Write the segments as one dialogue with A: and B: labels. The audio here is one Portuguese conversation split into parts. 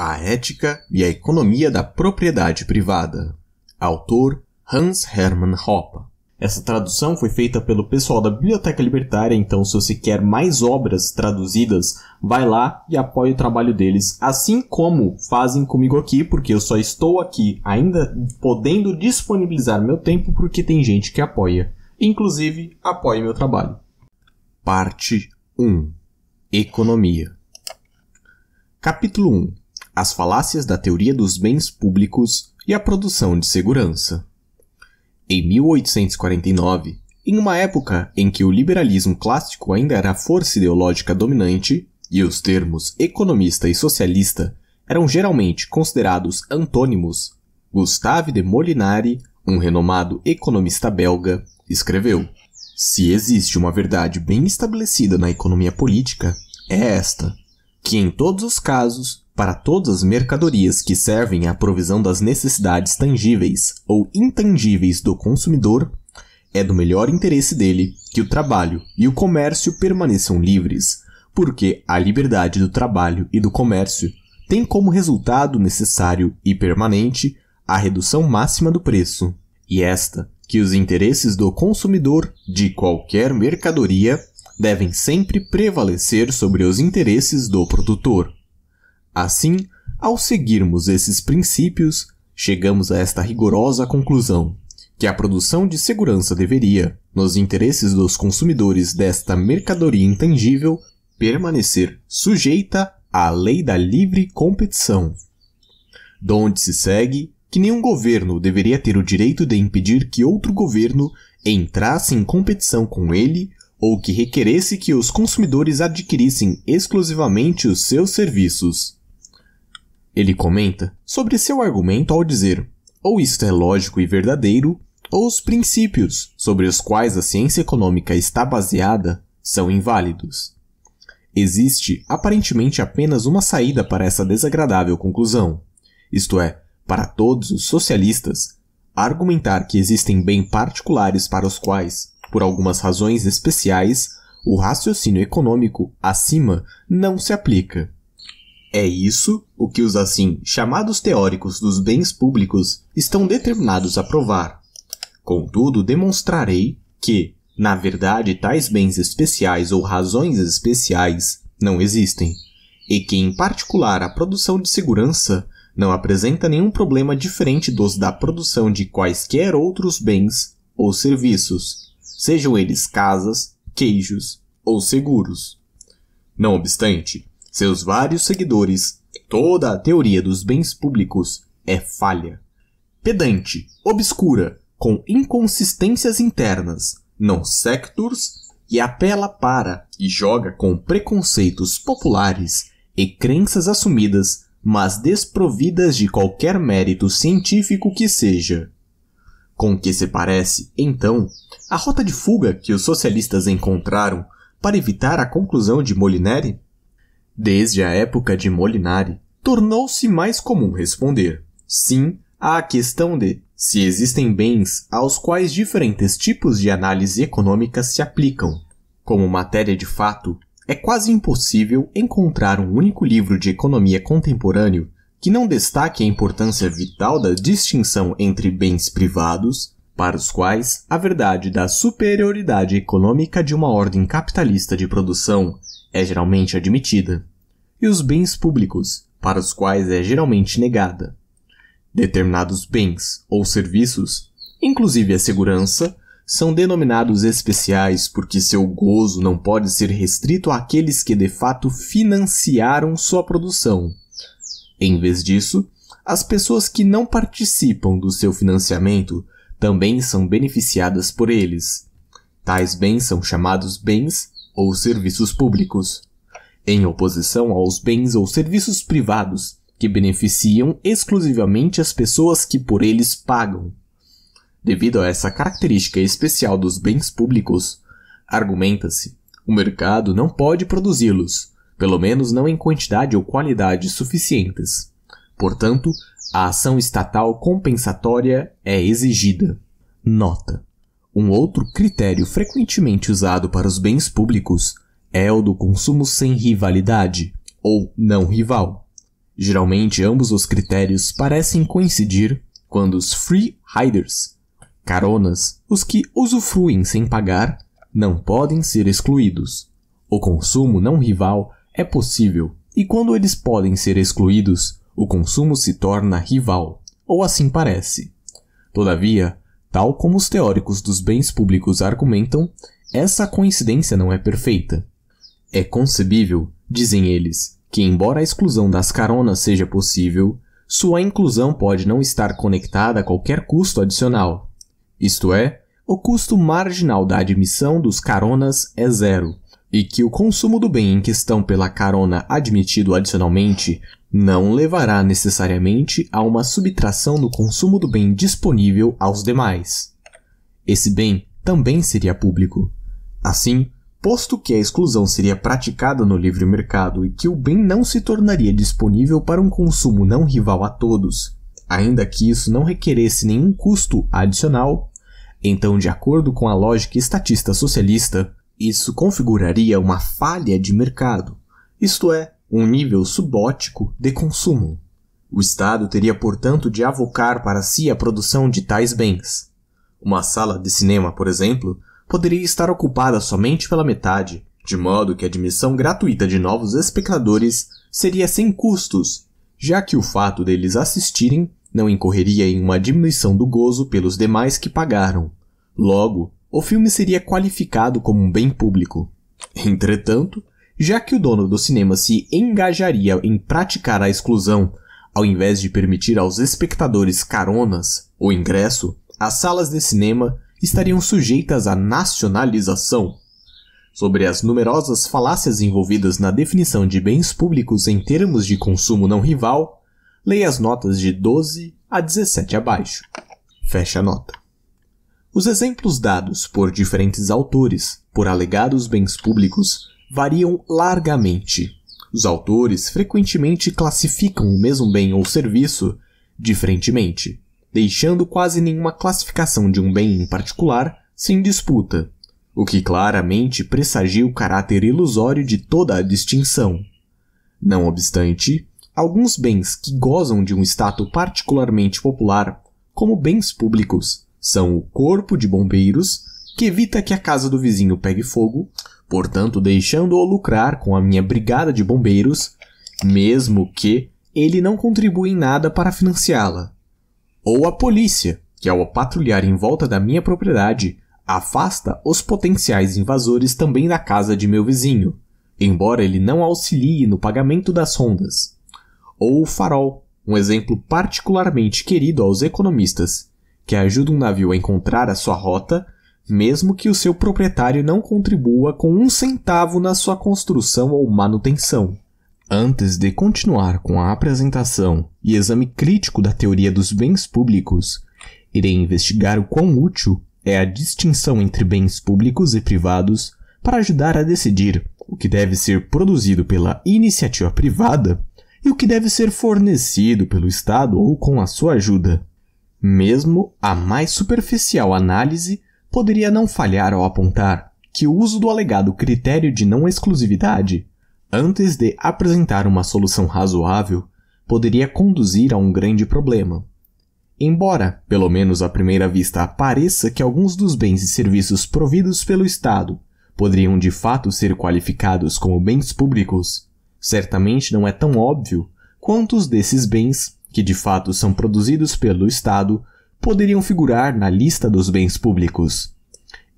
A: A Ética e a Economia da Propriedade Privada. Autor Hans Hermann Hoppe. Essa tradução foi feita pelo pessoal da Biblioteca Libertária, então se você quer mais obras traduzidas, vai lá e apoie o trabalho deles, assim como fazem comigo aqui, porque eu só estou aqui ainda podendo disponibilizar meu tempo porque tem gente que apoia, inclusive apoia meu trabalho. Parte 1. Economia. Capítulo 1 as falácias da teoria dos bens públicos e a produção de segurança. Em 1849, em uma época em que o liberalismo clássico ainda era a força ideológica dominante e os termos economista e socialista eram geralmente considerados antônimos, Gustave de Molinari, um renomado economista belga, escreveu: Se existe uma verdade bem estabelecida na economia política, é esta: que em todos os casos para todas as mercadorias que servem à provisão das necessidades tangíveis ou intangíveis do consumidor, é do melhor interesse dele que o trabalho e o comércio permaneçam livres, porque a liberdade do trabalho e do comércio tem como resultado necessário e permanente a redução máxima do preço, e esta que os interesses do consumidor de qualquer mercadoria devem sempre prevalecer sobre os interesses do produtor. Assim, ao seguirmos esses princípios, chegamos a esta rigorosa conclusão: que a produção de segurança deveria, nos interesses dos consumidores desta mercadoria intangível, permanecer sujeita à lei da livre competição. Donde se segue que nenhum governo deveria ter o direito de impedir que outro governo entrasse em competição com ele ou que requeresse que os consumidores adquirissem exclusivamente os seus serviços. Ele comenta sobre seu argumento ao dizer: ou isto é lógico e verdadeiro, ou os princípios sobre os quais a ciência econômica está baseada são inválidos. Existe aparentemente apenas uma saída para essa desagradável conclusão, isto é, para todos os socialistas, argumentar que existem bem particulares para os quais, por algumas razões especiais, o raciocínio econômico acima não se aplica. É isso o que os assim chamados teóricos dos bens públicos estão determinados a provar. Contudo, demonstrarei que, na verdade, tais bens especiais ou razões especiais não existem, e que, em particular, a produção de segurança não apresenta nenhum problema diferente dos da produção de quaisquer outros bens ou serviços, sejam eles casas, queijos ou seguros. Não obstante, seus vários seguidores, toda a teoria dos bens públicos é falha. Pedante, obscura, com inconsistências internas, não sectors e apela para e joga com preconceitos populares e crenças assumidas, mas desprovidas de qualquer mérito científico que seja. Com que se parece, então, a rota de fuga que os socialistas encontraram para evitar a conclusão de Molinari? Desde a época de Molinari, tornou-se mais comum responder sim à questão de se existem bens aos quais diferentes tipos de análise econômica se aplicam. Como matéria de fato, é quase impossível encontrar um único livro de economia contemporâneo que não destaque a importância vital da distinção entre bens privados, para os quais a verdade da superioridade econômica de uma ordem capitalista de produção é geralmente admitida, e os bens públicos, para os quais é geralmente negada. Determinados bens ou serviços, inclusive a segurança, são denominados especiais porque seu gozo não pode ser restrito àqueles que de fato financiaram sua produção. Em vez disso, as pessoas que não participam do seu financiamento também são beneficiadas por eles. Tais bens são chamados bens ou serviços públicos em oposição aos bens ou serviços privados que beneficiam exclusivamente as pessoas que por eles pagam. Devido a essa característica especial dos bens públicos, argumenta-se, o mercado não pode produzi-los, pelo menos não em quantidade ou qualidade suficientes. Portanto, a ação estatal compensatória é exigida. Nota: Um outro critério frequentemente usado para os bens públicos é o do consumo sem rivalidade ou não rival. Geralmente, ambos os critérios parecem coincidir quando os free riders, caronas, os que usufruem sem pagar, não podem ser excluídos. O consumo não rival é possível, e quando eles podem ser excluídos, o consumo se torna rival, ou assim parece. Todavia, tal como os teóricos dos bens públicos argumentam, essa coincidência não é perfeita. É concebível, dizem eles, que embora a exclusão das caronas seja possível, sua inclusão pode não estar conectada a qualquer custo adicional. Isto é, o custo marginal da admissão dos caronas é zero, e que o consumo do bem em questão pela carona admitido adicionalmente não levará necessariamente a uma subtração do consumo do bem disponível aos demais. Esse bem também seria público. Assim, Posto que a exclusão seria praticada no livre mercado e que o bem não se tornaria disponível para um consumo não rival a todos, ainda que isso não requeresse nenhum custo adicional, então, de acordo com a lógica estatista socialista, isso configuraria uma falha de mercado, isto é, um nível subótico de consumo. O Estado teria, portanto, de avocar para si a produção de tais bens. Uma sala de cinema, por exemplo, poderia estar ocupada somente pela metade, de modo que a admissão gratuita de novos espectadores seria sem custos, já que o fato deles assistirem não incorreria em uma diminuição do gozo pelos demais que pagaram. Logo, o filme seria qualificado como um bem público. Entretanto, já que o dono do cinema se engajaria em praticar a exclusão, ao invés de permitir aos espectadores caronas ou ingresso, as salas de cinema estariam sujeitas à nacionalização. Sobre as numerosas falácias envolvidas na definição de bens públicos em termos de consumo não rival, leia as notas de 12 a 17 abaixo. Fecha a nota. Os exemplos dados por diferentes autores por alegados bens públicos variam largamente. Os autores frequentemente classificam o mesmo bem ou serviço diferentemente, deixando quase nenhuma classificação de um bem em particular sem disputa, o que claramente pressagia o caráter ilusório de toda a distinção. Não obstante, alguns bens que gozam de um status particularmente popular, como bens públicos, são o corpo de bombeiros, que evita que a casa do vizinho pegue fogo, portanto, deixando-o lucrar com a minha brigada de bombeiros, mesmo que ele não contribua em nada para financiá-la ou a polícia, que ao patrulhar em volta da minha propriedade, afasta os potenciais invasores também da casa de meu vizinho, embora ele não auxilie no pagamento das rondas. Ou o farol, um exemplo particularmente querido aos economistas, que ajuda um navio a encontrar a sua rota, mesmo que o seu proprietário não contribua com um centavo na sua construção ou manutenção. Antes de continuar com a apresentação e exame crítico da teoria dos bens públicos, irei investigar o quão útil é a distinção entre bens públicos e privados para ajudar a decidir o que deve ser produzido pela iniciativa privada e o que deve ser fornecido pelo Estado ou com a sua ajuda. Mesmo a mais superficial análise poderia não falhar ao apontar que o uso do alegado critério de não exclusividade antes de apresentar uma solução razoável, poderia conduzir a um grande problema. Embora, pelo menos à primeira vista, pareça que alguns dos bens e serviços providos pelo Estado poderiam de fato ser qualificados como bens públicos, certamente não é tão óbvio quantos desses bens, que de fato são produzidos pelo Estado, poderiam figurar na lista dos bens públicos.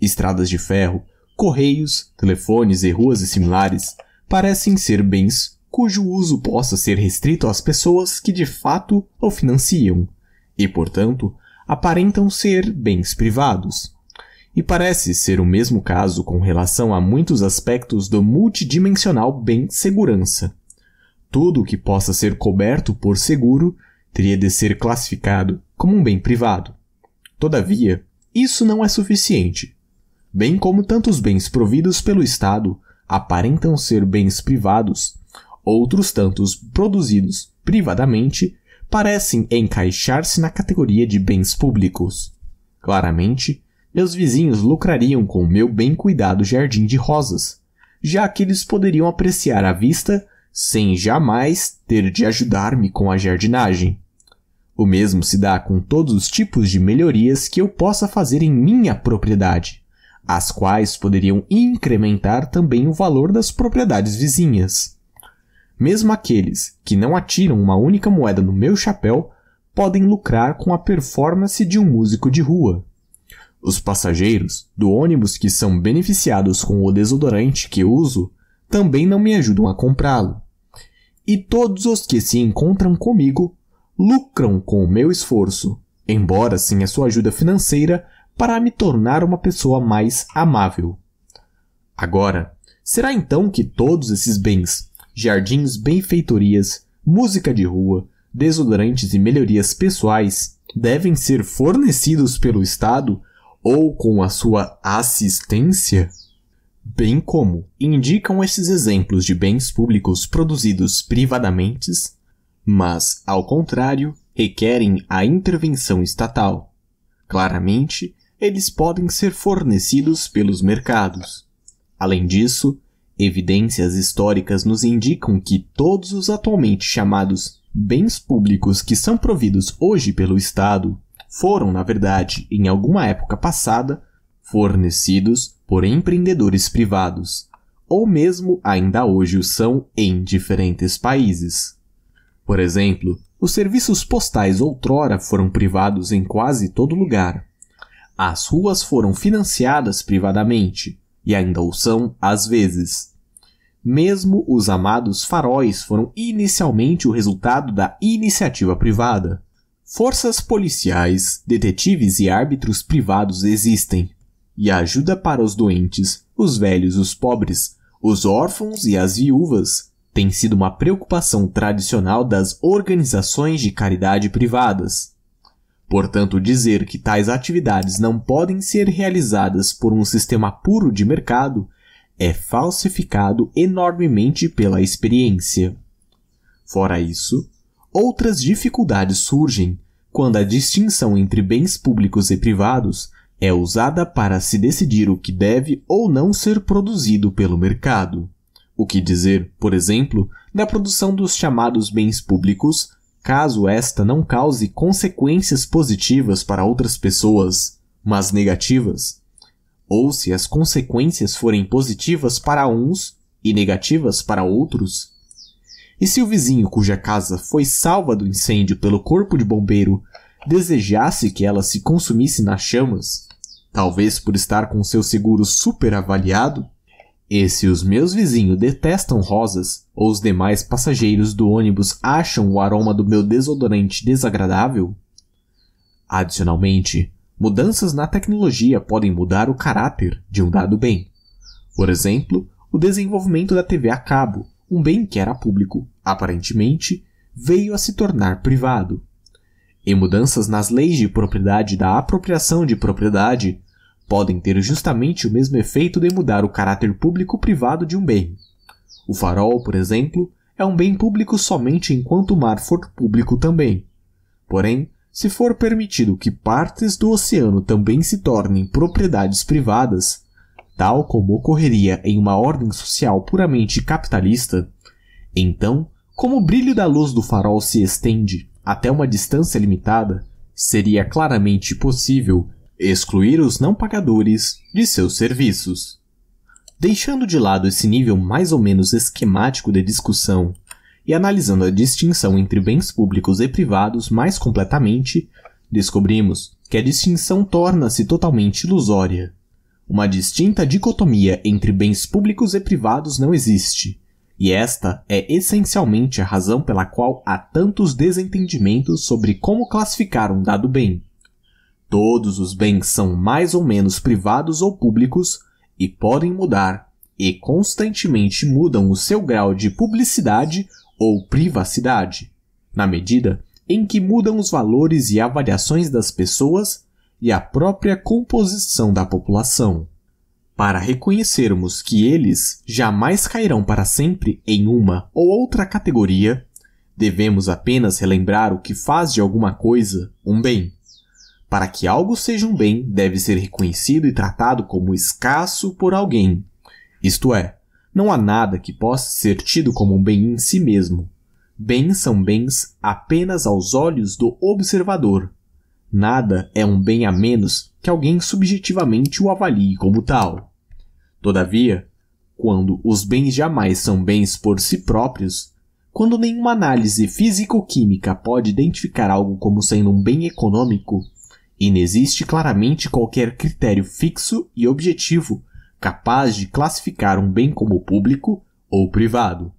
A: Estradas de ferro, correios, telefones e ruas e similares parecem ser bens cujo uso possa ser restrito às pessoas que de fato o financiam, e, portanto, aparentam ser bens privados. E parece ser o mesmo caso com relação a muitos aspectos do multidimensional bem segurança. Tudo o que possa ser coberto por seguro teria de ser classificado como um bem privado. Todavia, isso não é suficiente. Bem como tantos bens providos pelo Estado aparentam ser bens privados, outros tantos produzidos privadamente parecem encaixar-se na categoria de bens públicos. Claramente, meus vizinhos lucrariam com meu bem cuidado jardim de rosas, já que eles poderiam apreciar a vista sem jamais ter de ajudar-me com a jardinagem. O mesmo se dá com todos os tipos de melhorias que eu possa fazer em minha propriedade as quais poderiam incrementar também o valor das propriedades vizinhas. Mesmo aqueles que não atiram uma única moeda no meu chapéu podem lucrar com a performance de um músico de rua. Os passageiros do ônibus que são beneficiados com o desodorante que uso também não me ajudam a comprá-lo. E todos os que se encontram comigo lucram com o meu esforço, embora sem a sua ajuda financeira para me tornar uma pessoa mais amável. Agora, será então que todos esses bens, jardins, benfeitorias, música de rua, desodorantes e melhorias pessoais, devem ser fornecidos pelo Estado ou com a sua assistência? Bem como indicam esses exemplos de bens públicos produzidos privadamente, mas, ao contrário, requerem a intervenção estatal. Claramente, eles podem ser fornecidos pelos mercados. Além disso, evidências históricas nos indicam que todos os atualmente chamados bens públicos que são providos hoje pelo Estado foram, na verdade, em alguma época passada, fornecidos por empreendedores privados, ou mesmo ainda hoje o são em diferentes países. Por exemplo, os serviços postais outrora foram privados em quase todo lugar, as ruas foram financiadas privadamente, e ainda o são às vezes. Mesmo os amados faróis foram inicialmente o resultado da iniciativa privada. Forças policiais, detetives e árbitros privados existem, e a ajuda para os doentes, os velhos, os pobres, os órfãos e as viúvas tem sido uma preocupação tradicional das organizações de caridade privadas. Portanto, dizer que tais atividades não podem ser realizadas por um sistema puro de mercado é falsificado enormemente pela experiência. Fora isso, outras dificuldades surgem quando a distinção entre bens públicos e privados é usada para se decidir o que deve ou não ser produzido pelo mercado. O que dizer, por exemplo, da produção dos chamados bens públicos caso esta não cause consequências positivas para outras pessoas, mas negativas, ou se as consequências forem positivas para uns e negativas para outros. E se o vizinho cuja casa foi salva do incêndio pelo corpo de bombeiro desejasse que ela se consumisse nas chamas, talvez por estar com seu seguro superavaliado, e se os meus vizinhos detestam rosas, ou os demais passageiros do ônibus acham o aroma do meu desodorante desagradável? Adicionalmente, mudanças na tecnologia podem mudar o caráter de um dado bem. Por exemplo, o desenvolvimento da TV a cabo, um bem que era público, aparentemente, veio a se tornar privado. E mudanças nas leis de propriedade da apropriação de propriedade podem ter justamente o mesmo efeito de mudar o caráter público-privado de um bem. O farol, por exemplo, é um bem público somente enquanto o mar for público também. Porém, se for permitido que partes do oceano também se tornem propriedades privadas, tal como ocorreria em uma ordem social puramente capitalista, então, como o brilho da luz do farol se estende até uma distância limitada, seria claramente possível excluir os não pagadores de seus serviços. Deixando de lado esse nível mais ou menos esquemático de discussão e analisando a distinção entre bens públicos e privados mais completamente, descobrimos que a distinção torna-se totalmente ilusória. Uma distinta dicotomia entre bens públicos e privados não existe, e esta é essencialmente a razão pela qual há tantos desentendimentos sobre como classificar um dado bem. Todos os bens são mais ou menos privados ou públicos e podem mudar, e constantemente mudam o seu grau de publicidade ou privacidade, na medida em que mudam os valores e avaliações das pessoas e a própria composição da população. Para reconhecermos que eles jamais cairão para sempre em uma ou outra categoria, devemos apenas relembrar o que faz de alguma coisa um bem para que algo seja um bem, deve ser reconhecido e tratado como escasso por alguém. Isto é, não há nada que possa ser tido como um bem em si mesmo. Bens são bens apenas aos olhos do observador. Nada é um bem a menos que alguém subjetivamente o avalie como tal. Todavia, quando os bens jamais são bens por si próprios, quando nenhuma análise físico-química pode identificar algo como sendo um bem econômico, Inexiste claramente qualquer critério fixo e objetivo capaz de classificar um bem como público ou privado.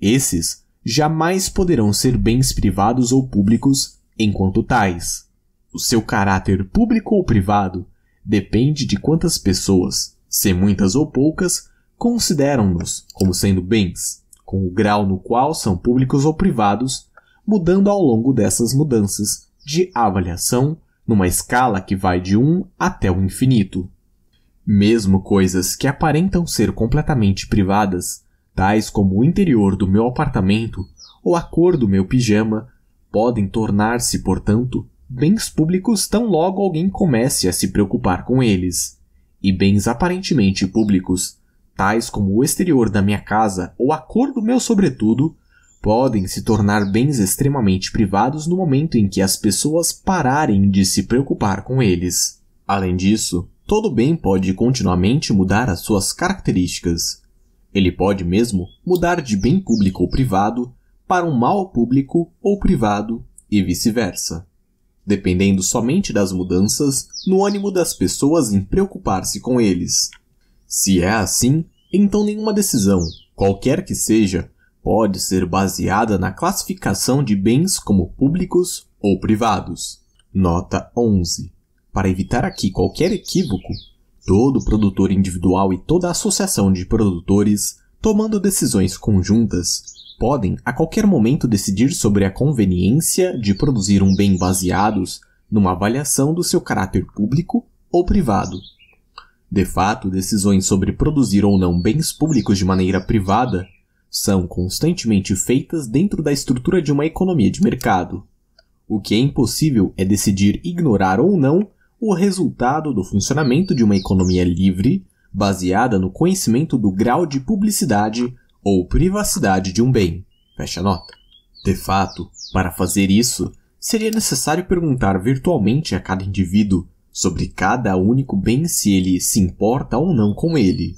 A: Esses jamais poderão ser bens privados ou públicos enquanto tais. O seu caráter público ou privado depende de quantas pessoas, se muitas ou poucas, consideram-nos como sendo bens, com o grau no qual são públicos ou privados, mudando ao longo dessas mudanças de avaliação numa escala que vai de 1 até o infinito. Mesmo coisas que aparentam ser completamente privadas, tais como o interior do meu apartamento ou a cor do meu pijama, podem tornar-se, portanto, bens públicos tão logo alguém comece a se preocupar com eles. E bens aparentemente públicos, tais como o exterior da minha casa ou a cor do meu sobretudo, podem se tornar bens extremamente privados no momento em que as pessoas pararem de se preocupar com eles. Além disso, todo bem pode continuamente mudar as suas características. Ele pode mesmo mudar de bem público ou privado para um mal público ou privado e vice-versa, dependendo somente das mudanças no ânimo das pessoas em preocupar-se com eles. Se é assim, então nenhuma decisão, qualquer que seja, pode ser baseada na classificação de bens como públicos ou privados. Nota 11. Para evitar aqui qualquer equívoco, todo produtor individual e toda associação de produtores, tomando decisões conjuntas, podem a qualquer momento decidir sobre a conveniência de produzir um bem baseados numa avaliação do seu caráter público ou privado. De fato, decisões sobre produzir ou não bens públicos de maneira privada são constantemente feitas dentro da estrutura de uma economia de mercado. O que é impossível é decidir ignorar ou não o resultado do funcionamento de uma economia livre, baseada no conhecimento do grau de publicidade ou privacidade de um bem. Fecha nota. De fato, para fazer isso, seria necessário perguntar virtualmente a cada indivíduo sobre cada único bem se ele se importa ou não com ele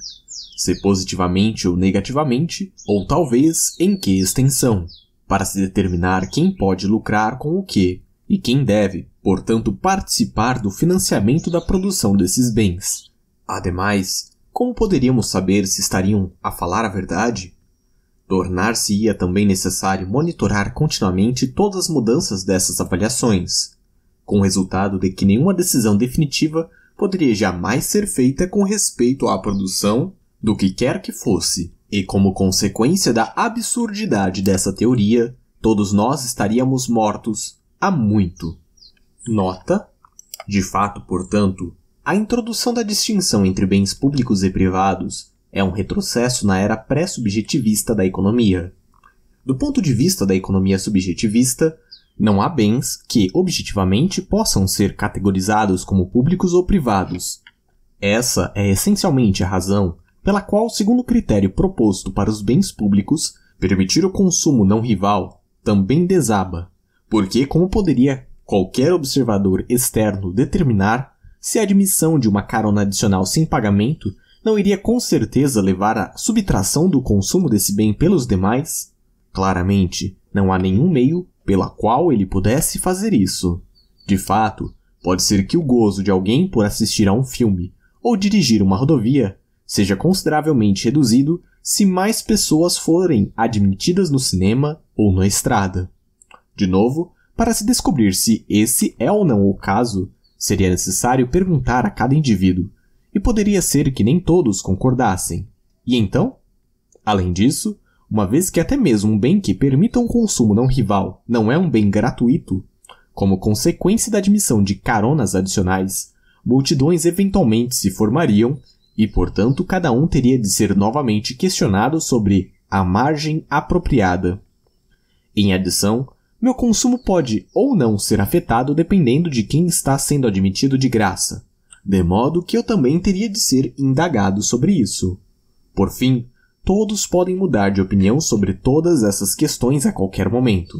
A: se positivamente ou negativamente, ou talvez em que extensão, para se determinar quem pode lucrar com o que e quem deve, portanto, participar do financiamento da produção desses bens. Ademais, como poderíamos saber se estariam a falar a verdade? Tornar-se-ia também necessário monitorar continuamente todas as mudanças dessas avaliações, com o resultado de que nenhuma decisão definitiva poderia jamais ser feita com respeito à produção do que quer que fosse, e como consequência da absurdidade dessa teoria, todos nós estaríamos mortos há muito. Nota: de fato, portanto, a introdução da distinção entre bens públicos e privados é um retrocesso na era pré-subjetivista da economia. Do ponto de vista da economia subjetivista, não há bens que objetivamente possam ser categorizados como públicos ou privados. Essa é essencialmente a razão pela qual, segundo o critério proposto para os bens públicos, permitir o consumo não rival também desaba, porque, como poderia qualquer observador externo determinar, se a admissão de uma carona adicional sem pagamento não iria com certeza levar à subtração do consumo desse bem pelos demais? Claramente, não há nenhum meio pela qual ele pudesse fazer isso. De fato, pode ser que o gozo de alguém por assistir a um filme ou dirigir uma rodovia seja consideravelmente reduzido se mais pessoas forem admitidas no cinema ou na estrada. De novo, para se descobrir se esse é ou não o caso, seria necessário perguntar a cada indivíduo, e poderia ser que nem todos concordassem. E então? Além disso, uma vez que até mesmo um bem que permita um consumo não rival não é um bem gratuito, como consequência da admissão de caronas adicionais, multidões eventualmente se formariam e, portanto, cada um teria de ser novamente questionado sobre a margem apropriada. Em adição, meu consumo pode ou não ser afetado dependendo de quem está sendo admitido de graça, de modo que eu também teria de ser indagado sobre isso. Por fim, todos podem mudar de opinião sobre todas essas questões a qualquer momento.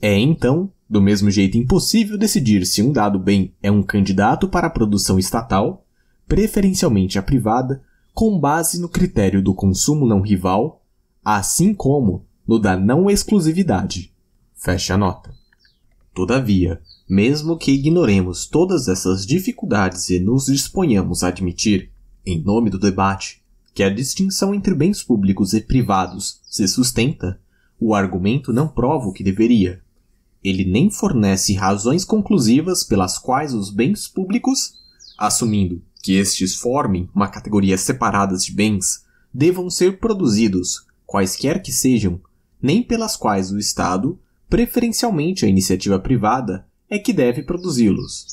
A: É então, do mesmo jeito impossível decidir se um dado bem é um candidato para a produção estatal preferencialmente a privada, com base no critério do consumo não rival, assim como no da não exclusividade. Fecha a nota. Todavia, mesmo que ignoremos todas essas dificuldades e nos disponhamos a admitir, em nome do debate, que a distinção entre bens públicos e privados se sustenta, o argumento não prova o que deveria. Ele nem fornece razões conclusivas pelas quais os bens públicos, assumindo que estes formem uma categoria separada de bens, devam ser produzidos, quaisquer que sejam, nem pelas quais o Estado, preferencialmente a iniciativa privada, é que deve produzi-los.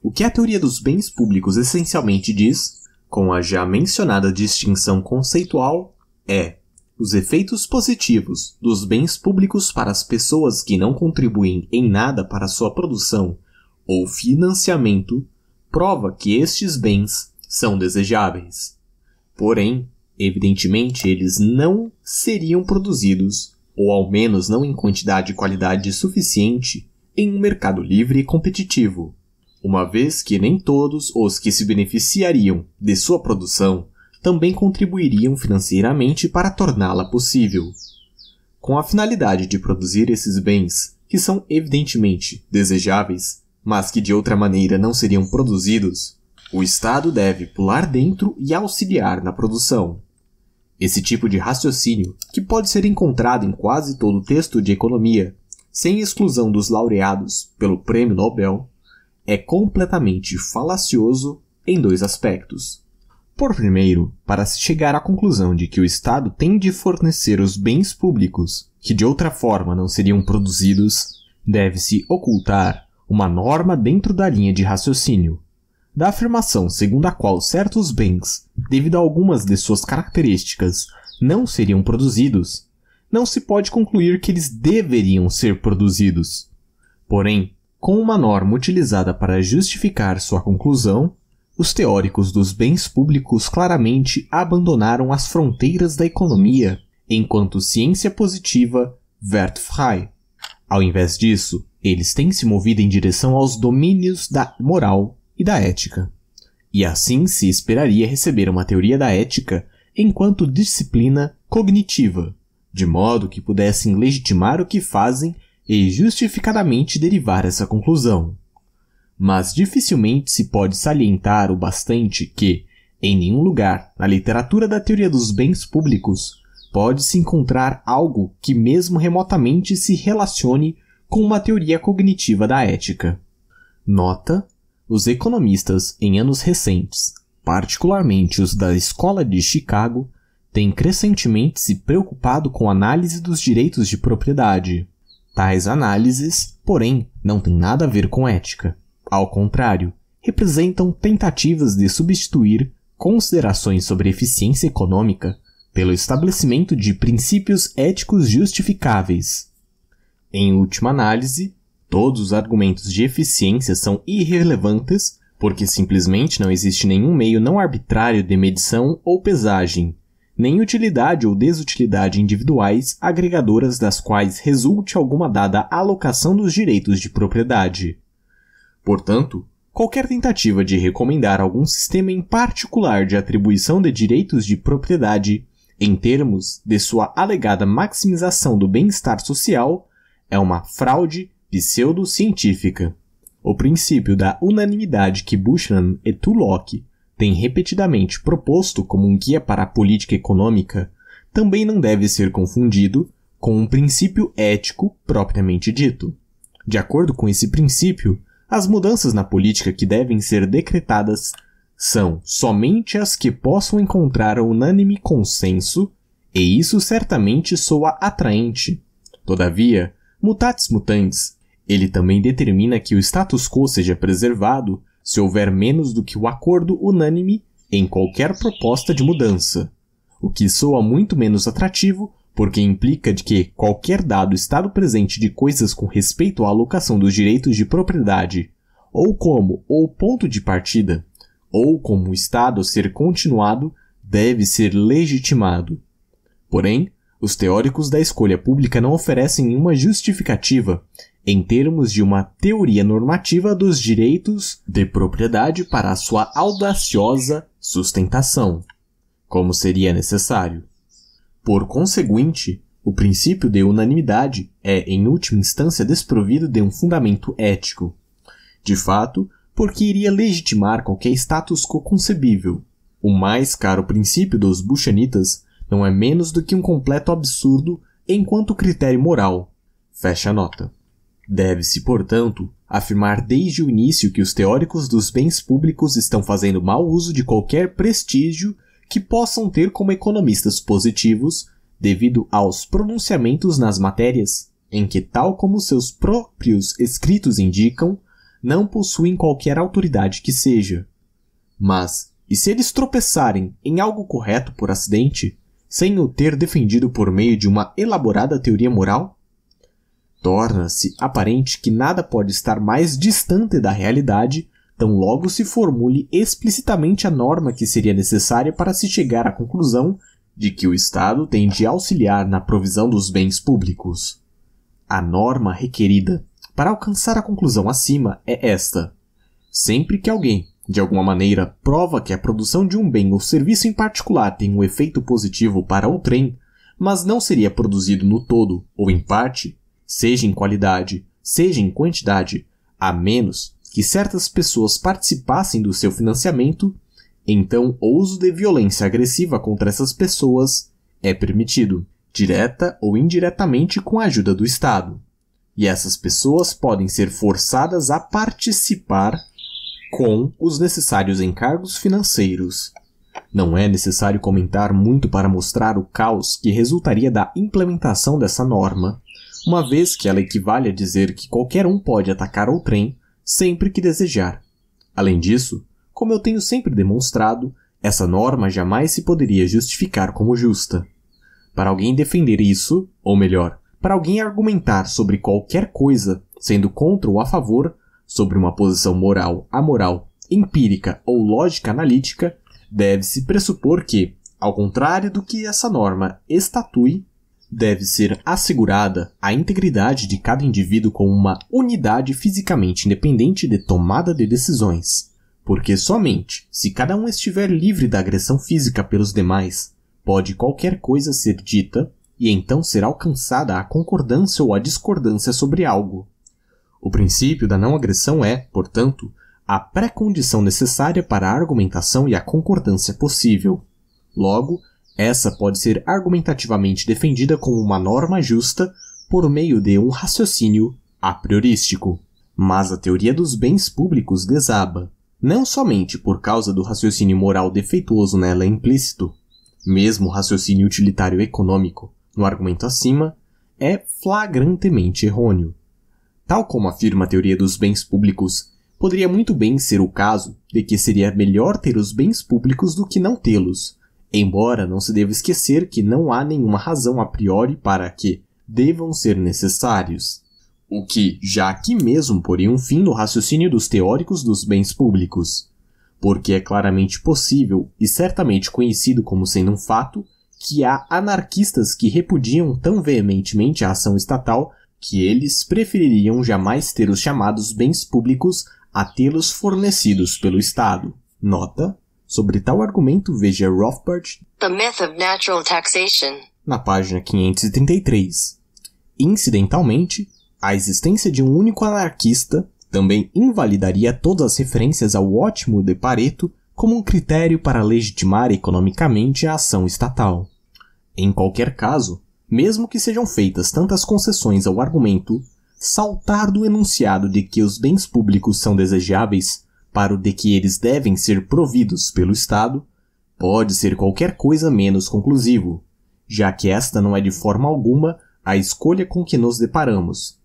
A: O que a teoria dos bens públicos essencialmente diz, com a já mencionada distinção conceitual, é os efeitos positivos dos bens públicos para as pessoas que não contribuem em nada para sua produção ou financiamento prova que estes bens são desejáveis. Porém, evidentemente, eles não seriam produzidos, ou ao menos não em quantidade e qualidade suficiente, em um mercado livre e competitivo, uma vez que nem todos os que se beneficiariam de sua produção também contribuiriam financeiramente para torná-la possível. Com a finalidade de produzir esses bens, que são evidentemente desejáveis, mas que de outra maneira não seriam produzidos, o Estado deve pular dentro e auxiliar na produção. Esse tipo de raciocínio, que pode ser encontrado em quase todo o texto de economia, sem exclusão dos laureados pelo Prêmio Nobel, é completamente falacioso em dois aspectos. Por primeiro, para se chegar à conclusão de que o Estado tem de fornecer os bens públicos, que de outra forma não seriam produzidos, deve-se ocultar uma norma dentro da linha de raciocínio. Da afirmação segundo a qual certos bens, devido a algumas de suas características, não seriam produzidos, não se pode concluir que eles deveriam ser produzidos. Porém, com uma norma utilizada para justificar sua conclusão, os teóricos dos bens públicos claramente abandonaram as fronteiras da economia enquanto ciência positiva, Wert Frei. Ao invés disso, eles têm se movido em direção aos domínios da moral e da ética. E assim se esperaria receber uma teoria da ética enquanto disciplina cognitiva, de modo que pudessem legitimar o que fazem e justificadamente derivar essa conclusão. Mas dificilmente se pode salientar o bastante que, em nenhum lugar na literatura da teoria dos bens públicos, pode-se encontrar algo que mesmo remotamente se relacione com uma teoria cognitiva da ética. Nota: os economistas em anos recentes, particularmente os da Escola de Chicago, têm crescentemente se preocupado com a análise dos direitos de propriedade. Tais análises, porém, não têm nada a ver com ética. Ao contrário, representam tentativas de substituir considerações sobre eficiência econômica pelo estabelecimento de princípios éticos justificáveis, em última análise, todos os argumentos de eficiência são irrelevantes porque simplesmente não existe nenhum meio não arbitrário de medição ou pesagem, nem utilidade ou desutilidade individuais agregadoras das quais resulte alguma dada alocação dos direitos de propriedade. Portanto, qualquer tentativa de recomendar algum sistema em particular de atribuição de direitos de propriedade, em termos de sua alegada maximização do bem-estar social, é uma fraude pseudocientífica. O princípio da unanimidade que Buchanan e Tullock têm repetidamente proposto como um guia para a política econômica também não deve ser confundido com um princípio ético propriamente dito. De acordo com esse princípio, as mudanças na política que devem ser decretadas são somente as que possam encontrar unânime consenso, e isso certamente soa atraente. Todavia, mutatis mutandis. Ele também determina que o status quo seja preservado se houver menos do que o acordo unânime em qualquer proposta de mudança, o que soa muito menos atrativo porque implica de que qualquer dado estado presente de coisas com respeito à alocação dos direitos de propriedade, ou como ou ponto de partida, ou como estado a ser continuado, deve ser legitimado. Porém, os teóricos da escolha pública não oferecem nenhuma justificativa em termos de uma teoria normativa dos direitos de propriedade para a sua audaciosa sustentação, como seria necessário. Por conseguinte, o princípio de unanimidade é, em última instância, desprovido de um fundamento ético. De fato, porque iria legitimar qualquer status quo concebível. O mais caro princípio dos Buchanitas não é menos do que um completo absurdo enquanto critério moral. Fecha a nota. Deve-se, portanto, afirmar desde o início que os teóricos dos bens públicos estão fazendo mau uso de qualquer prestígio que possam ter como economistas positivos devido aos pronunciamentos nas matérias em que, tal como seus próprios escritos indicam, não possuem qualquer autoridade que seja. Mas, e se eles tropeçarem em algo correto por acidente, sem o ter defendido por meio de uma elaborada teoria moral? Torna-se aparente que nada pode estar mais distante da realidade, tão logo se formule explicitamente a norma que seria necessária para se chegar à conclusão de que o Estado tem de auxiliar na provisão dos bens públicos. A norma requerida para alcançar a conclusão acima é esta: sempre que alguém de alguma maneira, prova que a produção de um bem ou serviço em particular tem um efeito positivo para o trem, mas não seria produzido no todo ou em parte, seja em qualidade, seja em quantidade, a menos que certas pessoas participassem do seu financiamento, então o uso de violência agressiva contra essas pessoas é permitido, direta ou indiretamente com a ajuda do Estado. E essas pessoas podem ser forçadas a participar com os necessários encargos financeiros. Não é necessário comentar muito para mostrar o caos que resultaria da implementação dessa norma, uma vez que ela equivale a dizer que qualquer um pode atacar o trem sempre que desejar. Além disso, como eu tenho sempre demonstrado, essa norma jamais se poderia justificar como justa. Para alguém defender isso, ou melhor, para alguém argumentar sobre qualquer coisa, sendo contra ou a favor, sobre uma posição moral, amoral, empírica ou lógica analítica, deve-se pressupor que, ao contrário do que essa norma estatui, deve ser assegurada a integridade de cada indivíduo como uma unidade fisicamente independente de tomada de decisões, porque somente se cada um estiver livre da agressão física pelos demais, pode qualquer coisa ser dita e então será alcançada a concordância ou a discordância sobre algo. O princípio da não agressão é, portanto, a pré-condição necessária para a argumentação e a concordância possível. Logo, essa pode ser argumentativamente defendida como uma norma justa por meio de um raciocínio a priorístico. Mas a teoria dos bens públicos desaba, não somente por causa do raciocínio moral defeituoso nela implícito, mesmo o raciocínio utilitário econômico, no argumento acima, é flagrantemente errôneo. Tal como afirma a teoria dos bens públicos, poderia muito bem ser o caso de que seria melhor ter os bens públicos do que não tê-los, embora não se deva esquecer que não há nenhuma razão a priori para que devam ser necessários. O que já aqui mesmo poria um fim no raciocínio dos teóricos dos bens públicos, porque é claramente possível e certamente conhecido como sendo um fato que há anarquistas que repudiam tão veementemente a ação estatal que eles prefeririam jamais ter os chamados bens públicos a tê-los fornecidos pelo Estado. Nota: sobre tal argumento, veja Rothbard The Myth of Natural Taxation, na página 533. Incidentalmente, a existência de um único anarquista também invalidaria todas as referências ao ótimo de Pareto como um critério para legitimar economicamente a ação estatal. Em qualquer caso, mesmo que sejam feitas tantas concessões ao argumento, saltar do enunciado de que os bens públicos são desejáveis para o de que eles devem ser providos pelo Estado pode ser qualquer coisa menos conclusivo, já que esta não é de forma alguma a escolha com que nos deparamos,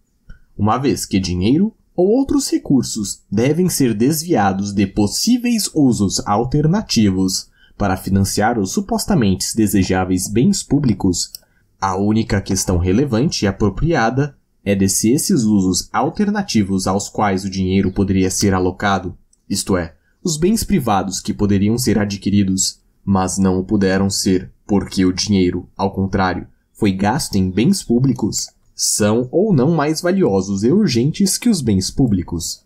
A: uma vez que dinheiro ou outros recursos devem ser desviados de possíveis usos alternativos para financiar os supostamente desejáveis bens públicos a única questão relevante e apropriada é de se esses usos alternativos aos quais o dinheiro poderia ser alocado, isto é, os bens privados que poderiam ser adquiridos, mas não o puderam ser, porque o dinheiro, ao contrário, foi gasto em bens públicos, são ou não mais valiosos e urgentes que os bens públicos?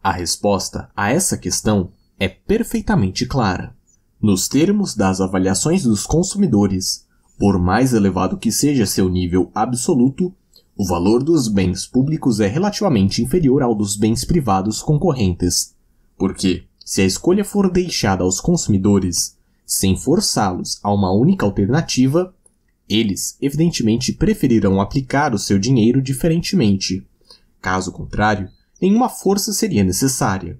A: A resposta a essa questão é perfeitamente clara. Nos termos das avaliações dos consumidores, por mais elevado que seja seu nível absoluto, o valor dos bens públicos é relativamente inferior ao dos bens privados concorrentes, porque, se a escolha for deixada aos consumidores, sem forçá-los a uma única alternativa, eles, evidentemente, preferirão aplicar o seu dinheiro diferentemente. Caso contrário, nenhuma força seria necessária.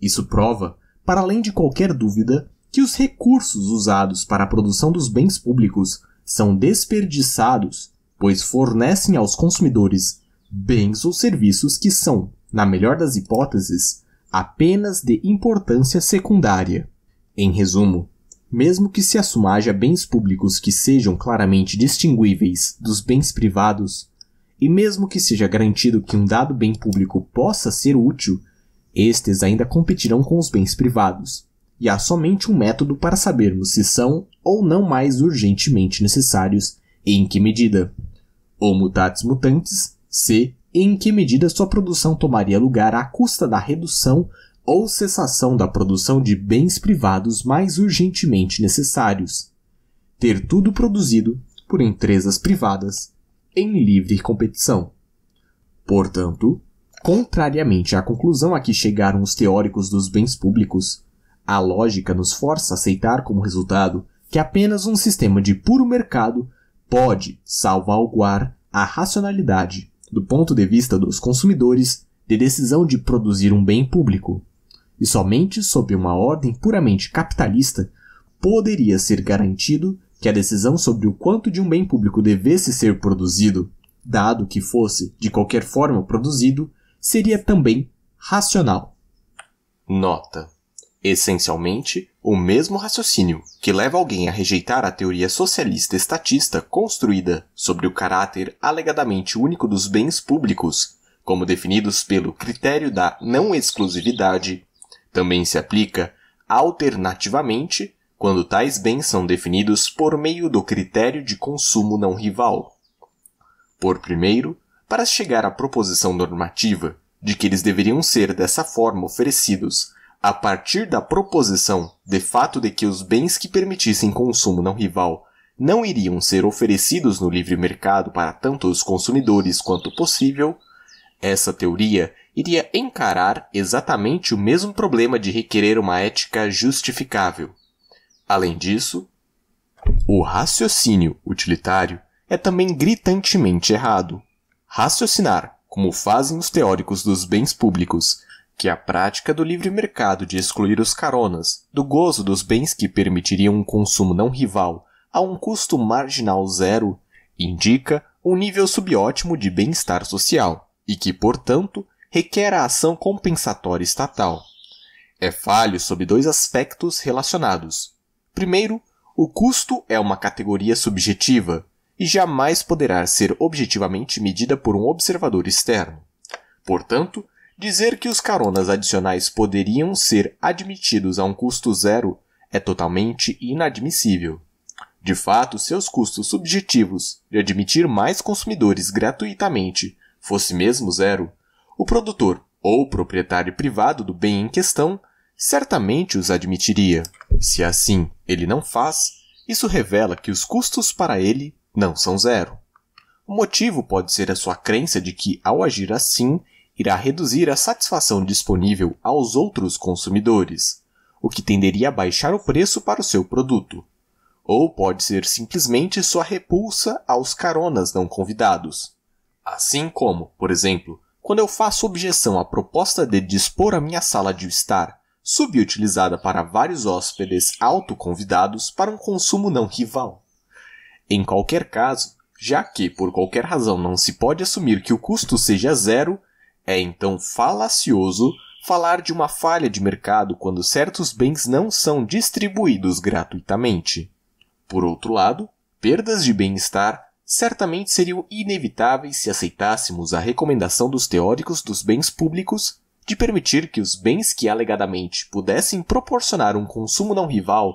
A: Isso prova, para além de qualquer dúvida, que os recursos usados para a produção dos bens públicos são desperdiçados, pois fornecem aos consumidores bens ou serviços que são, na melhor das hipóteses, apenas de importância secundária. Em resumo, mesmo que se assuma bens públicos que sejam claramente distinguíveis dos bens privados, e mesmo que seja garantido que um dado bem público possa ser útil, estes ainda competirão com os bens privados, e há somente um método para sabermos se são ou não mais urgentemente necessários e em que medida. Ou mutatis mutandis, se e em que medida sua produção tomaria lugar à custa da redução ou cessação da produção de bens privados mais urgentemente necessários. Ter tudo produzido por empresas privadas em livre competição. Portanto, contrariamente à conclusão a que chegaram os teóricos dos bens públicos, a lógica nos força a aceitar como resultado que apenas um sistema de puro mercado pode salvaguardar a racionalidade do ponto de vista dos consumidores de decisão de produzir um bem público. E somente sob uma ordem puramente capitalista poderia ser garantido que a decisão sobre o quanto de um bem público devesse ser produzido, dado que fosse de qualquer forma produzido, seria também racional. Nota Essencialmente, o mesmo raciocínio que leva alguém a rejeitar a teoria socialista estatista construída sobre o caráter alegadamente único dos bens públicos, como definidos pelo critério da não exclusividade, também se aplica alternativamente quando tais bens são definidos por meio do critério de consumo não rival. Por primeiro, para chegar à proposição normativa de que eles deveriam ser dessa forma oferecidos a partir da proposição de fato de que os bens que permitissem consumo não rival não iriam ser oferecidos no livre mercado para tanto os consumidores quanto possível, essa teoria iria encarar exatamente o mesmo problema de requerer uma ética justificável. Além disso, o raciocínio utilitário é também gritantemente errado. Raciocinar, como fazem os teóricos dos bens públicos, que a prática do livre mercado de excluir os caronas do gozo dos bens que permitiriam um consumo não rival a um custo marginal zero indica um nível subótimo de bem-estar social e que, portanto, requer a ação compensatória estatal. É falho sob dois aspectos relacionados. Primeiro, o custo é uma categoria subjetiva e jamais poderá ser objetivamente medida por um observador externo. Portanto, Dizer que os caronas adicionais poderiam ser admitidos a um custo zero é totalmente inadmissível. De fato, se os custos subjetivos de admitir mais consumidores gratuitamente fosse mesmo zero, o produtor ou proprietário privado do bem em questão certamente os admitiria. Se assim ele não faz, isso revela que os custos para ele não são zero. O motivo pode ser a sua crença de que, ao agir assim, irá reduzir a satisfação disponível aos outros consumidores, o que tenderia a baixar o preço para o seu produto. Ou pode ser simplesmente sua repulsa aos caronas não convidados. Assim como, por exemplo, quando eu faço objeção à proposta de dispor a minha sala de estar, subutilizada para vários hóspedes autoconvidados para um consumo não rival. Em qualquer caso, já que por qualquer razão não se pode assumir que o custo seja zero, é então falacioso falar de uma falha de mercado quando certos bens não são distribuídos gratuitamente. Por outro lado, perdas de bem-estar certamente seriam inevitáveis se aceitássemos a recomendação dos teóricos dos bens públicos de permitir que os bens que alegadamente pudessem proporcionar um consumo não rival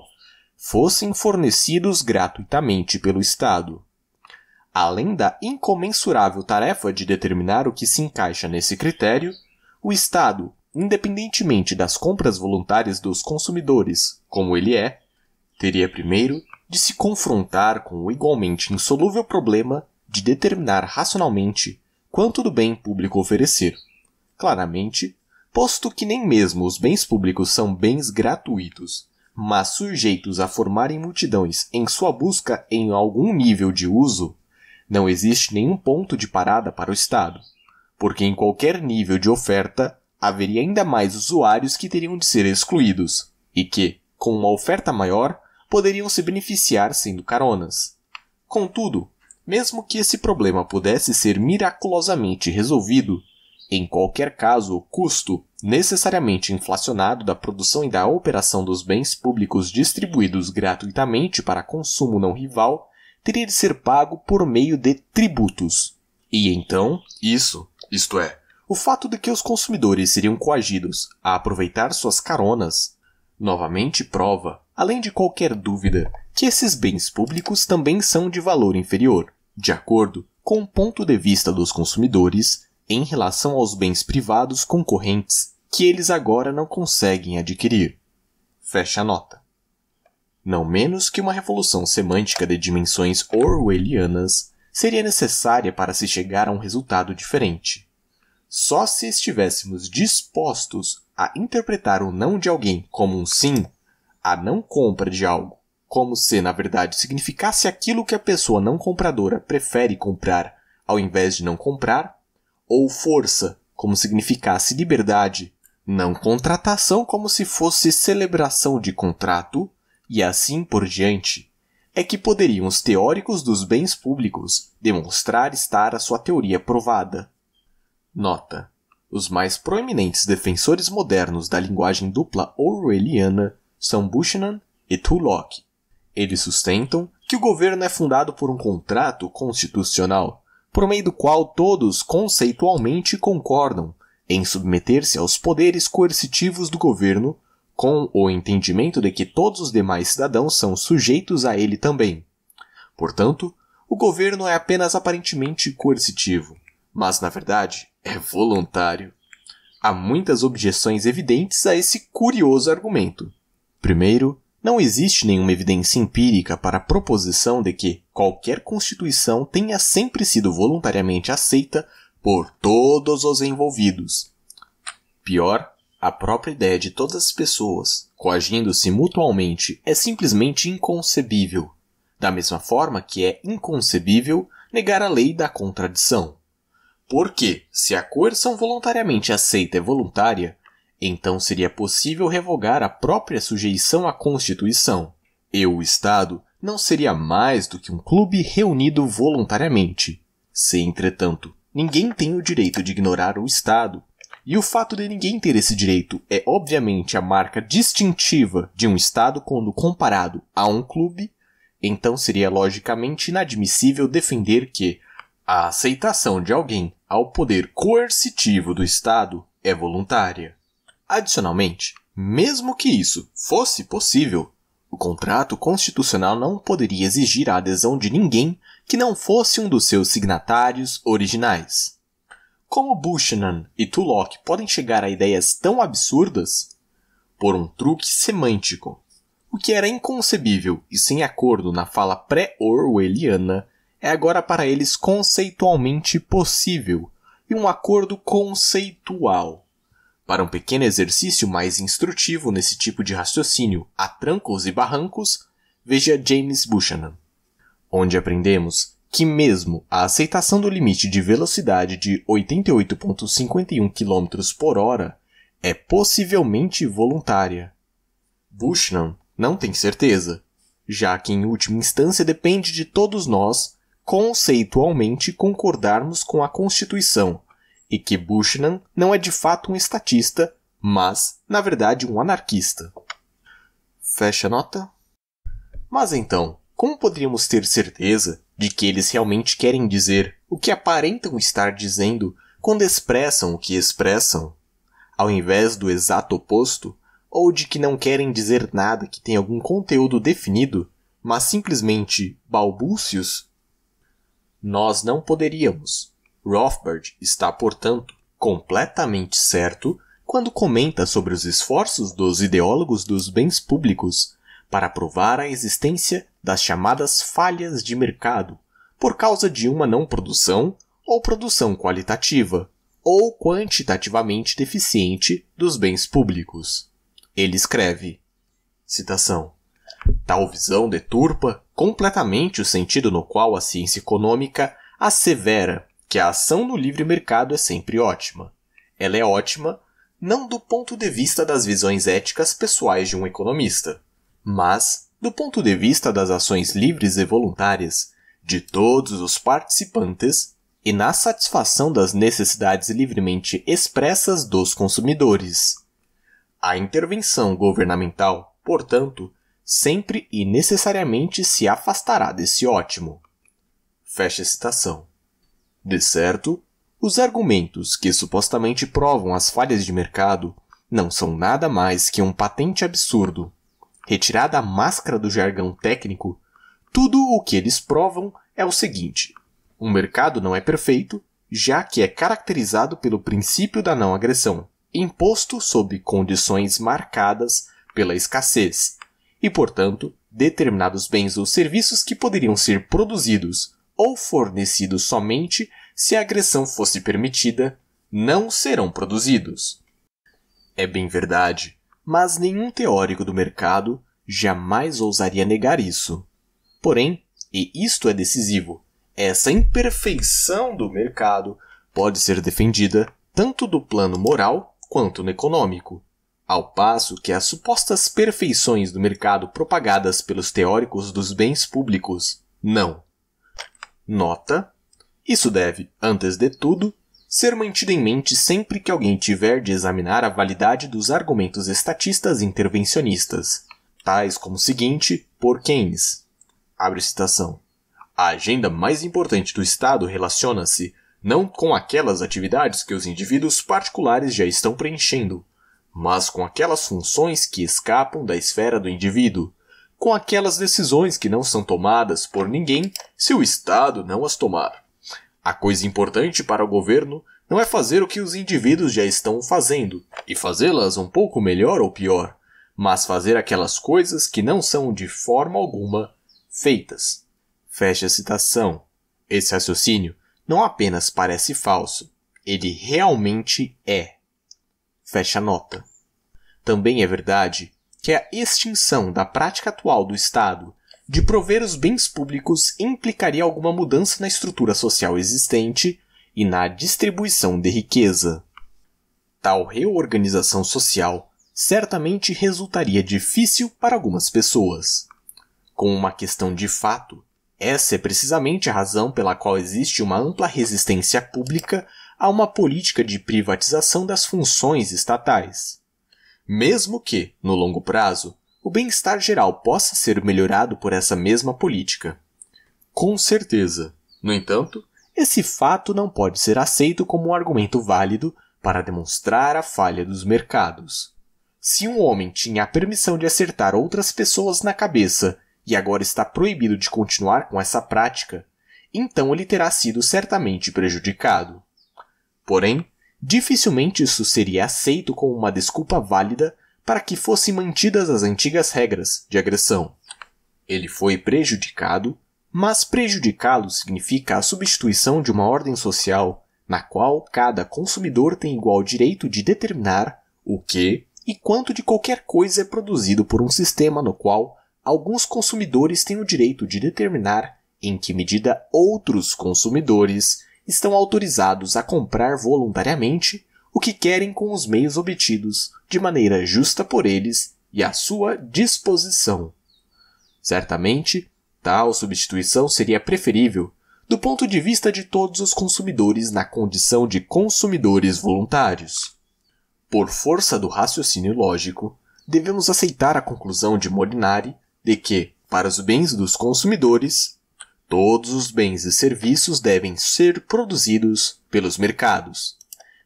A: fossem fornecidos gratuitamente pelo Estado. Além da incomensurável tarefa de determinar o que se encaixa nesse critério, o Estado, independentemente das compras voluntárias dos consumidores, como ele é, teria primeiro de se confrontar com o igualmente insolúvel problema de determinar racionalmente quanto do bem público oferecer. Claramente, posto que nem mesmo os bens públicos são bens gratuitos, mas sujeitos a formarem multidões em sua busca em algum nível de uso, não existe nenhum ponto de parada para o Estado, porque em qualquer nível de oferta haveria ainda mais usuários que teriam de ser excluídos e que, com uma oferta maior, poderiam se beneficiar sendo caronas. Contudo, mesmo que esse problema pudesse ser miraculosamente resolvido, em qualquer caso, o custo, necessariamente inflacionado da produção e da operação dos bens públicos distribuídos gratuitamente para consumo não rival, teria de ser pago por meio de tributos. E então, isso, isto é, o fato de que os consumidores seriam coagidos a aproveitar suas caronas, novamente prova, além de qualquer dúvida, que esses bens públicos também são de valor inferior, de acordo com o ponto de vista dos consumidores em relação aos bens privados concorrentes que eles agora não conseguem adquirir. Fecha a nota. Não menos que uma revolução semântica de dimensões orwellianas seria necessária para se chegar a um resultado diferente. Só se estivéssemos dispostos a interpretar o não de alguém como um sim, a não compra de algo, como se na verdade significasse aquilo que a pessoa não compradora prefere comprar ao invés de não comprar, ou força, como significasse liberdade, não contratação como se fosse celebração de contrato, e assim por diante, é que poderiam os teóricos dos bens públicos demonstrar estar a sua teoria provada. Nota: os mais proeminentes defensores modernos da linguagem dupla orwelliana são Buchanan e Tullock. Eles sustentam que o governo é fundado por um contrato constitucional, por meio do qual todos conceitualmente concordam em submeter-se aos poderes coercitivos do governo com o entendimento de que todos os demais cidadãos são sujeitos a ele também. Portanto, o governo é apenas aparentemente coercitivo, mas na verdade é voluntário. Há muitas objeções evidentes a esse curioso argumento. Primeiro, não existe nenhuma evidência empírica para a proposição de que qualquer constituição tenha sempre sido voluntariamente aceita por todos os envolvidos. Pior, a própria ideia de todas as pessoas coagindo-se mutualmente é simplesmente inconcebível, da mesma forma que é inconcebível negar a lei da contradição. Porque, se a coerção voluntariamente aceita é voluntária, então seria possível revogar a própria sujeição à Constituição. E o Estado não seria mais do que um clube reunido voluntariamente. Se, entretanto, ninguém tem o direito de ignorar o Estado, e o fato de ninguém ter esse direito é obviamente a marca distintiva de um Estado quando comparado a um clube, então seria logicamente inadmissível defender que a aceitação de alguém ao poder coercitivo do Estado é voluntária. Adicionalmente, mesmo que isso fosse possível, o contrato constitucional não poderia exigir a adesão de ninguém que não fosse um dos seus signatários originais. Como Buchanan e Tulloch podem chegar a ideias tão absurdas? Por um truque semântico. O que era inconcebível e sem acordo na fala pré-orwelliana é agora para eles conceitualmente possível e um acordo conceitual. Para um pequeno exercício mais instrutivo nesse tipo de raciocínio a trancos e barrancos, veja James Buchanan, onde aprendemos que mesmo a aceitação do limite de velocidade de 88.51 km por hora é possivelmente voluntária. Bushnell não tem certeza, já que em última instância depende de todos nós conceitualmente concordarmos com a Constituição e que Buchanan não é de fato um estatista, mas, na verdade, um anarquista. Fecha nota. Mas então, como poderíamos ter certeza de que eles realmente querem dizer o que aparentam estar dizendo quando expressam o que expressam, ao invés do exato oposto, ou de que não querem dizer nada que tenha algum conteúdo definido, mas simplesmente balbúcios? Nós não poderíamos. Rothbard está, portanto, completamente certo quando comenta sobre os esforços dos ideólogos dos bens públicos para provar a existência das chamadas falhas de mercado por causa de uma não produção ou produção qualitativa ou quantitativamente deficiente dos bens públicos. Ele escreve: citação, Tal visão deturpa completamente o sentido no qual a ciência econômica assevera que a ação no livre mercado é sempre ótima. Ela é ótima não do ponto de vista das visões éticas pessoais de um economista, mas, do ponto de vista das ações livres e voluntárias de todos os participantes e na satisfação das necessidades livremente expressas dos consumidores. A intervenção governamental, portanto, sempre e necessariamente se afastará desse ótimo. Fecha citação. De certo, os argumentos que supostamente provam as falhas de mercado não são nada mais que um patente absurdo Retirada a máscara do jargão técnico, tudo o que eles provam é o seguinte: um mercado não é perfeito, já que é caracterizado pelo princípio da não agressão, imposto sob condições marcadas pela escassez, e, portanto, determinados bens ou serviços que poderiam ser produzidos ou fornecidos somente se a agressão fosse permitida, não serão produzidos. É bem verdade mas nenhum teórico do mercado jamais ousaria negar isso. Porém, e isto é decisivo, essa imperfeição do mercado pode ser defendida tanto do plano moral quanto no econômico, ao passo que as supostas perfeições do mercado propagadas pelos teóricos dos bens públicos não. Nota: isso deve, antes de tudo, ser mantida em mente sempre que alguém tiver de examinar a validade dos argumentos estatistas intervencionistas, tais como o seguinte, por Keynes. Abre citação. A agenda mais importante do Estado relaciona-se não com aquelas atividades que os indivíduos particulares já estão preenchendo, mas com aquelas funções que escapam da esfera do indivíduo, com aquelas decisões que não são tomadas por ninguém se o Estado não as tomar. A coisa importante para o governo não é fazer o que os indivíduos já estão fazendo, e fazê-las um pouco melhor ou pior, mas fazer aquelas coisas que não são de forma alguma feitas. Fecha a citação. Esse raciocínio não apenas parece falso, ele realmente é. Fecha a nota. Também é verdade que a extinção da prática atual do Estado de prover os bens públicos implicaria alguma mudança na estrutura social existente e na distribuição de riqueza. Tal reorganização social certamente resultaria difícil para algumas pessoas. Como uma questão de fato, essa é precisamente a razão pela qual existe uma ampla resistência pública a uma política de privatização das funções estatais. Mesmo que, no longo prazo, o bem-estar geral possa ser melhorado por essa mesma política. Com certeza. No entanto, esse fato não pode ser aceito como um argumento válido para demonstrar a falha dos mercados. Se um homem tinha a permissão de acertar outras pessoas na cabeça e agora está proibido de continuar com essa prática, então ele terá sido certamente prejudicado. Porém, dificilmente isso seria aceito como uma desculpa válida para que fossem mantidas as antigas regras de agressão. Ele foi prejudicado, mas prejudicá-lo significa a substituição de uma ordem social na qual cada consumidor tem igual direito de determinar o que e quanto de qualquer coisa é produzido por um sistema no qual alguns consumidores têm o direito de determinar em que medida outros consumidores estão autorizados a comprar voluntariamente o que querem com os meios obtidos, de maneira justa por eles e à sua disposição. Certamente, tal substituição seria preferível do ponto de vista de todos os consumidores na condição de consumidores voluntários. Por força do raciocínio lógico, devemos aceitar a conclusão de Molinari de que, para os bens dos consumidores, todos os bens e serviços devem ser produzidos pelos mercados,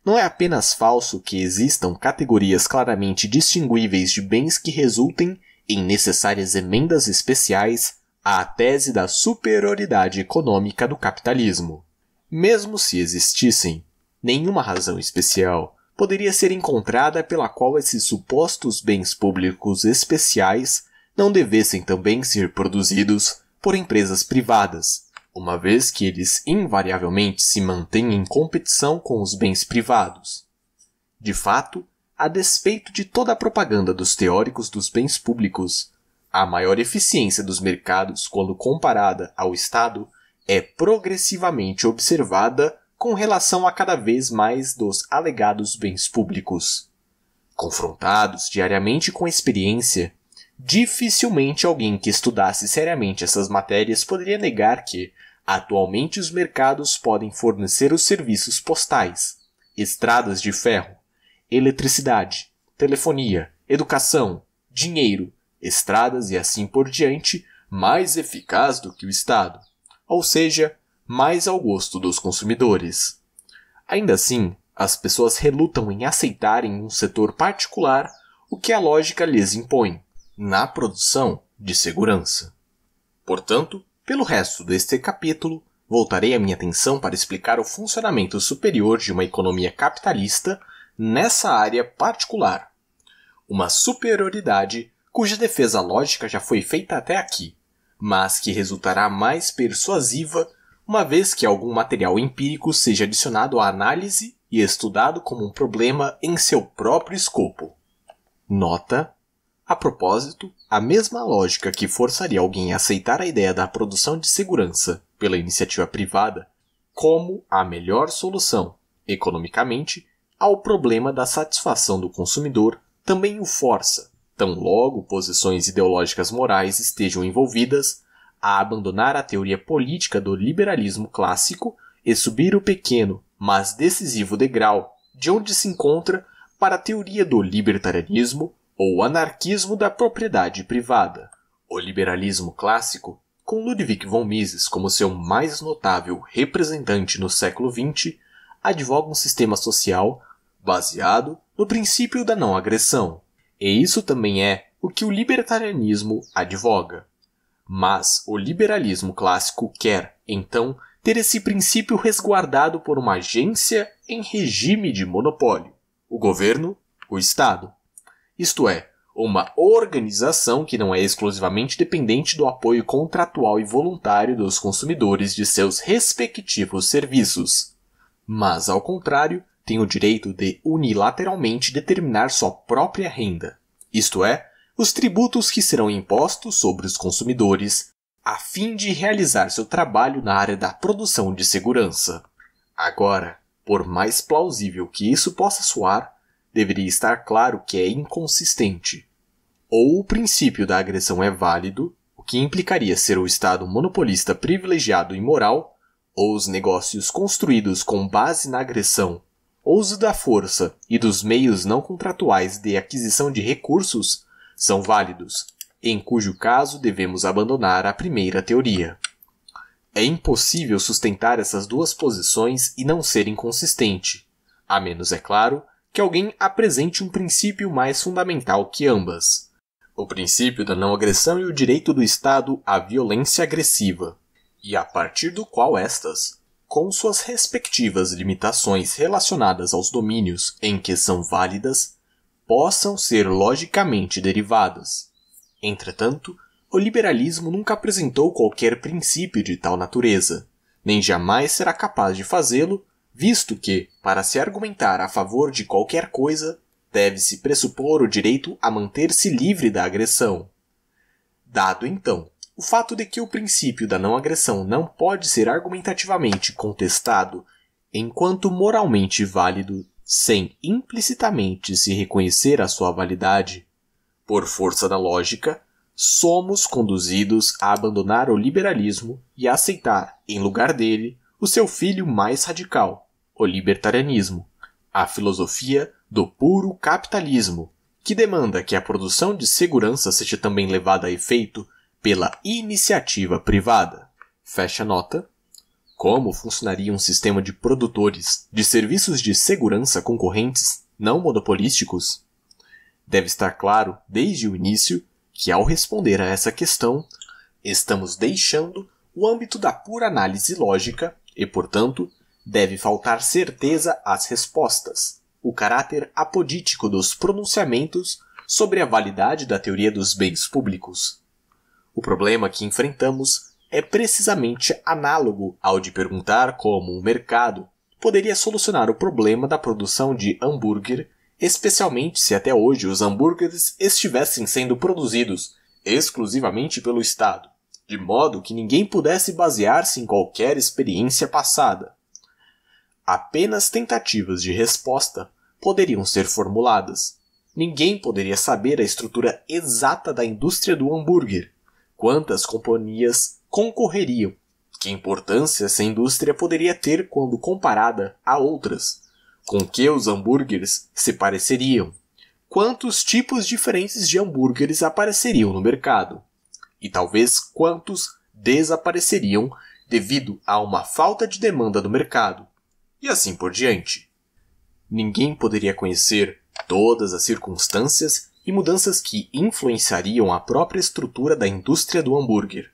A: não é apenas falso que existam categorias claramente distinguíveis de bens que resultem em necessárias emendas especiais à tese da superioridade econômica do capitalismo. Mesmo se existissem, nenhuma razão especial poderia ser encontrada pela qual esses supostos bens públicos especiais não devessem também ser produzidos por empresas privadas, uma vez que eles invariavelmente se mantêm em competição com os bens privados. De fato, a despeito de toda a propaganda dos teóricos dos bens públicos, a maior eficiência dos mercados quando comparada ao Estado é progressivamente observada com relação a cada vez mais dos alegados bens públicos. Confrontados diariamente com a experiência, Dificilmente alguém que estudasse seriamente essas matérias poderia negar que, atualmente, os mercados podem fornecer os serviços postais, estradas de ferro, eletricidade, telefonia, educação, dinheiro, estradas e assim por diante, mais eficaz do que o Estado, ou seja, mais ao gosto dos consumidores. Ainda assim, as pessoas relutam em aceitarem um setor particular o que a lógica lhes impõe na produção de segurança. Portanto, pelo resto deste capítulo, voltarei a minha atenção para explicar o funcionamento superior de uma economia capitalista nessa área particular. Uma superioridade cuja defesa lógica já foi feita até aqui, mas que resultará mais persuasiva uma vez que algum material empírico seja adicionado à análise e estudado como um problema em seu próprio escopo. Nota a propósito, a mesma lógica que forçaria alguém a aceitar a ideia da produção de segurança pela iniciativa privada como a melhor solução, economicamente, ao problema da satisfação do consumidor também o força, tão logo posições ideológicas morais estejam envolvidas, a abandonar a teoria política do liberalismo clássico e subir o pequeno, mas decisivo degrau de onde se encontra para a teoria do libertarianismo ou o anarquismo da propriedade privada. O liberalismo clássico, com Ludwig von Mises como seu mais notável representante no século XX, advoga um sistema social baseado no princípio da não agressão. E isso também é o que o libertarianismo advoga. Mas o liberalismo clássico quer, então, ter esse princípio resguardado por uma agência em regime de monopólio: o governo, o Estado isto é, uma organização que não é exclusivamente dependente do apoio contratual e voluntário dos consumidores de seus respectivos serviços, mas, ao contrário, tem o direito de unilateralmente determinar sua própria renda, isto é, os tributos que serão impostos sobre os consumidores, a fim de realizar seu trabalho na área da produção de segurança. Agora, por mais plausível que isso possa soar, deveria estar claro que é inconsistente. Ou o princípio da agressão é válido, o que implicaria ser o Estado monopolista privilegiado e moral, ou os negócios construídos com base na agressão, ou uso da força e dos meios não contratuais de aquisição de recursos são válidos, em cujo caso devemos abandonar a primeira teoria. É impossível sustentar essas duas posições e não ser inconsistente, a menos, é claro, que alguém apresente um princípio mais fundamental que ambas. O princípio da não agressão e o direito do Estado à violência agressiva, e a partir do qual estas, com suas respectivas limitações relacionadas aos domínios em que são válidas, possam ser logicamente derivadas. Entretanto, o liberalismo nunca apresentou qualquer princípio de tal natureza, nem jamais será capaz de fazê-lo visto que, para se argumentar a favor de qualquer coisa, deve-se pressupor o direito a manter-se livre da agressão. Dado, então, o fato de que o princípio da não agressão não pode ser argumentativamente contestado, enquanto moralmente válido, sem implicitamente se reconhecer a sua validade, por força da lógica, somos conduzidos a abandonar o liberalismo e a aceitar, em lugar dele, o seu filho mais radical, o libertarianismo, a filosofia do puro capitalismo, que demanda que a produção de segurança seja também levada a efeito pela iniciativa privada. Fecha nota. Como funcionaria um sistema de produtores de serviços de segurança concorrentes não monopolísticos? Deve estar claro desde o início que, ao responder a essa questão, estamos deixando o âmbito da pura análise lógica e, portanto, Deve faltar certeza às respostas. O caráter apodítico dos pronunciamentos sobre a validade da teoria dos bens públicos. O problema que enfrentamos é precisamente análogo ao de perguntar como o mercado poderia solucionar o problema da produção de hambúrguer, especialmente se até hoje os hambúrgueres estivessem sendo produzidos exclusivamente pelo Estado, de modo que ninguém pudesse basear-se em qualquer experiência passada. Apenas tentativas de resposta poderiam ser formuladas. Ninguém poderia saber a estrutura exata da indústria do hambúrguer, quantas companhias concorreriam, que importância essa indústria poderia ter quando comparada a outras, com que os hambúrgueres se pareceriam, quantos tipos diferentes de hambúrgueres apareceriam no mercado, e talvez quantos desapareceriam devido a uma falta de demanda do mercado e assim por diante. Ninguém poderia conhecer todas as circunstâncias e mudanças que influenciariam a própria estrutura da indústria do hambúrguer.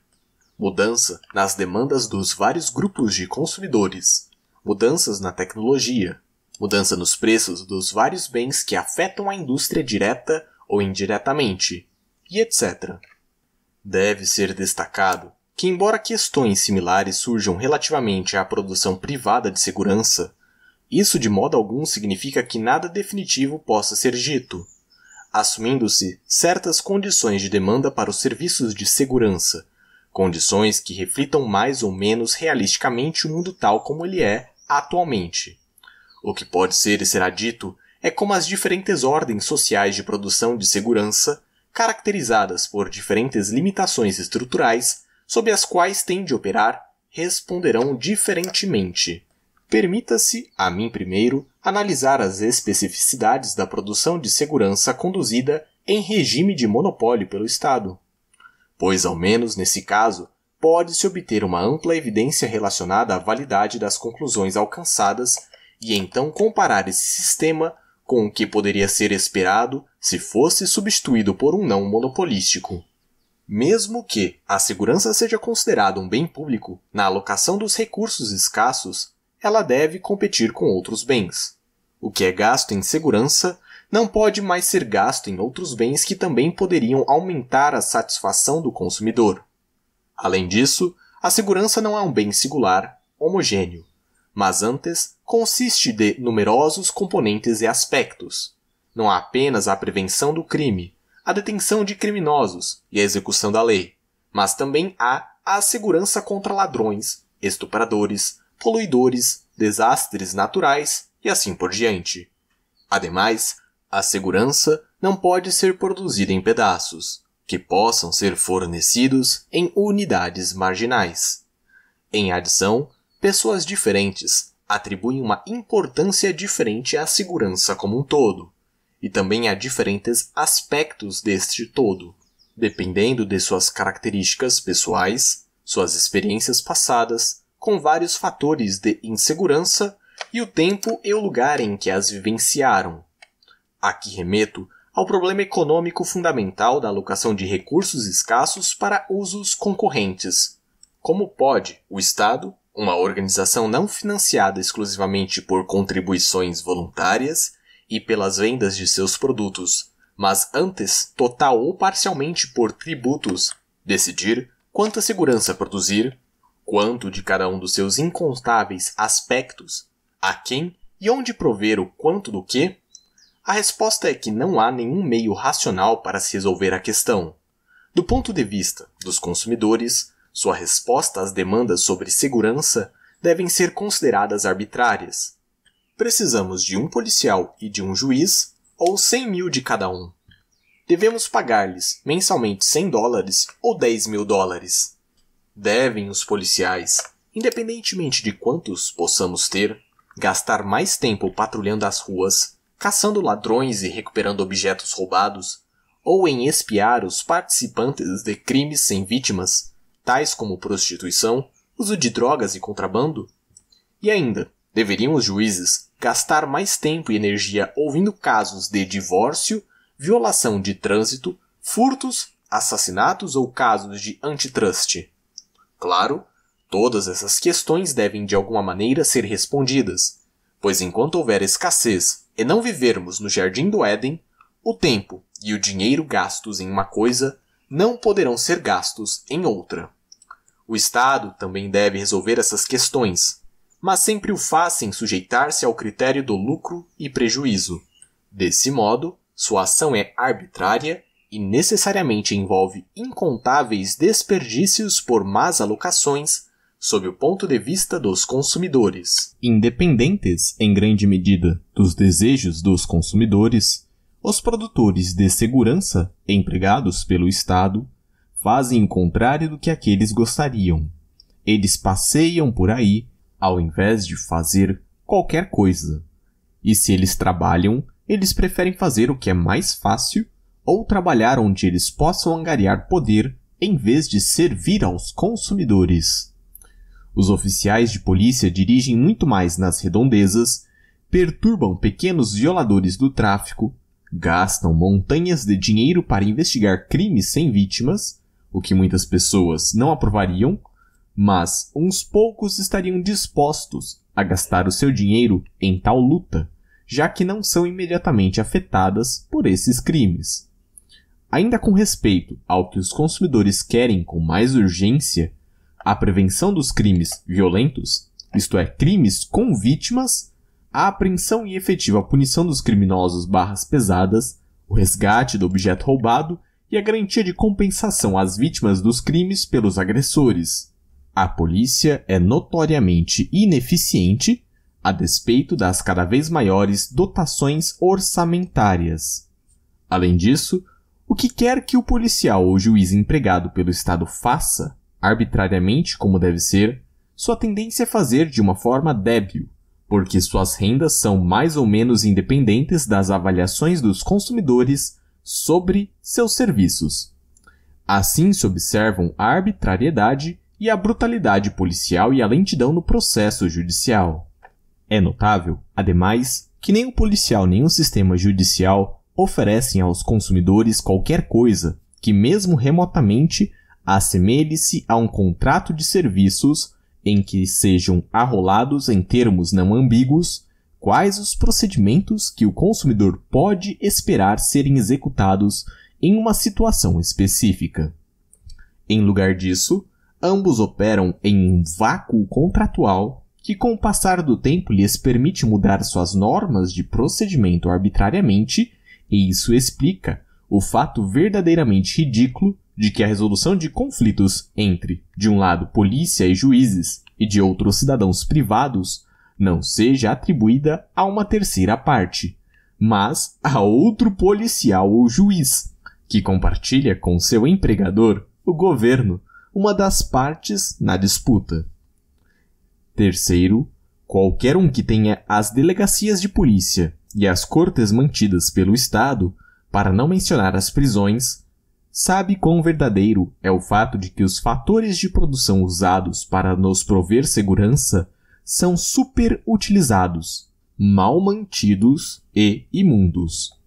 A: Mudança nas demandas dos vários grupos de consumidores, mudanças na tecnologia, mudança nos preços dos vários bens que afetam a indústria direta ou indiretamente, e etc. Deve ser destacado que, embora questões similares surjam relativamente à produção privada de segurança, isso de modo algum significa que nada definitivo possa ser dito, assumindo-se certas condições de demanda para os serviços de segurança, condições que reflitam mais ou menos realisticamente o mundo tal como ele é atualmente. O que pode ser e será dito é como as diferentes ordens sociais de produção de segurança, caracterizadas por diferentes limitações estruturais, sob as quais tem de operar responderão diferentemente. Permita-se, a mim primeiro, analisar as especificidades da produção de segurança conduzida em regime de monopólio pelo Estado. Pois, ao menos nesse caso, pode-se obter uma ampla evidência relacionada à validade das conclusões alcançadas e então comparar esse sistema com o que poderia ser esperado se fosse substituído por um não monopolístico. Mesmo que a segurança seja considerada um bem público, na alocação dos recursos escassos, ela deve competir com outros bens. O que é gasto em segurança não pode mais ser gasto em outros bens que também poderiam aumentar a satisfação do consumidor. Além disso, a segurança não é um bem singular, homogêneo, mas antes consiste de numerosos componentes e aspectos. Não há apenas a prevenção do crime, a detenção de criminosos e a execução da lei, mas também há a segurança contra ladrões, estupradores, poluidores, desastres naturais e assim por diante. Ademais, a segurança não pode ser produzida em pedaços, que possam ser fornecidos em unidades marginais. Em adição, pessoas diferentes atribuem uma importância diferente à segurança como um todo e também há diferentes aspectos deste todo, dependendo de suas características pessoais, suas experiências passadas, com vários fatores de insegurança e o tempo e o lugar em que as vivenciaram. Aqui remeto ao problema econômico fundamental da alocação de recursos escassos para usos concorrentes. Como pode o Estado, uma organização não financiada exclusivamente por contribuições voluntárias, e pelas vendas de seus produtos, mas antes, total ou parcialmente por tributos, decidir quanta segurança produzir, quanto de cada um dos seus incontáveis aspectos, a quem e onde prover o quanto do que? A resposta é que não há nenhum meio racional para se resolver a questão. Do ponto de vista dos consumidores, sua resposta às demandas sobre segurança devem ser consideradas arbitrárias, Precisamos de um policial e de um juiz, ou 100 mil de cada um. Devemos pagar-lhes mensalmente 100 dólares ou 10 mil dólares. Devem os policiais, independentemente de quantos possamos ter, gastar mais tempo patrulhando as ruas, caçando ladrões e recuperando objetos roubados, ou em espiar os participantes de crimes sem vítimas, tais como prostituição, uso de drogas e contrabando? E ainda, Deveriam os juízes gastar mais tempo e energia ouvindo casos de divórcio, violação de trânsito, furtos, assassinatos ou casos de antitrust. Claro, todas essas questões devem de alguma maneira ser respondidas, pois enquanto houver escassez e não vivermos no jardim do Éden, o tempo e o dinheiro gastos em uma coisa não poderão ser gastos em outra. O Estado também deve resolver essas questões, mas sempre o fazem sujeitar-se ao critério do lucro e prejuízo. Desse modo, sua ação é arbitrária e necessariamente envolve incontáveis desperdícios por más alocações sob o ponto de vista dos consumidores. Independentes, em grande medida, dos desejos dos consumidores, os produtores de segurança empregados pelo Estado fazem o contrário do que aqueles gostariam. Eles passeiam por aí ao invés de fazer qualquer coisa. E se eles trabalham, eles preferem fazer o que é mais fácil ou trabalhar onde eles possam angariar poder em vez de servir aos consumidores. Os oficiais de polícia dirigem muito mais nas redondezas, perturbam pequenos violadores do tráfico, gastam montanhas de dinheiro para investigar crimes sem vítimas, o que muitas pessoas não aprovariam, mas uns poucos estariam dispostos a gastar o seu dinheiro em tal luta, já que não são imediatamente afetadas por esses crimes. Ainda com respeito ao que os consumidores querem com mais urgência, a prevenção dos crimes violentos, isto é, crimes com vítimas, a apreensão e efetiva punição dos criminosos barras pesadas, o resgate do objeto roubado e a garantia de compensação às vítimas dos crimes pelos agressores. A polícia é notoriamente ineficiente a despeito das cada vez maiores dotações orçamentárias. Além disso, o que quer que o policial ou juiz empregado pelo Estado faça, arbitrariamente como deve ser, sua tendência é fazer de uma forma débil, porque suas rendas são mais ou menos independentes das avaliações dos consumidores sobre seus serviços. Assim se observam a arbitrariedade e a brutalidade policial e a lentidão no processo judicial. É notável, ademais, que nem o policial nem o sistema judicial oferecem aos consumidores qualquer coisa que, mesmo remotamente, assemelhe-se a um contrato de serviços em que sejam arrolados em termos não ambíguos quais os procedimentos que o consumidor pode esperar serem executados em uma situação específica. Em lugar disso, ambos operam em um vácuo contratual que, com o passar do tempo, lhes permite mudar suas normas de procedimento arbitrariamente, e isso explica o fato verdadeiramente ridículo de que a resolução de conflitos entre, de um lado, polícia e juízes, e de outro, cidadãos privados, não seja atribuída a uma terceira parte, mas a outro policial ou juiz, que compartilha com seu empregador, o governo, uma das partes na disputa. Terceiro, qualquer um que tenha as delegacias de polícia e as cortes mantidas pelo Estado, para não mencionar as prisões, sabe quão verdadeiro é o fato de que os fatores de produção usados para nos prover segurança são superutilizados, mal mantidos e imundos.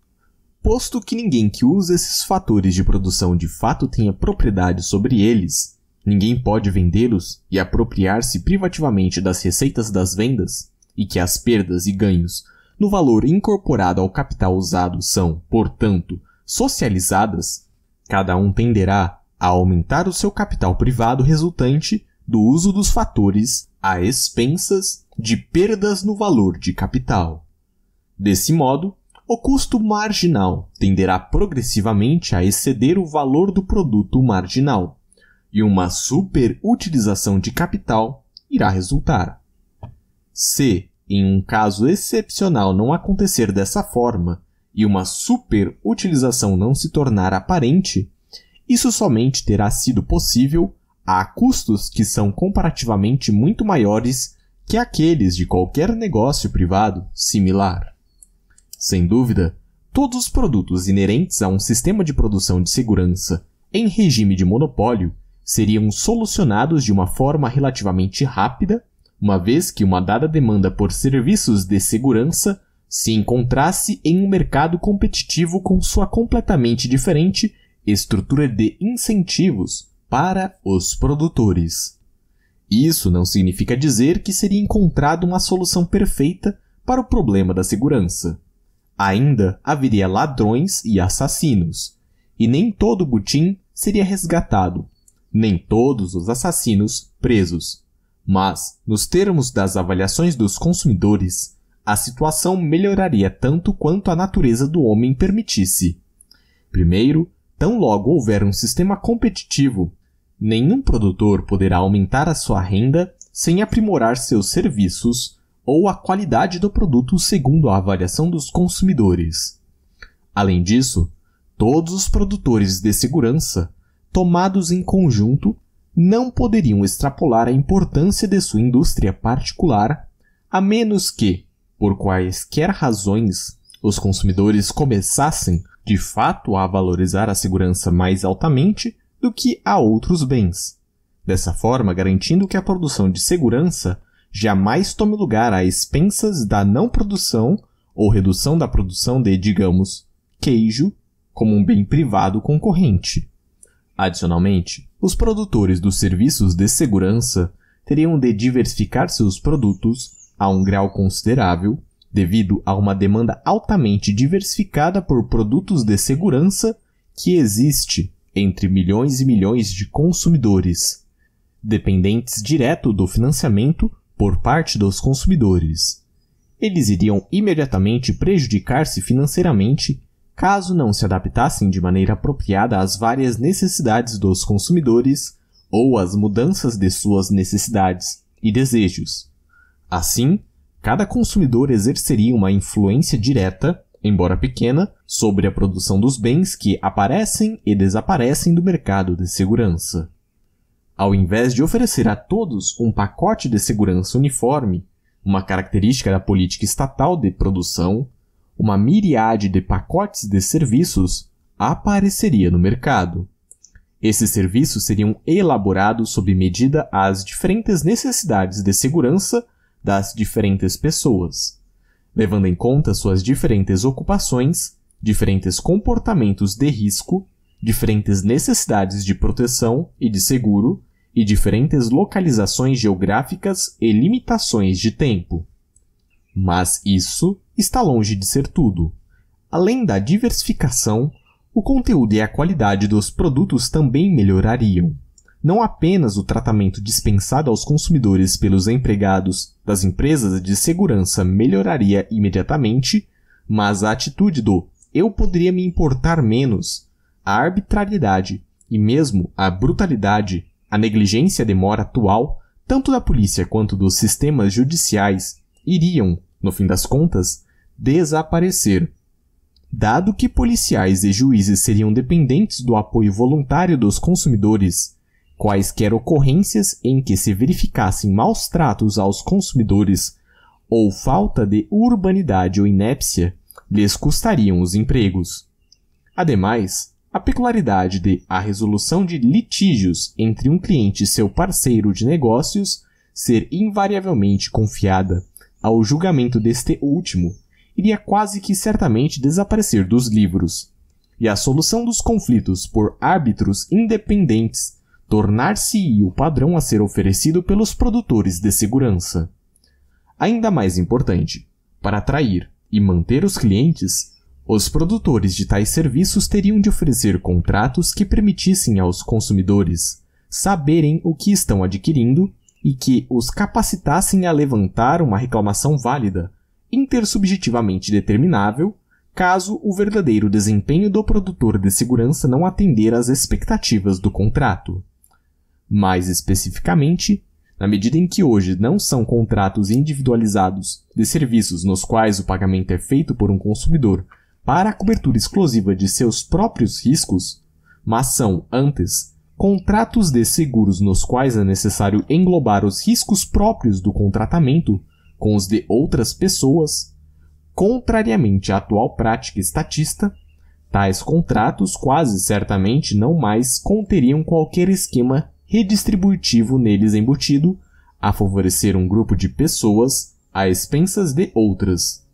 A: Posto que ninguém que usa esses fatores de produção de fato tenha propriedade sobre eles, ninguém pode vendê-los e apropriar-se privativamente das receitas das vendas, e que as perdas e ganhos no valor incorporado ao capital usado são, portanto, socializadas, cada um tenderá a aumentar o seu capital privado resultante do uso dos fatores a expensas de perdas no valor de capital. Desse modo, o custo marginal tenderá progressivamente a exceder o valor do produto marginal, e uma superutilização de capital irá resultar. Se, em um caso excepcional, não acontecer dessa forma e uma superutilização não se tornar aparente, isso somente terá sido possível a custos que são comparativamente muito maiores que aqueles de qualquer negócio privado similar. Sem dúvida, todos os produtos inerentes a um sistema de produção de segurança em regime de monopólio seriam solucionados de uma forma relativamente rápida, uma vez que uma dada demanda por serviços de segurança se encontrasse em um mercado competitivo com sua completamente diferente estrutura de incentivos para os produtores. Isso não significa dizer que seria encontrada uma solução perfeita para o problema da segurança. Ainda haveria ladrões e assassinos, e nem todo o butim seria resgatado, nem todos os assassinos presos. Mas, nos termos das avaliações dos consumidores, a situação melhoraria tanto quanto a natureza do homem permitisse. Primeiro, tão logo houver um sistema competitivo, nenhum produtor poderá aumentar a sua renda sem aprimorar seus serviços ou a qualidade do produto segundo a avaliação dos consumidores. Além disso, todos os produtores de segurança tomados em conjunto, não poderiam extrapolar a importância de sua indústria particular, a menos que, por quaisquer razões, os consumidores começassem, de fato, a valorizar a segurança mais altamente do que a outros bens. Dessa forma, garantindo que a produção de segurança jamais tome lugar a expensas da não produção ou redução da produção de, digamos, queijo, como um bem privado concorrente. Adicionalmente, os produtores dos serviços de segurança teriam de diversificar seus produtos a um grau considerável, devido a uma demanda altamente diversificada por produtos de segurança que existe entre milhões e milhões de consumidores, dependentes direto do financiamento por parte dos consumidores. Eles iriam imediatamente prejudicar-se financeiramente caso não se adaptassem de maneira apropriada às várias necessidades dos consumidores ou às mudanças de suas necessidades e desejos. Assim, cada consumidor exerceria uma influência direta, embora pequena, sobre a produção dos bens que aparecem e desaparecem do mercado de segurança. Ao invés de oferecer a todos um pacote de segurança uniforme, uma característica da política estatal de produção, uma miriade de pacotes de serviços apareceria no mercado. Esses serviços seriam elaborados sob medida às diferentes necessidades de segurança das diferentes pessoas, levando em conta suas diferentes ocupações, diferentes comportamentos de risco, diferentes necessidades de proteção e de seguro e diferentes localizações geográficas e limitações de tempo. Mas isso está longe de ser tudo. Além da diversificação, o conteúdo e a qualidade dos produtos também melhorariam. Não apenas o tratamento dispensado aos consumidores pelos empregados das empresas de segurança melhoraria imediatamente, mas a atitude do eu poderia me importar menos, a arbitrariedade e mesmo a brutalidade, a negligência demora atual, tanto da polícia quanto dos sistemas judiciais, iriam, no fim das contas, desaparecer. Dado que policiais e juízes seriam dependentes do apoio voluntário dos consumidores, quaisquer ocorrências em que se verificassem maus tratos aos consumidores ou falta de urbanidade ou inépcia lhes custariam os empregos. Ademais, a peculiaridade de a resolução de litígios entre um cliente e seu parceiro de negócios ser invariavelmente confiada ao julgamento deste último iria quase que certamente desaparecer dos livros, e a solução dos conflitos por árbitros independentes tornar-se o padrão a ser oferecido pelos produtores de segurança. Ainda mais importante, para atrair e manter os clientes, os produtores de tais serviços teriam de oferecer contratos que permitissem aos consumidores saberem o que estão adquirindo e que os capacitassem a levantar uma reclamação válida intersubjetivamente determinável caso o verdadeiro desempenho do produtor de segurança não atender às expectativas do contrato. Mais especificamente, na medida em que hoje não são contratos individualizados de serviços nos quais o pagamento é feito por um consumidor para a cobertura exclusiva de seus próprios riscos, mas são, antes, contratos de seguros nos quais é necessário englobar os riscos próprios do contratamento, com os de outras pessoas, contrariamente à atual prática estatista, tais contratos quase certamente não mais conteriam qualquer esquema redistributivo neles embutido a favorecer um grupo de pessoas a expensas de outras.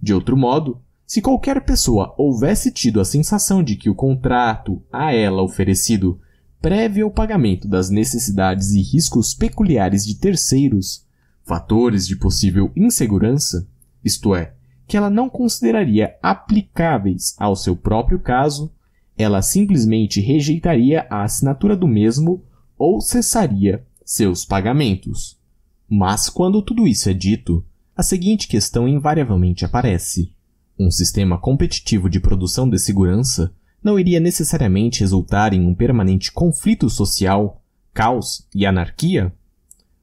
A: De outro modo, se qualquer pessoa houvesse tido a sensação de que o contrato a ela oferecido prévio o pagamento das necessidades e riscos peculiares de terceiros, Fatores de possível insegurança, isto é, que ela não consideraria aplicáveis ao seu próprio caso, ela simplesmente rejeitaria a assinatura do mesmo ou cessaria seus pagamentos. Mas quando tudo isso é dito, a seguinte questão invariavelmente aparece: um sistema competitivo de produção de segurança não iria necessariamente resultar em um permanente conflito social, caos e anarquia?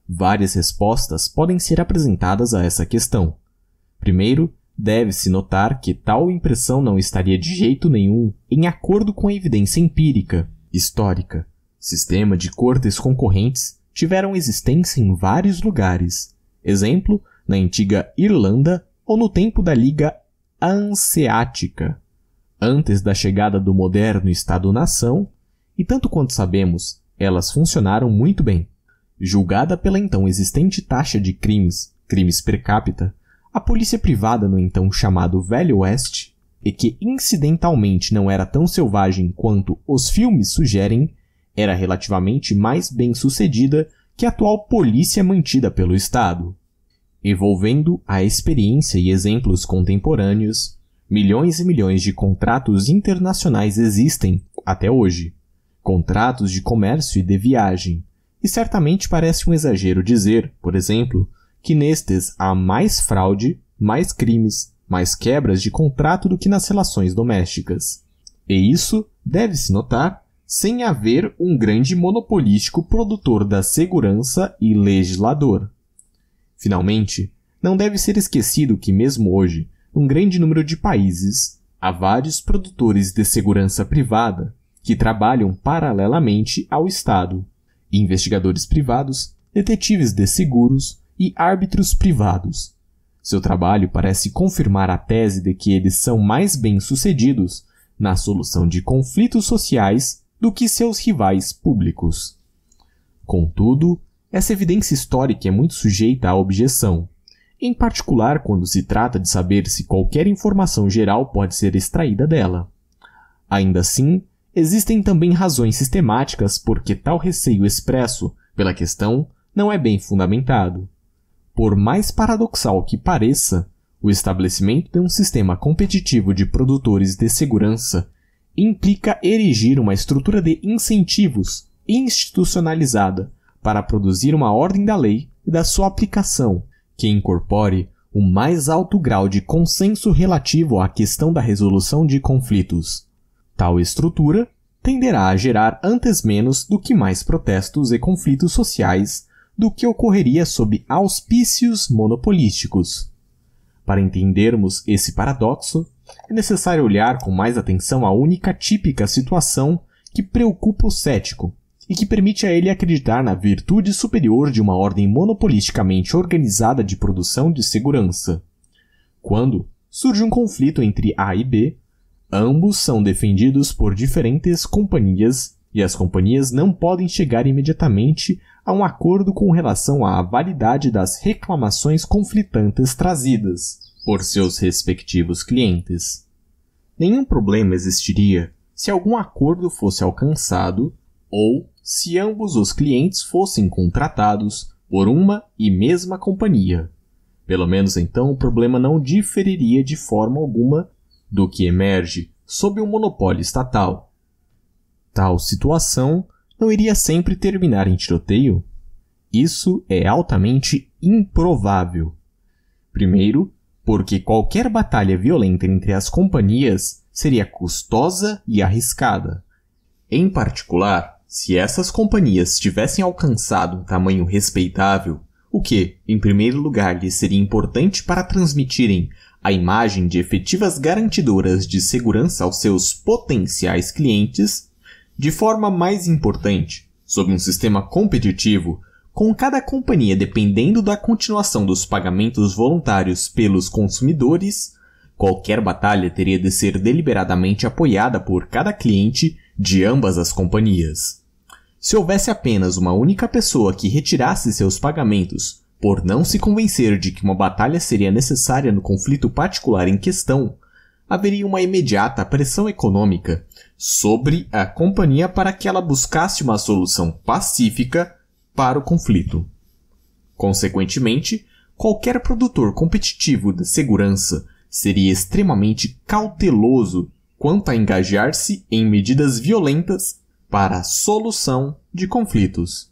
A: Várias respostas podem ser apresentadas a essa questão. Primeiro, deve-se notar que tal impressão não estaria de jeito nenhum em acordo com a evidência empírica, histórica. Sistema de cortes concorrentes tiveram existência em vários lugares. Exemplo, na antiga Irlanda ou no tempo da Liga Anseática, antes da chegada do moderno Estado-nação, e tanto quanto sabemos, elas funcionaram muito bem. Julgada pela então existente taxa de crimes, crimes per capita, a polícia privada no então chamado Velho Oeste, e que incidentalmente não era tão selvagem quanto os filmes sugerem, era relativamente mais bem sucedida que a atual polícia mantida pelo Estado. Evolvendo a experiência e exemplos contemporâneos, milhões e milhões de contratos internacionais existem até hoje. Contratos de comércio e de viagem, e certamente parece um exagero dizer, por exemplo, que nestes há mais fraude, mais crimes, mais quebras de contrato do que nas relações domésticas. E isso deve-se notar sem haver um grande monopolístico produtor da segurança e legislador. Finalmente, não deve ser esquecido que, mesmo hoje, um grande número de países há vários produtores de segurança privada que trabalham paralelamente ao Estado investigadores privados, detetives de seguros e árbitros privados. Seu trabalho parece confirmar a tese de que eles são mais bem-sucedidos na solução de conflitos sociais do que seus rivais públicos. Contudo, essa evidência histórica é muito sujeita à objeção, em particular quando se trata de saber se qualquer informação geral pode ser extraída dela. Ainda assim, Existem também razões sistemáticas porque tal receio expresso pela questão não é bem fundamentado. Por mais paradoxal que pareça, o estabelecimento de um sistema competitivo de produtores de segurança implica erigir uma estrutura de incentivos institucionalizada para produzir uma ordem da lei e da sua aplicação que incorpore o mais alto grau de consenso relativo à questão da resolução de conflitos. Tal estrutura tenderá a gerar antes menos do que mais protestos e conflitos sociais do que ocorreria sob auspícios monopolísticos. Para entendermos esse paradoxo, é necessário olhar com mais atenção a única típica situação que preocupa o cético e que permite a ele acreditar na virtude superior de uma ordem monopolisticamente organizada de produção de segurança. Quando surge um conflito entre A e B, Ambos são defendidos por diferentes companhias e as companhias não podem chegar imediatamente a um acordo com relação à validade das reclamações conflitantes trazidas por seus respectivos clientes. Nenhum problema existiria se algum acordo fosse alcançado ou se ambos os clientes fossem contratados por uma e mesma companhia. Pelo menos então o problema não diferiria de forma alguma do que emerge sob o um monopólio estatal. Tal situação não iria sempre terminar em tiroteio? Isso é altamente improvável. Primeiro, porque qualquer batalha violenta entre as companhias seria custosa e arriscada. Em particular, se essas companhias tivessem alcançado um tamanho respeitável, o que, em primeiro lugar, lhes seria importante para transmitirem a imagem de efetivas garantidoras de segurança aos seus potenciais clientes, de forma mais importante, sob um sistema competitivo, com cada companhia dependendo da continuação dos pagamentos voluntários pelos consumidores, qualquer batalha teria de ser deliberadamente apoiada por cada cliente de ambas as companhias. Se houvesse apenas uma única pessoa que retirasse seus pagamentos por não se convencer de que uma batalha seria necessária no conflito particular em questão, haveria uma imediata pressão econômica sobre a companhia para que ela buscasse uma solução pacífica para o conflito. Consequentemente, qualquer produtor competitivo de segurança seria extremamente cauteloso quanto a engajar-se em medidas violentas para a solução de conflitos.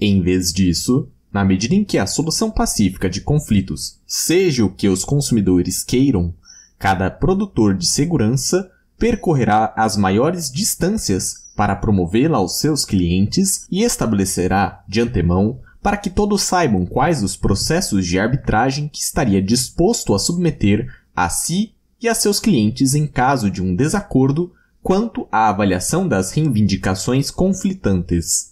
A: Em vez disso, na medida em que a solução pacífica de conflitos seja o que os consumidores queiram, cada produtor de segurança percorrerá as maiores distâncias para promovê-la aos seus clientes e estabelecerá, de antemão, para que todos saibam quais os processos de arbitragem que estaria disposto a submeter a si e a seus clientes em caso de um desacordo quanto à avaliação das reivindicações conflitantes.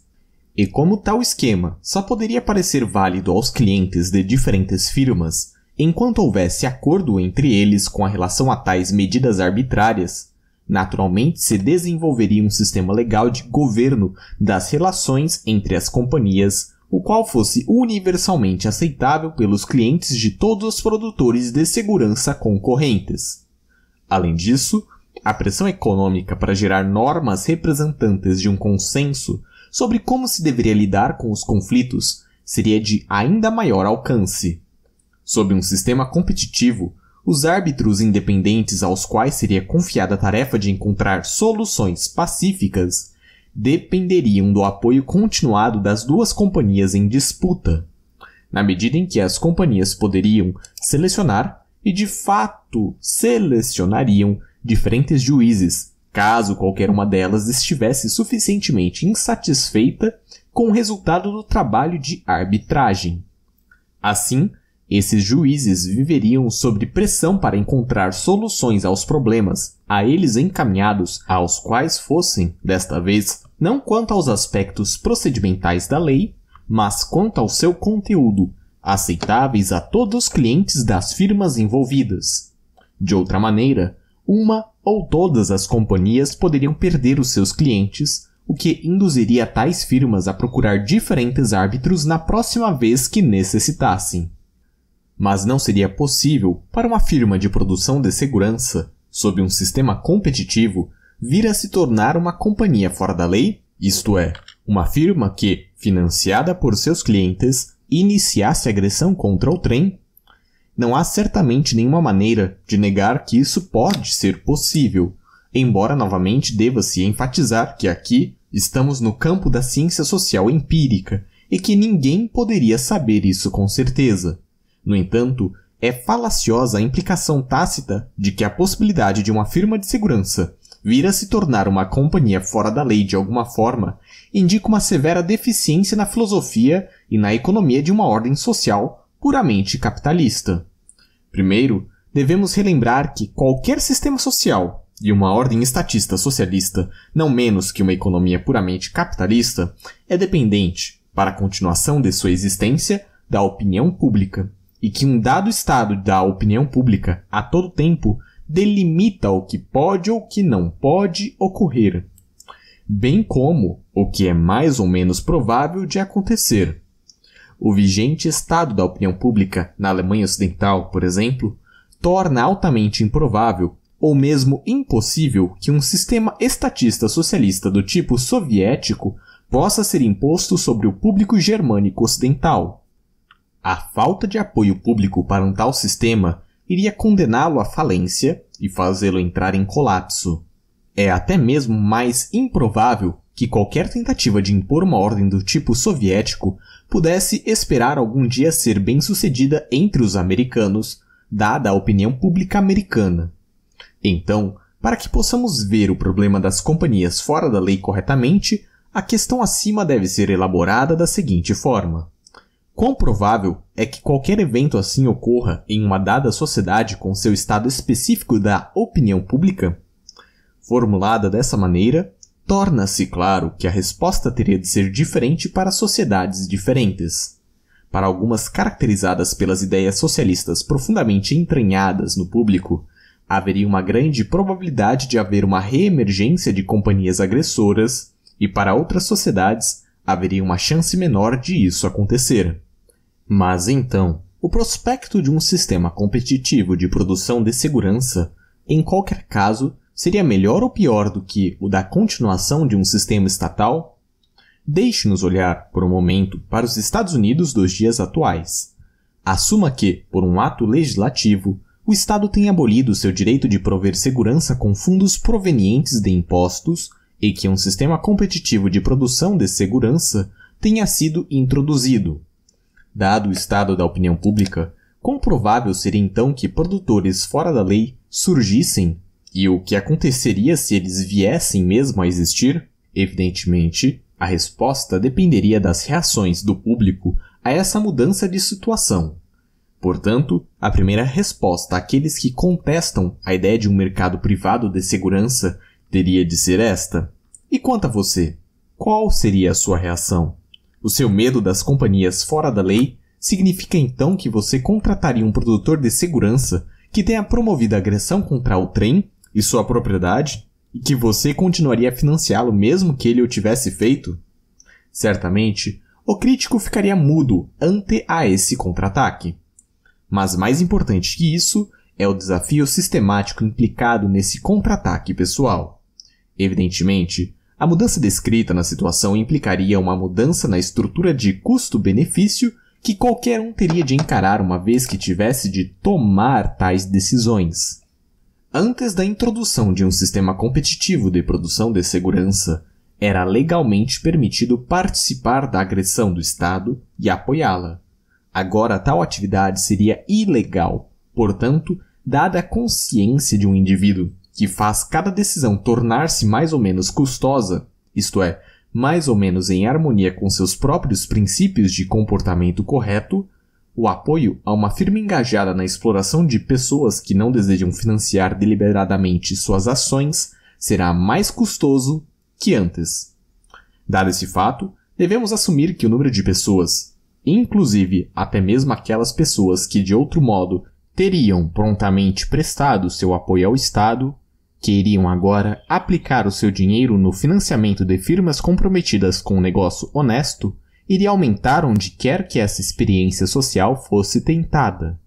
A: E como tal esquema só poderia parecer válido aos clientes de diferentes firmas enquanto houvesse acordo entre eles com a relação a tais medidas arbitrárias, naturalmente se desenvolveria um sistema legal de governo das relações entre as companhias, o qual fosse universalmente aceitável pelos clientes de todos os produtores de segurança concorrentes. Além disso, a pressão econômica para gerar normas representantes de um consenso sobre como se deveria lidar com os conflitos seria de ainda maior alcance. Sob um sistema competitivo, os árbitros independentes aos quais seria confiada a tarefa de encontrar soluções pacíficas dependeriam do apoio continuado das duas companhias em disputa, na medida em que as companhias poderiam selecionar e de fato selecionariam diferentes juízes caso qualquer uma delas estivesse suficientemente insatisfeita com o resultado do trabalho de arbitragem. Assim, esses juízes viveriam sob pressão para encontrar soluções aos problemas a eles encaminhados, aos quais fossem, desta vez, não quanto aos aspectos procedimentais da lei, mas quanto ao seu conteúdo, aceitáveis a todos os clientes das firmas envolvidas. De outra maneira, uma ou todas as companhias poderiam perder os seus clientes, o que induziria tais firmas a procurar diferentes árbitros na próxima vez que necessitassem. Mas não seria possível para uma firma de produção de segurança, sob um sistema competitivo, vir a se tornar uma companhia fora da lei, isto é, uma firma que, financiada por seus clientes, iniciasse agressão contra o trem não há certamente nenhuma maneira de negar que isso pode ser possível, embora novamente deva-se enfatizar que aqui estamos no campo da ciência social empírica e que ninguém poderia saber isso com certeza. No entanto, é falaciosa a implicação tácita de que a possibilidade de uma firma de segurança vir a se tornar uma companhia fora da lei de alguma forma indica uma severa deficiência na filosofia e na economia de uma ordem social puramente capitalista. Primeiro, devemos relembrar que qualquer sistema social e uma ordem estatista socialista, não menos que uma economia puramente capitalista, é dependente, para a continuação de sua existência, da opinião pública, e que um dado estado da opinião pública, a todo tempo, delimita o que pode ou que não pode ocorrer, bem como o que é mais ou menos provável de acontecer, o vigente estado da opinião pública na Alemanha Ocidental, por exemplo, torna altamente improvável ou mesmo impossível que um sistema estatista socialista do tipo soviético possa ser imposto sobre o público germânico ocidental. A falta de apoio público para um tal sistema iria condená-lo à falência e fazê-lo entrar em colapso. É até mesmo mais improvável que qualquer tentativa de impor uma ordem do tipo soviético pudesse esperar algum dia ser bem-sucedida entre os americanos, dada a opinião pública americana. Então, para que possamos ver o problema das companhias fora da lei corretamente, a questão acima deve ser elaborada da seguinte forma. Quão provável é que qualquer evento assim ocorra em uma dada sociedade com seu estado específico da opinião pública? Formulada dessa maneira, torna-se claro que a resposta teria de ser diferente para sociedades diferentes. Para algumas caracterizadas pelas ideias socialistas profundamente entranhadas no público, haveria uma grande probabilidade de haver uma reemergência de companhias agressoras, e para outras sociedades haveria uma chance menor de isso acontecer. Mas então, o prospecto de um sistema competitivo de produção de segurança, em qualquer caso, seria melhor ou pior do que o da continuação de um sistema estatal? Deixe-nos olhar, por um momento, para os Estados Unidos dos dias atuais. Assuma que, por um ato legislativo, o Estado tem abolido seu direito de prover segurança com fundos provenientes de impostos e que um sistema competitivo de produção de segurança tenha sido introduzido. Dado o estado da opinião pública, quão provável seria então que produtores fora da lei surgissem e o que aconteceria se eles viessem mesmo a existir? Evidentemente, a resposta dependeria das reações do público a essa mudança de situação. Portanto, a primeira resposta àqueles que contestam a ideia de um mercado privado de segurança teria de ser esta: E quanto a você? Qual seria a sua reação? O seu medo das companhias fora da lei significa então que você contrataria um produtor de segurança que tenha promovido agressão contra o trem e sua propriedade e que você continuaria a financiá-lo mesmo que ele o tivesse feito? Certamente, o crítico ficaria mudo ante a esse contra-ataque. Mas mais importante que isso é o desafio sistemático implicado nesse contra-ataque pessoal. Evidentemente, a mudança descrita na situação implicaria uma mudança na estrutura de custo-benefício que qualquer um teria de encarar uma vez que tivesse de tomar tais decisões. Antes da introdução de um sistema competitivo de produção de segurança, era legalmente permitido participar da agressão do Estado e apoiá-la. Agora, tal atividade seria ilegal, portanto, dada a consciência de um indivíduo que faz cada decisão tornar-se mais ou menos custosa, isto é, mais ou menos em harmonia com seus próprios princípios de comportamento correto, o apoio a uma firma engajada na exploração de pessoas que não desejam financiar deliberadamente suas ações será mais custoso que antes. Dado esse fato, devemos assumir que o número de pessoas, inclusive até mesmo aquelas pessoas que de outro modo teriam prontamente prestado seu apoio ao Estado, que iriam agora aplicar o seu dinheiro no financiamento de firmas comprometidas com um negócio honesto, iria aumentar onde quer que essa experiência social fosse tentada.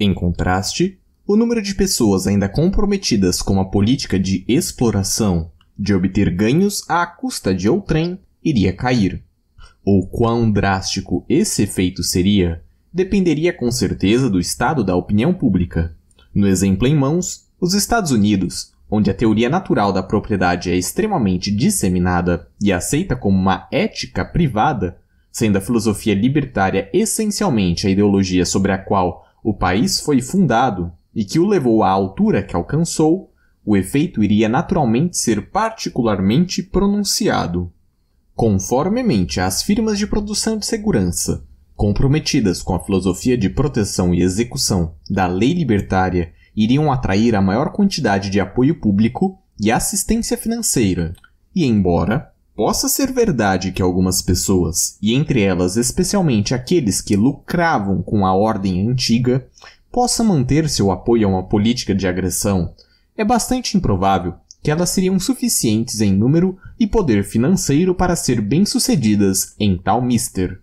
A: Em contraste, o número de pessoas ainda comprometidas com a política de exploração, de obter ganhos à custa de outrem, iria cair. Ou quão drástico esse efeito seria, dependeria com certeza do estado da opinião pública. No exemplo em mãos, os Estados Unidos, onde a teoria natural da propriedade é extremamente disseminada e aceita como uma ética privada, sendo a filosofia libertária essencialmente a ideologia sobre a qual o país foi fundado e que o levou à altura que alcançou, o efeito iria naturalmente ser particularmente pronunciado. Conformemente às firmas de produção de segurança, comprometidas com a filosofia de proteção e execução da lei libertária, iriam atrair a maior quantidade de apoio público e assistência financeira. E embora Possa ser verdade que algumas pessoas, e entre elas especialmente aqueles que lucravam com a ordem antiga, possa manter seu apoio a uma política de agressão, é bastante improvável que elas seriam suficientes em número e poder financeiro para ser bem-sucedidas em tal mister.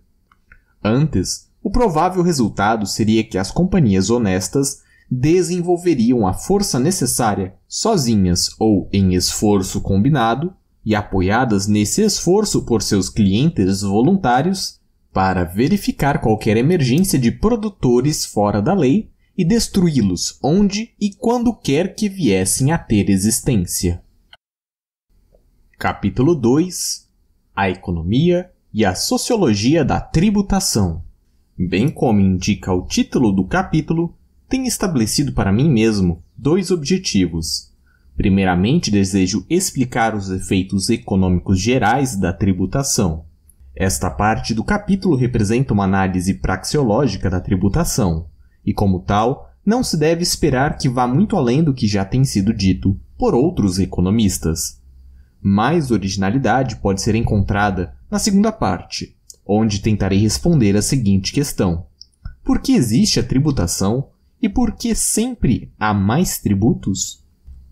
A: Antes, o provável resultado seria que as companhias honestas desenvolveriam a força necessária, sozinhas ou em esforço combinado, e apoiadas nesse esforço por seus clientes voluntários para verificar qualquer emergência de produtores fora da lei e destruí-los onde e quando quer que viessem a ter existência. Capítulo 2 A Economia e a Sociologia da Tributação. Bem como indica o título do capítulo, tenho estabelecido para mim mesmo dois objetivos Primeiramente, desejo explicar os efeitos econômicos gerais da tributação. Esta parte do capítulo representa uma análise praxeológica da tributação, e como tal, não se deve esperar que vá muito além do que já tem sido dito por outros economistas. Mais originalidade pode ser encontrada na segunda parte, onde tentarei responder a seguinte questão: Por que existe a tributação e por que sempre há mais tributos?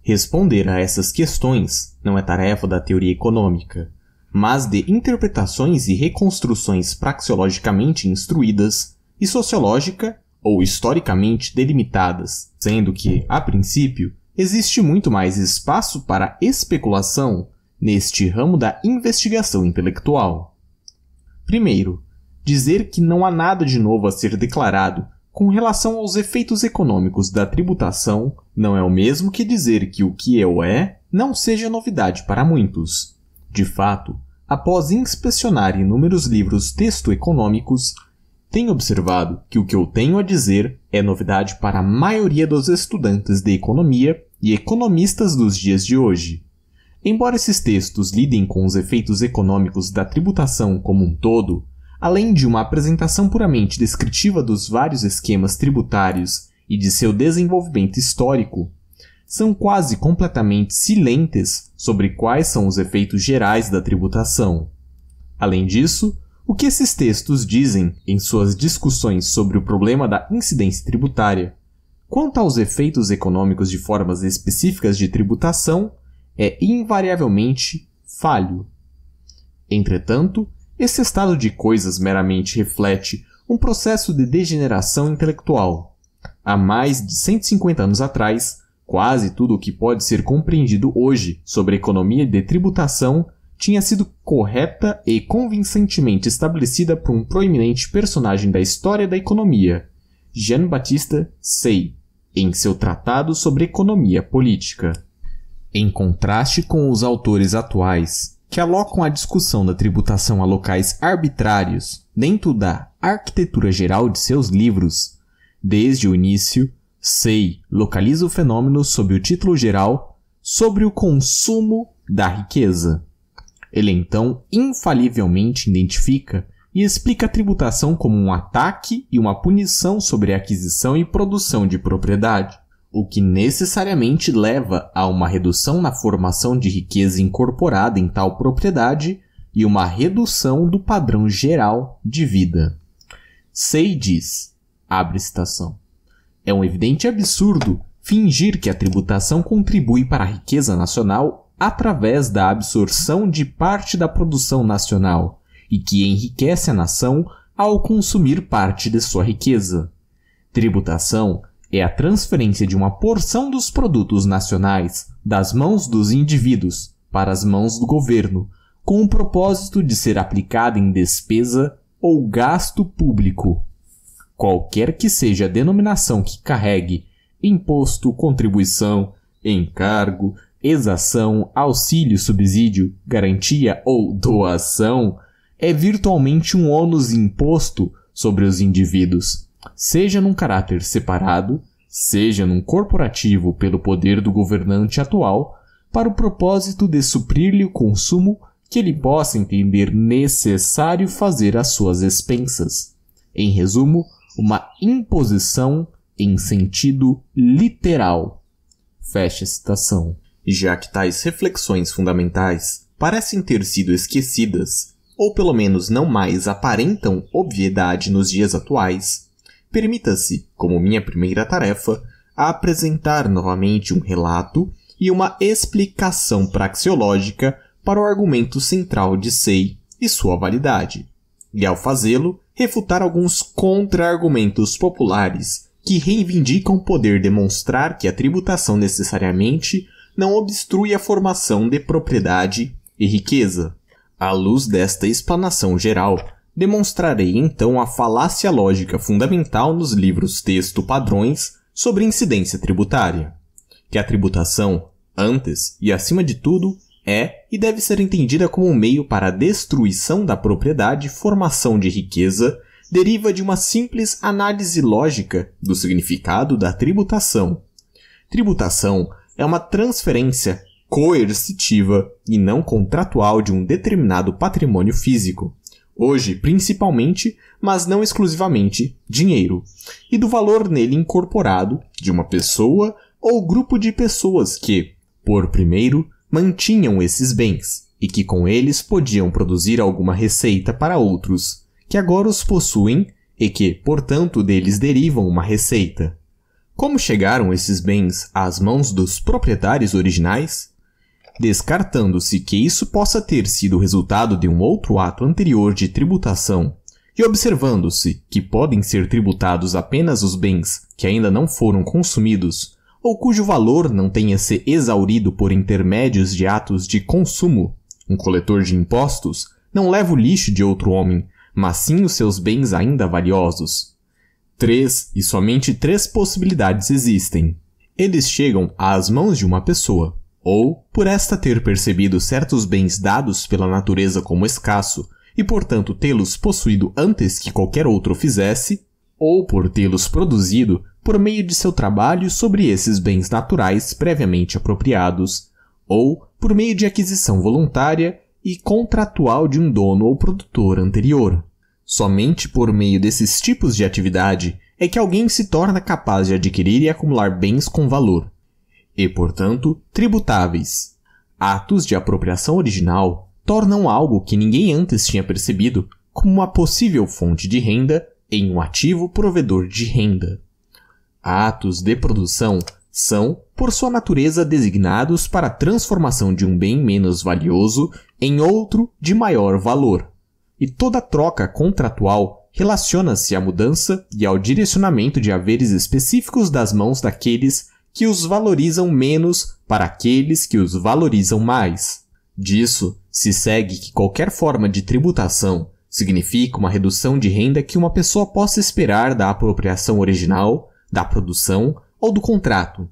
A: Responder a essas questões não é tarefa da teoria econômica, mas de interpretações e reconstruções praxeologicamente instruídas e sociológica ou historicamente delimitadas, sendo que, a princípio, existe muito mais espaço para especulação neste ramo da investigação intelectual. Primeiro, dizer que não há nada de novo a ser declarado com relação aos efeitos econômicos da tributação, não é o mesmo que dizer que o que eu é não seja novidade para muitos. De fato, após inspecionar inúmeros livros texto econômicos, tenho observado que o que eu tenho a dizer é novidade para a maioria dos estudantes de economia e economistas dos dias de hoje. Embora esses textos lidem com os efeitos econômicos da tributação como um todo, Além de uma apresentação puramente descritiva dos vários esquemas tributários e de seu desenvolvimento histórico, são quase completamente silentes sobre quais são os efeitos gerais da tributação. Além disso, o que esses textos dizem em suas discussões sobre o problema da incidência tributária, quanto aos efeitos econômicos de formas específicas de tributação, é invariavelmente falho. Entretanto, esse estado de coisas meramente reflete um processo de degeneração intelectual. Há mais de 150 anos atrás, quase tudo o que pode ser compreendido hoje sobre economia de tributação tinha sido correta e convincentemente estabelecida por um proeminente personagem da história da economia, Jean-Baptiste Say, em seu Tratado sobre Economia Política. Em contraste com os autores atuais, que alocam a discussão da tributação a locais arbitrários dentro da arquitetura geral de seus livros. Desde o início, SEI localiza o fenômeno sob o título geral sobre o consumo da riqueza. Ele então infalivelmente identifica e explica a tributação como um ataque e uma punição sobre a aquisição e produção de propriedade o que necessariamente leva a uma redução na formação de riqueza incorporada em tal propriedade e uma redução do padrão geral de vida. Sei diz, abre citação. É um evidente absurdo fingir que a tributação contribui para a riqueza nacional através da absorção de parte da produção nacional e que enriquece a nação ao consumir parte de sua riqueza. Tributação é a transferência de uma porção dos produtos nacionais das mãos dos indivíduos para as mãos do governo, com o propósito de ser aplicada em despesa ou gasto público. Qualquer que seja a denominação que carregue imposto, contribuição, encargo, exação, auxílio, subsídio, garantia ou doação, é virtualmente um ônus imposto sobre os indivíduos Seja num caráter separado, seja num corporativo pelo poder do governante atual, para o propósito de suprir-lhe o consumo que ele possa entender necessário fazer às suas expensas. Em resumo, uma imposição em sentido literal. Fecha citação. Já que tais reflexões fundamentais parecem ter sido esquecidas, ou pelo menos não mais aparentam obviedade nos dias atuais, permita-se, como minha primeira tarefa, apresentar novamente um relato e uma explicação praxeológica para o argumento central de Say e sua validade, e ao fazê-lo, refutar alguns contra-argumentos populares que reivindicam poder demonstrar que a tributação necessariamente não obstrui a formação de propriedade e riqueza. À luz desta explanação geral, Demonstrarei então a falácia lógica fundamental nos livros texto padrões sobre incidência tributária, que a tributação, antes e acima de tudo, é e deve ser entendida como um meio para a destruição da propriedade, e formação de riqueza, deriva de uma simples análise lógica do significado da tributação. Tributação é uma transferência coercitiva e não contratual de um determinado patrimônio físico, hoje principalmente, mas não exclusivamente, dinheiro, e do valor nele incorporado de uma pessoa ou grupo de pessoas que, por primeiro, mantinham esses bens e que com eles podiam produzir alguma receita para outros, que agora os possuem e que, portanto, deles derivam uma receita. Como chegaram esses bens às mãos dos proprietários originais? descartando-se que isso possa ter sido resultado de um outro ato anterior de tributação, e observando-se que podem ser tributados apenas os bens que ainda não foram consumidos, ou cujo valor não tenha se exaurido por intermédios de atos de consumo, um coletor de impostos não leva o lixo de outro homem, mas sim os seus bens ainda valiosos. Três e somente três possibilidades existem. Eles chegam às mãos de uma pessoa, ou por esta ter percebido certos bens dados pela natureza como escasso e portanto tê-los possuído antes que qualquer outro fizesse, ou por tê-los produzido por meio de seu trabalho sobre esses bens naturais previamente apropriados, ou por meio de aquisição voluntária e contratual de um dono ou produtor anterior. Somente por meio desses tipos de atividade é que alguém se torna capaz de adquirir e acumular bens com valor, e, portanto, tributáveis. Atos de apropriação original tornam algo que ninguém antes tinha percebido como uma possível fonte de renda em um ativo provedor de renda. Atos de produção são, por sua natureza, designados para a transformação de um bem menos valioso em outro de maior valor. E toda troca contratual relaciona-se à mudança e ao direcionamento de haveres específicos das mãos daqueles que os valorizam menos para aqueles que os valorizam mais. Disso se segue que qualquer forma de tributação significa uma redução de renda que uma pessoa possa esperar da apropriação original, da produção ou do contrato.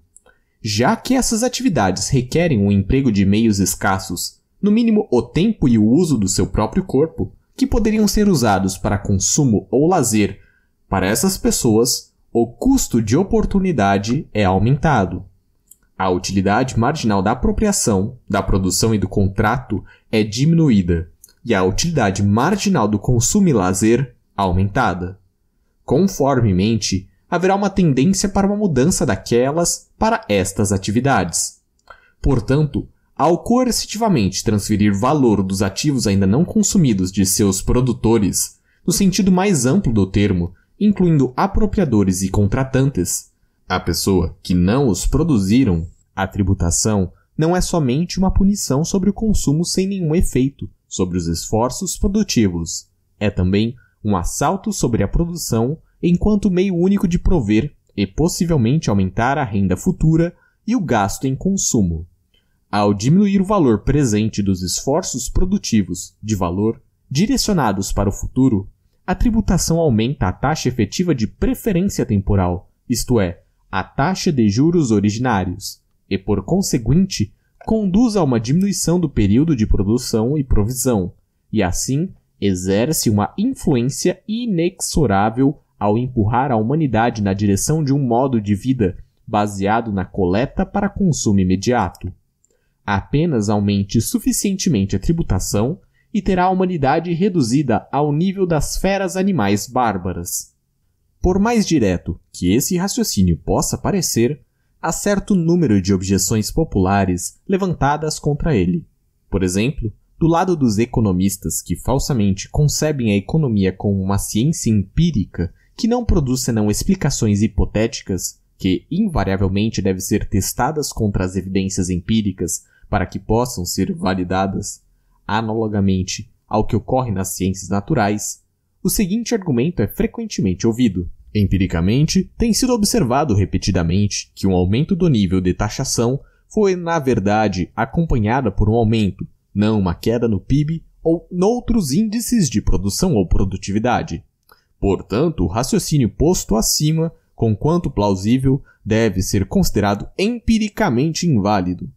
A: Já que essas atividades requerem um emprego de meios escassos, no mínimo o tempo e o uso do seu próprio corpo, que poderiam ser usados para consumo ou lazer, para essas pessoas o custo de oportunidade é aumentado. A utilidade marginal da apropriação, da produção e do contrato é diminuída, e a utilidade marginal do consumo e lazer aumentada. Conformemente, haverá uma tendência para uma mudança daquelas para estas atividades. Portanto, ao coercitivamente transferir valor dos ativos ainda não consumidos de seus produtores, no sentido mais amplo do termo, incluindo apropriadores e contratantes, a pessoa que não os produziram, a tributação não é somente uma punição sobre o consumo sem nenhum efeito sobre os esforços produtivos, é também um assalto sobre a produção enquanto meio único de prover e possivelmente aumentar a renda futura e o gasto em consumo. Ao diminuir o valor presente dos esforços produtivos de valor direcionados para o futuro, a tributação aumenta a taxa efetiva de preferência temporal, isto é, a taxa de juros originários, e, por conseguinte, conduz a uma diminuição do período de produção e provisão, e assim exerce uma influência inexorável ao empurrar a humanidade na direção de um modo de vida baseado na coleta para consumo imediato. Apenas aumente suficientemente a tributação e terá a humanidade reduzida ao nível das feras animais bárbaras. Por mais direto que esse raciocínio possa parecer, há certo número de objeções populares levantadas contra ele. Por exemplo, do lado dos economistas que falsamente concebem a economia como uma ciência empírica que não produz senão explicações hipotéticas, que invariavelmente devem ser testadas contra as evidências empíricas para que possam ser validadas, Analogamente ao que ocorre nas ciências naturais, o seguinte argumento é frequentemente ouvido. Empiricamente, tem sido observado repetidamente que um aumento do nível de taxação foi, na verdade, acompanhada por um aumento, não uma queda no PIB ou noutros índices de produção ou produtividade. Portanto, o raciocínio posto acima, quanto plausível, deve ser considerado empiricamente inválido.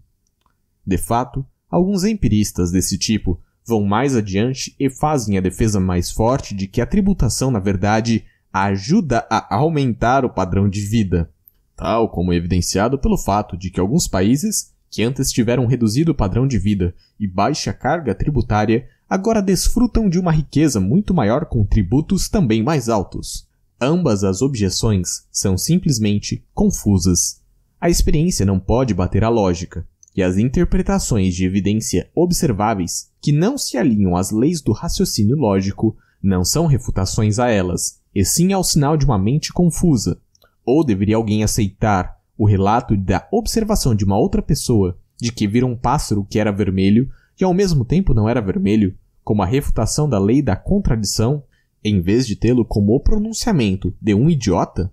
A: De fato, Alguns empiristas desse tipo vão mais adiante e fazem a defesa mais forte de que a tributação, na verdade, ajuda a aumentar o padrão de vida, tal como evidenciado pelo fato de que alguns países, que antes tiveram reduzido o padrão de vida e baixa carga tributária, agora desfrutam de uma riqueza muito maior com tributos também mais altos. Ambas as objeções são simplesmente confusas. A experiência não pode bater a lógica, e as interpretações de evidência observáveis que não se alinham às leis do raciocínio lógico não são refutações a elas, e sim ao sinal de uma mente confusa. Ou deveria alguém aceitar o relato da observação de uma outra pessoa de que vira um pássaro que era vermelho e ao mesmo tempo não era vermelho, como a refutação da lei da contradição, em vez de tê-lo como o pronunciamento de um idiota?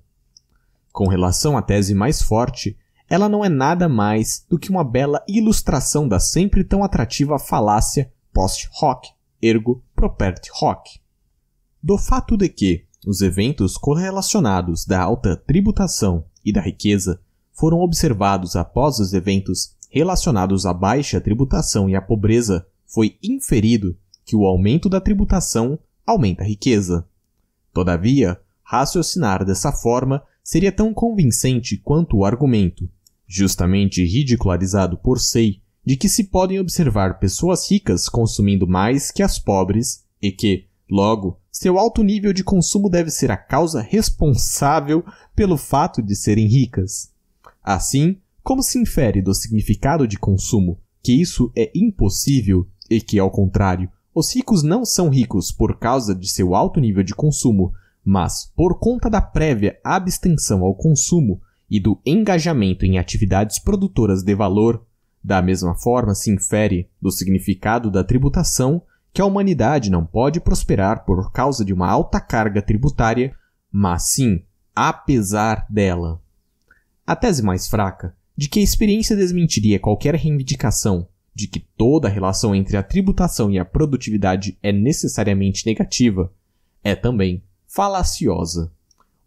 A: Com relação à tese mais forte, ela não é nada mais do que uma bela ilustração da sempre tão atrativa falácia post hoc ergo property hoc Do fato de que os eventos correlacionados da alta tributação e da riqueza foram observados após os eventos relacionados à baixa tributação e à pobreza, foi inferido que o aumento da tributação aumenta a riqueza. Todavia, raciocinar dessa forma seria tão convincente quanto o argumento justamente ridicularizado por Say de que se podem observar pessoas ricas consumindo mais que as pobres e que, logo, seu alto nível de consumo deve ser a causa responsável pelo fato de serem ricas. Assim, como se infere do significado de consumo que isso é impossível e que, ao contrário, os ricos não são ricos por causa de seu alto nível de consumo, mas por conta da prévia abstenção ao consumo, e do engajamento em atividades produtoras de valor, da mesma forma se infere do significado da tributação que a humanidade não pode prosperar por causa de uma alta carga tributária, mas sim apesar dela. A tese mais fraca, de que a experiência desmentiria qualquer reivindicação de que toda a relação entre a tributação e a produtividade é necessariamente negativa, é também falaciosa.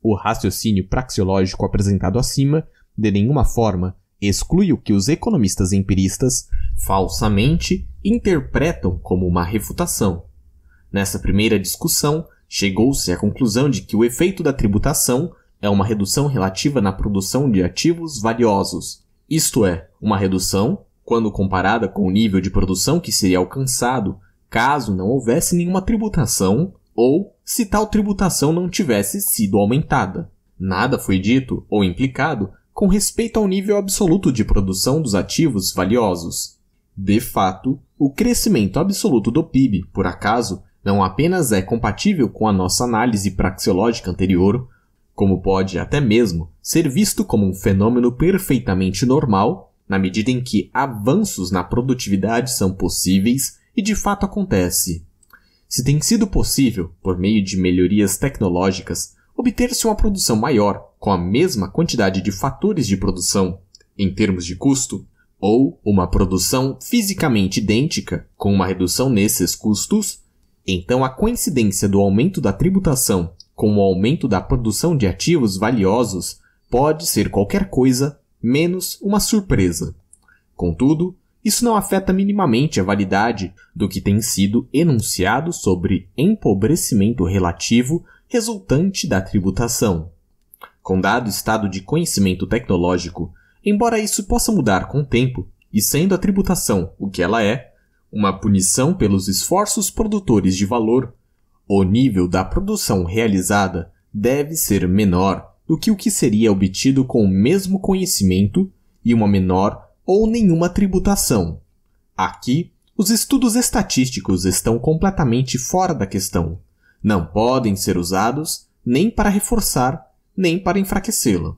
A: O raciocínio praxeológico apresentado acima, de nenhuma forma, exclui o que os economistas empiristas falsamente interpretam como uma refutação. Nessa primeira discussão, chegou-se à conclusão de que o efeito da tributação é uma redução relativa na produção de ativos valiosos, isto é, uma redução quando comparada com o nível de produção que seria alcançado caso não houvesse nenhuma tributação ou se tal tributação não tivesse sido aumentada. Nada foi dito ou implicado com respeito ao nível absoluto de produção dos ativos valiosos. De fato, o crescimento absoluto do PIB, por acaso, não apenas é compatível com a nossa análise praxeológica anterior, como pode até mesmo ser visto como um fenômeno perfeitamente normal, na medida em que avanços na produtividade são possíveis e de fato acontece. Se tem sido possível, por meio de melhorias tecnológicas, obter-se uma produção maior com a mesma quantidade de fatores de produção, em termos de custo, ou uma produção fisicamente idêntica, com uma redução nesses custos, então a coincidência do aumento da tributação com o aumento da produção de ativos valiosos pode ser qualquer coisa menos uma surpresa. Contudo, isso não afeta minimamente a validade do que tem sido enunciado sobre empobrecimento relativo resultante da tributação. Com dado estado de conhecimento tecnológico, embora isso possa mudar com o tempo, e sendo a tributação o que ela é, uma punição pelos esforços produtores de valor, o nível da produção realizada deve ser menor do que o que seria obtido com o mesmo conhecimento e uma menor ou nenhuma tributação. Aqui, os estudos estatísticos estão completamente fora da questão. Não podem ser usados nem para reforçar, nem para enfraquecê-la.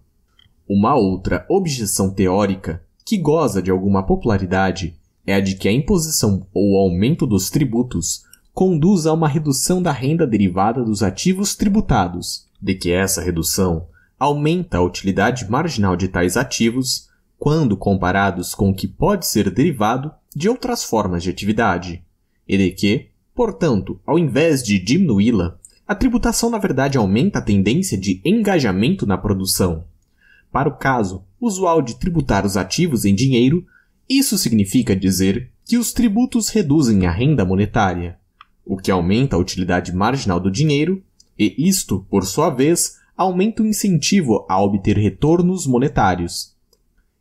A: Uma outra objeção teórica que goza de alguma popularidade é a de que a imposição ou aumento dos tributos conduz a uma redução da renda derivada dos ativos tributados, de que essa redução aumenta a utilidade marginal de tais ativos quando comparados com o que pode ser derivado de outras formas de atividade, e de que, portanto, ao invés de diminuí-la, a tributação na verdade aumenta a tendência de engajamento na produção. Para o caso usual de tributar os ativos em dinheiro, isso significa dizer que os tributos reduzem a renda monetária, o que aumenta a utilidade marginal do dinheiro, e isto, por sua vez, aumenta o incentivo a obter retornos monetários,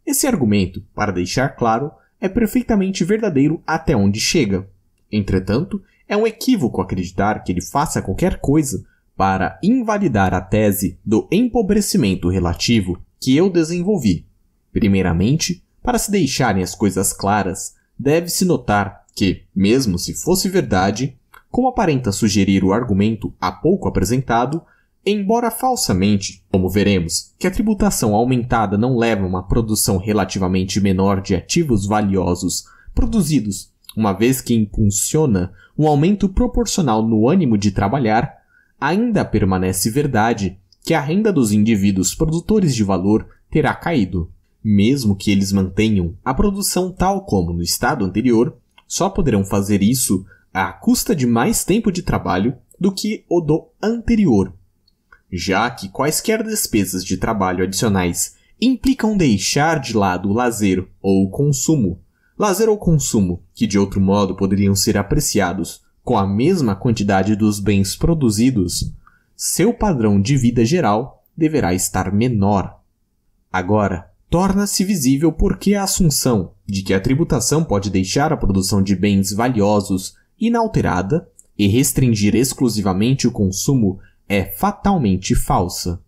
A: esse argumento, para deixar claro, é perfeitamente verdadeiro até onde chega. Entretanto, é um equívoco acreditar que ele faça qualquer coisa para invalidar a tese do empobrecimento relativo que eu desenvolvi. Primeiramente, para se deixarem as coisas claras, deve-se notar que, mesmo se fosse verdade, como aparenta sugerir o argumento há pouco apresentado, Embora falsamente, como veremos, que a tributação aumentada não leva a uma produção relativamente menor de ativos valiosos produzidos, uma vez que impulsiona um aumento proporcional no ânimo de trabalhar, ainda permanece verdade que a renda dos indivíduos produtores de valor terá caído. Mesmo que eles mantenham a produção tal como no estado anterior, só poderão fazer isso à custa de mais tempo de trabalho do que o do anterior, já que quaisquer despesas de trabalho adicionais implicam deixar de lado o lazer ou o consumo. Lazer ou consumo, que de outro modo poderiam ser apreciados com a mesma quantidade dos bens produzidos, seu padrão de vida geral deverá estar menor. Agora, torna-se visível por que a assunção de que a tributação pode deixar a produção de bens valiosos inalterada e restringir exclusivamente o consumo é fatalmente falsa.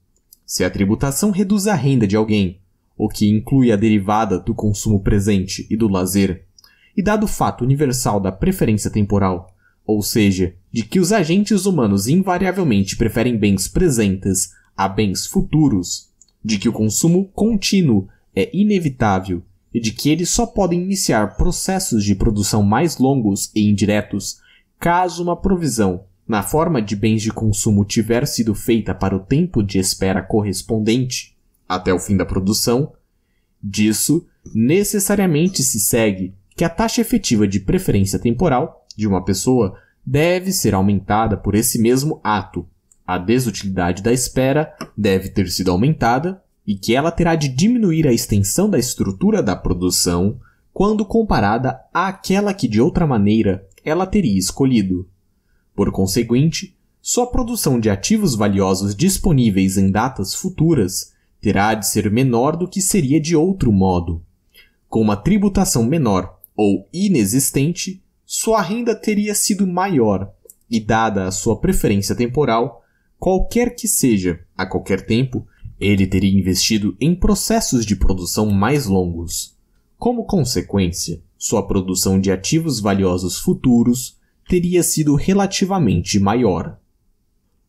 A: Se a tributação reduz a renda de alguém, o que inclui a derivada do consumo presente e do lazer, e dado o fato universal da preferência temporal, ou seja, de que os agentes humanos invariavelmente preferem bens presentes a bens futuros, de que o consumo contínuo é inevitável e de que eles só podem iniciar processos de produção mais longos e indiretos caso uma provisão na forma de bens de consumo tiver sido feita para o tempo de espera correspondente até o fim da produção, disso necessariamente se segue que a taxa efetiva de preferência temporal de uma pessoa deve ser aumentada por esse mesmo ato. A desutilidade da espera deve ter sido aumentada e que ela terá de diminuir a extensão da estrutura da produção quando comparada àquela que de outra maneira ela teria escolhido. Por conseguinte, sua produção de ativos valiosos disponíveis em datas futuras terá de ser menor do que seria de outro modo. Com uma tributação menor ou inexistente, sua renda teria sido maior, e dada a sua preferência temporal, qualquer que seja, a qualquer tempo, ele teria investido em processos de produção mais longos. Como consequência, sua produção de ativos valiosos futuros teria sido relativamente maior.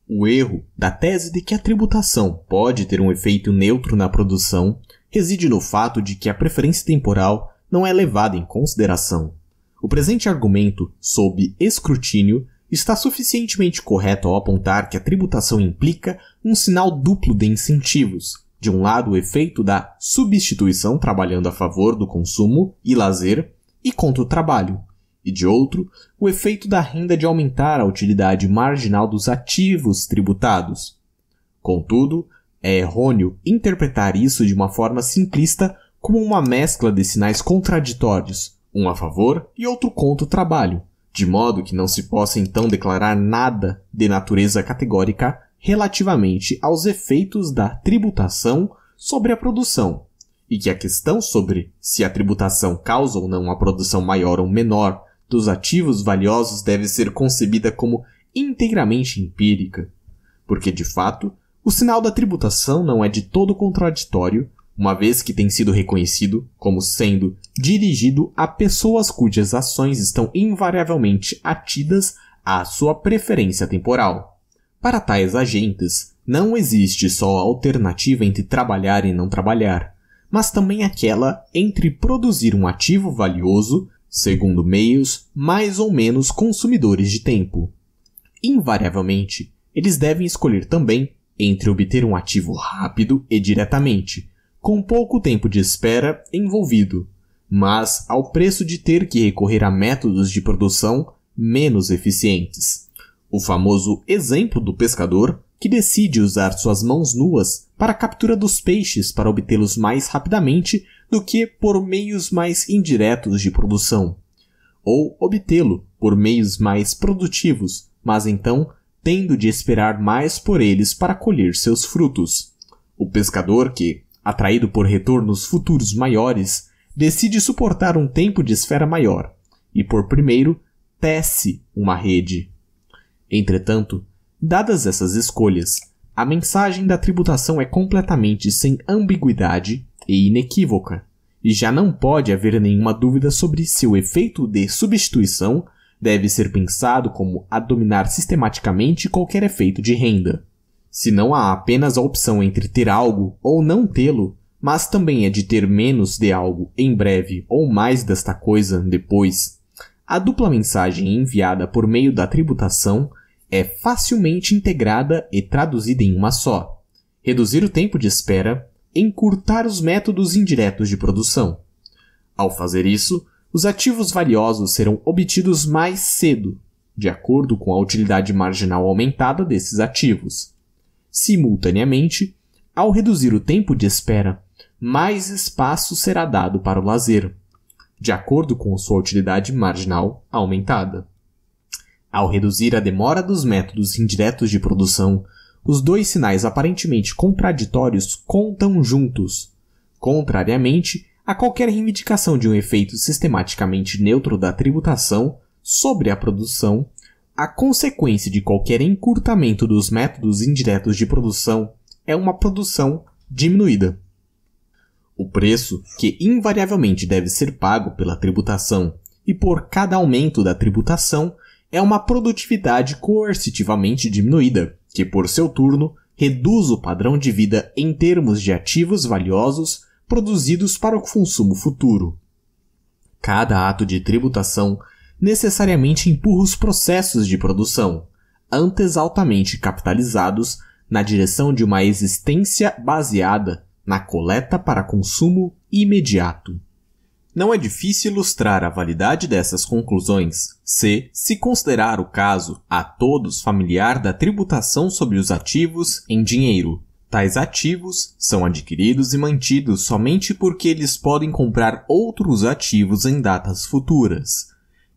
A: O erro da tese de que a tributação pode ter um efeito neutro na produção reside no fato de que a preferência temporal não é levada em consideração. O presente argumento, sob escrutínio, está suficientemente correto ao apontar que a tributação implica um sinal duplo de incentivos. De um lado, o efeito da substituição trabalhando a favor do consumo e lazer, e contra o trabalho, e de outro, o efeito da renda de aumentar a utilidade marginal dos ativos tributados. Contudo, é errôneo interpretar isso de uma forma simplista como uma mescla de sinais contraditórios, um a favor e outro contra o trabalho, de modo que não se possa então declarar nada de natureza categórica relativamente aos efeitos da tributação sobre a produção, e que a questão sobre se a tributação causa ou não a produção maior ou menor dos ativos valiosos deve ser concebida como inteiramente empírica, porque de fato o sinal da tributação não é de todo contraditório, uma vez que tem sido reconhecido como sendo dirigido a pessoas cujas ações estão invariavelmente atidas à sua preferência temporal. Para tais agentes, não existe só a alternativa entre trabalhar e não trabalhar, mas também aquela entre produzir um ativo valioso segundo meios mais ou menos consumidores de tempo. Invariavelmente, eles devem escolher também entre obter um ativo rápido e diretamente, com pouco tempo de espera envolvido, mas ao preço de ter que recorrer a métodos de produção menos eficientes. O famoso exemplo do pescador que decide usar suas mãos nuas para a captura dos peixes para obtê-los mais rapidamente do que por meios mais indiretos de produção, ou obtê-lo por meios mais produtivos, mas então tendo de esperar mais por eles para colher seus frutos. O pescador que, atraído por retornos futuros maiores, decide suportar um tempo de esfera maior e, por primeiro, tece uma rede. Entretanto, dadas essas escolhas, a mensagem da tributação é completamente sem ambiguidade e é inequívoca, e já não pode haver nenhuma dúvida sobre se o efeito de substituição deve ser pensado como a dominar sistematicamente qualquer efeito de renda. Se não há apenas a opção entre ter algo ou não tê-lo, mas também é de ter menos de algo em breve ou mais desta coisa depois, a dupla mensagem enviada por meio da tributação é facilmente integrada e traduzida em uma só. Reduzir o tempo de espera, encurtar os métodos indiretos de produção. Ao fazer isso, os ativos valiosos serão obtidos mais cedo, de acordo com a utilidade marginal aumentada desses ativos. Simultaneamente, ao reduzir o tempo de espera, mais espaço será dado para o lazer, de acordo com sua utilidade marginal aumentada. Ao reduzir a demora dos métodos indiretos de produção, os dois sinais aparentemente contraditórios contam juntos, contrariamente a qualquer reivindicação de um efeito sistematicamente neutro da tributação sobre a produção, a consequência de qualquer encurtamento dos métodos indiretos de produção é uma produção diminuída. O preço que invariavelmente deve ser pago pela tributação e por cada aumento da tributação é uma produtividade coercitivamente diminuída, que por seu turno reduz o padrão de vida em termos de ativos valiosos produzidos para o consumo futuro. Cada ato de tributação necessariamente empurra os processos de produção, antes altamente capitalizados, na direção de uma existência baseada na coleta para consumo imediato. Não é difícil ilustrar a validade dessas conclusões se se considerar o caso a todos familiar da tributação sobre os ativos em dinheiro. Tais ativos são adquiridos e mantidos somente porque eles podem comprar outros ativos em datas futuras.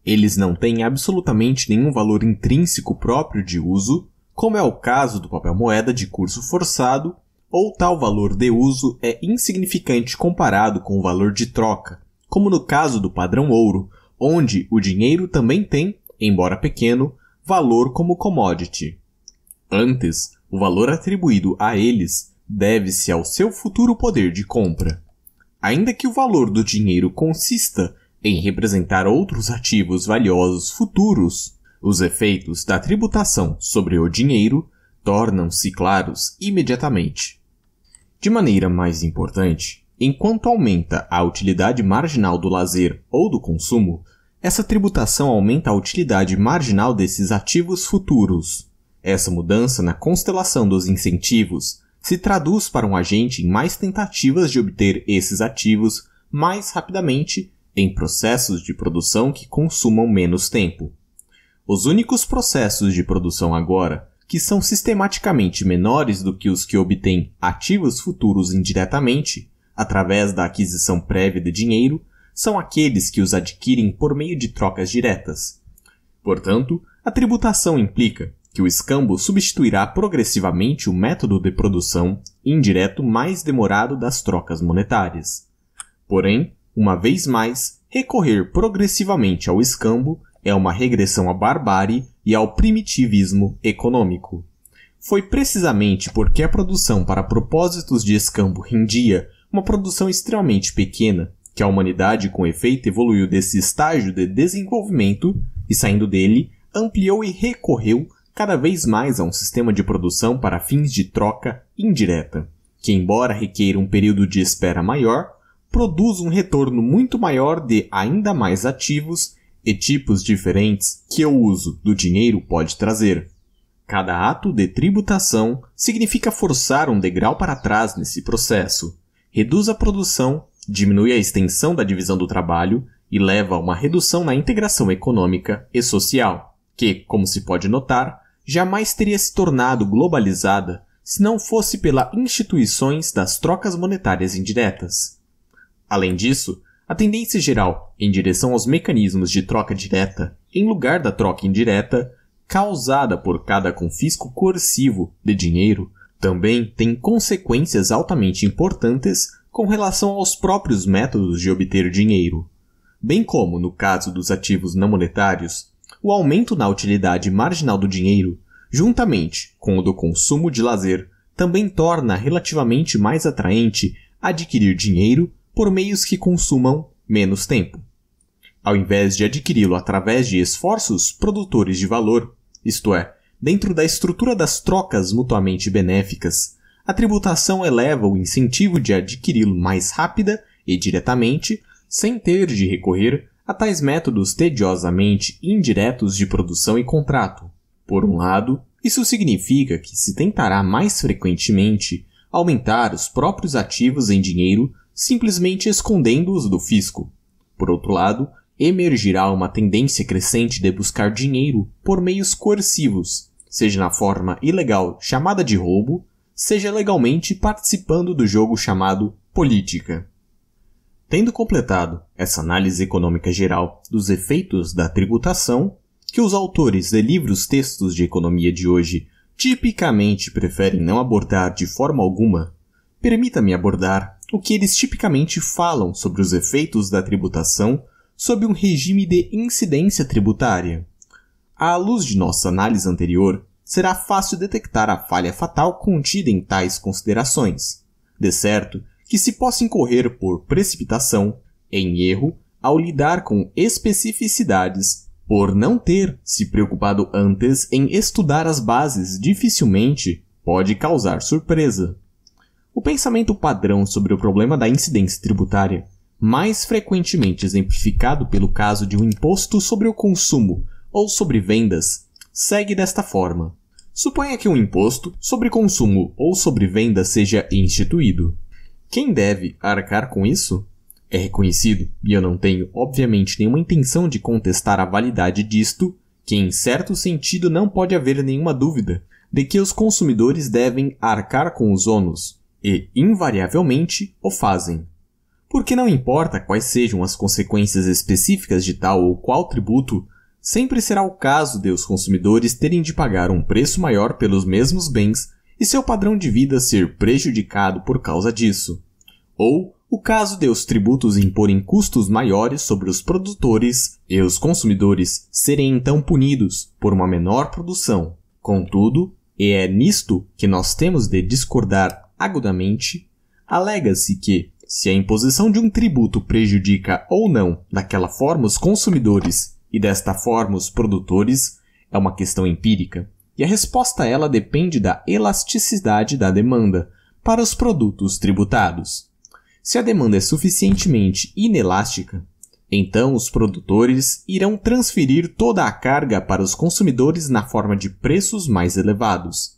A: Eles não têm absolutamente nenhum valor intrínseco próprio de uso, como é o caso do papel moeda de curso forçado, ou tal valor de uso é insignificante comparado com o valor de troca, como no caso do padrão ouro, onde o dinheiro também tem, embora pequeno, valor como commodity. Antes, o valor atribuído a eles deve-se ao seu futuro poder de compra. Ainda que o valor do dinheiro consista em representar outros ativos valiosos futuros, os efeitos da tributação sobre o dinheiro tornam-se claros imediatamente. De maneira mais importante, Enquanto aumenta a utilidade marginal do lazer ou do consumo, essa tributação aumenta a utilidade marginal desses ativos futuros. Essa mudança na constelação dos incentivos se traduz para um agente em mais tentativas de obter esses ativos mais rapidamente em processos de produção que consumam menos tempo. Os únicos processos de produção agora que são sistematicamente menores do que os que obtêm ativos futuros indiretamente através da aquisição prévia de dinheiro, são aqueles que os adquirem por meio de trocas diretas. Portanto, a tributação implica que o escambo substituirá progressivamente o método de produção indireto mais demorado das trocas monetárias. Porém, uma vez mais, recorrer progressivamente ao escambo é uma regressão à barbárie e ao primitivismo econômico. Foi precisamente porque a produção para propósitos de escambo rendia uma produção extremamente pequena, que a humanidade, com efeito, evoluiu desse estágio de desenvolvimento e, saindo dele, ampliou e recorreu cada vez mais a um sistema de produção para fins de troca indireta, que, embora requeira um período de espera maior, produz um retorno muito maior de ainda mais ativos e tipos diferentes que o uso do dinheiro pode trazer. Cada ato de tributação significa forçar um degrau para trás nesse processo, reduz a produção, diminui a extensão da divisão do trabalho e leva a uma redução na integração econômica e social, que, como se pode notar, jamais teria se tornado globalizada se não fosse pela instituições das trocas monetárias indiretas. Além disso, a tendência geral em direção aos mecanismos de troca direta, em lugar da troca indireta, causada por cada confisco coercivo de dinheiro, também tem consequências altamente importantes com relação aos próprios métodos de obter dinheiro. Bem como no caso dos ativos não monetários, o aumento na utilidade marginal do dinheiro, juntamente com o do consumo de lazer, também torna relativamente mais atraente adquirir dinheiro por meios que consumam menos tempo. Ao invés de adquiri-lo através de esforços produtores de valor, isto é, Dentro da estrutura das trocas mutuamente benéficas, a tributação eleva o incentivo de adquiri-lo mais rápida e diretamente, sem ter de recorrer a tais métodos tediosamente indiretos de produção e contrato. Por um lado, isso significa que se tentará mais frequentemente aumentar os próprios ativos em dinheiro simplesmente escondendo-os do fisco. Por outro lado, emergirá uma tendência crescente de buscar dinheiro por meios coercivos, seja na forma ilegal chamada de roubo, seja legalmente participando do jogo chamado política. Tendo completado essa análise econômica geral dos efeitos da tributação, que os autores de livros textos de economia de hoje tipicamente preferem não abordar de forma alguma, permita-me abordar o que eles tipicamente falam sobre os efeitos da tributação sob um regime de incidência tributária. À luz de nossa análise anterior, será fácil detectar a falha fatal contida em tais considerações. De certo, que se possa incorrer por precipitação, em erro, ao lidar com especificidades, por não ter se preocupado antes em estudar as bases, dificilmente pode causar surpresa. O pensamento padrão sobre o problema da incidência tributária, mais frequentemente exemplificado pelo caso de um imposto sobre o consumo ou sobre vendas segue desta forma. Suponha que um imposto sobre consumo ou sobre venda seja instituído. Quem deve arcar com isso? É reconhecido, e eu não tenho, obviamente, nenhuma intenção de contestar a validade disto, que em certo sentido não pode haver nenhuma dúvida, de que os consumidores devem arcar com os ônus, e, invariavelmente, o fazem. Porque não importa quais sejam as consequências específicas de tal ou qual tributo Sempre será o caso de os consumidores terem de pagar um preço maior pelos mesmos bens e seu padrão de vida ser prejudicado por causa disso. Ou o caso de os tributos imporem custos maiores sobre os produtores e os consumidores serem então punidos por uma menor produção. Contudo, e é nisto que nós temos de discordar agudamente, alega-se que, se a imposição de um tributo prejudica ou não, daquela forma, os consumidores e desta forma, os produtores é uma questão empírica, e a resposta a ela depende da elasticidade da demanda para os produtos tributados. Se a demanda é suficientemente inelástica, então os produtores irão transferir toda a carga para os consumidores na forma de preços mais elevados.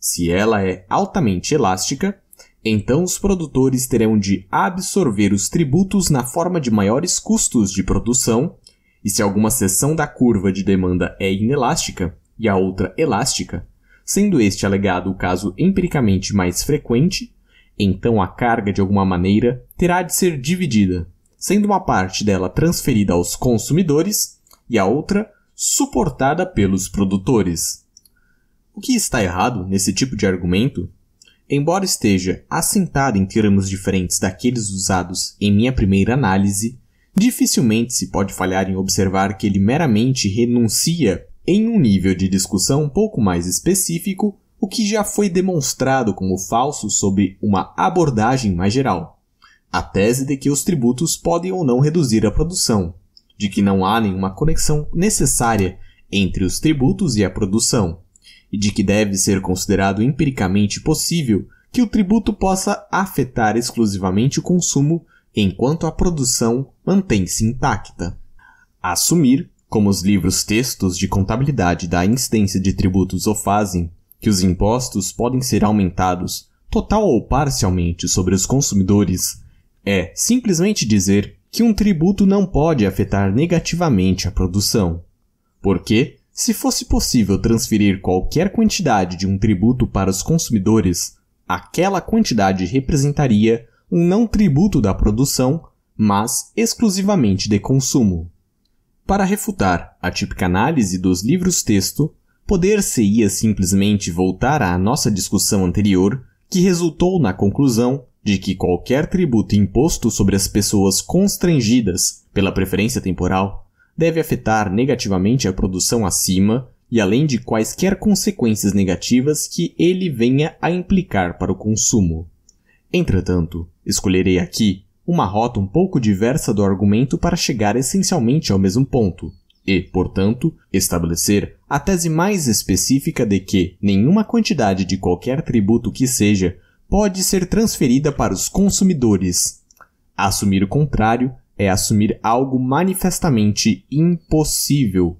A: Se ela é altamente elástica, então os produtores terão de absorver os tributos na forma de maiores custos de produção e se alguma seção da curva de demanda é inelástica e a outra elástica, sendo este alegado o caso empiricamente mais frequente, então a carga de alguma maneira terá de ser dividida, sendo uma parte dela transferida aos consumidores e a outra suportada pelos produtores. O que está errado nesse tipo de argumento? Embora esteja assentado em termos diferentes daqueles usados em minha primeira análise, Dificilmente se pode falhar em observar que ele meramente renuncia, em um nível de discussão um pouco mais específico, o que já foi demonstrado como falso sobre uma abordagem mais geral. A tese de que os tributos podem ou não reduzir a produção, de que não há nenhuma conexão necessária entre os tributos e a produção, e de que deve ser considerado empiricamente possível que o tributo possa afetar exclusivamente o consumo, enquanto a produção mantém-se intacta. Assumir, como os livros textos de contabilidade da incidência de tributos o fazem, que os impostos podem ser aumentados, total ou parcialmente, sobre os consumidores, é simplesmente dizer que um tributo não pode afetar negativamente a produção. Porque, se fosse possível transferir qualquer quantidade de um tributo para os consumidores, aquela quantidade representaria um não tributo da produção mas exclusivamente de consumo. Para refutar a típica análise dos livros-texto, poder-se-ia simplesmente voltar à nossa discussão anterior, que resultou na conclusão de que qualquer tributo imposto sobre as pessoas constrangidas pela preferência temporal deve afetar negativamente a produção acima e além de quaisquer consequências negativas que ele venha a implicar para o consumo. Entretanto, escolherei aqui uma rota um pouco diversa do argumento para chegar essencialmente ao mesmo ponto, e, portanto, estabelecer a tese mais específica de que nenhuma quantidade de qualquer tributo que seja pode ser transferida para os consumidores. Assumir o contrário é assumir algo manifestamente impossível.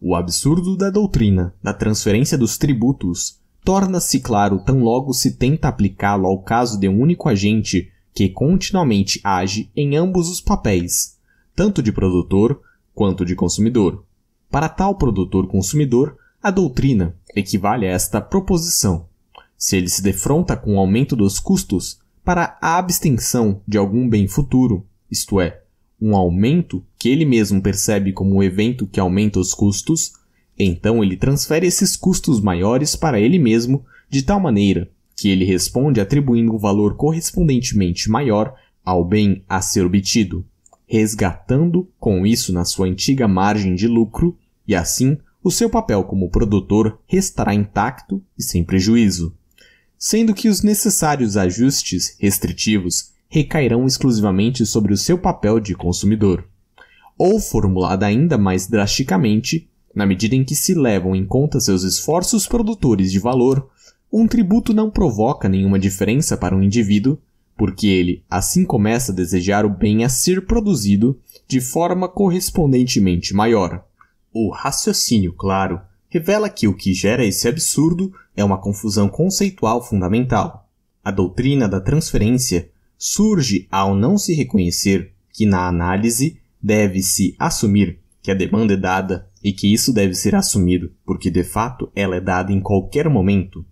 A: O absurdo da doutrina da transferência dos tributos torna-se claro tão logo se tenta aplicá-lo ao caso de um único agente que continuamente age em ambos os papéis, tanto de produtor quanto de consumidor. Para tal produtor-consumidor, a doutrina equivale a esta proposição. Se ele se defronta com o aumento dos custos para a abstenção de algum bem futuro, isto é, um aumento que ele mesmo percebe como um evento que aumenta os custos, então ele transfere esses custos maiores para ele mesmo de tal maneira que ele responde atribuindo um valor correspondentemente maior ao bem a ser obtido, resgatando com isso na sua antiga margem de lucro, e assim o seu papel como produtor restará intacto e sem prejuízo, sendo que os necessários ajustes restritivos recairão exclusivamente sobre o seu papel de consumidor. Ou formulada ainda mais drasticamente, na medida em que se levam em conta seus esforços produtores de valor, um tributo não provoca nenhuma diferença para um indivíduo, porque ele assim começa a desejar o bem a ser produzido de forma correspondentemente maior. O raciocínio, claro, revela que o que gera esse absurdo é uma confusão conceitual fundamental. A doutrina da transferência surge ao não se reconhecer que na análise deve-se assumir que a demanda é dada e que isso deve ser assumido, porque de fato ela é dada em qualquer momento.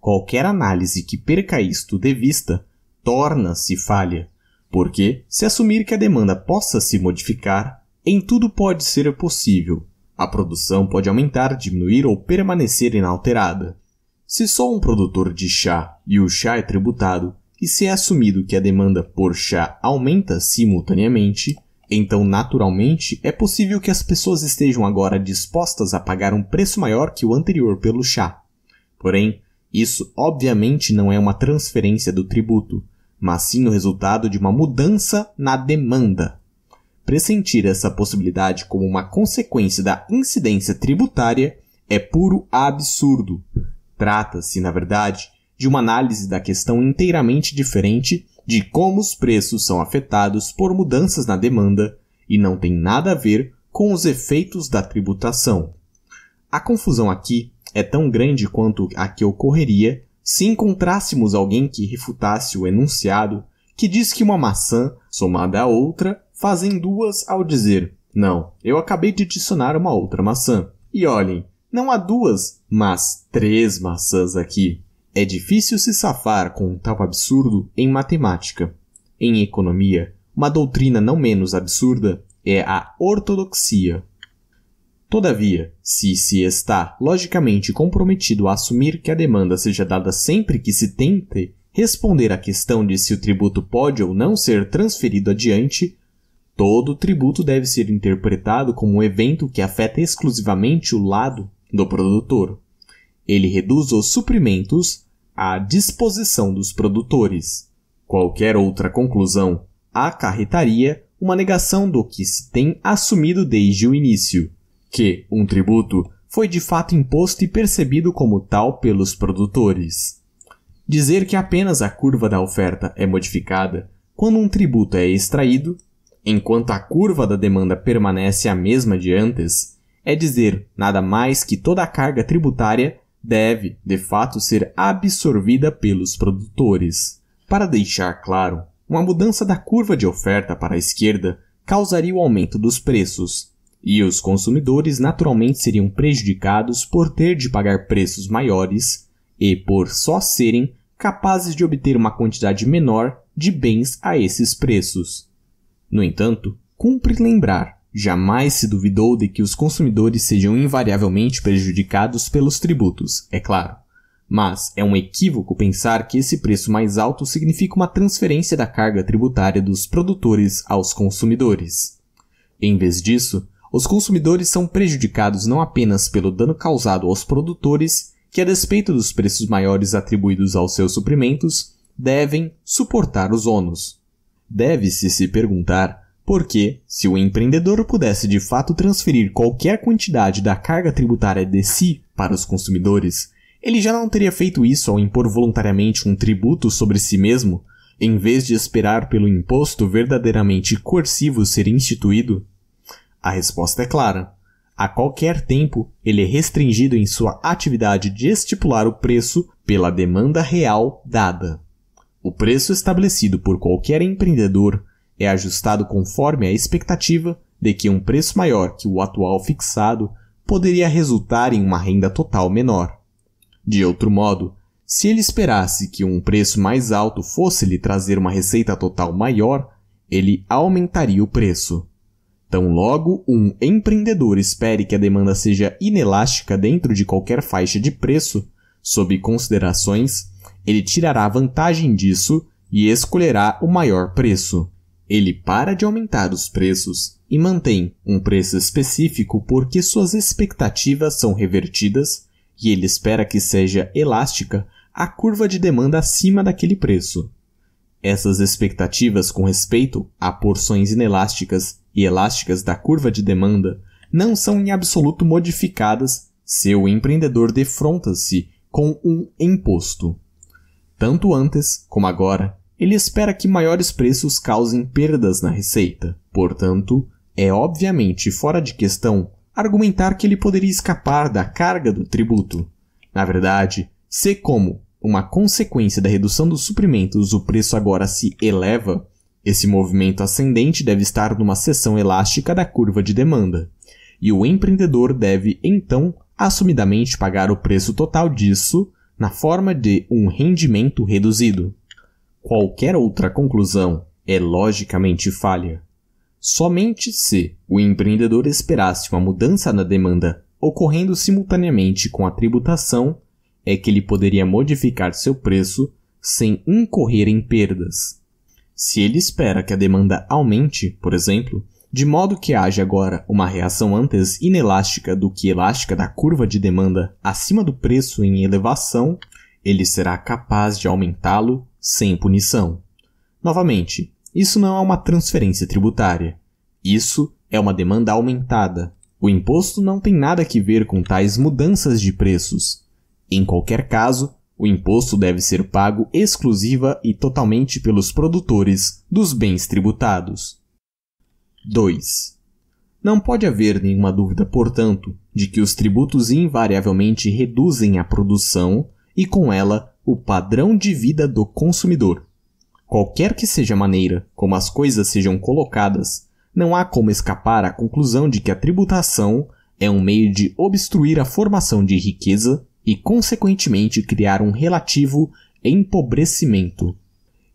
A: Qualquer análise que perca isto de vista torna-se falha, porque, se assumir que a demanda possa se modificar, em tudo pode ser possível. A produção pode aumentar, diminuir ou permanecer inalterada. Se só um produtor de chá e o chá é tributado, e se é assumido que a demanda por chá aumenta simultaneamente, então naturalmente é possível que as pessoas estejam agora dispostas a pagar um preço maior que o anterior pelo chá. Porém, isso, obviamente, não é uma transferência do tributo, mas sim o resultado de uma mudança na demanda. Pressentir essa possibilidade como uma consequência da incidência tributária é puro absurdo. Trata-se, na verdade, de uma análise da questão inteiramente diferente de como os preços são afetados por mudanças na demanda e não tem nada a ver com os efeitos da tributação. A confusão aqui é tão grande quanto a que ocorreria se encontrássemos alguém que refutasse o enunciado que diz que uma maçã, somada a outra, fazem duas ao dizer: Não, eu acabei de adicionar uma outra maçã. E olhem, não há duas, mas três maçãs aqui. É difícil se safar com um tal absurdo em matemática. Em economia, uma doutrina não menos absurda é a ortodoxia. Todavia, se se está logicamente comprometido a assumir que a demanda seja dada sempre que se tente responder à questão de se o tributo pode ou não ser transferido adiante, todo tributo deve ser interpretado como um evento que afeta exclusivamente o lado do produtor. Ele reduz os suprimentos à disposição dos produtores. Qualquer outra conclusão acarretaria uma negação do que se tem assumido desde o início que um tributo foi de fato imposto e percebido como tal pelos produtores. Dizer que apenas a curva da oferta é modificada quando um tributo é extraído, enquanto a curva da demanda permanece a mesma de antes, é dizer nada mais que toda a carga tributária deve, de fato, ser absorvida pelos produtores. Para deixar claro, uma mudança da curva de oferta para a esquerda causaria o aumento dos preços, e os consumidores naturalmente seriam prejudicados por ter de pagar preços maiores e por só serem capazes de obter uma quantidade menor de bens a esses preços. No entanto, cumpre lembrar: jamais se duvidou de que os consumidores sejam invariavelmente prejudicados pelos tributos, é claro. Mas é um equívoco pensar que esse preço mais alto significa uma transferência da carga tributária dos produtores aos consumidores. Em vez disso, os consumidores são prejudicados não apenas pelo dano causado aos produtores, que a despeito dos preços maiores atribuídos aos seus suprimentos, devem suportar os ônus. Deve-se se perguntar por que, se o empreendedor pudesse de fato transferir qualquer quantidade da carga tributária de si para os consumidores, ele já não teria feito isso ao impor voluntariamente um tributo sobre si mesmo, em vez de esperar pelo imposto verdadeiramente coercivo ser instituído? A resposta é clara. A qualquer tempo, ele é restringido em sua atividade de estipular o preço pela demanda real dada. O preço estabelecido por qualquer empreendedor é ajustado conforme a expectativa de que um preço maior que o atual fixado poderia resultar em uma renda total menor. De outro modo, se ele esperasse que um preço mais alto fosse lhe trazer uma receita total maior, ele aumentaria o preço. Tão logo um empreendedor espere que a demanda seja inelástica dentro de qualquer faixa de preço, sob considerações, ele tirará vantagem disso e escolherá o maior preço. Ele para de aumentar os preços e mantém um preço específico porque suas expectativas são revertidas e ele espera que seja elástica a curva de demanda acima daquele preço. Essas expectativas com respeito a porções inelásticas e elásticas da curva de demanda não são em absoluto modificadas se o empreendedor defronta-se com um imposto. Tanto antes como agora, ele espera que maiores preços causem perdas na receita. Portanto, é obviamente fora de questão argumentar que ele poderia escapar da carga do tributo. Na verdade, se como uma consequência da redução dos suprimentos o preço agora se eleva, esse movimento ascendente deve estar numa seção elástica da curva de demanda, e o empreendedor deve, então, assumidamente pagar o preço total disso na forma de um rendimento reduzido. Qualquer outra conclusão é logicamente falha. Somente se o empreendedor esperasse uma mudança na demanda ocorrendo simultaneamente com a tributação é que ele poderia modificar seu preço sem incorrer em perdas. Se ele espera que a demanda aumente, por exemplo, de modo que haja agora uma reação antes inelástica do que elástica da curva de demanda acima do preço em elevação, ele será capaz de aumentá-lo sem punição. Novamente, isso não é uma transferência tributária. Isso é uma demanda aumentada. O imposto não tem nada a ver com tais mudanças de preços. Em qualquer caso, o imposto deve ser pago exclusiva e totalmente pelos produtores dos bens tributados. 2. Não pode haver nenhuma dúvida, portanto, de que os tributos invariavelmente reduzem a produção e, com ela, o padrão de vida do consumidor. Qualquer que seja a maneira como as coisas sejam colocadas, não há como escapar à conclusão de que a tributação é um meio de obstruir a formação de riqueza e, consequentemente, criar um relativo empobrecimento.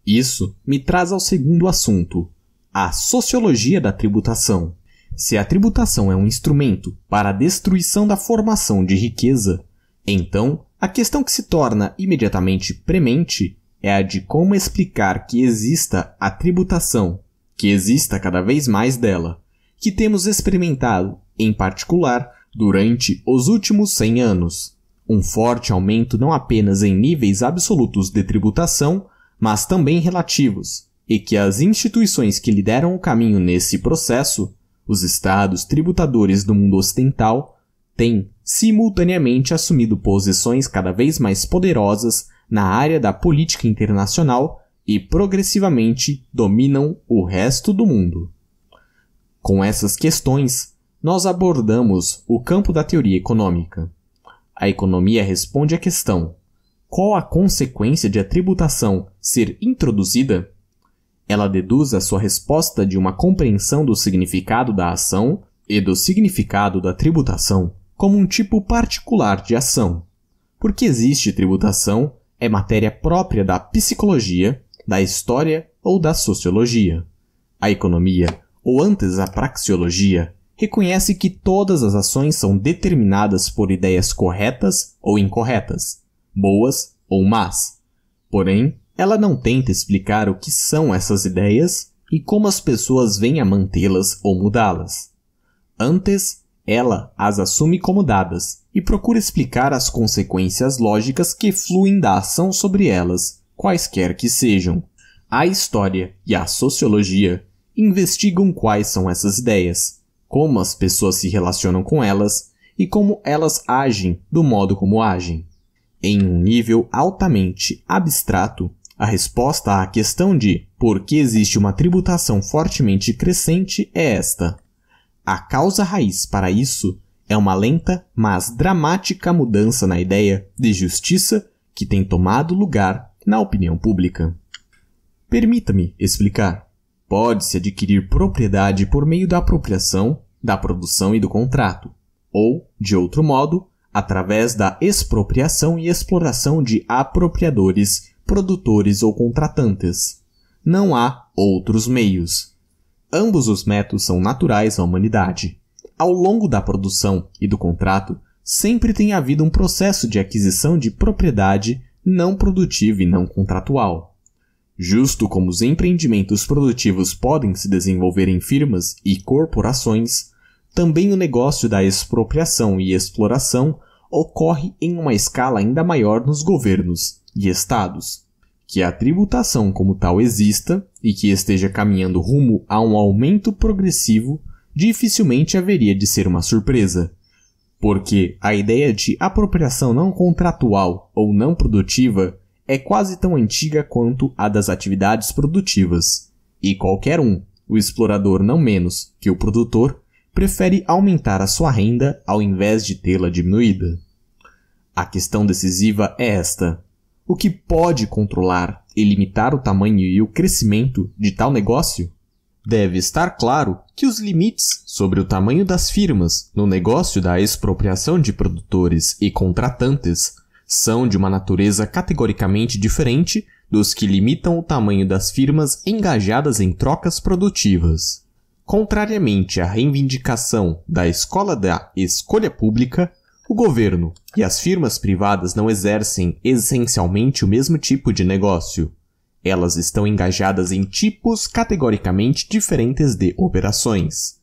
A: Isso me traz ao segundo assunto, a sociologia da tributação. Se a tributação é um instrumento para a destruição da formação de riqueza, então a questão que se torna imediatamente premente é a de como explicar que exista a tributação, que exista cada vez mais dela, que temos experimentado, em particular, durante os últimos 100 anos. Um forte aumento não apenas em níveis absolutos de tributação, mas também relativos, e que as instituições que lideram o caminho nesse processo, os estados tributadores do mundo ocidental, têm simultaneamente assumido posições cada vez mais poderosas na área da política internacional e progressivamente dominam o resto do mundo. Com essas questões, nós abordamos o campo da teoria econômica. A economia responde à questão: qual a consequência de a tributação ser introduzida? Ela deduz a sua resposta de uma compreensão do significado da ação e do significado da tributação como um tipo particular de ação. Porque existe tributação, é matéria própria da psicologia, da história ou da sociologia. A economia, ou antes a praxeologia, reconhece que todas as ações são determinadas por ideias corretas ou incorretas, boas ou más. Porém, ela não tenta explicar o que são essas ideias e como as pessoas vêm a mantê-las ou mudá-las. Antes, ela as assume como dadas e procura explicar as consequências lógicas que fluem da ação sobre elas, quaisquer que sejam. A história e a sociologia investigam quais são essas ideias, como as pessoas se relacionam com elas e como elas agem do modo como agem. Em um nível altamente abstrato, a resposta à questão de por que existe uma tributação fortemente crescente é esta. A causa raiz para isso é uma lenta, mas dramática mudança na ideia de justiça que tem tomado lugar na opinião pública. Permita-me explicar. Pode-se adquirir propriedade por meio da apropriação da produção e do contrato, ou, de outro modo, através da expropriação e exploração de apropriadores, produtores ou contratantes. Não há outros meios. Ambos os métodos são naturais à humanidade. Ao longo da produção e do contrato, sempre tem havido um processo de aquisição de propriedade não produtiva e não contratual. Justo como os empreendimentos produtivos podem se desenvolver em firmas e corporações, também o negócio da expropriação e exploração ocorre em uma escala ainda maior nos governos e estados. Que a tributação como tal exista e que esteja caminhando rumo a um aumento progressivo dificilmente haveria de ser uma surpresa, porque a ideia de apropriação não contratual ou não produtiva é quase tão antiga quanto a das atividades produtivas, e qualquer um, o explorador não menos que o produtor, prefere aumentar a sua renda ao invés de tê-la diminuída. A questão decisiva é esta: o que pode controlar e limitar o tamanho e o crescimento de tal negócio? Deve estar claro que os limites sobre o tamanho das firmas no negócio da expropriação de produtores e contratantes são de uma natureza categoricamente diferente dos que limitam o tamanho das firmas engajadas em trocas produtivas. Contrariamente à reivindicação da escola da escolha pública, o governo e as firmas privadas não exercem essencialmente o mesmo tipo de negócio. Elas estão engajadas em tipos categoricamente diferentes de operações.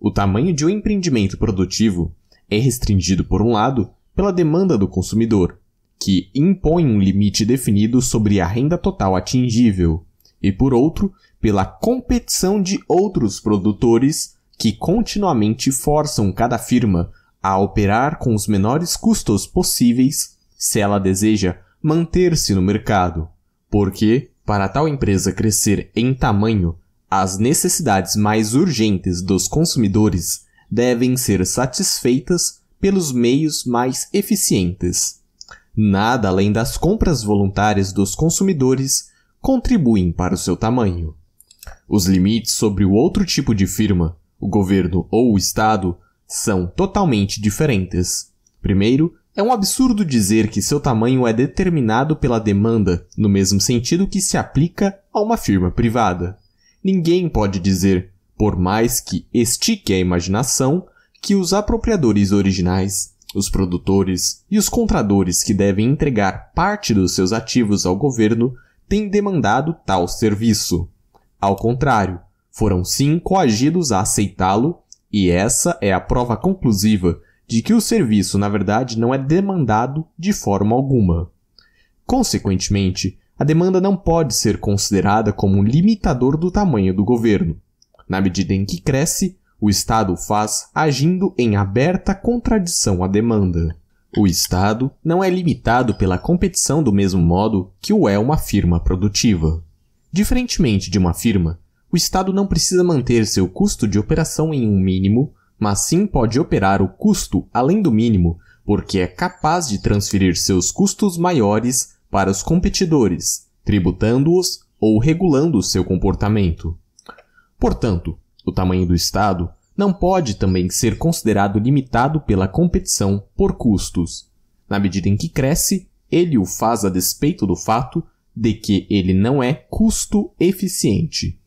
A: O tamanho de um empreendimento produtivo é restringido, por um lado, pela demanda do consumidor, que impõe um limite definido sobre a renda total atingível, e por outro, pela competição de outros produtores que continuamente forçam cada firma a operar com os menores custos possíveis se ela deseja manter-se no mercado. Porque, para tal empresa crescer em tamanho, as necessidades mais urgentes dos consumidores devem ser satisfeitas pelos meios mais eficientes. Nada além das compras voluntárias dos consumidores contribuem para o seu tamanho. Os limites sobre o outro tipo de firma, o governo ou o Estado, são totalmente diferentes. Primeiro, é um absurdo dizer que seu tamanho é determinado pela demanda, no mesmo sentido que se aplica a uma firma privada. Ninguém pode dizer, por mais que estique a imaginação, que os apropriadores originais, os produtores e os compradores que devem entregar parte dos seus ativos ao governo têm demandado tal serviço. Ao contrário, foram sim coagidos a aceitá-lo, e essa é a prova conclusiva de que o serviço, na verdade, não é demandado de forma alguma. Consequentemente, a demanda não pode ser considerada como um limitador do tamanho do governo. Na medida em que cresce, o Estado o faz agindo em aberta contradição à demanda. O Estado não é limitado pela competição do mesmo modo que o é uma firma produtiva. Diferentemente de uma firma, o Estado não precisa manter seu custo de operação em um mínimo, mas sim pode operar o custo além do mínimo, porque é capaz de transferir seus custos maiores para os competidores, tributando-os ou regulando seu comportamento. Portanto, o tamanho do Estado não pode também ser considerado limitado pela competição por custos. Na medida em que cresce, ele o faz a despeito do fato de que ele não é custo eficiente.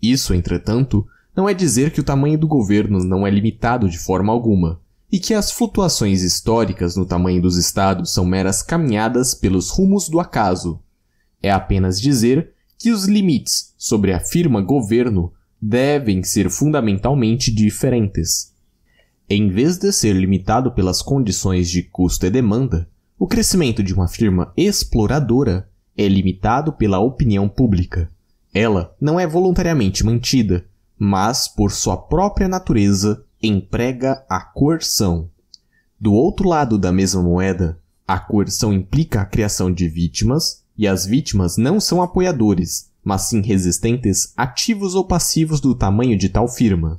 A: Isso, entretanto, não é dizer que o tamanho do governo não é limitado de forma alguma, e que as flutuações históricas no tamanho dos estados são meras caminhadas pelos rumos do acaso. É apenas dizer que os limites sobre a firma governo devem ser fundamentalmente diferentes. Em vez de ser limitado pelas condições de custo e demanda, o crescimento de uma firma exploradora é limitado pela opinião pública. Ela não é voluntariamente mantida, mas, por sua própria natureza, emprega a coerção. Do outro lado da mesma moeda, a coerção implica a criação de vítimas, e as vítimas não são apoiadores, mas sim resistentes ativos ou passivos do tamanho de tal firma.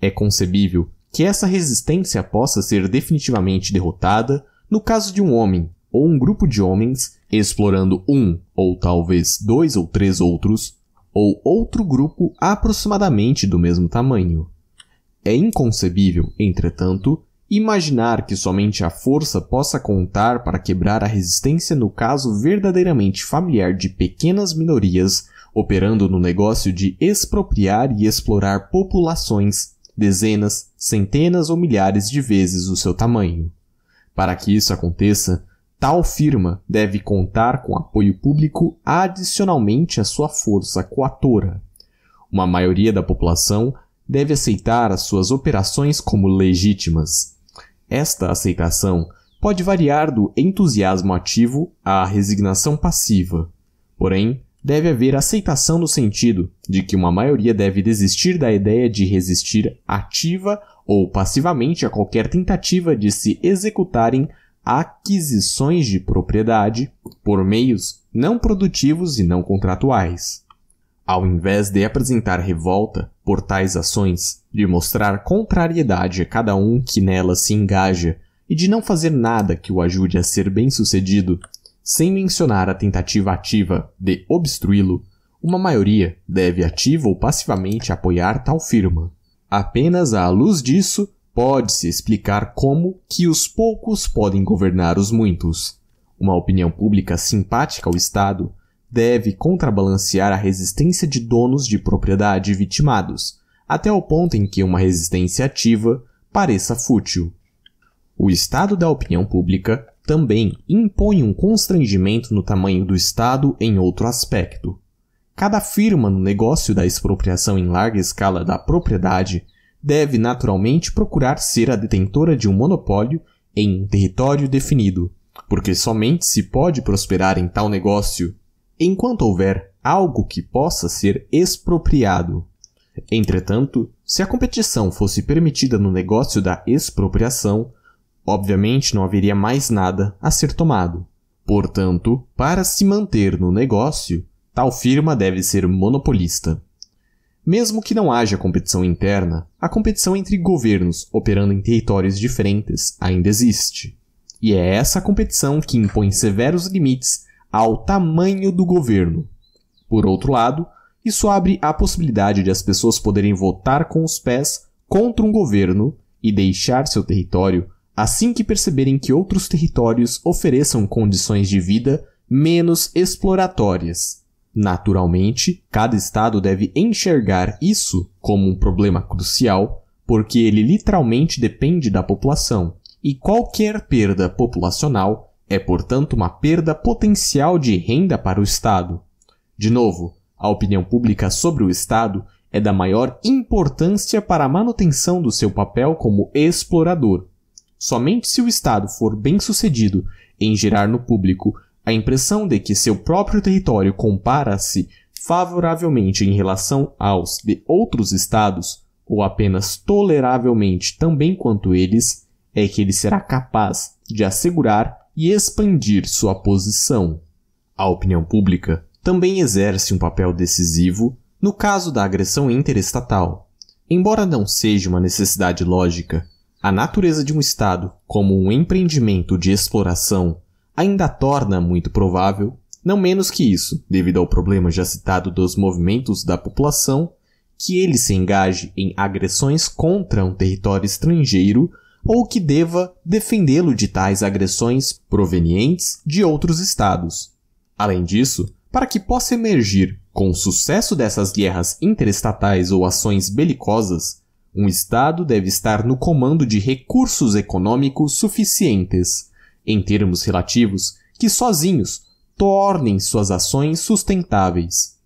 A: É concebível que essa resistência possa ser definitivamente derrotada no caso de um homem ou um grupo de homens explorando um ou talvez dois ou três outros, ou outro grupo aproximadamente do mesmo tamanho. É inconcebível, entretanto, imaginar que somente a força possa contar para quebrar a resistência no caso verdadeiramente familiar de pequenas minorias operando no negócio de expropriar e explorar populações dezenas, centenas ou milhares de vezes o seu tamanho. Para que isso aconteça, Tal firma deve contar com apoio público adicionalmente à sua força coatora. Uma maioria da população deve aceitar as suas operações como legítimas. Esta aceitação pode variar do entusiasmo ativo à resignação passiva. Porém, deve haver aceitação no sentido de que uma maioria deve desistir da ideia de resistir ativa ou passivamente a qualquer tentativa de se executarem aquisições de propriedade por meios não produtivos e não contratuais. Ao invés de apresentar revolta por tais ações, de mostrar contrariedade a cada um que nelas se engaja e de não fazer nada que o ajude a ser bem-sucedido, sem mencionar a tentativa ativa de obstruí-lo, uma maioria deve ativa ou passivamente apoiar tal firma. Apenas à luz disso Pode-se explicar como que os poucos podem governar os muitos. Uma opinião pública simpática ao Estado deve contrabalancear a resistência de donos de propriedade vitimados, até o ponto em que uma resistência ativa pareça fútil. O estado da opinião pública também impõe um constrangimento no tamanho do Estado em outro aspecto. Cada firma no negócio da expropriação em larga escala da propriedade deve naturalmente procurar ser a detentora de um monopólio em um território definido, porque somente se pode prosperar em tal negócio enquanto houver algo que possa ser expropriado. Entretanto, se a competição fosse permitida no negócio da expropriação, obviamente não haveria mais nada a ser tomado. Portanto, para se manter no negócio, tal firma deve ser monopolista. Mesmo que não haja competição interna, a competição entre governos operando em territórios diferentes ainda existe. E é essa competição que impõe severos limites ao tamanho do governo. Por outro lado, isso abre a possibilidade de as pessoas poderem votar com os pés contra um governo e deixar seu território assim que perceberem que outros territórios ofereçam condições de vida menos exploratórias, Naturalmente, cada estado deve enxergar isso como um problema crucial, porque ele literalmente depende da população, e qualquer perda populacional é, portanto, uma perda potencial de renda para o Estado. De novo, a opinião pública sobre o Estado é da maior importância para a manutenção do seu papel como explorador. Somente se o Estado for bem sucedido em gerar no público a impressão de que seu próprio território compara-se favoravelmente em relação aos de outros estados, ou apenas toleravelmente também quanto eles, é que ele será capaz de assegurar e expandir sua posição. A opinião pública também exerce um papel decisivo no caso da agressão interestatal. Embora não seja uma necessidade lógica, a natureza de um Estado como um empreendimento de exploração ainda torna muito provável, não menos que isso, devido ao problema já citado dos movimentos da população, que ele se engaje em agressões contra um território estrangeiro ou que deva defendê-lo de tais agressões provenientes de outros estados. Além disso, para que possa emergir, com o sucesso dessas guerras interestatais ou ações belicosas, um Estado deve estar no comando de recursos econômicos suficientes, em termos relativos, que sozinhos tornem suas ações sustentáveis.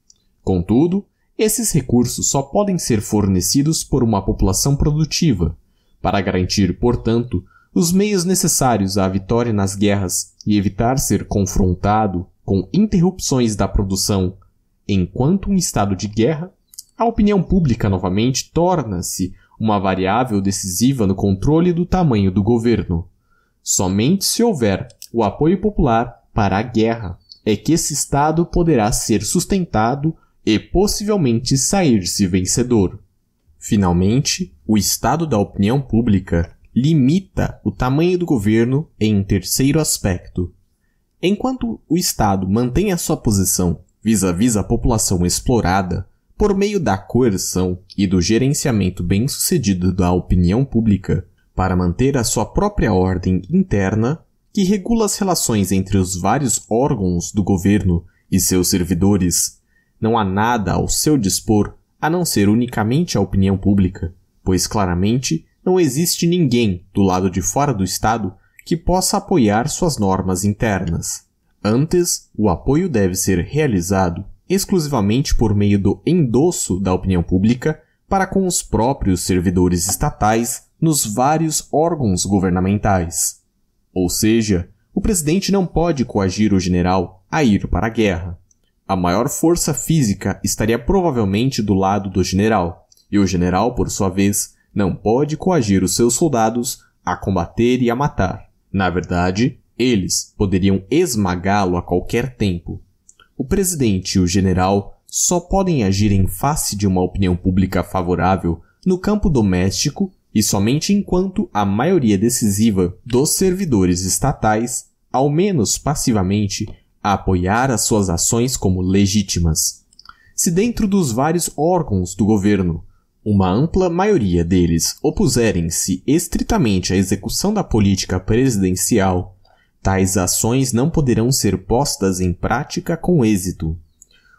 A: Contudo, esses recursos só podem ser fornecidos por uma população produtiva, para garantir, portanto, os meios necessários à vitória nas guerras e evitar ser confrontado com interrupções da produção. Enquanto um estado de guerra, a opinião pública novamente torna-se uma variável decisiva no controle do tamanho do governo. Somente se houver o apoio popular para a guerra é que esse Estado poderá ser sustentado e possivelmente sair-se vencedor. Finalmente, o estado da opinião pública limita o tamanho do governo em um terceiro aspecto. Enquanto o Estado mantém a sua posição vis-à-vis -vis a população explorada, por meio da coerção e do gerenciamento bem-sucedido da opinião pública, para manter a sua própria ordem interna, que regula as relações entre os vários órgãos do governo e seus servidores. Não há nada ao seu dispor a não ser unicamente a opinião pública, pois claramente não existe ninguém do lado de fora do Estado que possa apoiar suas normas internas. Antes, o apoio deve ser realizado exclusivamente por meio do endosso da opinião pública para com os próprios servidores estatais nos vários órgãos governamentais. Ou seja, o presidente não pode coagir o general a ir para a guerra. A maior força física estaria provavelmente do lado do general, e o general, por sua vez, não pode coagir os seus soldados a combater e a matar. Na verdade, eles poderiam esmagá-lo a qualquer tempo. O presidente e o general só podem agir em face de uma opinião pública favorável no campo doméstico e somente enquanto a maioria decisiva dos servidores estatais, ao menos passivamente, apoiar as suas ações como legítimas. Se dentro dos vários órgãos do governo, uma ampla maioria deles opuserem-se estritamente à execução da política presidencial, tais ações não poderão ser postas em prática com êxito.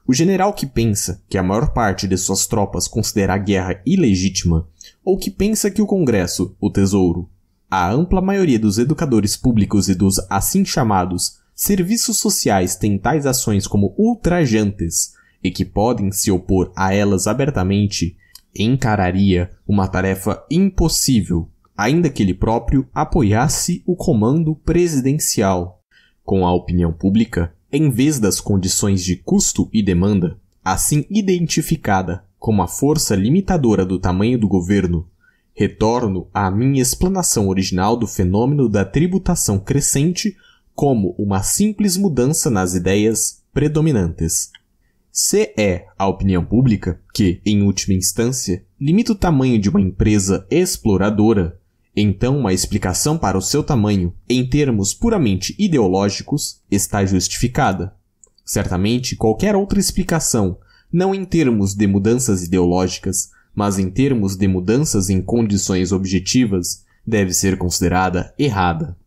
A: O general que pensa que a maior parte de suas tropas considera a guerra ilegítima ou que pensa que o Congresso, o Tesouro, a ampla maioria dos educadores públicos e dos assim chamados serviços sociais têm tais ações como ultrajantes e que podem se opor a elas abertamente, encararia uma tarefa impossível, ainda que ele próprio apoiasse o comando presidencial. Com a opinião pública, em vez das condições de custo e demanda, assim identificada como a força limitadora do tamanho do governo, retorno à minha explanação original do fenômeno da tributação crescente como uma simples mudança nas ideias predominantes. Se é a opinião pública que, em última instância, limita o tamanho de uma empresa exploradora, então uma explicação para o seu tamanho, em termos puramente ideológicos, está justificada. Certamente, qualquer outra explicação não em termos de mudanças ideológicas, mas em termos de mudanças em condições objetivas, deve ser considerada errada.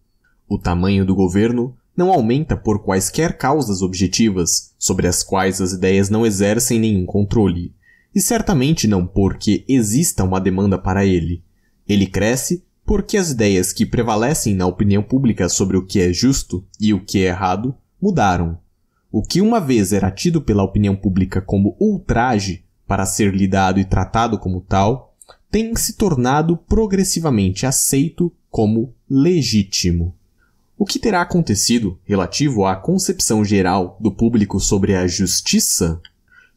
A: O tamanho do governo não aumenta por quaisquer causas objetivas sobre as quais as ideias não exercem nenhum controle, e certamente não porque exista uma demanda para ele. Ele cresce porque as ideias que prevalecem na opinião pública sobre o que é justo e o que é errado mudaram, o que uma vez era tido pela opinião pública como ultraje para ser lidado e tratado como tal, tem se tornado progressivamente aceito como legítimo. O que terá acontecido relativo à concepção geral do público sobre a justiça?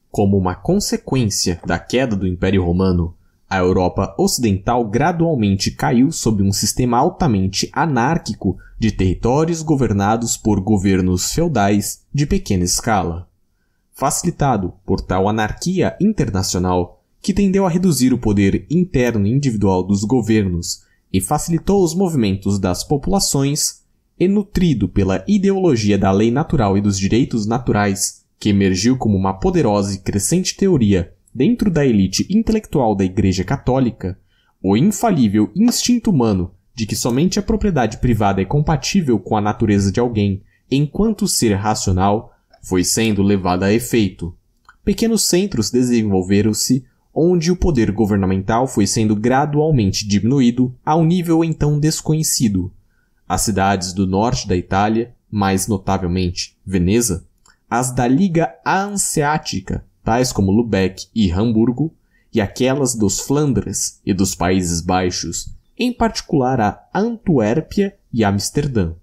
A: Como uma consequência da queda do Império Romano a Europa Ocidental gradualmente caiu sob um sistema altamente anárquico de territórios governados por governos feudais de pequena escala. Facilitado por tal anarquia internacional, que tendeu a reduzir o poder interno e individual dos governos e facilitou os movimentos das populações, e nutrido pela ideologia da lei natural e dos direitos naturais, que emergiu como uma poderosa e crescente teoria dentro da elite intelectual da Igreja Católica, o infalível instinto humano de que somente a propriedade privada é compatível com a natureza de alguém enquanto ser racional foi sendo levada a efeito. Pequenos centros desenvolveram-se onde o poder governamental foi sendo gradualmente diminuído a um nível então desconhecido. As cidades do norte da Itália, mais notavelmente Veneza, as da Liga Hanseática tais como Lubeck e Hamburgo, e aquelas dos Flandres e dos Países Baixos, em particular a Antuérpia e Amsterdã.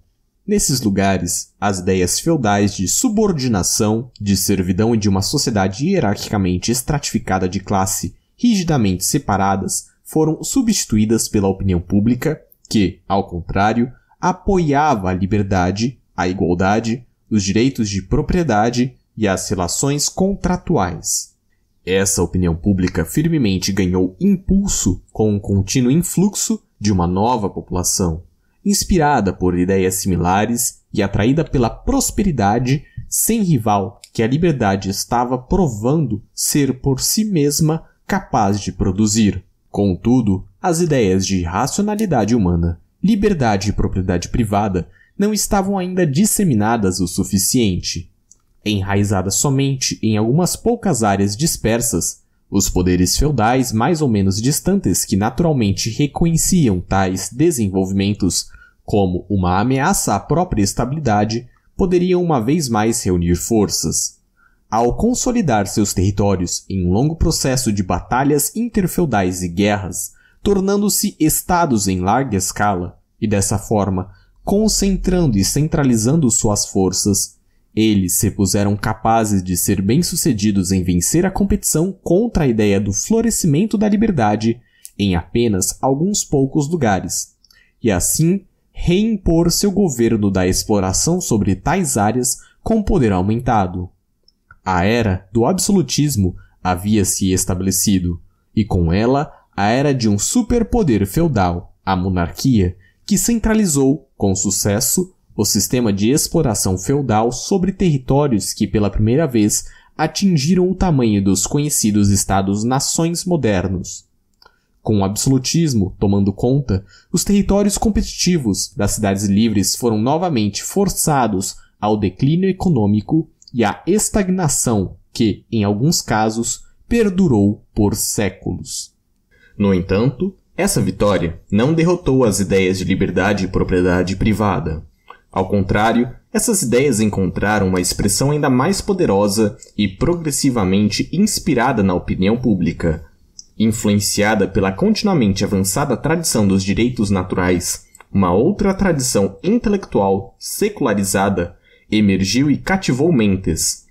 A: Nesses lugares, as ideias feudais de subordinação, de servidão e de uma sociedade hierarquicamente estratificada de classe rigidamente separadas foram substituídas pela opinião pública, que, ao contrário, apoiava a liberdade, a igualdade, os direitos de propriedade, e as relações contratuais. Essa opinião pública firmemente ganhou impulso com o contínuo influxo de uma nova população, inspirada por ideias similares e atraída pela prosperidade sem rival que a liberdade estava provando ser por si mesma capaz de produzir. Contudo, as ideias de racionalidade humana, liberdade e propriedade privada não estavam ainda disseminadas o suficiente Enraizada somente em algumas poucas áreas dispersas, os poderes feudais mais ou menos distantes que naturalmente reconheciam tais desenvolvimentos como uma ameaça à própria estabilidade poderiam uma vez mais reunir forças. Ao consolidar seus territórios em um longo processo de batalhas interfeudais e guerras, tornando-se estados em larga escala, e dessa forma concentrando e centralizando suas forças, eles se puseram capazes de ser bem-sucedidos em vencer a competição contra a ideia do florescimento da liberdade em apenas alguns poucos lugares, e assim reimpor seu governo da exploração sobre tais áreas com poder aumentado. A era do absolutismo havia se estabelecido, e com ela a era de um superpoder feudal, a monarquia, que centralizou, com sucesso, o sistema de exploração feudal sobre territórios que pela primeira vez atingiram o tamanho dos conhecidos estados-nações modernos. Com o absolutismo tomando conta, os territórios competitivos das cidades livres foram novamente forçados ao declínio econômico e à estagnação que, em alguns casos, perdurou por séculos. No entanto, essa vitória não derrotou as ideias de liberdade e propriedade privada. Ao contrário, essas ideias encontraram uma expressão ainda mais poderosa e progressivamente inspirada na opinião pública. Influenciada pela continuamente avançada tradição dos direitos naturais, uma outra tradição intelectual secularizada emergiu e cativou mentes.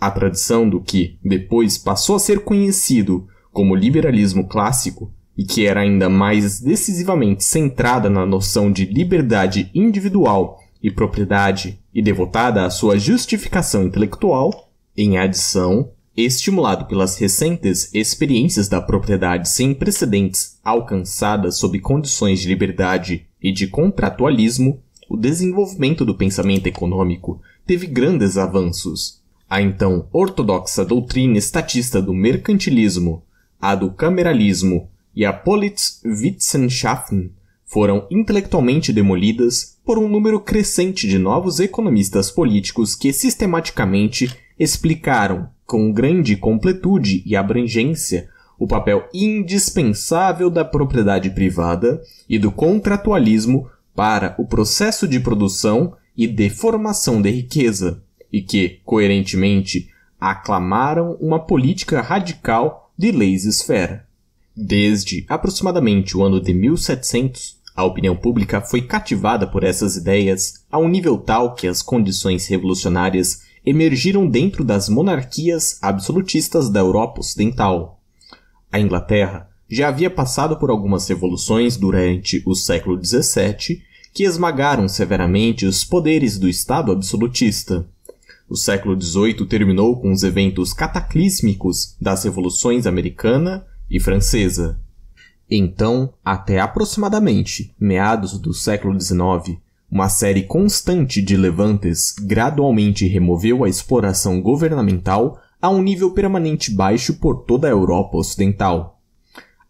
A: A tradição do que depois passou a ser conhecido como liberalismo clássico e que era ainda mais decisivamente centrada na noção de liberdade individual e propriedade e devotada à sua justificação intelectual, em adição, estimulado pelas recentes experiências da propriedade sem precedentes alcançadas sob condições de liberdade e de contratualismo, o desenvolvimento do pensamento econômico teve grandes avanços. A então ortodoxa doutrina estatista do mercantilismo, a do cameralismo e a Politwissenschaft foram intelectualmente demolidas por um número crescente de novos economistas políticos que sistematicamente explicaram, com grande completude e abrangência, o papel indispensável da propriedade privada e do contratualismo para o processo de produção e de formação de riqueza, e que, coerentemente, aclamaram uma política radical de leis esfera. Desde aproximadamente o ano de 1700, a opinião pública foi cativada por essas ideias a um nível tal que as condições revolucionárias emergiram dentro das monarquias absolutistas da Europa Ocidental. A Inglaterra já havia passado por algumas revoluções durante o século XVII que esmagaram severamente os poderes do Estado absolutista. O século XVIII terminou com os eventos cataclísmicos das revoluções americana e francesa. Então, até aproximadamente meados do século XIX, uma série constante de levantes gradualmente removeu a exploração governamental a um nível permanente baixo por toda a Europa Ocidental.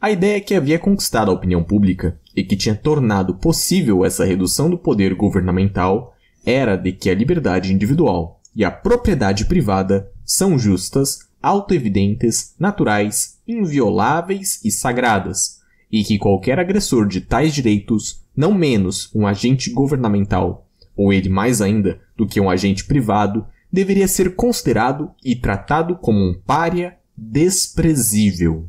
A: A ideia é que havia conquistado a opinião pública e que tinha tornado possível essa redução do poder governamental era de que a liberdade individual e a propriedade privada são justas, autoevidentes, naturais, invioláveis e sagradas, e que qualquer agressor de tais direitos, não menos um agente governamental, ou ele mais ainda do que um agente privado, deveria ser considerado e tratado como um pária desprezível.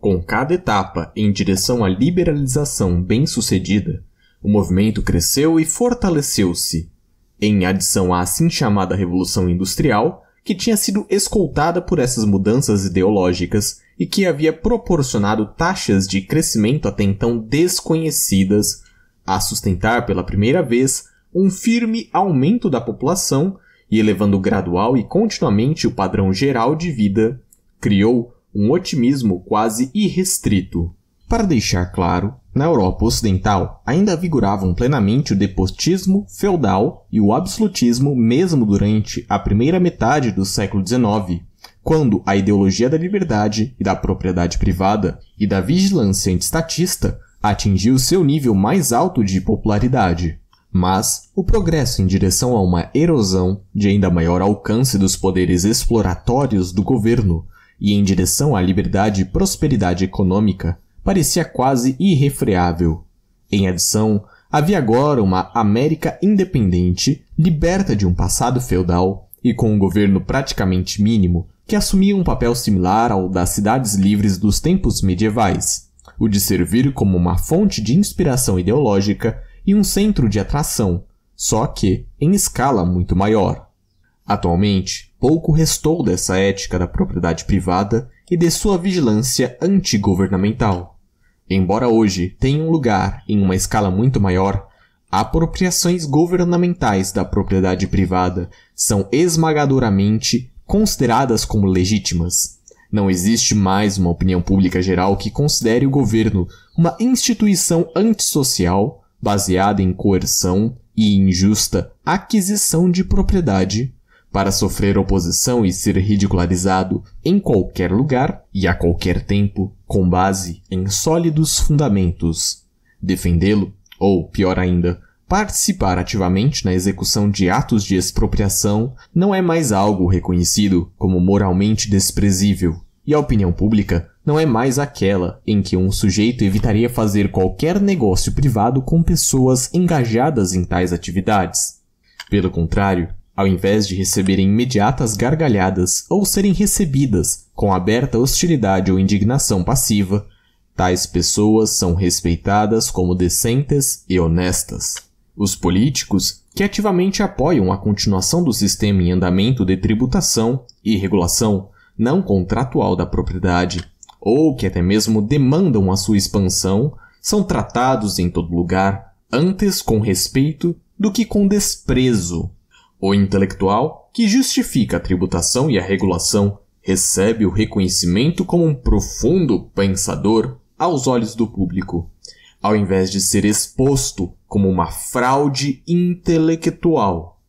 A: Com cada etapa em direção à liberalização bem-sucedida, o movimento cresceu e fortaleceu-se. Em adição à assim chamada Revolução Industrial, que tinha sido escoltada por essas mudanças ideológicas e que havia proporcionado taxas de crescimento até então desconhecidas, a sustentar pela primeira vez um firme aumento da população e elevando gradual e continuamente o padrão geral de vida, criou um otimismo quase irrestrito. Para deixar claro, na Europa Ocidental, ainda vigoravam plenamente o depotismo feudal e o absolutismo mesmo durante a primeira metade do século XIX, quando a ideologia da liberdade e da propriedade privada e da vigilância antistatista atingiu seu nível mais alto de popularidade. Mas o progresso em direção a uma erosão de ainda maior alcance dos poderes exploratórios do governo e em direção à liberdade e prosperidade econômica parecia quase irrefreável. Em adição, havia agora uma América independente, liberta de um passado feudal e com um governo praticamente mínimo que assumia um papel similar ao das cidades livres dos tempos medievais, o de servir como uma fonte de inspiração ideológica e um centro de atração, só que em escala muito maior. Atualmente, pouco restou dessa ética da propriedade privada e de sua vigilância antigovernamental. Embora hoje tenham lugar, em uma escala muito maior, apropriações governamentais da propriedade privada são esmagadoramente consideradas como legítimas. Não existe mais uma opinião pública geral que considere o governo uma instituição antissocial baseada em coerção e injusta aquisição de propriedade para sofrer oposição e ser ridicularizado em qualquer lugar e a qualquer tempo, com base em sólidos fundamentos. Defendê-lo, ou pior ainda, participar ativamente na execução de atos de expropriação não é mais algo reconhecido como moralmente desprezível, e a opinião pública não é mais aquela em que um sujeito evitaria fazer qualquer negócio privado com pessoas engajadas em tais atividades. Pelo contrário, ao invés de receberem imediatas gargalhadas ou serem recebidas com aberta hostilidade ou indignação passiva, tais pessoas são respeitadas como decentes e honestas. Os políticos, que ativamente apoiam a continuação do sistema em andamento de tributação e regulação não contratual da propriedade, ou que até mesmo demandam a sua expansão, são tratados em todo lugar, antes com respeito do que com desprezo o intelectual, que justifica a tributação e a regulação, recebe o reconhecimento como um profundo pensador aos olhos do público, ao invés de ser exposto como uma fraude intelectual.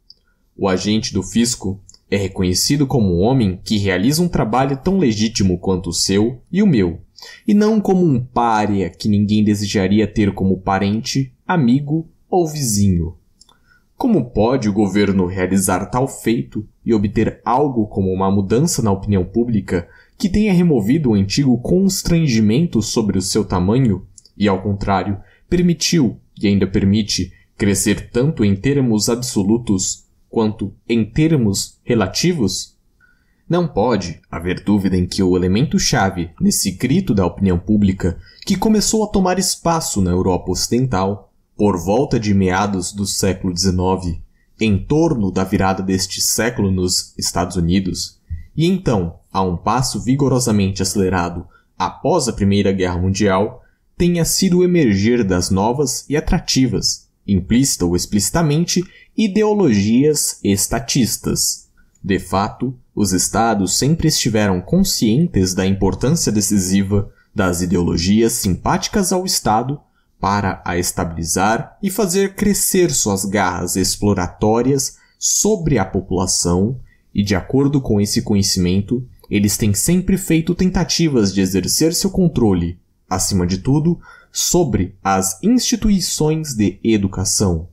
A: O agente do fisco é reconhecido como um homem que realiza um trabalho tão legítimo quanto o seu e o meu, e não como um párea que ninguém desejaria ter como parente, amigo ou vizinho. Como pode o governo realizar tal feito e obter algo como uma mudança na opinião pública que tenha removido o antigo constrangimento sobre o seu tamanho e, ao contrário, permitiu e ainda permite crescer tanto em termos absolutos quanto em termos relativos? Não pode haver dúvida em que o elemento-chave nesse grito da opinião pública, que começou a tomar espaço na Europa Ocidental, por volta de meados do século XIX, em torno da virada deste século nos Estados Unidos, e então, a um passo vigorosamente acelerado após a Primeira Guerra Mundial, tenha sido o emergir das novas e atrativas, implícita ou explicitamente, ideologias estatistas. De fato, os Estados sempre estiveram conscientes da importância decisiva das ideologias simpáticas ao Estado para a estabilizar e fazer crescer suas garras exploratórias sobre a população, e de acordo com esse conhecimento, eles têm sempre feito tentativas de exercer seu controle, acima de tudo, sobre as instituições de educação.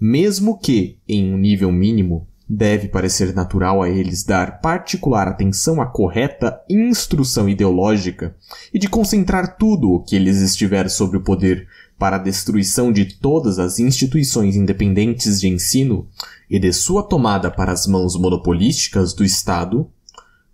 A: Mesmo que, em um nível mínimo, Deve parecer natural a eles dar particular atenção à correta instrução ideológica e de concentrar tudo o que lhes estiver sobre o poder para a destruição de todas as instituições independentes de ensino e de sua tomada para as mãos monopolísticas do Estado,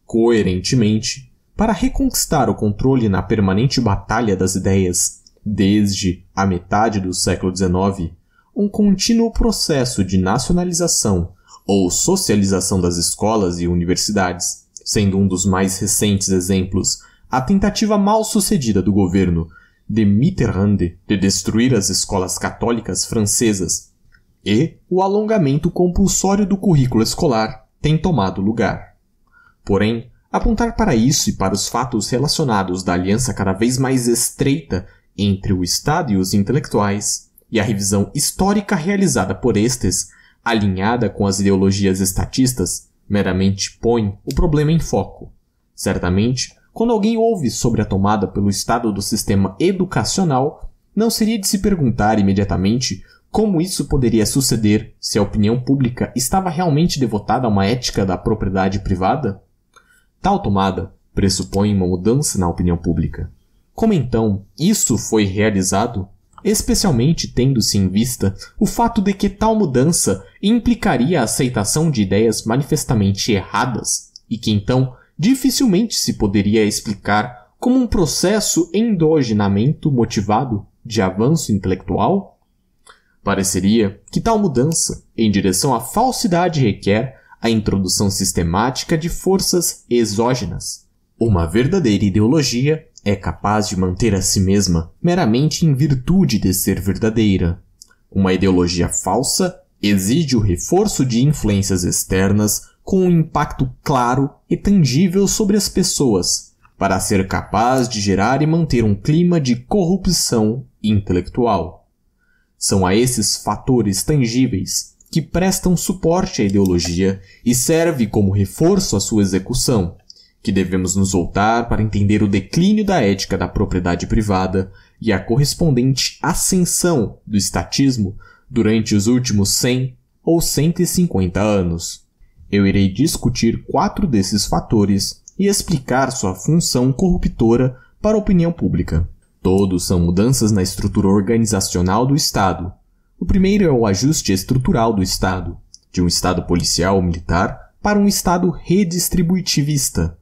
A: coerentemente, para reconquistar o controle na permanente batalha das ideias, desde a metade do século XIX, um contínuo processo de nacionalização ou socialização das escolas e universidades, sendo um dos mais recentes exemplos a tentativa mal sucedida do governo de Mitterrand de destruir as escolas católicas francesas e o alongamento compulsório do currículo escolar tem tomado lugar. Porém, apontar para isso e para os fatos relacionados da aliança cada vez mais estreita entre o Estado e os intelectuais e a revisão histórica realizada por estes alinhada com as ideologias estatistas, meramente põe o problema em foco. Certamente, quando alguém ouve sobre a tomada pelo Estado do sistema educacional, não seria de se perguntar imediatamente como isso poderia suceder se a opinião pública estava realmente devotada a uma ética da propriedade privada? Tal tomada pressupõe uma mudança na opinião pública. Como então isso foi realizado? especialmente tendo-se em vista o fato de que tal mudança implicaria a aceitação de ideias manifestamente erradas e que então dificilmente se poderia explicar como um processo endogenamento motivado de avanço intelectual? Pareceria que tal mudança em direção à falsidade requer a introdução sistemática de forças exógenas, uma verdadeira ideologia é capaz de manter a si mesma meramente em virtude de ser verdadeira. Uma ideologia falsa exige o reforço de influências externas com um impacto claro e tangível sobre as pessoas, para ser capaz de gerar e manter um clima de corrupção intelectual. São a esses fatores tangíveis que prestam suporte à ideologia e serve como reforço à sua execução, que devemos nos voltar para entender o declínio da ética da propriedade privada e a correspondente ascensão do estatismo durante os últimos 100 ou 150 anos. Eu irei discutir quatro desses fatores e explicar sua função corruptora para a opinião pública. Todos são mudanças na estrutura organizacional do Estado. O primeiro é o ajuste estrutural do Estado, de um Estado policial ou militar para um Estado redistributivista,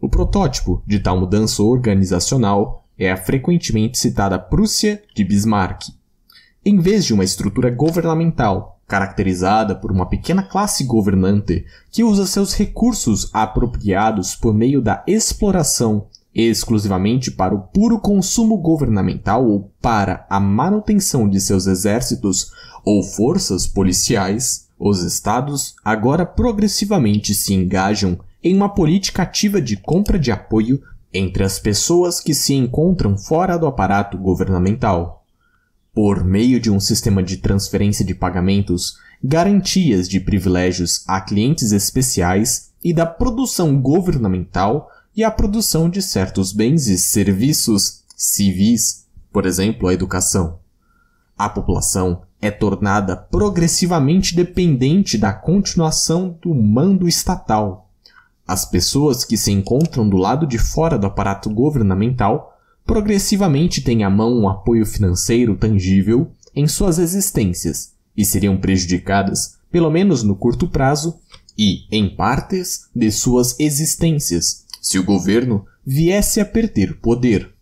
A: o protótipo de tal mudança organizacional é a frequentemente citada Prússia de Bismarck. Em vez de uma estrutura governamental, caracterizada por uma pequena classe governante que usa seus recursos apropriados por meio da exploração exclusivamente para o puro consumo governamental ou para a manutenção de seus exércitos ou forças policiais, os estados agora progressivamente se engajam em uma política ativa de compra de apoio entre as pessoas que se encontram fora do aparato governamental. Por meio de um sistema de transferência de pagamentos, garantias de privilégios a clientes especiais e da produção governamental e a produção de certos bens e serviços civis, por exemplo, a educação. A população é tornada progressivamente dependente da continuação do mando estatal as pessoas que se encontram do lado de fora do aparato governamental progressivamente têm à mão um apoio financeiro tangível em suas existências e seriam prejudicadas, pelo menos no curto prazo, e, em partes, de suas existências, se o governo viesse a perder poder.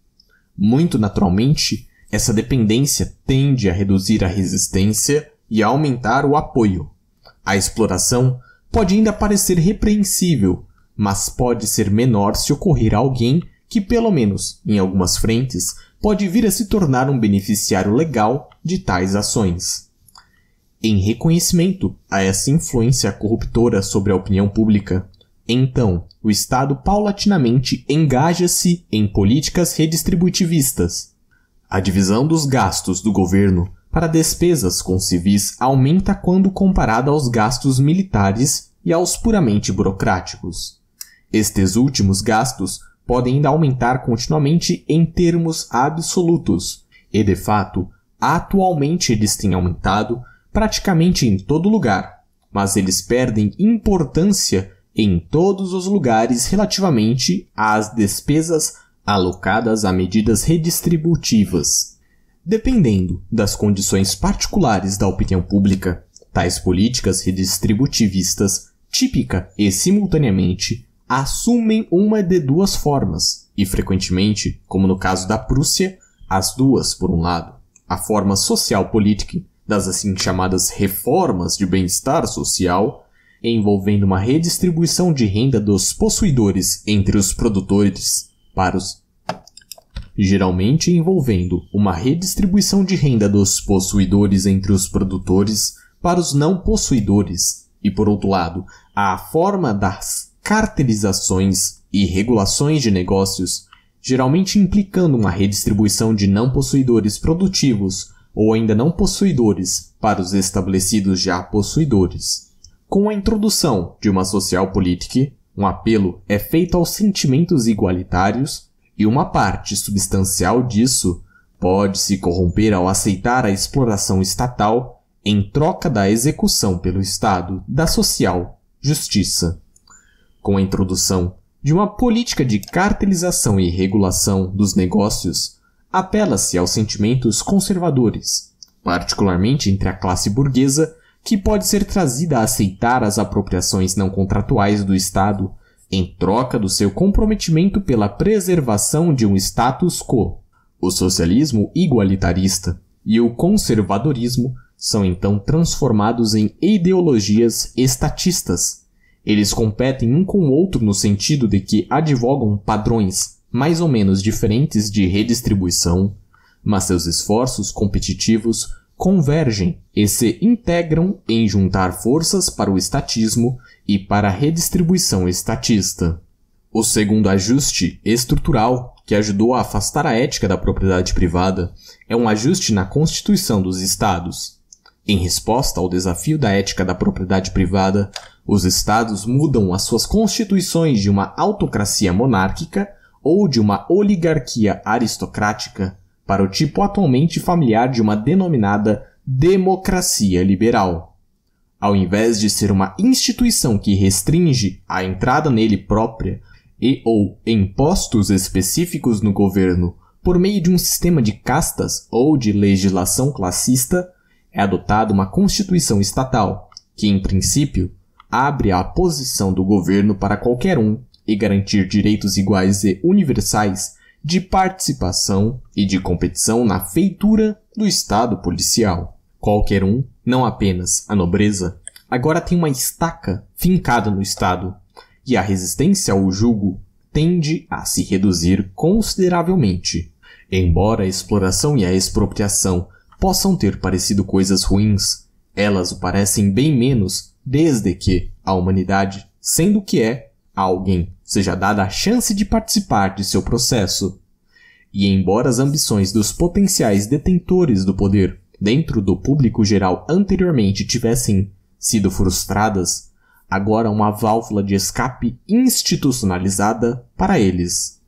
A: Muito naturalmente, essa dependência tende a reduzir a resistência e a aumentar o apoio. A exploração pode ainda parecer repreensível mas pode ser menor se ocorrer alguém que, pelo menos em algumas frentes, pode vir a se tornar um beneficiário legal de tais ações. Em reconhecimento a essa influência corruptora sobre a opinião pública, então, o Estado paulatinamente engaja-se em políticas redistributivistas. A divisão dos gastos do governo para despesas com civis aumenta quando comparada aos gastos militares e aos puramente burocráticos. Estes últimos gastos podem ainda aumentar continuamente em termos absolutos, e de fato, atualmente eles têm aumentado praticamente em todo lugar, mas eles perdem importância em todos os lugares relativamente às despesas alocadas a medidas redistributivas. Dependendo das condições particulares da opinião pública, tais políticas redistributivistas, típica e simultaneamente assumem uma de duas formas, e frequentemente, como no caso da Prússia, as duas por um lado, a forma social-política das assim chamadas reformas de bem-estar social, envolvendo uma redistribuição de renda dos possuidores entre os produtores para os geralmente envolvendo uma redistribuição de renda dos possuidores entre os produtores para os não possuidores, e por outro lado, a forma das cartelizações e regulações de negócios, geralmente implicando uma redistribuição de não possuidores produtivos ou ainda não possuidores para os estabelecidos já possuidores. Com a introdução de uma social política, um apelo é feito aos sentimentos igualitários e uma parte substancial disso pode se corromper ao aceitar a exploração estatal em troca da execução pelo Estado da social justiça com a introdução de uma política de cartelização e regulação dos negócios, apela-se aos sentimentos conservadores, particularmente entre a classe burguesa, que pode ser trazida a aceitar as apropriações não contratuais do Estado em troca do seu comprometimento pela preservação de um status quo. O socialismo igualitarista e o conservadorismo são então transformados em ideologias estatistas, eles competem um com o outro no sentido de que advogam padrões mais ou menos diferentes de redistribuição, mas seus esforços competitivos convergem e se integram em juntar forças para o estatismo e para a redistribuição estatista. O segundo ajuste estrutural que ajudou a afastar a ética da propriedade privada é um ajuste na Constituição dos Estados. Em resposta ao desafio da ética da propriedade privada, os estados mudam as suas constituições de uma autocracia monárquica ou de uma oligarquia aristocrática para o tipo atualmente familiar de uma denominada democracia liberal. Ao invés de ser uma instituição que restringe a entrada nele própria e ou impostos específicos no governo por meio de um sistema de castas ou de legislação classista, é adotada uma constituição estatal, que em princípio abre a posição do governo para qualquer um e garantir direitos iguais e universais de participação e de competição na feitura do Estado policial. Qualquer um, não apenas a nobreza, agora tem uma estaca fincada no Estado, e a resistência ao jugo tende a se reduzir consideravelmente. Embora a exploração e a expropriação possam ter parecido coisas ruins, elas o parecem bem menos desde que a humanidade, sendo o que é, a alguém seja dada a chance de participar de seu processo. E embora as ambições dos potenciais detentores do poder dentro do público geral anteriormente tivessem sido frustradas, agora uma válvula de escape institucionalizada para eles.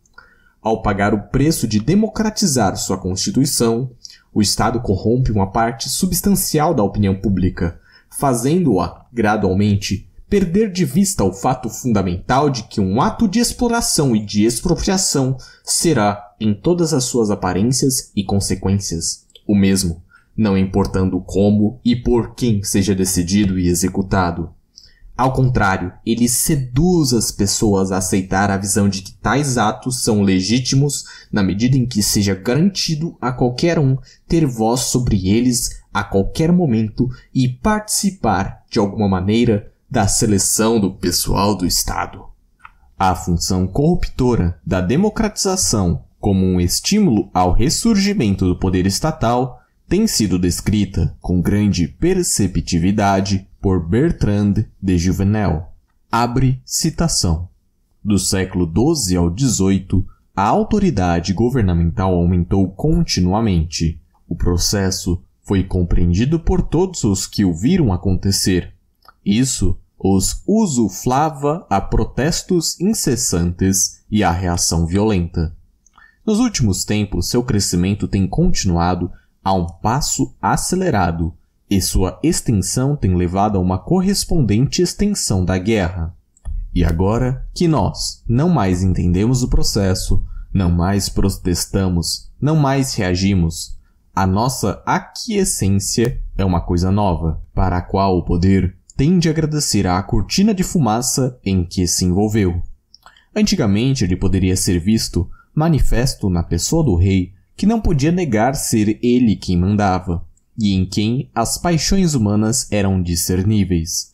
A: Ao pagar o preço de democratizar sua Constituição, o Estado corrompe uma parte substancial da opinião pública, fazendo-a, gradualmente, perder de vista o fato fundamental de que um ato de exploração e de expropriação será, em todas as suas aparências e consequências, o mesmo, não importando como e por quem seja decidido e executado. Ao contrário, ele seduz as pessoas a aceitar a visão de que tais atos são legítimos na medida em que seja garantido a qualquer um ter voz sobre eles a qualquer momento e participar, de alguma maneira, da seleção do pessoal do Estado. A função corruptora da democratização como um estímulo ao ressurgimento do poder estatal tem sido descrita com grande perceptividade por Bertrand de Juvenel. Abre citação. Do século XII ao XVIII, a autoridade governamental aumentou continuamente. O processo foi compreendido por todos os que o viram acontecer. Isso os usuflava a protestos incessantes e a reação violenta. Nos últimos tempos, seu crescimento tem continuado a um passo acelerado e sua extensão tem levado a uma correspondente extensão da guerra. E agora que nós não mais entendemos o processo, não mais protestamos, não mais reagimos, a nossa aquiescência é uma coisa nova, para a qual o poder tende a agradecer à cortina de fumaça em que se envolveu. Antigamente ele poderia ser visto manifesto na pessoa do rei que não podia negar ser ele quem mandava, e em quem as paixões humanas eram discerníveis.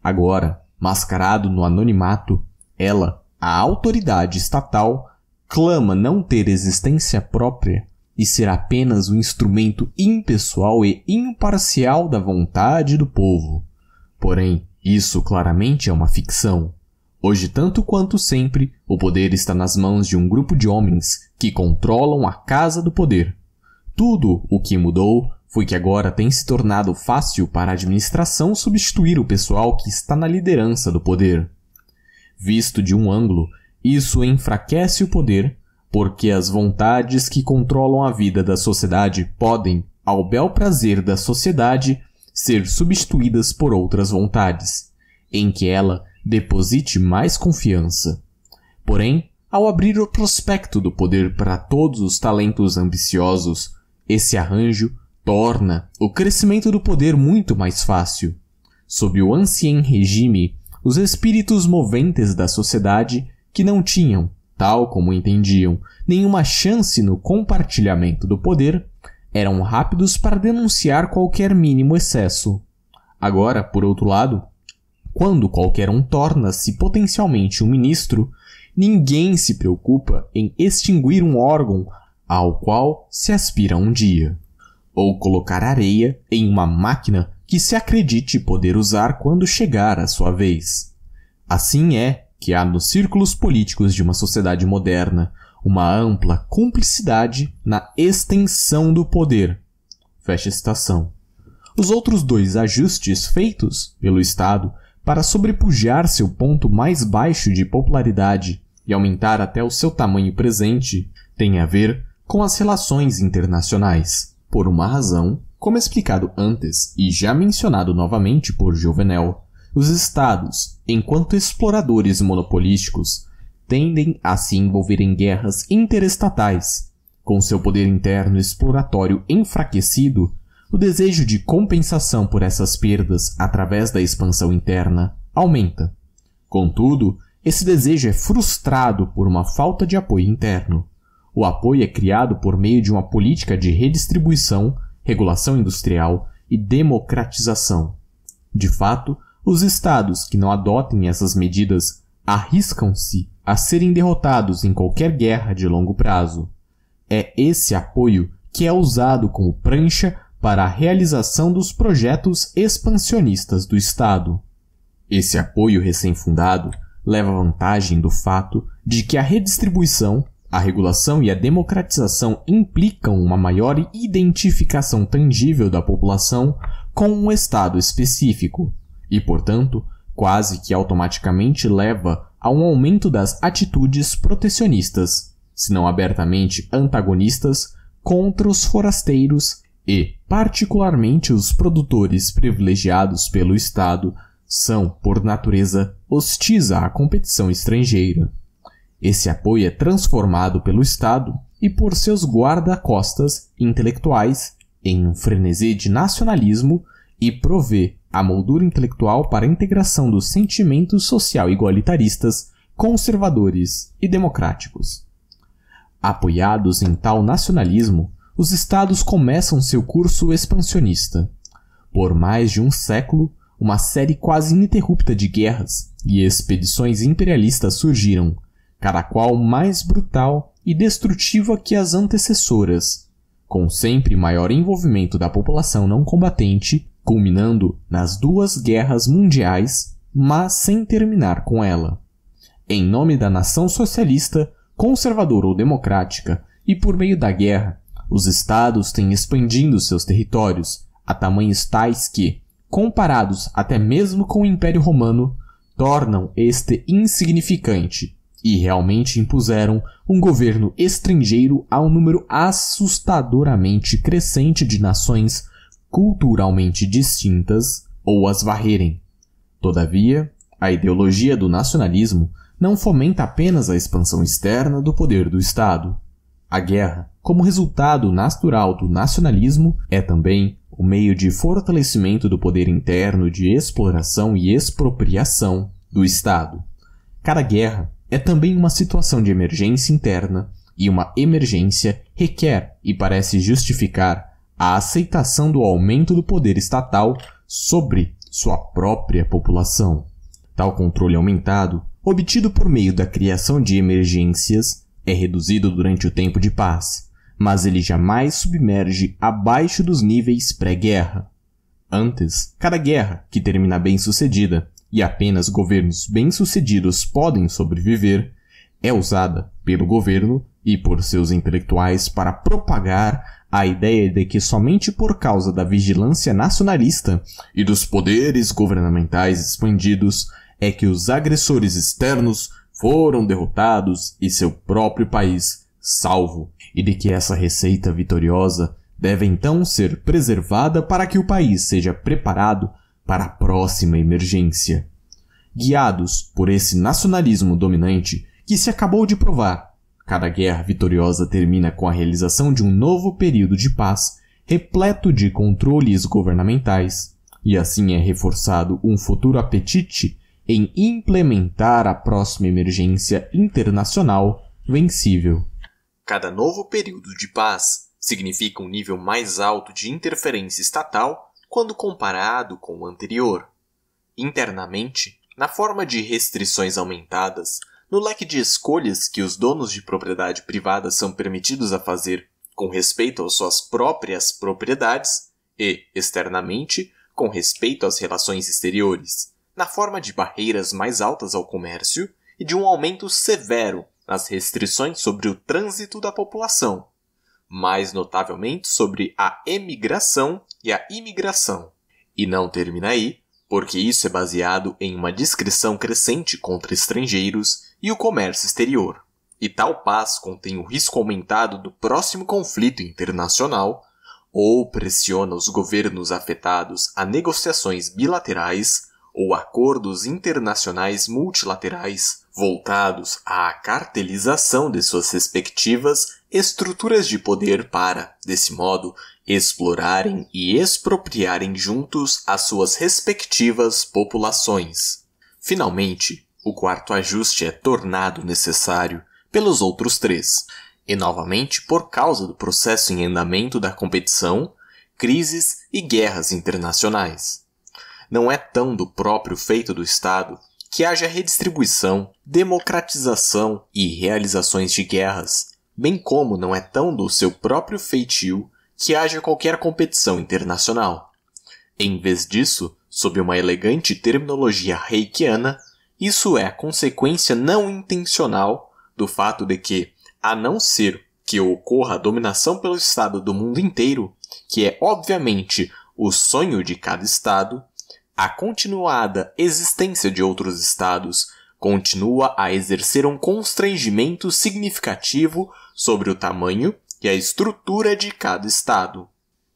A: Agora, mascarado no anonimato, ela, a autoridade estatal, clama não ter existência própria e ser apenas o um instrumento impessoal e imparcial da vontade do povo. Porém, isso claramente é uma ficção. Hoje, tanto quanto sempre, o poder está nas mãos de um grupo de homens que controlam a casa do poder. Tudo o que mudou foi que agora tem se tornado fácil para a administração substituir o pessoal que está na liderança do poder. Visto de um ângulo, isso enfraquece o poder porque as vontades que controlam a vida da sociedade podem, ao bel prazer da sociedade, ser substituídas por outras vontades, em que ela deposite mais confiança. Porém, ao abrir o prospecto do poder para todos os talentos ambiciosos, esse arranjo torna o crescimento do poder muito mais fácil. Sob o ancien regime, os espíritos moventes da sociedade que não tinham tal como entendiam, nenhuma chance no compartilhamento do poder, eram rápidos para denunciar qualquer mínimo excesso. Agora, por outro lado, quando qualquer um torna-se potencialmente um ministro, ninguém se preocupa em extinguir um órgão ao qual se aspira um dia, ou colocar areia em uma máquina que se acredite poder usar quando chegar a sua vez. Assim é que há nos círculos políticos de uma sociedade moderna uma ampla cumplicidade na extensão do poder. Fecha citação. Os outros dois ajustes feitos pelo Estado para sobrepujar seu ponto mais baixo de popularidade e aumentar até o seu tamanho presente têm a ver com as relações internacionais. Por uma razão, como explicado antes e já mencionado novamente por Juvenel, os Estados enquanto exploradores monopolísticos tendem a se envolver em guerras interestatais. Com seu poder interno exploratório enfraquecido, o desejo de compensação por essas perdas através da expansão interna aumenta. Contudo, esse desejo é frustrado por uma falta de apoio interno. O apoio é criado por meio de uma política de redistribuição, regulação industrial e democratização. De fato, os estados que não adotem essas medidas arriscam-se a serem derrotados em qualquer guerra de longo prazo. É esse apoio que é usado como prancha para a realização dos projetos expansionistas do Estado. Esse apoio recém-fundado leva vantagem do fato de que a redistribuição, a regulação e a democratização implicam uma maior identificação tangível da população com um Estado específico, e, portanto, quase que automaticamente leva a um aumento das atitudes protecionistas, se não abertamente antagonistas, contra os forasteiros e, particularmente, os produtores privilegiados pelo Estado são, por natureza, hostis à competição estrangeira. Esse apoio é transformado pelo Estado e por seus guarda-costas intelectuais em um frenesi de nacionalismo e prover a moldura intelectual para a integração dos sentimentos social igualitaristas, conservadores e democráticos. Apoiados em tal nacionalismo, os estados começam seu curso expansionista. Por mais de um século, uma série quase ininterrupta de guerras e expedições imperialistas surgiram, cada qual mais brutal e destrutiva que as antecessoras, com sempre maior envolvimento da população não combatente culminando nas duas guerras mundiais, mas sem terminar com ela. Em nome da nação socialista, conservadora ou democrática, e por meio da guerra, os estados têm expandindo seus territórios a tamanhos tais que, comparados até mesmo com o Império Romano, tornam este insignificante e realmente impuseram um governo estrangeiro a um número assustadoramente crescente de nações culturalmente distintas ou as varrerem. Todavia, a ideologia do nacionalismo não fomenta apenas a expansão externa do poder do Estado. A guerra, como resultado natural do nacionalismo, é também o meio de fortalecimento do poder interno de exploração e expropriação do Estado. Cada guerra é também uma situação de emergência interna, e uma emergência requer e parece justificar a aceitação do aumento do poder estatal sobre sua própria população. Tal controle aumentado, obtido por meio da criação de emergências, é reduzido durante o tempo de paz, mas ele jamais submerge abaixo dos níveis pré-guerra. Antes, cada guerra, que termina bem-sucedida, e apenas governos bem-sucedidos podem sobreviver, é usada pelo governo e por seus intelectuais para propagar a ideia é de que somente por causa da vigilância nacionalista e dos poderes governamentais expandidos é que os agressores externos foram derrotados e seu próprio país salvo, e de que essa receita vitoriosa deve então ser preservada para que o país seja preparado para a próxima emergência. Guiados por esse nacionalismo dominante que se acabou de provar Cada guerra vitoriosa termina com a realização de um novo período de paz, repleto de controles governamentais, e assim é reforçado um futuro apetite em implementar a próxima emergência internacional vencível. Cada novo período de paz significa um nível mais alto de interferência estatal quando comparado com o anterior. Internamente, na forma de restrições aumentadas no leque de escolhas que os donos de propriedade privada são permitidos a fazer com respeito às suas próprias propriedades e, externamente, com respeito às relações exteriores, na forma de barreiras mais altas ao comércio e de um aumento severo nas restrições sobre o trânsito da população, mais notavelmente sobre a emigração e a imigração. E não termina aí, porque isso é baseado em uma discrição crescente contra estrangeiros e o comércio exterior. E tal paz contém o risco aumentado do próximo conflito internacional ou pressiona os governos afetados a negociações bilaterais ou acordos internacionais multilaterais voltados à cartelização de suas respectivas estruturas de poder para, desse modo, explorarem e expropriarem juntos as suas respectivas populações. Finalmente, o quarto ajuste é tornado necessário pelos outros três, e novamente por causa do processo em andamento da competição, crises e guerras internacionais. Não é tão do próprio feito do Estado que haja redistribuição, democratização e realizações de guerras, bem como não é tão do seu próprio feitio que haja qualquer competição internacional. Em vez disso, sob uma elegante terminologia reikiana, isso é consequência não intencional do fato de que, a não ser que ocorra a dominação pelo Estado do mundo inteiro, que é obviamente o sonho de cada Estado, a continuada existência de outros Estados continua a exercer um constrangimento significativo sobre o tamanho que a estrutura de cada Estado.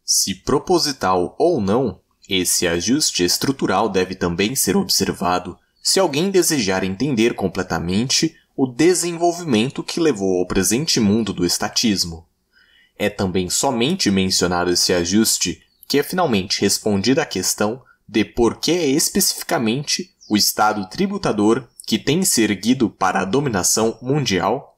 A: Se proposital ou não, esse ajuste estrutural deve também ser observado se alguém desejar entender completamente o desenvolvimento que levou ao presente mundo do estatismo. É também somente mencionado esse ajuste que é finalmente respondida a questão de por que é especificamente o Estado tributador que tem se erguido para a dominação mundial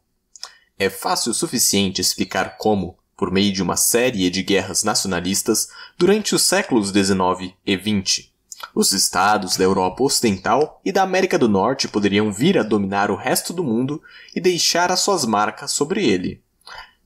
A: é fácil o suficiente explicar como, por meio de uma série de guerras nacionalistas durante os séculos XIX e XX, os estados da Europa Ocidental e da América do Norte poderiam vir a dominar o resto do mundo e deixar as suas marcas sobre ele.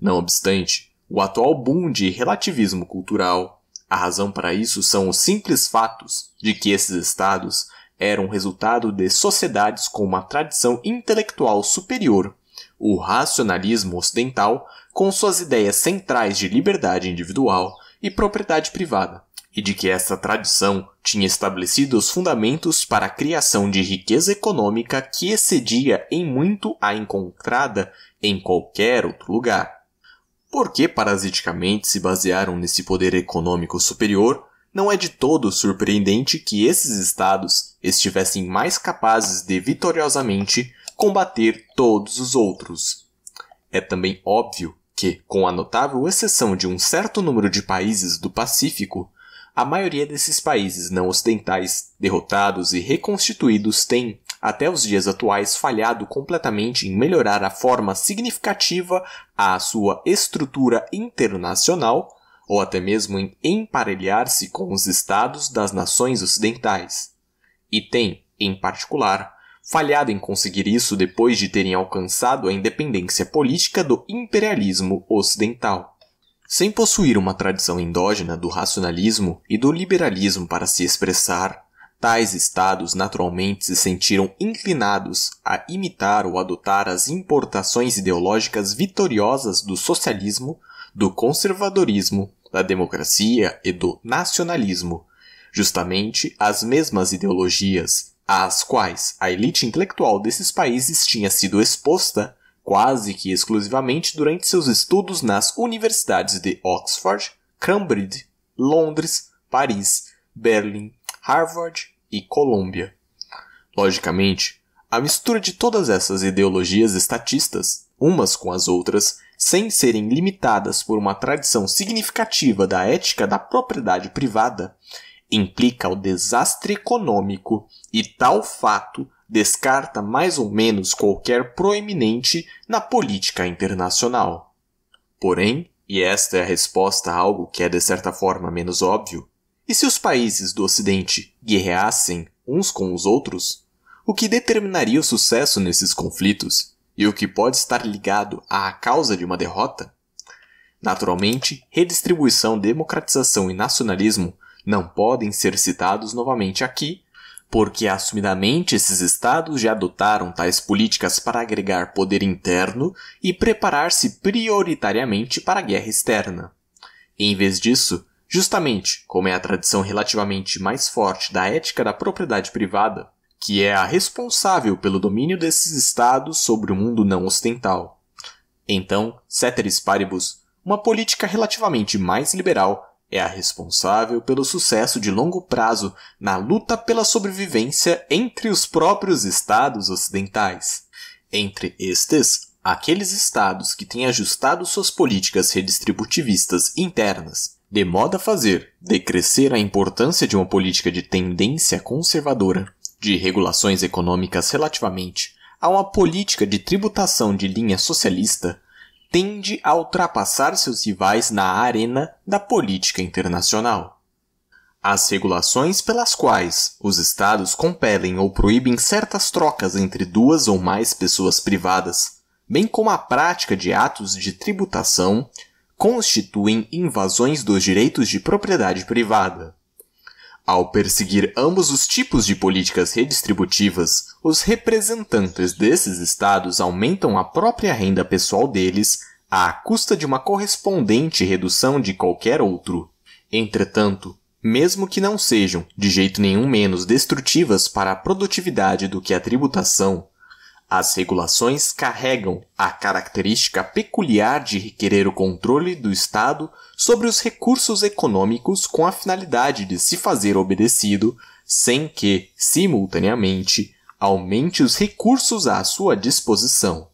A: Não obstante, o atual boom de relativismo cultural, a razão para isso são os simples fatos de que esses estados eram resultado de sociedades com uma tradição intelectual superior o racionalismo ocidental, com suas ideias centrais de liberdade individual e propriedade privada, e de que essa tradição tinha estabelecido os fundamentos para a criação de riqueza econômica que excedia em muito a encontrada em qualquer outro lugar. Por que parasiticamente se basearam nesse poder econômico superior, não é de todo surpreendente que esses estados estivessem mais capazes de vitoriosamente combater todos os outros. É também óbvio que, com a notável exceção de um certo número de países do Pacífico, a maioria desses países não ocidentais, derrotados e reconstituídos, tem, até os dias atuais, falhado completamente em melhorar a forma significativa à sua estrutura internacional, ou até mesmo em emparelhar-se com os estados das nações ocidentais. E tem, em particular, falhado em conseguir isso depois de terem alcançado a independência política do imperialismo ocidental. Sem possuir uma tradição endógena do racionalismo e do liberalismo para se expressar, tais estados naturalmente se sentiram inclinados a imitar ou adotar as importações ideológicas vitoriosas do socialismo, do conservadorismo, da democracia e do nacionalismo, justamente as mesmas ideologias às quais a elite intelectual desses países tinha sido exposta quase que exclusivamente durante seus estudos nas universidades de Oxford, Cambridge, Londres, Paris, Berlim, Harvard e Colômbia. Logicamente, a mistura de todas essas ideologias estatistas, umas com as outras, sem serem limitadas por uma tradição significativa da ética da propriedade privada, implica o desastre econômico e tal fato descarta mais ou menos qualquer proeminente na política internacional. Porém, e esta é a resposta a algo que é de certa forma menos óbvio, e se os países do Ocidente guerreassem uns com os outros, o que determinaria o sucesso nesses conflitos e o que pode estar ligado à causa de uma derrota? Naturalmente, redistribuição, democratização e nacionalismo não podem ser citados novamente aqui, porque assumidamente esses estados já adotaram tais políticas para agregar poder interno e preparar-se prioritariamente para a guerra externa. Em vez disso, justamente como é a tradição relativamente mais forte da ética da propriedade privada, que é a responsável pelo domínio desses estados sobre o mundo não ocidental. Então, ceteris paribus, uma política relativamente mais liberal é a responsável pelo sucesso de longo prazo na luta pela sobrevivência entre os próprios estados ocidentais. Entre estes, aqueles estados que têm ajustado suas políticas redistributivistas internas, de modo a fazer decrescer a importância de uma política de tendência conservadora, de regulações econômicas relativamente a uma política de tributação de linha socialista, tende a ultrapassar seus rivais na arena da política internacional. As regulações pelas quais os Estados compelem ou proíbem certas trocas entre duas ou mais pessoas privadas, bem como a prática de atos de tributação, constituem invasões dos direitos de propriedade privada. Ao perseguir ambos os tipos de políticas redistributivas, os representantes desses estados aumentam a própria renda pessoal deles à custa de uma correspondente redução de qualquer outro. Entretanto, mesmo que não sejam de jeito nenhum menos destrutivas para a produtividade do que a tributação, as regulações carregam a característica peculiar de requerer o controle do Estado sobre os recursos econômicos com a finalidade de se fazer obedecido sem que, simultaneamente, aumente os recursos à sua disposição.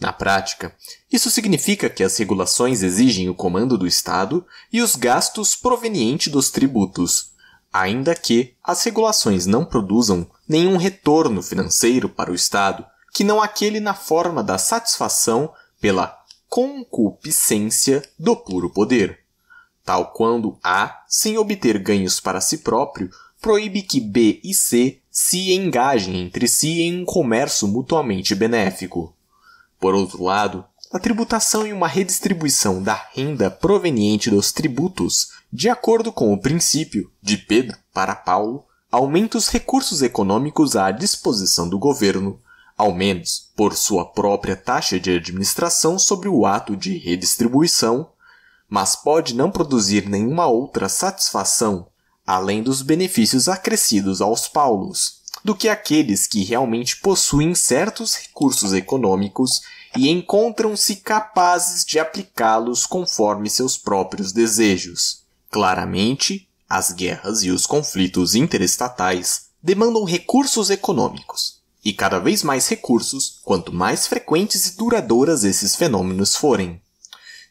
A: Na prática, isso significa que as regulações exigem o comando do Estado e os gastos provenientes dos tributos, ainda que as regulações não produzam nenhum retorno financeiro para o Estado que não aquele na forma da satisfação pela concupiscência do puro poder. Tal quando A, sem obter ganhos para si próprio, proíbe que B e C se engajem entre si em um comércio mutuamente benéfico. Por outro lado, a tributação e uma redistribuição da renda proveniente dos tributos, de acordo com o princípio de Pedro para Paulo, aumenta os recursos econômicos à disposição do governo ao menos por sua própria taxa de administração sobre o ato de redistribuição, mas pode não produzir nenhuma outra satisfação além dos benefícios acrescidos aos paulos, do que aqueles que realmente possuem certos recursos econômicos e encontram-se capazes de aplicá-los conforme seus próprios desejos. Claramente, as guerras e os conflitos interestatais demandam recursos econômicos, e cada vez mais recursos quanto mais frequentes e duradouras esses fenômenos forem.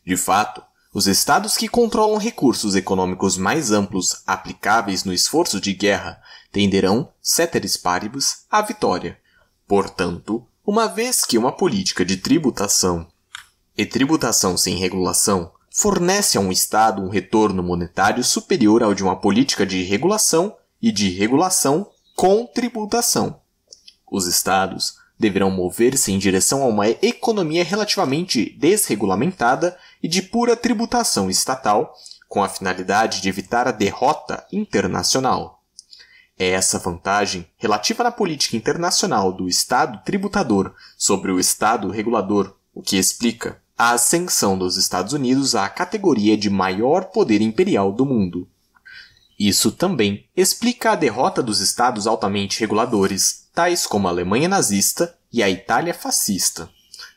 A: De fato, os estados que controlam recursos econômicos mais amplos aplicáveis no esforço de guerra tenderão, ceteris paribus, à vitória. Portanto, uma vez que uma política de tributação e tributação sem regulação fornece a um Estado um retorno monetário superior ao de uma política de regulação e de regulação com tributação. Os estados deverão mover-se em direção a uma economia relativamente desregulamentada e de pura tributação estatal, com a finalidade de evitar a derrota internacional. É essa vantagem relativa na política internacional do Estado tributador sobre o Estado regulador o que explica a ascensão dos Estados Unidos à categoria de maior poder imperial do mundo. Isso também explica a derrota dos estados altamente reguladores, tais como a Alemanha nazista e a Itália fascista,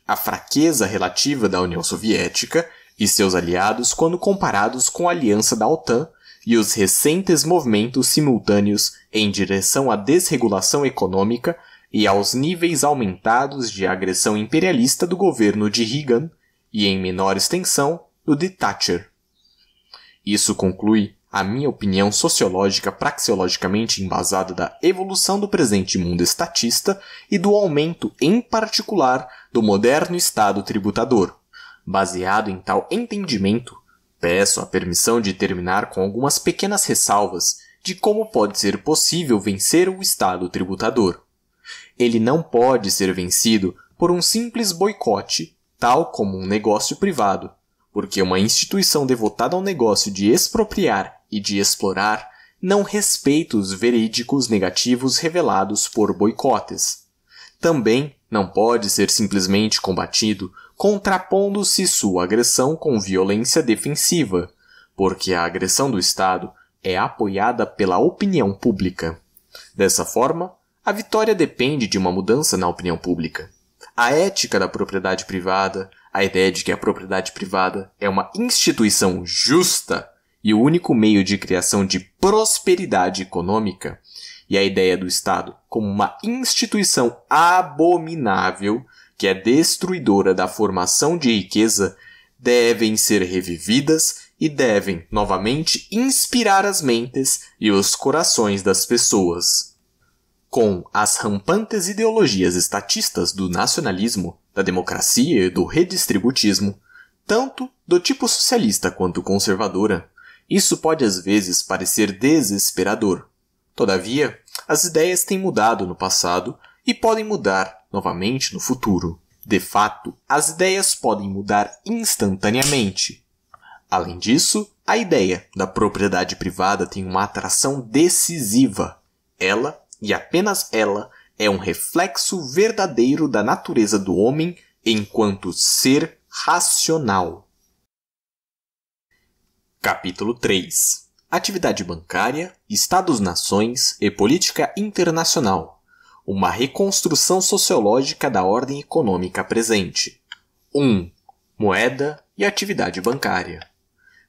A: a fraqueza relativa da União Soviética e seus aliados quando comparados com a aliança da OTAN e os recentes movimentos simultâneos em direção à desregulação econômica e aos níveis aumentados de agressão imperialista do governo de Reagan e, em menor extensão, do de Thatcher. Isso conclui a minha opinião sociológica praxeologicamente embasada da evolução do presente mundo estatista e do aumento, em particular, do moderno Estado tributador. Baseado em tal entendimento, peço a permissão de terminar com algumas pequenas ressalvas de como pode ser possível vencer o Estado tributador. Ele não pode ser vencido por um simples boicote, tal como um negócio privado, porque uma instituição devotada ao negócio de expropriar e de explorar não respeita os verídicos negativos revelados por boicotes. Também não pode ser simplesmente combatido contrapondo-se sua agressão com violência defensiva, porque a agressão do Estado é apoiada pela opinião pública. Dessa forma, a vitória depende de uma mudança na opinião pública. A ética da propriedade privada, a ideia de que a propriedade privada é uma instituição justa e o único meio de criação de prosperidade econômica, e a ideia do Estado como uma instituição abominável que é destruidora da formação de riqueza devem ser revividas e devem novamente inspirar as mentes e os corações das pessoas. Com as rampantes ideologias estatistas do nacionalismo, da democracia e do redistributismo, tanto do tipo socialista quanto conservadora, isso pode às vezes parecer desesperador. Todavia, as ideias têm mudado no passado e podem mudar novamente no futuro. De fato, as ideias podem mudar instantaneamente. Além disso, a ideia da propriedade privada tem uma atração decisiva. Ela, e apenas ela, é um reflexo verdadeiro da natureza do homem enquanto ser racional. Capítulo 3 Atividade bancária, Estados-nações e política internacional. Uma reconstrução sociológica da ordem econômica presente. 1. Moeda e atividade bancária.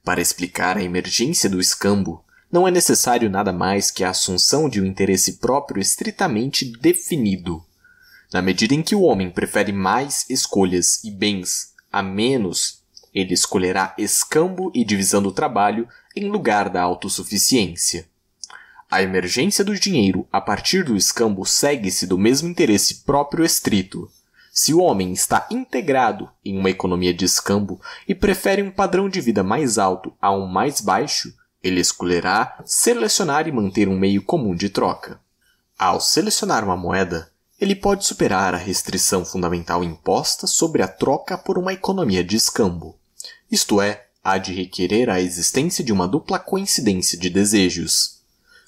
A: Para explicar a emergência do escambo, não é necessário nada mais que a assunção de um interesse próprio estritamente definido. Na medida em que o homem prefere mais escolhas e bens a menos ele escolherá escambo e divisão do trabalho em lugar da autossuficiência. A emergência do dinheiro a partir do escambo segue-se do mesmo interesse próprio estrito. Se o homem está integrado em uma economia de escambo e prefere um padrão de vida mais alto a um mais baixo, ele escolherá selecionar e manter um meio comum de troca. Ao selecionar uma moeda, ele pode superar a restrição fundamental imposta sobre a troca por uma economia de escambo isto é, há de requerer a existência de uma dupla coincidência de desejos.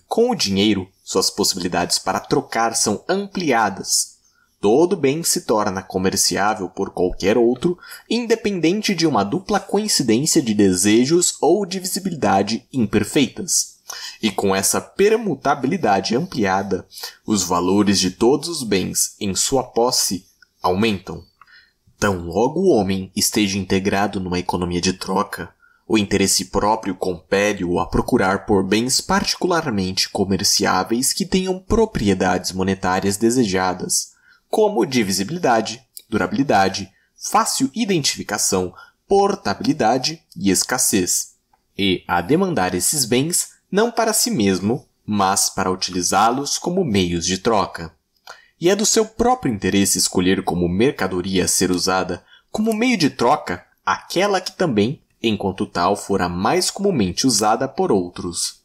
A: Com o dinheiro, suas possibilidades para trocar são ampliadas. Todo bem se torna comerciável por qualquer outro, independente de uma dupla coincidência de desejos ou de visibilidade imperfeitas. E com essa permutabilidade ampliada, os valores de todos os bens em sua posse aumentam. Tão logo o homem esteja integrado numa economia de troca, o interesse próprio compele-o a procurar por bens particularmente comerciáveis que tenham propriedades monetárias desejadas, como divisibilidade, durabilidade, fácil identificação, portabilidade e escassez, e a demandar esses bens não para si mesmo, mas para utilizá-los como meios de troca e é do seu próprio interesse escolher como mercadoria a ser usada, como meio de troca, aquela que também, enquanto tal, for a mais comumente usada por outros.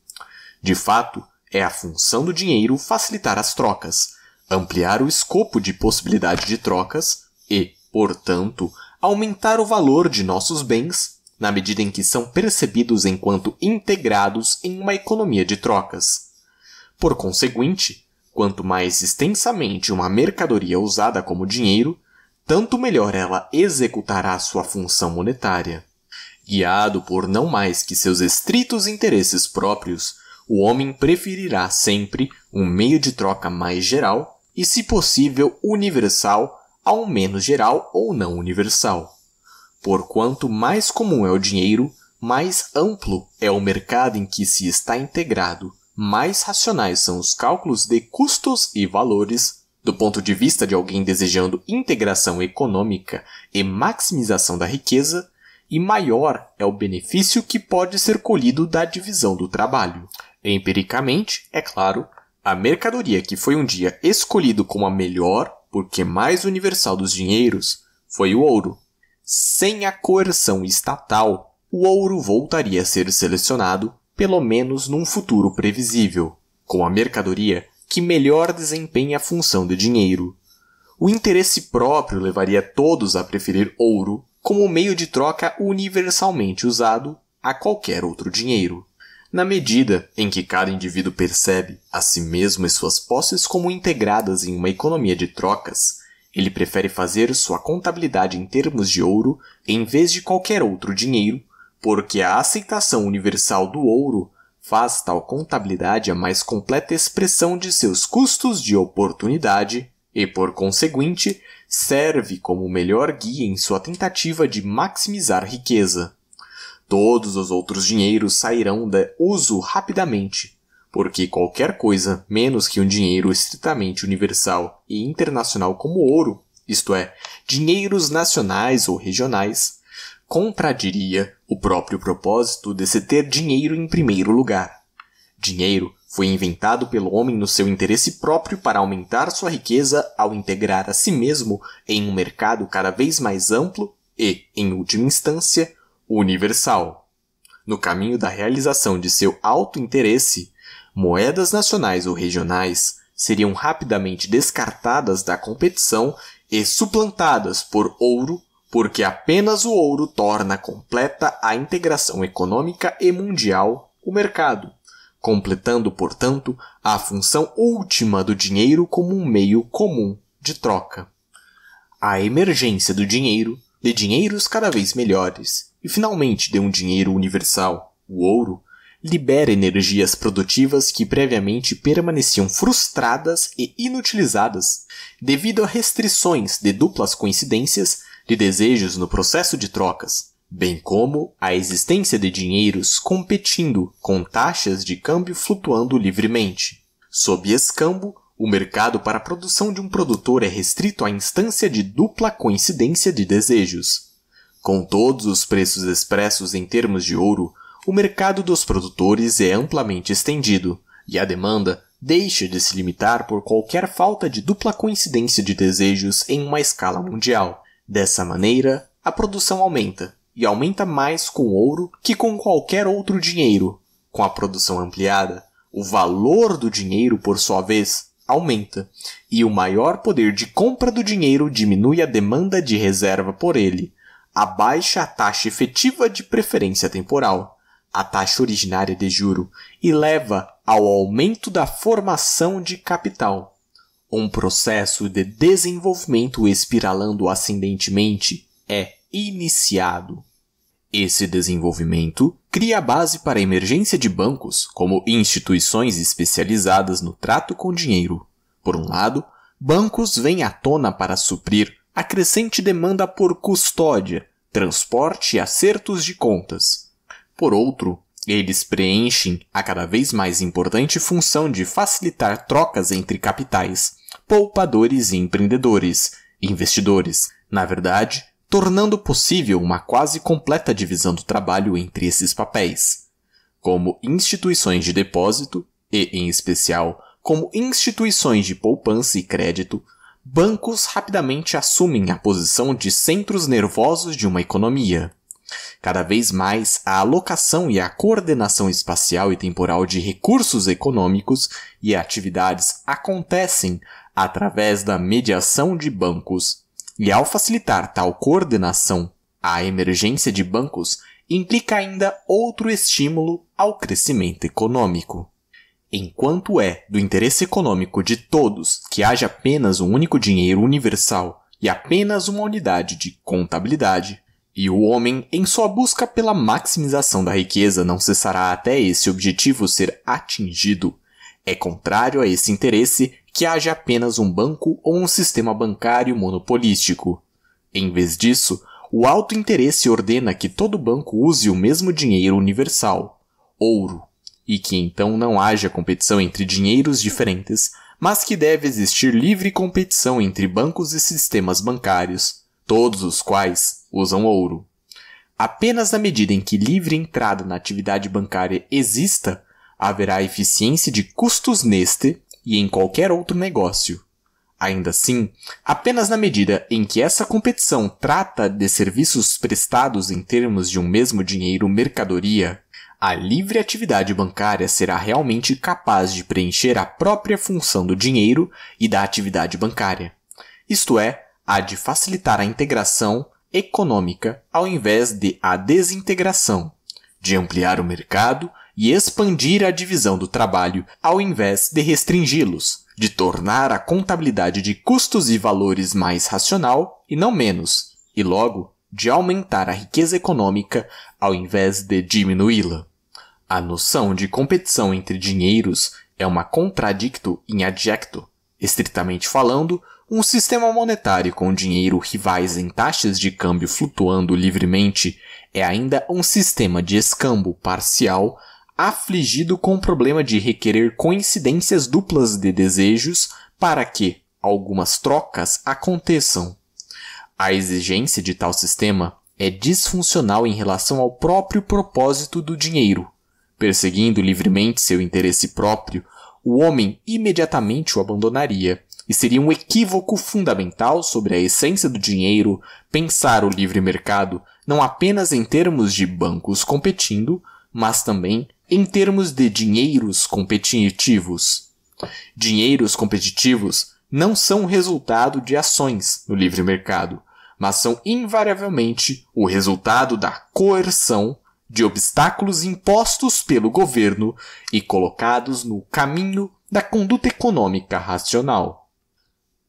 A: De fato, é a função do dinheiro facilitar as trocas, ampliar o escopo de possibilidade de trocas e, portanto, aumentar o valor de nossos bens na medida em que são percebidos enquanto integrados em uma economia de trocas. Por conseguinte, Quanto mais extensamente uma mercadoria é usada como dinheiro, tanto melhor ela executará sua função monetária. Guiado por não mais que seus estritos interesses próprios, o homem preferirá sempre um meio de troca mais geral e, se possível, universal ao menos geral ou não universal. Por quanto mais comum é o dinheiro, mais amplo é o mercado em que se está integrado, mais racionais são os cálculos de custos e valores do ponto de vista de alguém desejando integração econômica e maximização da riqueza, e maior é o benefício que pode ser colhido da divisão do trabalho. Empiricamente, é claro, a mercadoria que foi um dia escolhido como a melhor, porque mais universal dos dinheiros, foi o ouro. Sem a coerção estatal, o ouro voltaria a ser selecionado pelo menos num futuro previsível, com a mercadoria que melhor desempenha a função de dinheiro. O interesse próprio levaria todos a preferir ouro como meio de troca universalmente usado a qualquer outro dinheiro. Na medida em que cada indivíduo percebe a si mesmo e suas posses como integradas em uma economia de trocas, ele prefere fazer sua contabilidade em termos de ouro em vez de qualquer outro dinheiro porque a aceitação universal do ouro faz tal contabilidade a mais completa expressão de seus custos de oportunidade e, por conseguinte, serve como melhor guia em sua tentativa de maximizar riqueza. Todos os outros dinheiros sairão de uso rapidamente, porque qualquer coisa menos que um dinheiro estritamente universal e internacional como ouro, isto é, dinheiros nacionais ou regionais, contradiria o próprio propósito de se ter dinheiro em primeiro lugar. Dinheiro foi inventado pelo homem no seu interesse próprio para aumentar sua riqueza ao integrar a si mesmo em um mercado cada vez mais amplo e, em última instância, universal. No caminho da realização de seu alto interesse, moedas nacionais ou regionais seriam rapidamente descartadas da competição e suplantadas por ouro, porque apenas o ouro torna completa a integração econômica e mundial, o mercado, completando, portanto, a função última do dinheiro como um meio comum de troca. A emergência do dinheiro, de dinheiros cada vez melhores, e finalmente de um dinheiro universal, o ouro, libera energias produtivas que previamente permaneciam frustradas e inutilizadas devido a restrições de duplas coincidências de desejos no processo de trocas, bem como a existência de dinheiros competindo com taxas de câmbio flutuando livremente. Sob escambo, o mercado para a produção de um produtor é restrito à instância de dupla coincidência de desejos. Com todos os preços expressos em termos de ouro, o mercado dos produtores é amplamente estendido, e a demanda deixa de se limitar por qualquer falta de dupla coincidência de desejos em uma escala mundial, Dessa maneira, a produção aumenta, e aumenta mais com ouro que com qualquer outro dinheiro. Com a produção ampliada, o valor do dinheiro, por sua vez, aumenta, e o maior poder de compra do dinheiro diminui a demanda de reserva por ele, abaixa a taxa efetiva de preferência temporal, a taxa originária de juro, e leva ao aumento da formação de capital. Um processo de desenvolvimento espiralando ascendentemente é iniciado. Esse desenvolvimento cria a base para a emergência de bancos como instituições especializadas no trato com dinheiro. Por um lado, bancos vêm à tona para suprir a crescente demanda por custódia, transporte e acertos de contas. Por outro, eles preenchem a cada vez mais importante função de facilitar trocas entre capitais, poupadores e empreendedores, investidores, na verdade, tornando possível uma quase completa divisão do trabalho entre esses papéis. Como instituições de depósito, e em especial como instituições de poupança e crédito, bancos rapidamente assumem a posição de centros nervosos de uma economia. Cada vez mais, a alocação e a coordenação espacial e temporal de recursos econômicos e atividades acontecem através da mediação de bancos. E ao facilitar tal coordenação, a emergência de bancos implica ainda outro estímulo ao crescimento econômico. Enquanto é do interesse econômico de todos que haja apenas um único dinheiro universal e apenas uma unidade de contabilidade, e o homem, em sua busca pela maximização da riqueza, não cessará até esse objetivo ser atingido, é contrário a esse interesse que haja apenas um banco ou um sistema bancário monopolístico. Em vez disso, o alto interesse ordena que todo banco use o mesmo dinheiro universal, ouro, e que então não haja competição entre dinheiros diferentes, mas que deve existir livre competição entre bancos e sistemas bancários, todos os quais usam ouro. Apenas na medida em que livre entrada na atividade bancária exista, haverá eficiência de custos neste e em qualquer outro negócio. Ainda assim, apenas na medida em que essa competição trata de serviços prestados em termos de um mesmo dinheiro mercadoria, a livre atividade bancária será realmente capaz de preencher a própria função do dinheiro e da atividade bancária, isto é, a de facilitar a integração econômica ao invés de a desintegração, de ampliar o mercado e expandir a divisão do trabalho ao invés de restringi-los, de tornar a contabilidade de custos e valores mais racional e não menos, e logo de aumentar a riqueza econômica ao invés de diminuí-la. A noção de competição entre dinheiros é uma contradicto in adjecto. Estritamente falando, um sistema monetário com dinheiro rivais em taxas de câmbio flutuando livremente é ainda um sistema de escambo parcial afligido com o problema de requerer coincidências duplas de desejos para que algumas trocas aconteçam. A exigência de tal sistema é disfuncional em relação ao próprio propósito do dinheiro. Perseguindo livremente seu interesse próprio, o homem imediatamente o abandonaria, e seria um equívoco fundamental sobre a essência do dinheiro pensar o livre mercado não apenas em termos de bancos competindo, mas também em termos de dinheiros competitivos. Dinheiros competitivos não são resultado de ações no livre mercado, mas são invariavelmente o resultado da coerção de obstáculos impostos pelo governo e colocados no caminho da conduta econômica racional.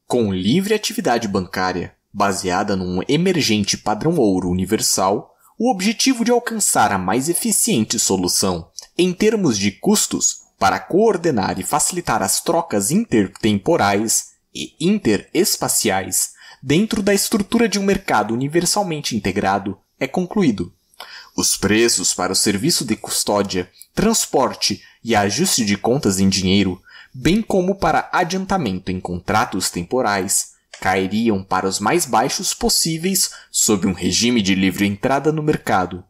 A: Com livre atividade bancária, baseada num emergente padrão ouro universal, o objetivo de alcançar a mais eficiente solução em termos de custos, para coordenar e facilitar as trocas intertemporais e interespaciais dentro da estrutura de um mercado universalmente integrado, é concluído. Os preços para o serviço de custódia, transporte e ajuste de contas em dinheiro, bem como para adiantamento em contratos temporais, cairiam para os mais baixos possíveis sob um regime de livre entrada no mercado,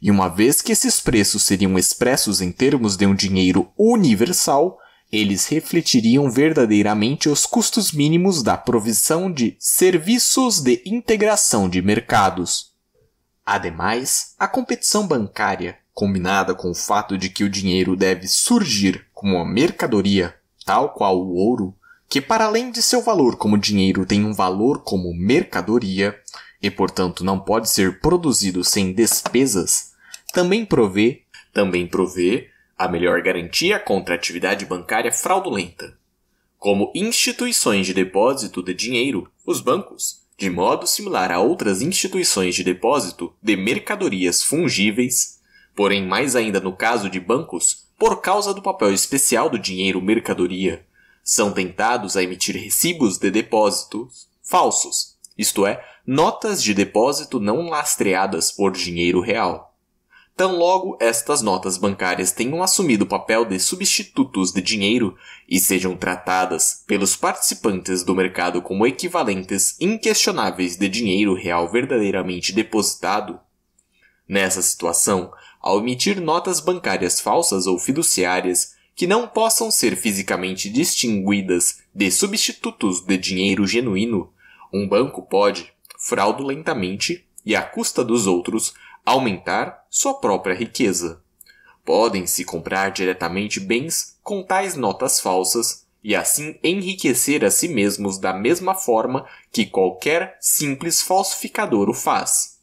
A: e uma vez que esses preços seriam expressos em termos de um dinheiro universal, eles refletiriam verdadeiramente os custos mínimos da provisão de serviços de integração de mercados. Ademais, a competição bancária, combinada com o fato de que o dinheiro deve surgir como uma mercadoria, tal qual o ouro, que para além de seu valor como dinheiro tem um valor como mercadoria, e, portanto, não pode ser produzido sem despesas, também provê, também provê a melhor garantia contra atividade bancária fraudulenta. Como instituições de depósito de dinheiro, os bancos, de modo similar a outras instituições de depósito de mercadorias fungíveis, porém mais ainda no caso de bancos, por causa do papel especial do dinheiro mercadoria, são tentados a emitir recibos de depósitos falsos, isto é, notas de depósito não lastreadas por dinheiro real. Tão logo estas notas bancárias tenham assumido o papel de substitutos de dinheiro e sejam tratadas pelos participantes do mercado como equivalentes inquestionáveis de dinheiro real verdadeiramente depositado, nessa situação, ao emitir notas bancárias falsas ou fiduciárias que não possam ser fisicamente distinguidas de substitutos de dinheiro genuíno, um banco pode, fraudulentamente e à custa dos outros, aumentar sua própria riqueza. Podem-se comprar diretamente bens com tais notas falsas e assim enriquecer a si mesmos da mesma forma que qualquer simples falsificador o faz.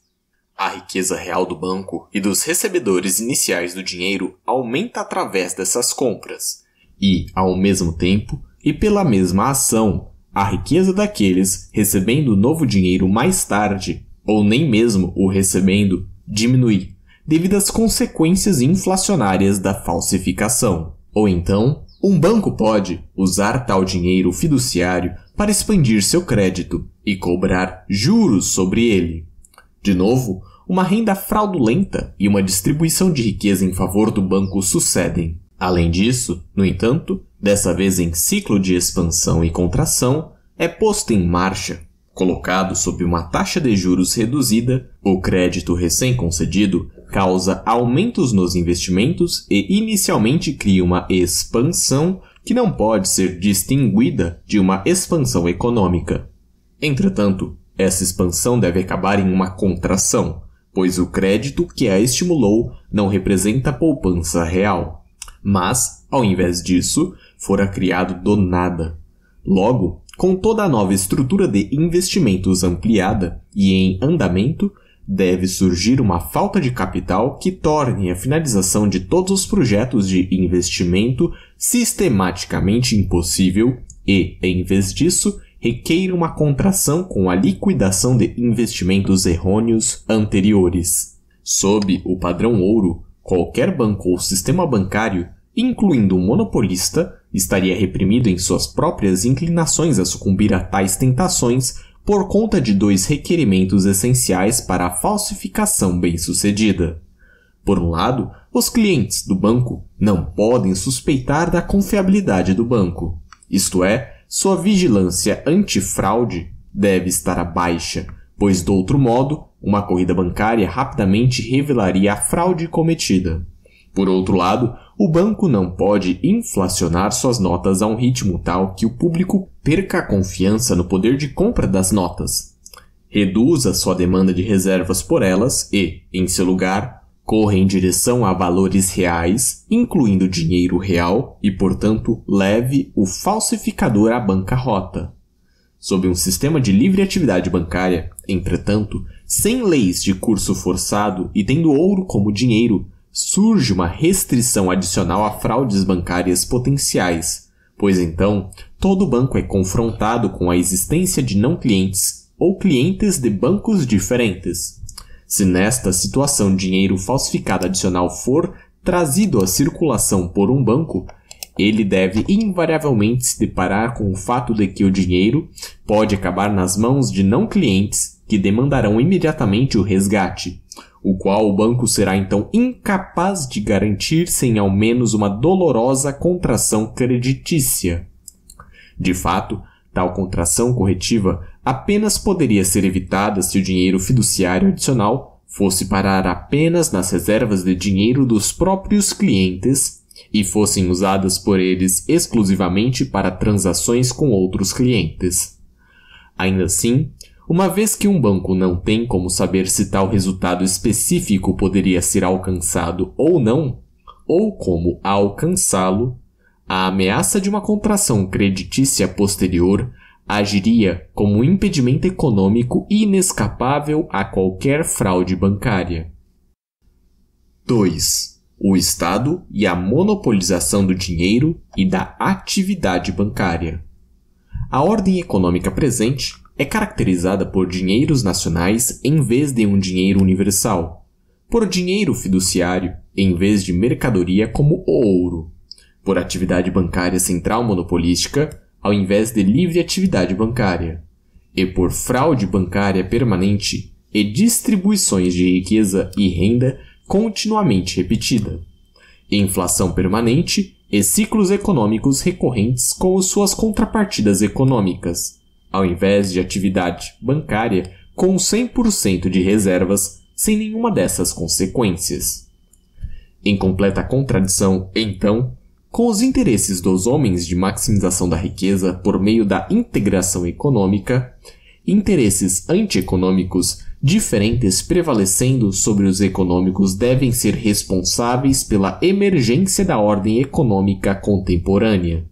A: A riqueza real do banco e dos recebedores iniciais do dinheiro aumenta através dessas compras, e, ao mesmo tempo, e pela mesma ação, a riqueza daqueles recebendo novo dinheiro mais tarde, ou nem mesmo o recebendo, diminui, devido às consequências inflacionárias da falsificação. Ou então, um banco pode usar tal dinheiro fiduciário para expandir seu crédito e cobrar juros sobre ele. De novo, uma renda fraudulenta e uma distribuição de riqueza em favor do banco sucedem. Além disso, no entanto, dessa vez em ciclo de expansão e contração, é posto em marcha. Colocado sob uma taxa de juros reduzida, o crédito recém-concedido causa aumentos nos investimentos e inicialmente cria uma expansão que não pode ser distinguida de uma expansão econômica. Entretanto, essa expansão deve acabar em uma contração, pois o crédito que a estimulou não representa poupança real. Mas, ao invés disso, fora criado do nada. Logo, com toda a nova estrutura de investimentos ampliada e em andamento, deve surgir uma falta de capital que torne a finalização de todos os projetos de investimento sistematicamente impossível e, em vez disso, requeira uma contração com a liquidação de investimentos errôneos anteriores. Sob o padrão ouro, qualquer banco ou sistema bancário incluindo o monopolista, estaria reprimido em suas próprias inclinações a sucumbir a tais tentações por conta de dois requerimentos essenciais para a falsificação bem-sucedida. Por um lado, os clientes do banco não podem suspeitar da confiabilidade do banco, isto é, sua vigilância antifraude deve estar baixa, pois, do outro modo, uma corrida bancária rapidamente revelaria a fraude cometida. Por outro lado, o banco não pode inflacionar suas notas a um ritmo tal que o público perca a confiança no poder de compra das notas. Reduza sua demanda de reservas por elas e, em seu lugar, corra em direção a valores reais, incluindo dinheiro real, e, portanto, leve o falsificador à bancarrota. Sob um sistema de livre atividade bancária, entretanto, sem leis de curso forçado e tendo ouro como dinheiro, surge uma restrição adicional a fraudes bancárias potenciais, pois então todo banco é confrontado com a existência de não clientes ou clientes de bancos diferentes. Se nesta situação dinheiro falsificado adicional for trazido à circulação por um banco, ele deve invariavelmente se deparar com o fato de que o dinheiro pode acabar nas mãos de não clientes que demandarão imediatamente o resgate o qual o banco será então incapaz de garantir sem ao menos uma dolorosa contração creditícia. De fato, tal contração corretiva apenas poderia ser evitada se o dinheiro fiduciário adicional fosse parar apenas nas reservas de dinheiro dos próprios clientes e fossem usadas por eles exclusivamente para transações com outros clientes. Ainda assim, uma vez que um banco não tem como saber se tal resultado específico poderia ser alcançado ou não, ou como alcançá-lo, a ameaça de uma contração creditícia posterior agiria como um impedimento econômico inescapável a qualquer fraude bancária. 2. O Estado e a monopolização do dinheiro e da atividade bancária. A ordem econômica presente é caracterizada por dinheiros nacionais em vez de um dinheiro universal, por dinheiro fiduciário em vez de mercadoria como o ouro, por atividade bancária central monopolística ao invés de livre atividade bancária, e por fraude bancária permanente e distribuições de riqueza e renda continuamente repetida, inflação permanente e ciclos econômicos recorrentes com suas contrapartidas econômicas ao invés de atividade bancária com 100% de reservas sem nenhuma dessas consequências. Em completa contradição, então, com os interesses dos homens de maximização da riqueza por meio da integração econômica, interesses antieconômicos diferentes prevalecendo sobre os econômicos devem ser responsáveis pela emergência da ordem econômica contemporânea.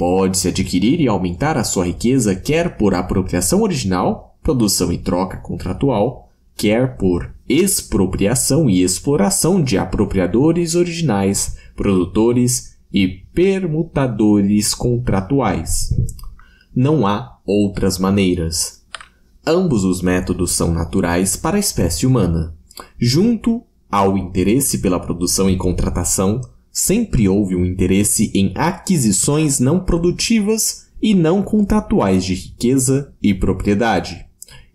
A: Pode-se adquirir e aumentar a sua riqueza quer por apropriação original, produção e troca contratual, quer por expropriação e exploração de apropriadores originais, produtores e permutadores contratuais. Não há outras maneiras. Ambos os métodos são naturais para a espécie humana. Junto ao interesse pela produção e contratação, Sempre houve um interesse em aquisições não produtivas e não contratuais de riqueza e propriedade.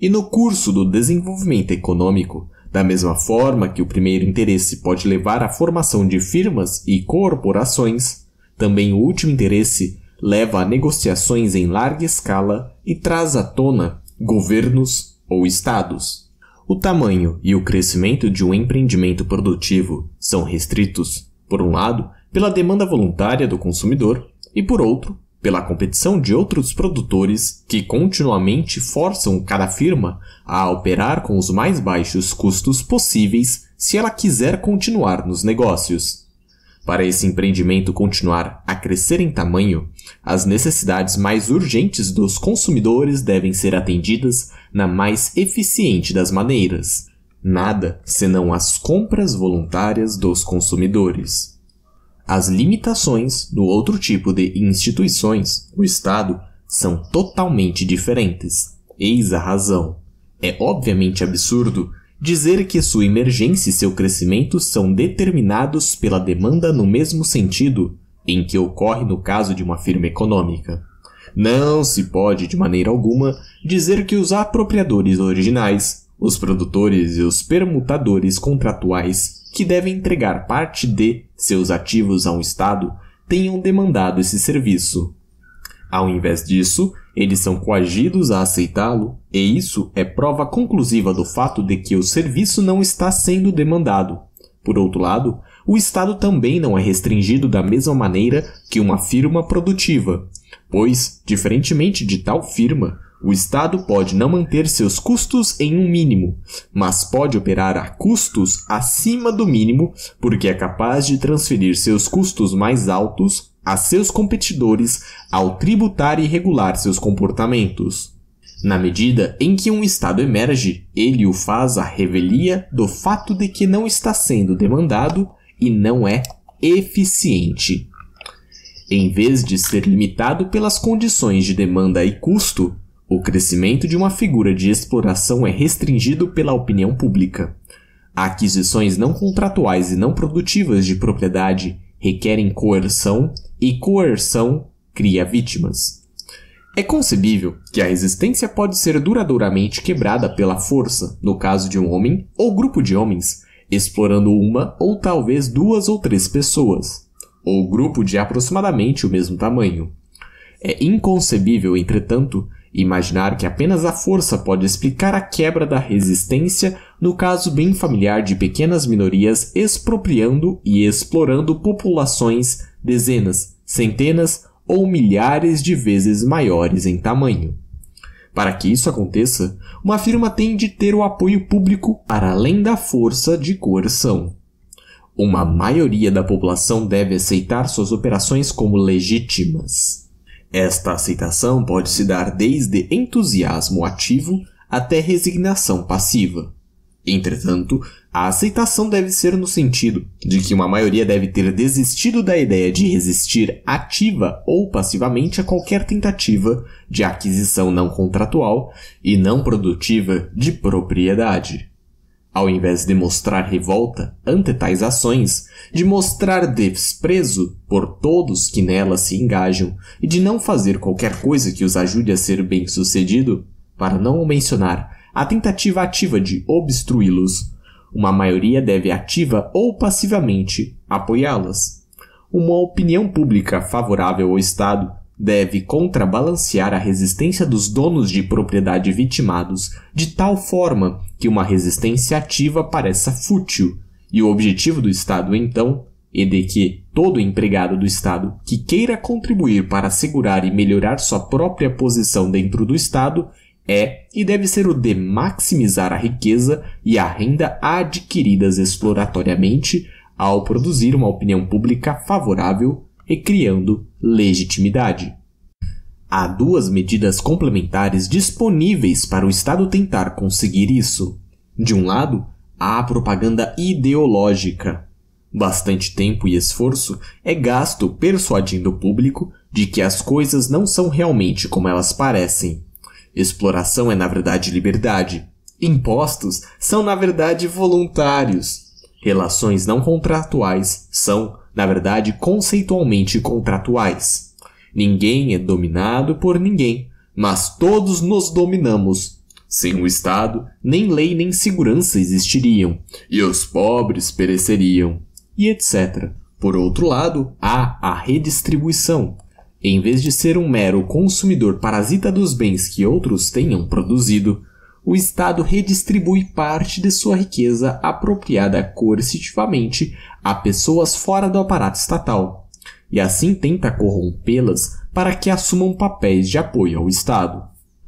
A: E no curso do desenvolvimento econômico, da mesma forma que o primeiro interesse pode levar à formação de firmas e corporações, também o último interesse leva a negociações em larga escala e traz à tona governos ou estados. O tamanho e o crescimento de um empreendimento produtivo são restritos por um lado, pela demanda voluntária do consumidor e, por outro, pela competição de outros produtores que continuamente forçam cada firma a operar com os mais baixos custos possíveis se ela quiser continuar nos negócios. Para esse empreendimento continuar a crescer em tamanho, as necessidades mais urgentes dos consumidores devem ser atendidas na mais eficiente das maneiras, nada senão as compras voluntárias dos consumidores. As limitações no outro tipo de instituições, o Estado, são totalmente diferentes. Eis a razão. É obviamente absurdo dizer que sua emergência e seu crescimento são determinados pela demanda no mesmo sentido em que ocorre no caso de uma firma econômica. Não se pode, de maneira alguma, dizer que os apropriadores originais os produtores e os permutadores contratuais que devem entregar parte de seus ativos a um Estado tenham demandado esse serviço. Ao invés disso, eles são coagidos a aceitá-lo, e isso é prova conclusiva do fato de que o serviço não está sendo demandado. Por outro lado, o Estado também não é restringido da mesma maneira que uma firma produtiva, pois, diferentemente de tal firma, o Estado pode não manter seus custos em um mínimo, mas pode operar a custos acima do mínimo porque é capaz de transferir seus custos mais altos a seus competidores ao tributar e regular seus comportamentos. Na medida em que um Estado emerge, ele o faz à revelia do fato de que não está sendo demandado e não é eficiente. Em vez de ser limitado pelas condições de demanda e custo, o crescimento de uma figura de exploração é restringido pela opinião pública. Aquisições não contratuais e não produtivas de propriedade requerem coerção e coerção cria vítimas. É concebível que a resistência pode ser duradouramente quebrada pela força, no caso de um homem ou grupo de homens, explorando uma ou talvez duas ou três pessoas, ou grupo de aproximadamente o mesmo tamanho. É inconcebível, entretanto, Imaginar que apenas a força pode explicar a quebra da resistência no caso bem familiar de pequenas minorias expropriando e explorando populações dezenas, centenas ou milhares de vezes maiores em tamanho. Para que isso aconteça, uma firma tem de ter o apoio público para além da força de coerção. Uma maioria da população deve aceitar suas operações como legítimas. Esta aceitação pode se dar desde entusiasmo ativo até resignação passiva. Entretanto, a aceitação deve ser no sentido de que uma maioria deve ter desistido da ideia de resistir ativa ou passivamente a qualquer tentativa de aquisição não contratual e não produtiva de propriedade. Ao invés de mostrar revolta ante tais ações, de mostrar desprezo por todos que nelas se engajam e de não fazer qualquer coisa que os ajude a ser bem-sucedido, para não mencionar a tentativa ativa de obstruí-los, uma maioria deve ativa ou passivamente apoiá-las. Uma opinião pública favorável ao Estado deve contrabalancear a resistência dos donos de propriedade vitimados de tal forma que uma resistência ativa pareça fútil, e o objetivo do Estado, então, é de que todo empregado do Estado que queira contribuir para assegurar e melhorar sua própria posição dentro do Estado é e deve ser o de maximizar a riqueza e a renda adquiridas exploratoriamente ao produzir uma opinião pública favorável e criando legitimidade. Há duas medidas complementares disponíveis para o Estado tentar conseguir isso. De um lado, há a propaganda ideológica. Bastante tempo e esforço é gasto persuadindo o público de que as coisas não são realmente como elas parecem. Exploração é, na verdade, liberdade. Impostos são, na verdade, voluntários. Relações não contratuais são, na verdade conceitualmente contratuais. Ninguém é dominado por ninguém, mas todos nos dominamos. Sem o Estado, nem lei nem segurança existiriam, e os pobres pereceriam, e etc. Por outro lado, há a redistribuição. Em vez de ser um mero consumidor parasita dos bens que outros tenham produzido, o Estado redistribui parte de sua riqueza apropriada coercitivamente a pessoas fora do aparato estatal, e assim tenta corrompê-las para que assumam papéis de apoio ao Estado.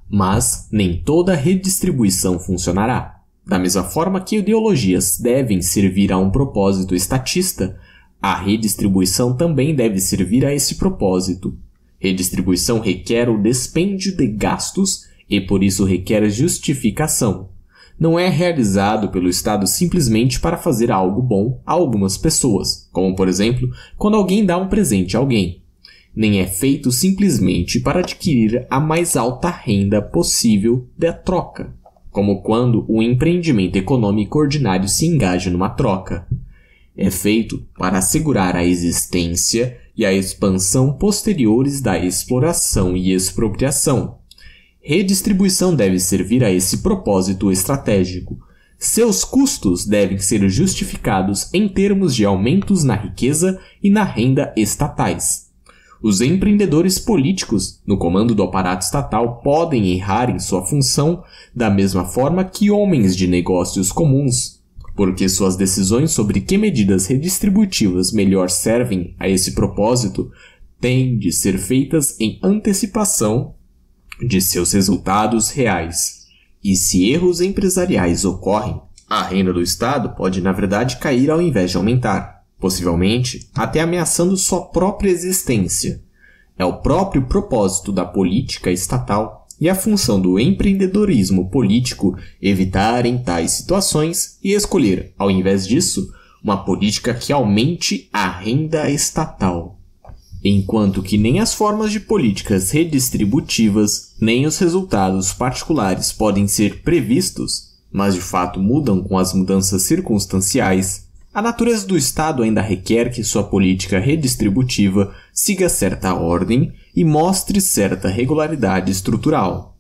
A: Mas nem toda redistribuição funcionará. Da mesma forma que ideologias devem servir a um propósito estatista, a redistribuição também deve servir a esse propósito. Redistribuição requer o despêndio de gastos e por isso requer justificação. Não é realizado pelo Estado simplesmente para fazer algo bom a algumas pessoas, como por exemplo, quando alguém dá um presente a alguém. Nem é feito simplesmente para adquirir a mais alta renda possível da troca, como quando o empreendimento econômico ordinário se engaja numa troca. É feito para assegurar a existência e a expansão posteriores da exploração e expropriação, Redistribuição deve servir a esse propósito estratégico. Seus custos devem ser justificados em termos de aumentos na riqueza e na renda estatais. Os empreendedores políticos no comando do aparato estatal podem errar em sua função da mesma forma que homens de negócios comuns, porque suas decisões sobre que medidas redistributivas melhor servem a esse propósito têm de ser feitas em antecipação de seus resultados reais. E se erros empresariais ocorrem, a renda do Estado pode, na verdade, cair ao invés de aumentar, possivelmente até ameaçando sua própria existência. É o próprio propósito da política estatal e a função do empreendedorismo político evitarem tais situações e escolher, ao invés disso, uma política que aumente a renda estatal enquanto que nem as formas de políticas redistributivas nem os resultados particulares podem ser previstos, mas de fato mudam com as mudanças circunstanciais, a natureza do Estado ainda requer que sua política redistributiva siga certa ordem e mostre certa regularidade estrutural.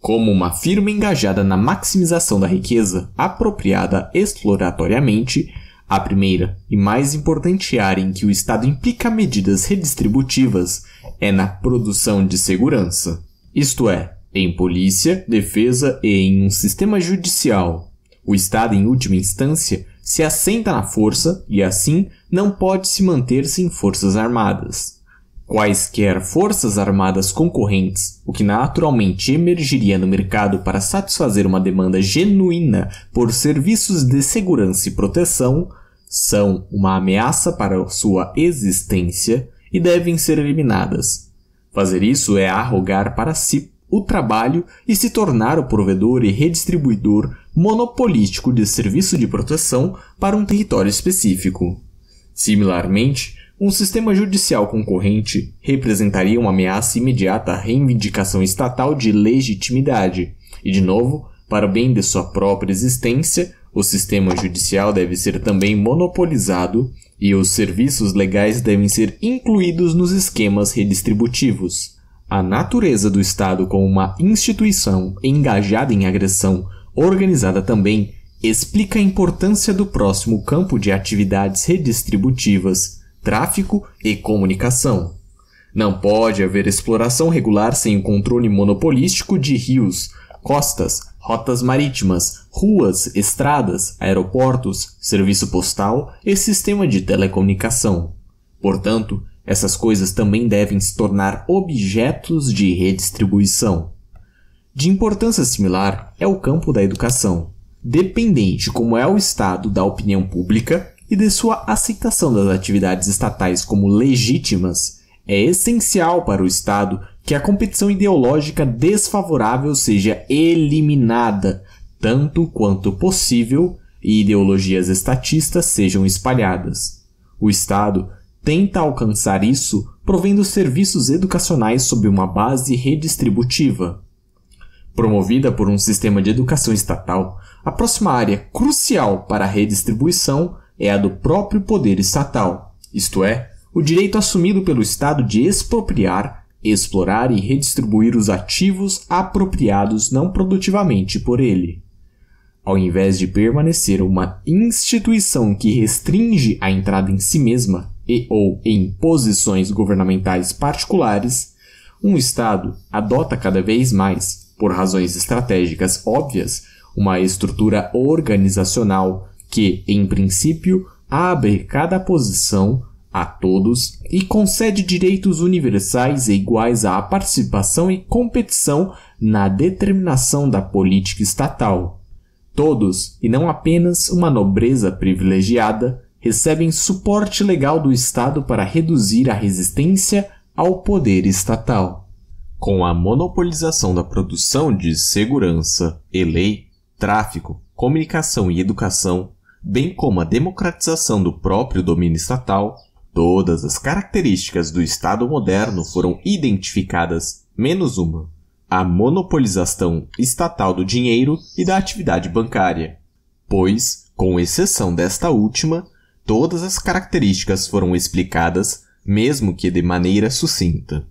A: Como uma firma engajada na maximização da riqueza apropriada exploratoriamente, a primeira e mais importante área em que o Estado implica medidas redistributivas é na produção de segurança, isto é, em polícia, defesa e em um sistema judicial. O Estado, em última instância, se assenta na força e, assim, não pode se manter sem forças armadas quaisquer forças armadas concorrentes, o que naturalmente emergiria no mercado para satisfazer uma demanda genuína por serviços de segurança e proteção, são uma ameaça para sua existência e devem ser eliminadas. Fazer isso é arrogar para si o trabalho e se tornar o provedor e redistribuidor monopolístico de serviço de proteção para um território específico. Similarmente, um sistema judicial concorrente representaria uma ameaça imediata à reivindicação estatal de legitimidade, e, de novo, para o bem de sua própria existência, o sistema judicial deve ser também monopolizado e os serviços legais devem ser incluídos nos esquemas redistributivos. A natureza do Estado como uma instituição engajada em agressão organizada também explica a importância do próximo campo de atividades redistributivas tráfico e comunicação. Não pode haver exploração regular sem o controle monopolístico de rios, costas, rotas marítimas, ruas, estradas, aeroportos, serviço postal e sistema de telecomunicação. Portanto, essas coisas também devem se tornar objetos de redistribuição. De importância similar é o campo da educação. Dependente como é o estado da opinião pública, e de sua aceitação das atividades estatais como legítimas, é essencial para o Estado que a competição ideológica desfavorável seja eliminada, tanto quanto possível, e ideologias estatistas sejam espalhadas. O Estado tenta alcançar isso provendo serviços educacionais sob uma base redistributiva. Promovida por um sistema de educação estatal, a próxima área crucial para a redistribuição é a do próprio poder estatal, isto é, o direito assumido pelo Estado de expropriar, explorar e redistribuir os ativos apropriados não produtivamente por ele. Ao invés de permanecer uma instituição que restringe a entrada em si mesma e ou em posições governamentais particulares, um Estado adota cada vez mais, por razões estratégicas óbvias, uma estrutura organizacional que, em princípio, abre cada posição a todos e concede direitos universais e iguais à participação e competição na determinação da política estatal. Todos, e não apenas uma nobreza privilegiada, recebem suporte legal do Estado para reduzir a resistência ao poder estatal. Com a monopolização da produção de segurança e lei, tráfico, comunicação e educação, bem como a democratização do próprio domínio estatal, todas as características do Estado moderno foram identificadas, menos uma: a monopolização estatal do dinheiro e da atividade bancária. Pois, com exceção desta última, todas as características foram explicadas, mesmo que de maneira sucinta.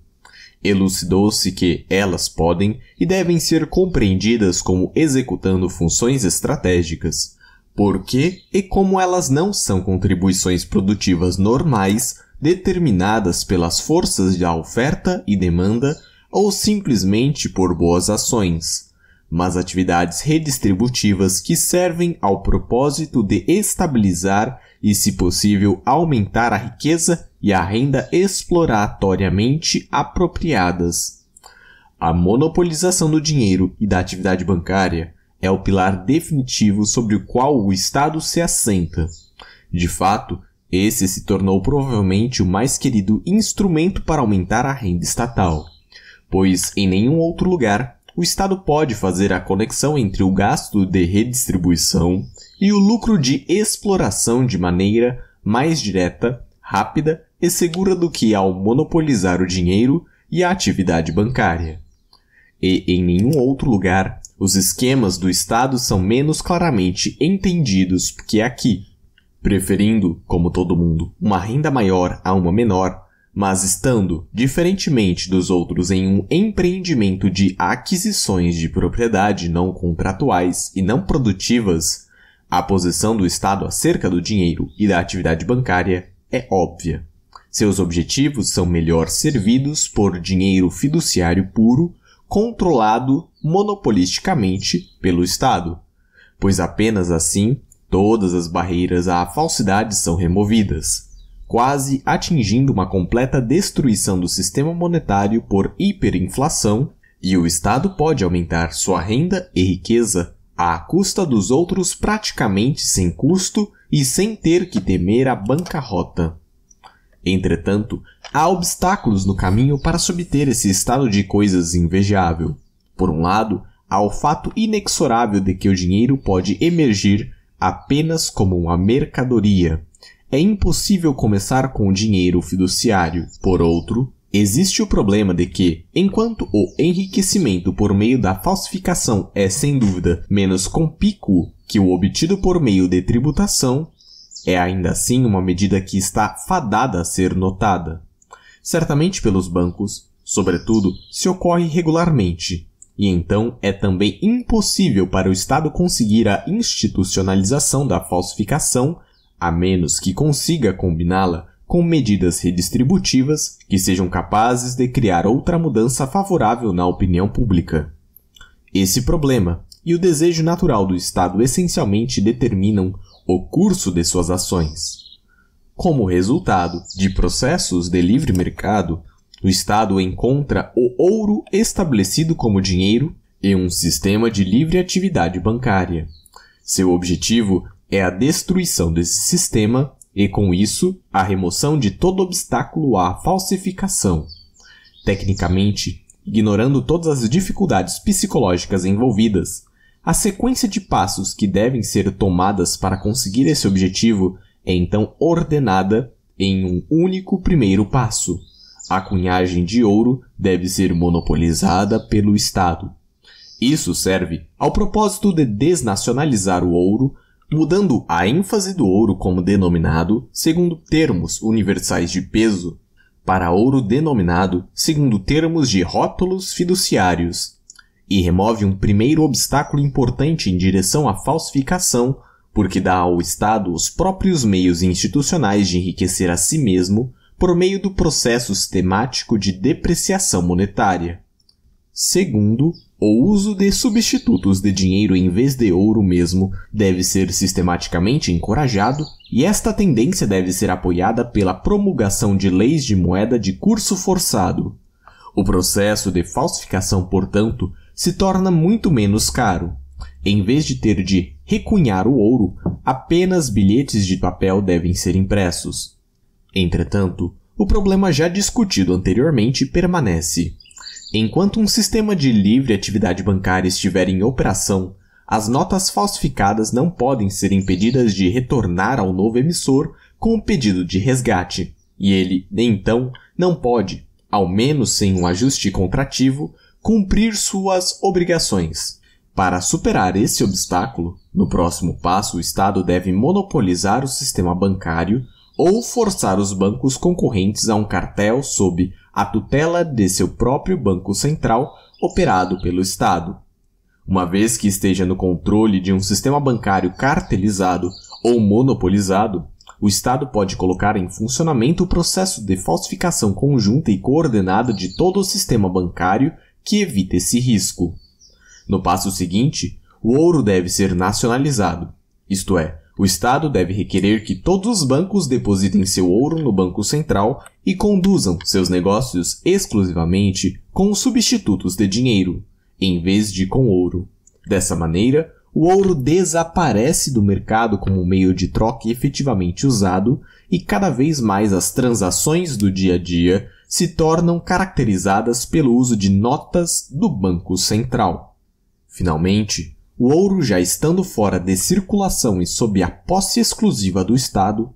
A: Elucidou-se que elas podem e devem ser compreendidas como executando funções estratégicas por que e como elas não são contribuições produtivas normais determinadas pelas forças da oferta e demanda ou simplesmente por boas ações, mas atividades redistributivas que servem ao propósito de estabilizar e, se possível, aumentar a riqueza e a renda exploratoriamente apropriadas. A monopolização do dinheiro e da atividade bancária é o pilar definitivo sobre o qual o Estado se assenta. De fato, esse se tornou provavelmente o mais querido instrumento para aumentar a renda estatal, pois em nenhum outro lugar o Estado pode fazer a conexão entre o gasto de redistribuição e o lucro de exploração de maneira mais direta, rápida e segura do que ao monopolizar o dinheiro e a atividade bancária. E em nenhum outro lugar os esquemas do Estado são menos claramente entendidos que aqui, preferindo, como todo mundo, uma renda maior a uma menor, mas estando, diferentemente dos outros, em um empreendimento de aquisições de propriedade não contratuais e não produtivas, a posição do Estado acerca do dinheiro e da atividade bancária é óbvia. Seus objetivos são melhor servidos por dinheiro fiduciário puro, controlado monopolisticamente pelo Estado, pois apenas assim todas as barreiras à falsidade são removidas, quase atingindo uma completa destruição do sistema monetário por hiperinflação, e o Estado pode aumentar sua renda e riqueza à custa dos outros praticamente sem custo e sem ter que temer a bancarrota. Entretanto, há obstáculos no caminho para se obter esse estado de coisas invejável. Por um lado, há o fato inexorável de que o dinheiro pode emergir apenas como uma mercadoria. É impossível começar com o dinheiro fiduciário. Por outro, existe o problema de que, enquanto o enriquecimento por meio da falsificação é sem dúvida menos compícuo que o obtido por meio de tributação, é ainda assim uma medida que está fadada a ser notada. Certamente pelos bancos, sobretudo, se ocorre regularmente, e então é também impossível para o Estado conseguir a institucionalização da falsificação, a menos que consiga combiná-la com medidas redistributivas que sejam capazes de criar outra mudança favorável na opinião pública. Esse problema e o desejo natural do Estado essencialmente determinam o curso de suas ações. Como resultado de processos de livre mercado, o Estado encontra o ouro estabelecido como dinheiro e um sistema de livre atividade bancária. Seu objetivo é a destruição desse sistema e, com isso, a remoção de todo obstáculo à falsificação. Tecnicamente, ignorando todas as dificuldades psicológicas envolvidas, a sequência de passos que devem ser tomadas para conseguir esse objetivo é então ordenada em um único primeiro passo. A cunhagem de ouro deve ser monopolizada pelo Estado. Isso serve ao propósito de desnacionalizar o ouro, mudando a ênfase do ouro como denominado segundo termos universais de peso para ouro denominado segundo termos de rótulos fiduciários, e remove um primeiro obstáculo importante em direção à falsificação, porque dá ao Estado os próprios meios institucionais de enriquecer a si mesmo por meio do processo sistemático de depreciação monetária. Segundo, o uso de substitutos de dinheiro em vez de ouro mesmo deve ser sistematicamente encorajado, e esta tendência deve ser apoiada pela promulgação de leis de moeda de curso forçado. O processo de falsificação, portanto, se torna muito menos caro. Em vez de ter de recunhar o ouro, apenas bilhetes de papel devem ser impressos. Entretanto, o problema já discutido anteriormente permanece. Enquanto um sistema de livre atividade bancária estiver em operação, as notas falsificadas não podem ser impedidas de retornar ao novo emissor com o pedido de resgate, e ele, então, não pode, ao menos sem um ajuste contrativo, cumprir suas obrigações. Para superar esse obstáculo, no próximo passo o Estado deve monopolizar o sistema bancário ou forçar os bancos concorrentes a um cartel sob a tutela de seu próprio Banco Central, operado pelo Estado. Uma vez que esteja no controle de um sistema bancário cartelizado ou monopolizado, o Estado pode colocar em funcionamento o processo de falsificação conjunta e coordenada de todo o sistema bancário que evita esse risco. No passo seguinte, o ouro deve ser nacionalizado, isto é, o Estado deve requerer que todos os bancos depositem seu ouro no Banco Central e conduzam seus negócios exclusivamente com substitutos de dinheiro, em vez de com ouro. Dessa maneira, o ouro desaparece do mercado como meio de troca efetivamente usado e cada vez mais as transações do dia a dia se tornam caracterizadas pelo uso de notas do Banco Central. Finalmente, o ouro já estando fora de circulação e sob a posse exclusiva do Estado,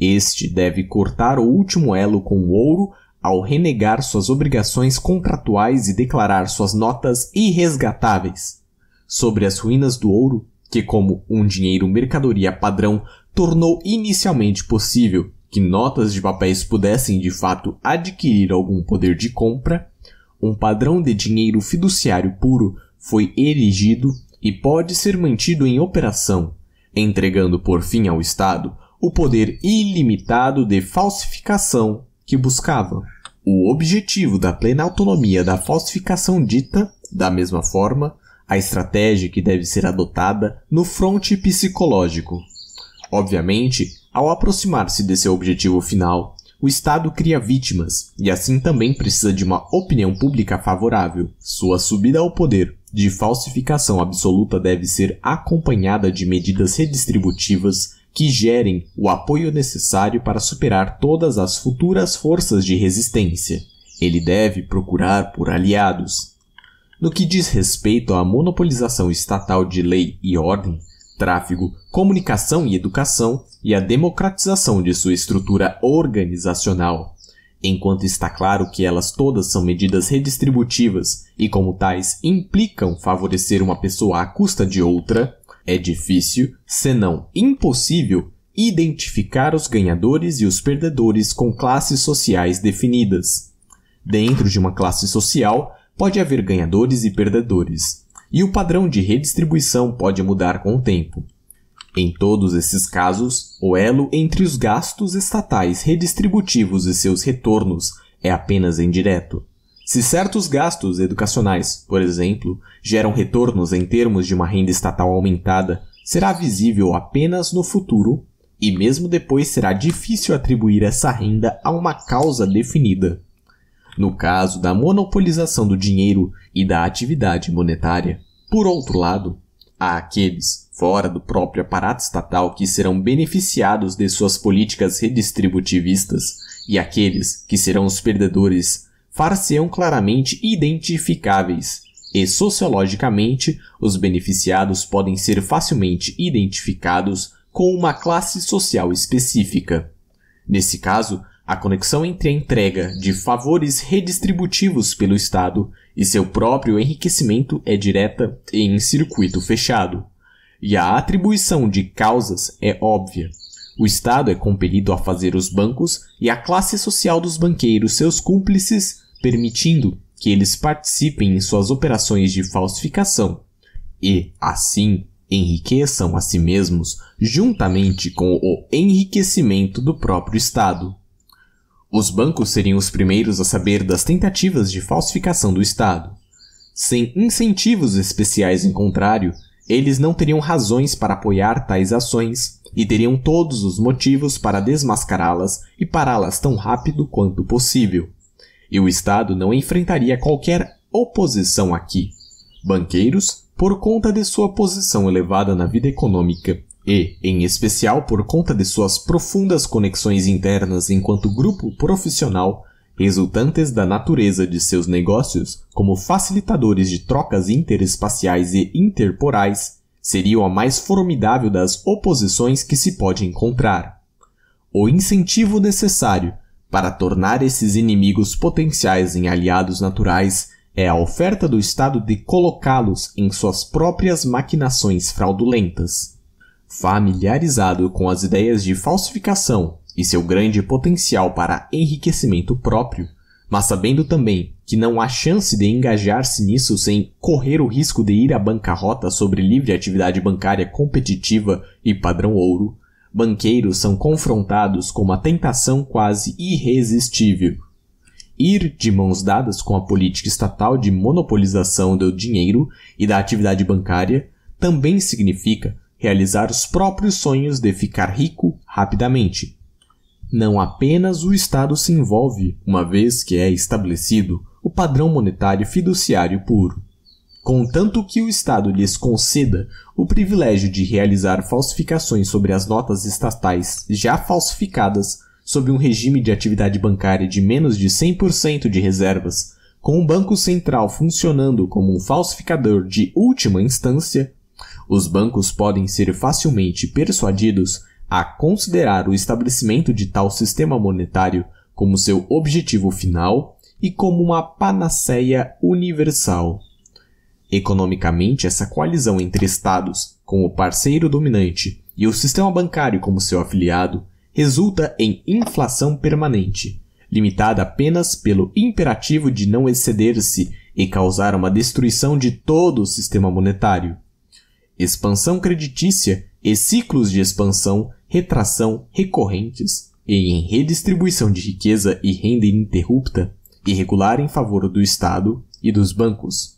A: este deve cortar o último elo com o ouro ao renegar suas obrigações contratuais e declarar suas notas irresgatáveis. Sobre as ruínas do ouro, que como um dinheiro mercadoria padrão tornou inicialmente possível que notas de papéis pudessem de fato adquirir algum poder de compra, um padrão de dinheiro fiduciário puro foi erigido e pode ser mantido em operação, entregando por fim ao Estado o poder ilimitado de falsificação que buscava. O objetivo da plena autonomia da falsificação dita, da mesma forma, a estratégia que deve ser adotada no fronte psicológico. Obviamente, ao aproximar-se desse objetivo final, o Estado cria vítimas e assim também precisa de uma opinião pública favorável. Sua subida ao poder de falsificação absoluta deve ser acompanhada de medidas redistributivas que gerem o apoio necessário para superar todas as futuras forças de resistência. Ele deve procurar por aliados. No que diz respeito à monopolização estatal de lei e ordem, tráfego, comunicação e educação e a democratização de sua estrutura organizacional, Enquanto está claro que elas todas são medidas redistributivas e, como tais, implicam favorecer uma pessoa à custa de outra, é difícil, senão impossível, identificar os ganhadores e os perdedores com classes sociais definidas. Dentro de uma classe social, pode haver ganhadores e perdedores, e o padrão de redistribuição pode mudar com o tempo. Em todos esses casos, o elo entre os gastos estatais redistributivos e seus retornos é apenas indireto. Se certos gastos educacionais, por exemplo, geram retornos em termos de uma renda estatal aumentada, será visível apenas no futuro e mesmo depois será difícil atribuir essa renda a uma causa definida. No caso da monopolização do dinheiro e da atividade monetária, por outro lado, Há aqueles, fora do próprio aparato estatal, que serão beneficiados de suas políticas redistributivistas, e aqueles que serão os perdedores far-se-ão claramente identificáveis, e sociologicamente, os beneficiados podem ser facilmente identificados com uma classe social específica. Nesse caso, a conexão entre a entrega de favores redistributivos pelo Estado e seu próprio enriquecimento é direta em circuito fechado. E a atribuição de causas é óbvia. O Estado é compelido a fazer os bancos e a classe social dos banqueiros seus cúmplices, permitindo que eles participem em suas operações de falsificação e, assim, enriqueçam a si mesmos juntamente com o enriquecimento do próprio Estado. Os bancos seriam os primeiros a saber das tentativas de falsificação do Estado. Sem incentivos especiais em contrário, eles não teriam razões para apoiar tais ações e teriam todos os motivos para desmascará-las e pará-las tão rápido quanto possível. E o Estado não enfrentaria qualquer oposição aqui. Banqueiros, por conta de sua posição elevada na vida econômica e, em especial por conta de suas profundas conexões internas enquanto grupo profissional, resultantes da natureza de seus negócios como facilitadores de trocas interespaciais e interporais, seriam a mais formidável das oposições que se pode encontrar. O incentivo necessário para tornar esses inimigos potenciais em aliados naturais é a oferta do Estado de colocá-los em suas próprias maquinações fraudulentas. Familiarizado com as ideias de falsificação e seu grande potencial para enriquecimento próprio, mas sabendo também que não há chance de engajar-se nisso sem correr o risco de ir à bancarrota sobre livre atividade bancária competitiva e padrão ouro, banqueiros são confrontados com uma tentação quase irresistível. Ir de mãos dadas com a política estatal de monopolização do dinheiro e da atividade bancária também significa realizar os próprios sonhos de ficar rico rapidamente. Não apenas o Estado se envolve, uma vez que é estabelecido o padrão monetário fiduciário puro. Contanto que o Estado lhes conceda o privilégio de realizar falsificações sobre as notas estatais já falsificadas, sob um regime de atividade bancária de menos de 100% de reservas, com o Banco Central funcionando como um falsificador de última instância, os bancos podem ser facilmente persuadidos a considerar o estabelecimento de tal sistema monetário como seu objetivo final e como uma panaceia universal. Economicamente, essa coalizão entre Estados como parceiro dominante e o sistema bancário como seu afiliado resulta em inflação permanente, limitada apenas pelo imperativo de não exceder-se e causar uma destruição de todo o sistema monetário expansão creditícia e ciclos de expansão, retração recorrentes, e em redistribuição de riqueza e renda ininterrupta, irregular em favor do Estado e dos bancos.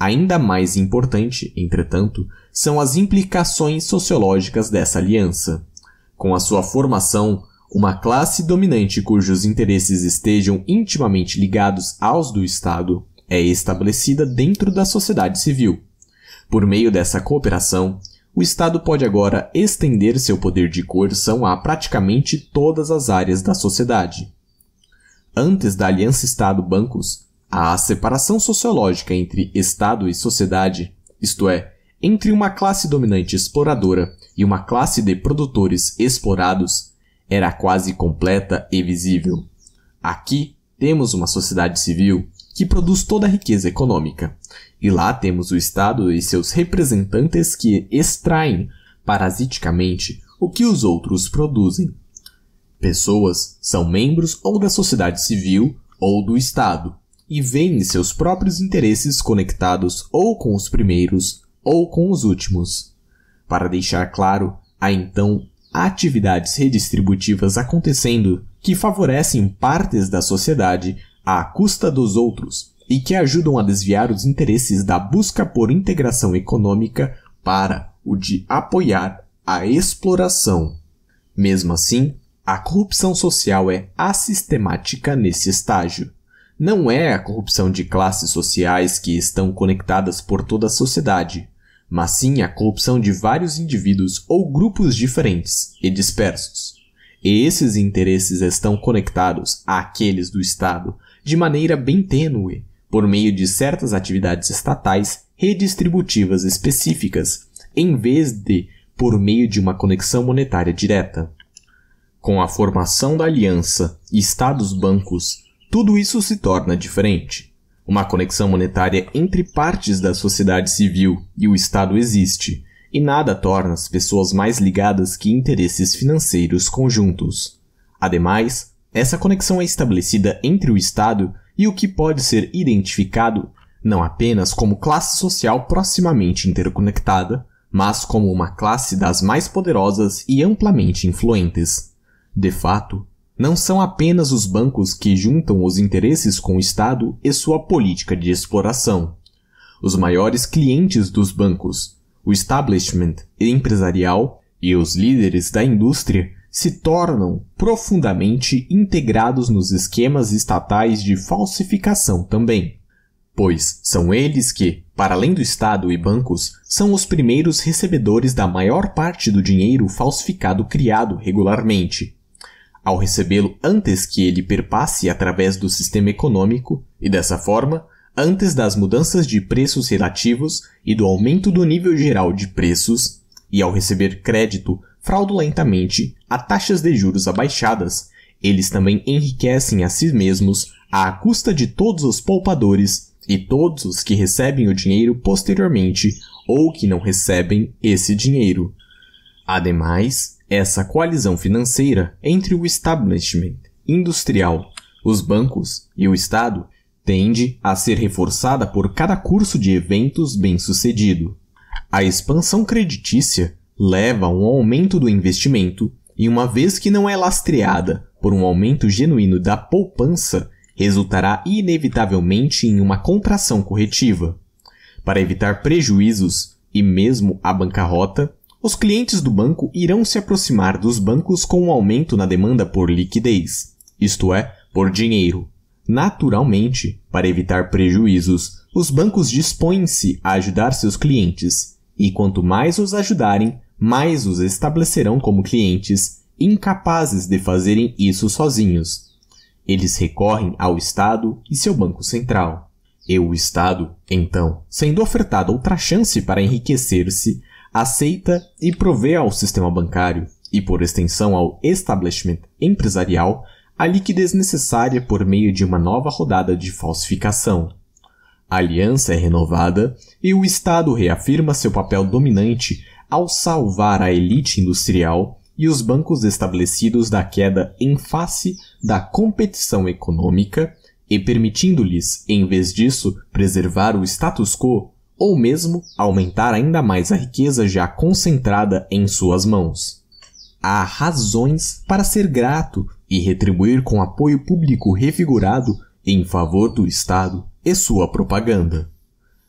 A: Ainda mais importante, entretanto, são as implicações sociológicas dessa aliança. Com a sua formação, uma classe dominante cujos interesses estejam intimamente ligados aos do Estado é estabelecida dentro da sociedade civil, por meio dessa cooperação, o Estado pode agora estender seu poder de coerção a praticamente todas as áreas da sociedade. Antes da aliança Estado-bancos, a separação sociológica entre Estado e sociedade, isto é, entre uma classe dominante exploradora e uma classe de produtores explorados, era quase completa e visível. Aqui temos uma sociedade civil que produz toda a riqueza econômica, e lá temos o Estado e seus representantes que extraem, parasiticamente, o que os outros produzem. Pessoas são membros ou da sociedade civil ou do Estado e veem seus próprios interesses conectados ou com os primeiros ou com os últimos. Para deixar claro, há então atividades redistributivas acontecendo que favorecem partes da sociedade à custa dos outros, e que ajudam a desviar os interesses da busca por integração econômica para o de apoiar a exploração. Mesmo assim, a corrupção social é assistemática nesse estágio. Não é a corrupção de classes sociais que estão conectadas por toda a sociedade, mas sim a corrupção de vários indivíduos ou grupos diferentes e dispersos. E esses interesses estão conectados àqueles do Estado de maneira bem tênue, por meio de certas atividades estatais redistributivas específicas, em vez de por meio de uma conexão monetária direta. Com a formação da aliança e estados bancos, tudo isso se torna diferente. Uma conexão monetária entre partes da sociedade civil e o Estado existe, e nada torna as pessoas mais ligadas que interesses financeiros conjuntos. Ademais, essa conexão é estabelecida entre o Estado e o que pode ser identificado não apenas como classe social proximamente interconectada, mas como uma classe das mais poderosas e amplamente influentes. De fato, não são apenas os bancos que juntam os interesses com o Estado e sua política de exploração. Os maiores clientes dos bancos, o establishment empresarial e os líderes da indústria se tornam profundamente integrados nos esquemas estatais de falsificação também, pois são eles que, para além do Estado e bancos, são os primeiros recebedores da maior parte do dinheiro falsificado criado regularmente. Ao recebê-lo antes que ele perpasse através do sistema econômico, e dessa forma, antes das mudanças de preços relativos e do aumento do nível geral de preços, e ao receber crédito fraudulentamente a taxas de juros abaixadas, eles também enriquecem a si mesmos à custa de todos os poupadores e todos os que recebem o dinheiro posteriormente ou que não recebem esse dinheiro. Ademais, essa coalizão financeira entre o establishment industrial, os bancos e o Estado tende a ser reforçada por cada curso de eventos bem-sucedido. A expansão creditícia leva a um aumento do investimento, e uma vez que não é lastreada por um aumento genuíno da poupança, resultará inevitavelmente em uma contração corretiva. Para evitar prejuízos e mesmo a bancarrota, os clientes do banco irão se aproximar dos bancos com um aumento na demanda por liquidez, isto é, por dinheiro. Naturalmente, para evitar prejuízos, os bancos dispõem-se a ajudar seus clientes, e quanto mais os ajudarem, mais os estabelecerão como clientes incapazes de fazerem isso sozinhos. Eles recorrem ao Estado e seu Banco Central. E o Estado, então, sendo ofertada outra chance para enriquecer-se, aceita e provê ao sistema bancário, e por extensão ao establishment empresarial, a liquidez necessária por meio de uma nova rodada de falsificação. A aliança é renovada e o Estado reafirma seu papel dominante ao salvar a elite industrial e os bancos estabelecidos da queda em face da competição econômica e permitindo-lhes, em vez disso, preservar o status quo ou mesmo aumentar ainda mais a riqueza já concentrada em suas mãos. Há razões para ser grato e retribuir com apoio público refigurado em favor do Estado e sua propaganda.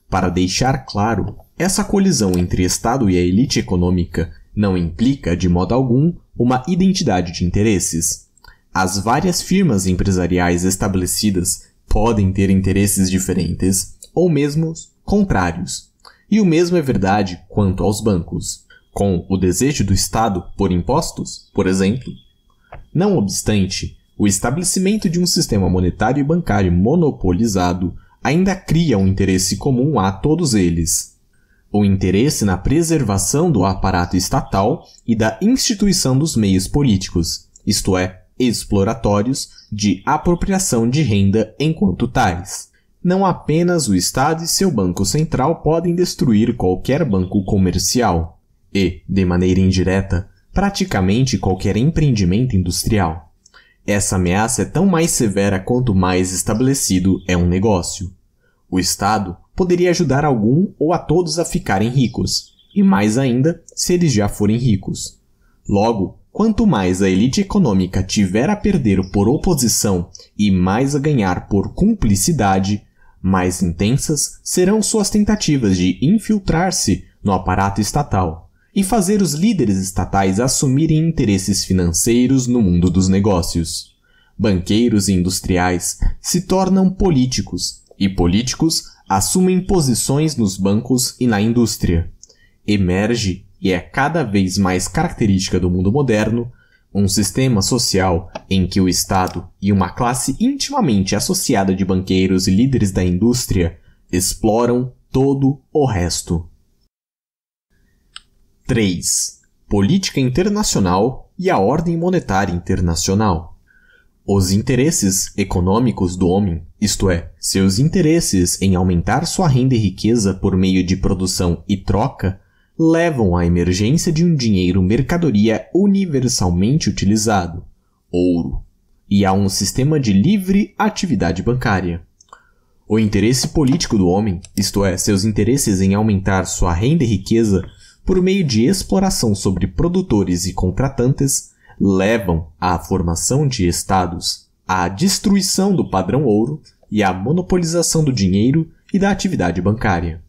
A: Para deixar claro essa colisão entre Estado e a elite econômica não implica, de modo algum, uma identidade de interesses. As várias firmas empresariais estabelecidas podem ter interesses diferentes ou mesmo contrários. E o mesmo é verdade quanto aos bancos, com o desejo do Estado por impostos, por exemplo. Não obstante, o estabelecimento de um sistema monetário e bancário monopolizado ainda cria um interesse comum a todos eles o interesse na preservação do aparato estatal e da instituição dos meios políticos, isto é, exploratórios, de apropriação de renda enquanto tais. Não apenas o Estado e seu Banco Central podem destruir qualquer banco comercial e, de maneira indireta, praticamente qualquer empreendimento industrial. Essa ameaça é tão mais severa quanto mais estabelecido é um negócio. O Estado, poderia ajudar algum ou a todos a ficarem ricos, e mais ainda se eles já forem ricos. Logo, quanto mais a elite econômica tiver a perder por oposição e mais a ganhar por cumplicidade, mais intensas serão suas tentativas de infiltrar-se no aparato estatal e fazer os líderes estatais assumirem interesses financeiros no mundo dos negócios. Banqueiros e industriais se tornam políticos, e políticos assumem posições nos bancos e na indústria. Emerge, e é cada vez mais característica do mundo moderno, um sistema social em que o Estado e uma classe intimamente associada de banqueiros e líderes da indústria exploram todo o resto. 3. Política internacional e a ordem monetária internacional. Os interesses econômicos do homem, isto é, seus interesses em aumentar sua renda e riqueza por meio de produção e troca, levam à emergência de um dinheiro mercadoria universalmente utilizado, ouro, e a um sistema de livre atividade bancária. O interesse político do homem, isto é, seus interesses em aumentar sua renda e riqueza por meio de exploração sobre produtores e contratantes, levam à formação de estados, à destruição do padrão ouro e à monopolização do dinheiro e da atividade bancária.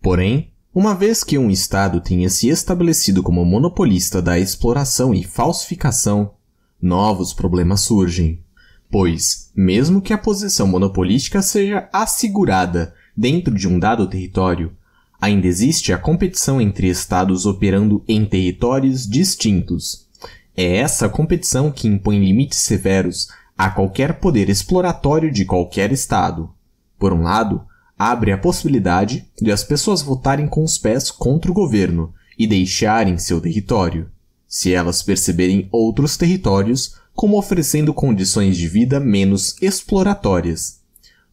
A: Porém, uma vez que um Estado tenha se estabelecido como monopolista da exploração e falsificação, novos problemas surgem. Pois, mesmo que a posição monopolística seja assegurada dentro de um dado território, ainda existe a competição entre Estados operando em territórios distintos, é essa competição que impõe limites severos a qualquer poder exploratório de qualquer Estado. Por um lado, abre a possibilidade de as pessoas votarem com os pés contra o governo e deixarem seu território, se elas perceberem outros territórios como oferecendo condições de vida menos exploratórias,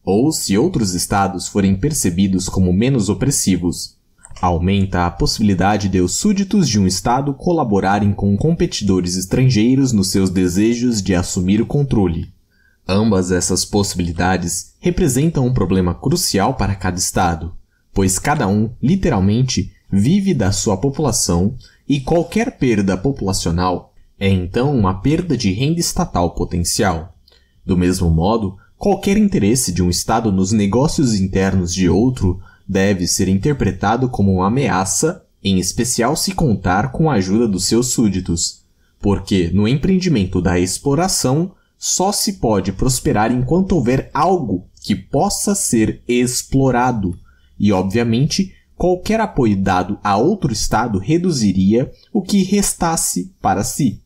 A: ou se outros estados forem percebidos como menos opressivos aumenta a possibilidade de os súditos de um Estado colaborarem com competidores estrangeiros nos seus desejos de assumir o controle. Ambas essas possibilidades representam um problema crucial para cada Estado, pois cada um, literalmente, vive da sua população e qualquer perda populacional é então uma perda de renda estatal potencial. Do mesmo modo, qualquer interesse de um Estado nos negócios internos de outro deve ser interpretado como uma ameaça, em especial se contar com a ajuda dos seus súditos, porque no empreendimento da exploração só se pode prosperar enquanto houver algo que possa ser explorado, e obviamente qualquer apoio dado a outro Estado reduziria o que restasse para si.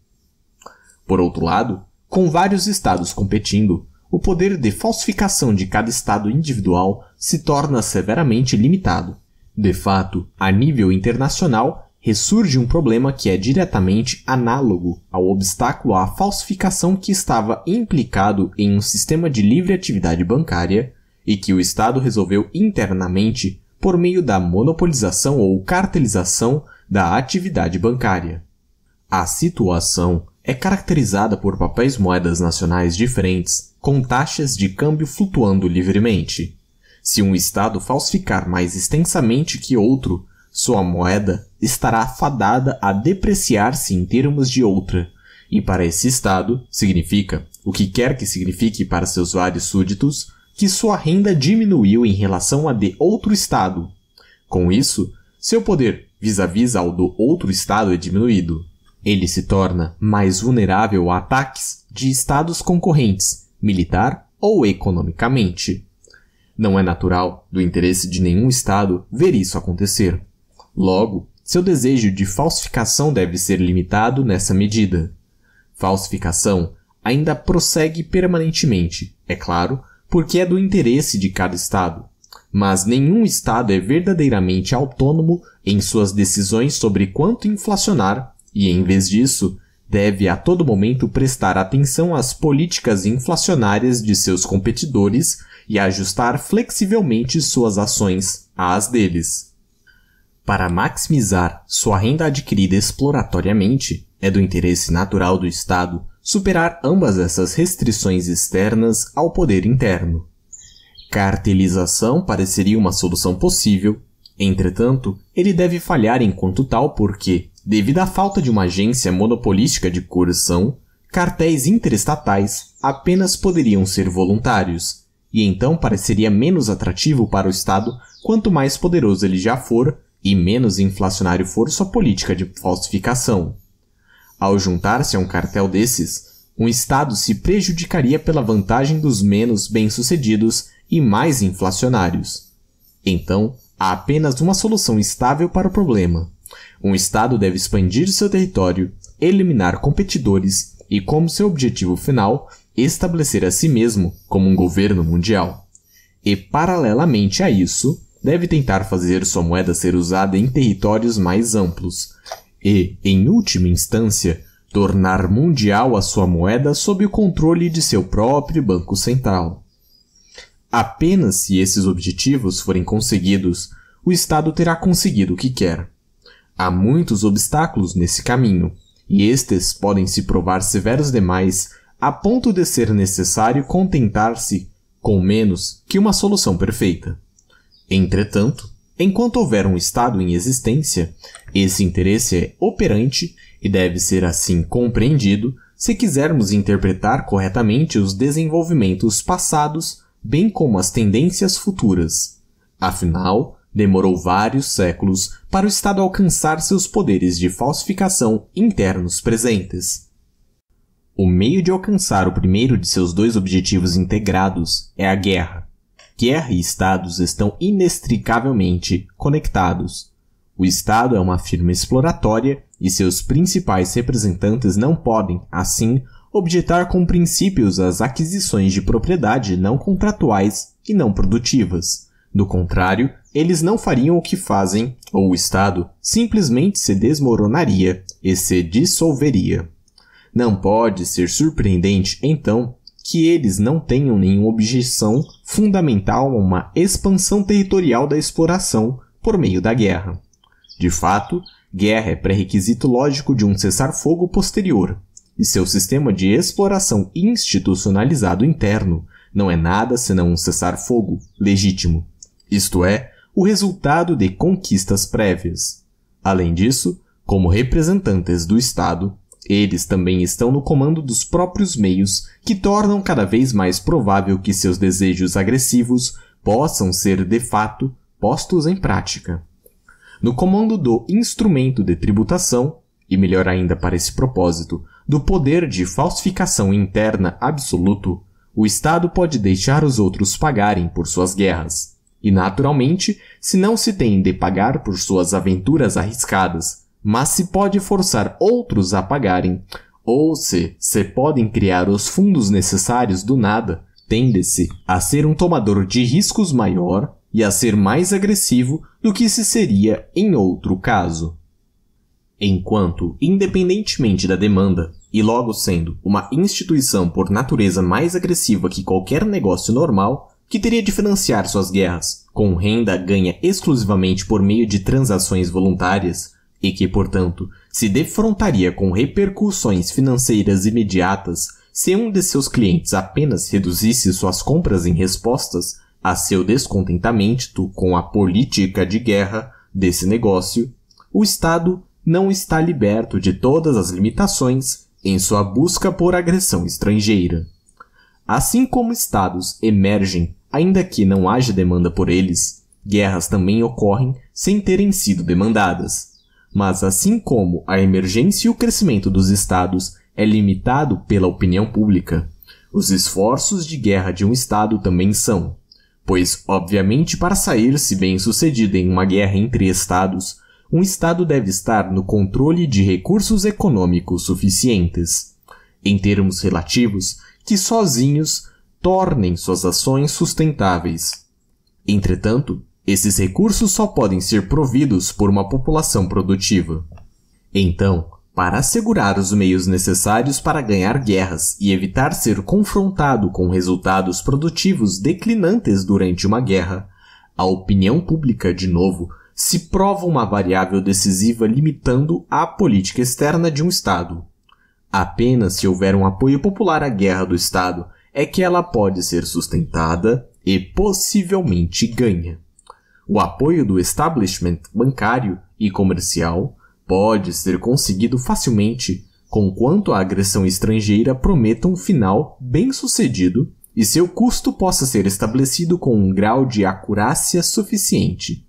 A: Por outro lado, com vários Estados competindo, o poder de falsificação de cada Estado individual se torna severamente limitado. De fato, a nível internacional, ressurge um problema que é diretamente análogo ao obstáculo à falsificação que estava implicado em um sistema de livre atividade bancária e que o Estado resolveu internamente por meio da monopolização ou cartelização da atividade bancária. A situação é caracterizada por papéis moedas nacionais diferentes, com taxas de câmbio flutuando livremente. Se um Estado falsificar mais extensamente que outro, sua moeda estará fadada a depreciar-se em termos de outra, e para esse Estado significa, o que quer que signifique para seus vários súditos, que sua renda diminuiu em relação à de outro Estado. Com isso, seu poder vis-à-vis -vis ao do outro Estado é diminuído. Ele se torna mais vulnerável a ataques de estados concorrentes, militar ou economicamente. Não é natural, do interesse de nenhum Estado, ver isso acontecer. Logo, seu desejo de falsificação deve ser limitado nessa medida. Falsificação ainda prossegue permanentemente, é claro, porque é do interesse de cada Estado. Mas nenhum Estado é verdadeiramente autônomo em suas decisões sobre quanto inflacionar e, em vez disso, deve a todo momento prestar atenção às políticas inflacionárias de seus competidores e ajustar flexivelmente suas ações às deles. Para maximizar sua renda adquirida exploratoriamente, é do interesse natural do Estado superar ambas essas restrições externas ao poder interno. Cartelização pareceria uma solução possível, entretanto, ele deve falhar enquanto tal porque, Devido à falta de uma agência monopolística de coerção, cartéis interestatais apenas poderiam ser voluntários, e então pareceria menos atrativo para o Estado quanto mais poderoso ele já for e menos inflacionário for sua política de falsificação. Ao juntar-se a um cartel desses, um Estado se prejudicaria pela vantagem dos menos bem-sucedidos e mais inflacionários. Então, há apenas uma solução estável para o problema: um Estado deve expandir seu território, eliminar competidores e, como seu objetivo final, estabelecer a si mesmo como um governo mundial. E, paralelamente a isso, deve tentar fazer sua moeda ser usada em territórios mais amplos e, em última instância, tornar mundial a sua moeda sob o controle de seu próprio Banco Central. Apenas se esses objetivos forem conseguidos, o Estado terá conseguido o que quer. Há muitos obstáculos nesse caminho, e estes podem se provar severos demais a ponto de ser necessário contentar-se com menos que uma solução perfeita. Entretanto, enquanto houver um Estado em existência, esse interesse é operante e deve ser assim compreendido se quisermos interpretar corretamente os desenvolvimentos passados, bem como as tendências futuras. Afinal, demorou vários séculos para o Estado alcançar seus poderes de falsificação internos presentes. O meio de alcançar o primeiro de seus dois objetivos integrados é a guerra. Guerra e Estados estão inextricavelmente conectados. O Estado é uma firma exploratória e seus principais representantes não podem, assim, objetar com princípios as aquisições de propriedade não contratuais e não produtivas. Do contrário, eles não fariam o que fazem, ou o Estado simplesmente se desmoronaria e se dissolveria. Não pode ser surpreendente, então, que eles não tenham nenhuma objeção fundamental a uma expansão territorial da exploração por meio da guerra. De fato, guerra é pré-requisito lógico de um cessar-fogo posterior, e seu sistema de exploração institucionalizado interno não é nada senão um cessar-fogo legítimo, isto é, o resultado de conquistas prévias. Além disso, como representantes do Estado, eles também estão no comando dos próprios meios que tornam cada vez mais provável que seus desejos agressivos possam ser de fato postos em prática. No comando do instrumento de tributação, e melhor ainda para esse propósito, do poder de falsificação interna absoluto, o Estado pode deixar os outros pagarem por suas guerras. E, naturalmente, se não se tem de pagar por suas aventuras arriscadas, mas se pode forçar outros a pagarem, ou se se podem criar os fundos necessários do nada, tende-se a ser um tomador de riscos maior e a ser mais agressivo do que se seria em outro caso. Enquanto, independentemente da demanda, e logo sendo uma instituição por natureza mais agressiva que qualquer negócio normal, que teria de financiar suas guerras, com renda ganha exclusivamente por meio de transações voluntárias, e que, portanto, se defrontaria com repercussões financeiras imediatas se um de seus clientes apenas reduzisse suas compras em respostas a seu descontentamento com a política de guerra desse negócio, o Estado não está liberto de todas as limitações em sua busca por agressão estrangeira. Assim como estados emergem Ainda que não haja demanda por eles, guerras também ocorrem sem terem sido demandadas. Mas assim como a emergência e o crescimento dos estados é limitado pela opinião pública, os esforços de guerra de um estado também são, pois obviamente para sair-se bem-sucedido em uma guerra entre estados, um estado deve estar no controle de recursos econômicos suficientes, em termos relativos, que sozinhos tornem suas ações sustentáveis. Entretanto, esses recursos só podem ser providos por uma população produtiva. Então, para assegurar os meios necessários para ganhar guerras e evitar ser confrontado com resultados produtivos declinantes durante uma guerra, a opinião pública, de novo, se prova uma variável decisiva limitando a política externa de um Estado. Apenas se houver um apoio popular à guerra do Estado é que ela pode ser sustentada e possivelmente ganha. O apoio do establishment bancário e comercial pode ser conseguido facilmente conquanto a agressão estrangeira prometa um final bem sucedido e seu custo possa ser estabelecido com um grau de acurácia suficiente.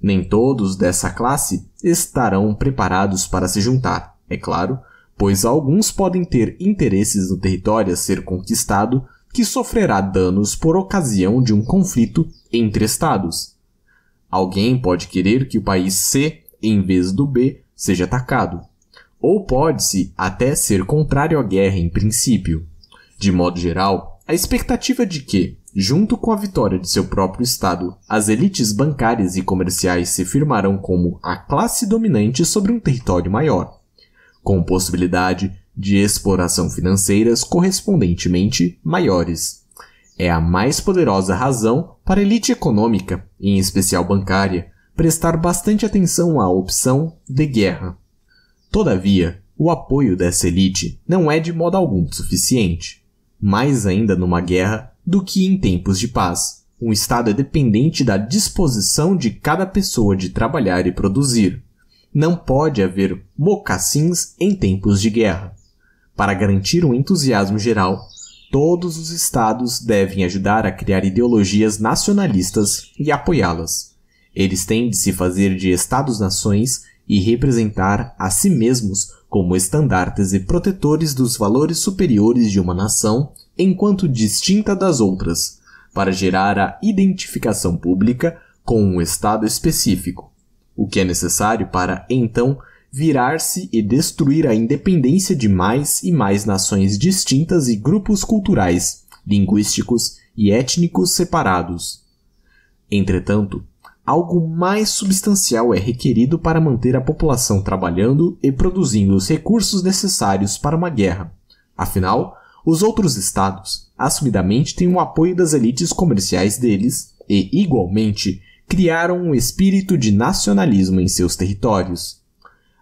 A: Nem todos dessa classe estarão preparados para se juntar, é claro, pois alguns podem ter interesses no território a ser conquistado que sofrerá danos por ocasião de um conflito entre estados. Alguém pode querer que o país C, em vez do B, seja atacado, ou pode-se até ser contrário à guerra em princípio. De modo geral, a expectativa de que, junto com a vitória de seu próprio Estado, as elites bancárias e comerciais se firmarão como a classe dominante sobre um território maior com possibilidade de exploração financeiras correspondentemente maiores. É a mais poderosa razão para a elite econômica, em especial bancária, prestar bastante atenção à opção de guerra. Todavia, o apoio dessa elite não é de modo algum suficiente, mais ainda numa guerra do que em tempos de paz. Um Estado é dependente da disposição de cada pessoa de trabalhar e produzir não pode haver mocassins em tempos de guerra. Para garantir um entusiasmo geral, todos os estados devem ajudar a criar ideologias nacionalistas e apoiá-las. Eles têm de se fazer de estados-nações e representar a si mesmos como estandartes e protetores dos valores superiores de uma nação, enquanto distinta das outras, para gerar a identificação pública com um estado específico o que é necessário para, então, virar-se e destruir a independência de mais e mais nações distintas e grupos culturais, linguísticos e étnicos separados. Entretanto, algo mais substancial é requerido para manter a população trabalhando e produzindo os recursos necessários para uma guerra. Afinal, os outros estados assumidamente têm o apoio das elites comerciais deles e, igualmente, criaram um espírito de nacionalismo em seus territórios,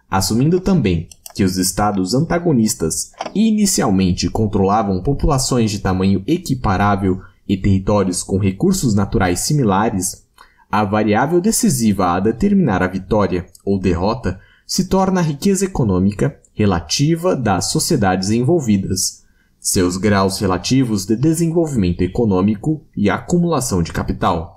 A: assumindo também que os estados antagonistas inicialmente controlavam populações de tamanho equiparável e territórios com recursos naturais similares, a variável decisiva a determinar a vitória ou derrota se torna a riqueza econômica relativa das sociedades envolvidas, seus graus relativos de desenvolvimento econômico e acumulação de capital.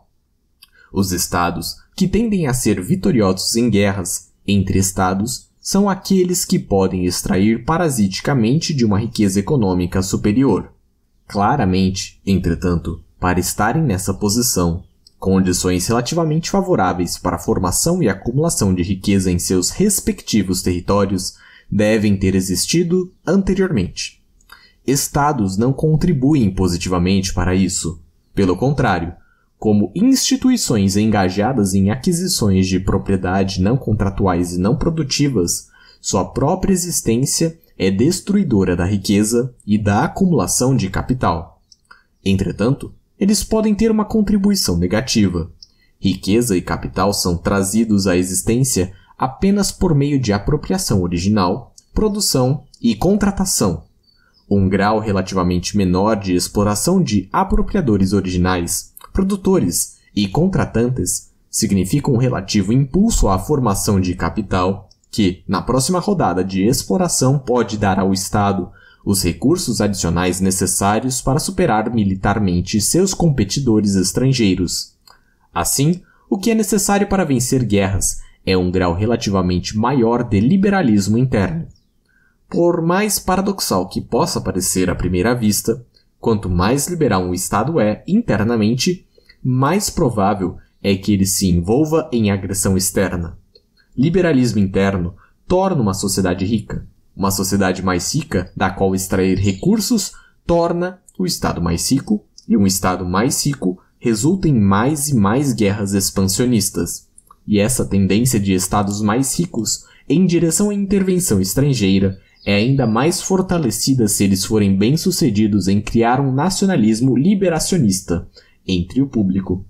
A: Os estados que tendem a ser vitoriosos em guerras entre estados são aqueles que podem extrair parasiticamente de uma riqueza econômica superior. Claramente, entretanto, para estarem nessa posição, condições relativamente favoráveis para a formação e acumulação de riqueza em seus respectivos territórios devem ter existido anteriormente. Estados não contribuem positivamente para isso. Pelo contrário, como instituições engajadas em aquisições de propriedade não contratuais e não produtivas, sua própria existência é destruidora da riqueza e da acumulação de capital. Entretanto, eles podem ter uma contribuição negativa. Riqueza e capital são trazidos à existência apenas por meio de apropriação original, produção e contratação. Um grau relativamente menor de exploração de apropriadores originais produtores e contratantes significam um relativo impulso à formação de capital que, na próxima rodada de exploração, pode dar ao Estado os recursos adicionais necessários para superar militarmente seus competidores estrangeiros. Assim, o que é necessário para vencer guerras é um grau relativamente maior de liberalismo interno. Por mais paradoxal que possa parecer à primeira vista, quanto mais liberal um Estado é internamente, mais provável é que ele se envolva em agressão externa. Liberalismo interno torna uma sociedade rica. Uma sociedade mais rica, da qual extrair recursos, torna o Estado mais rico, e um Estado mais rico resulta em mais e mais guerras expansionistas. E essa tendência de Estados mais ricos em direção à intervenção estrangeira é ainda mais fortalecida se eles forem bem-sucedidos em criar um nacionalismo liberacionista, entre o público.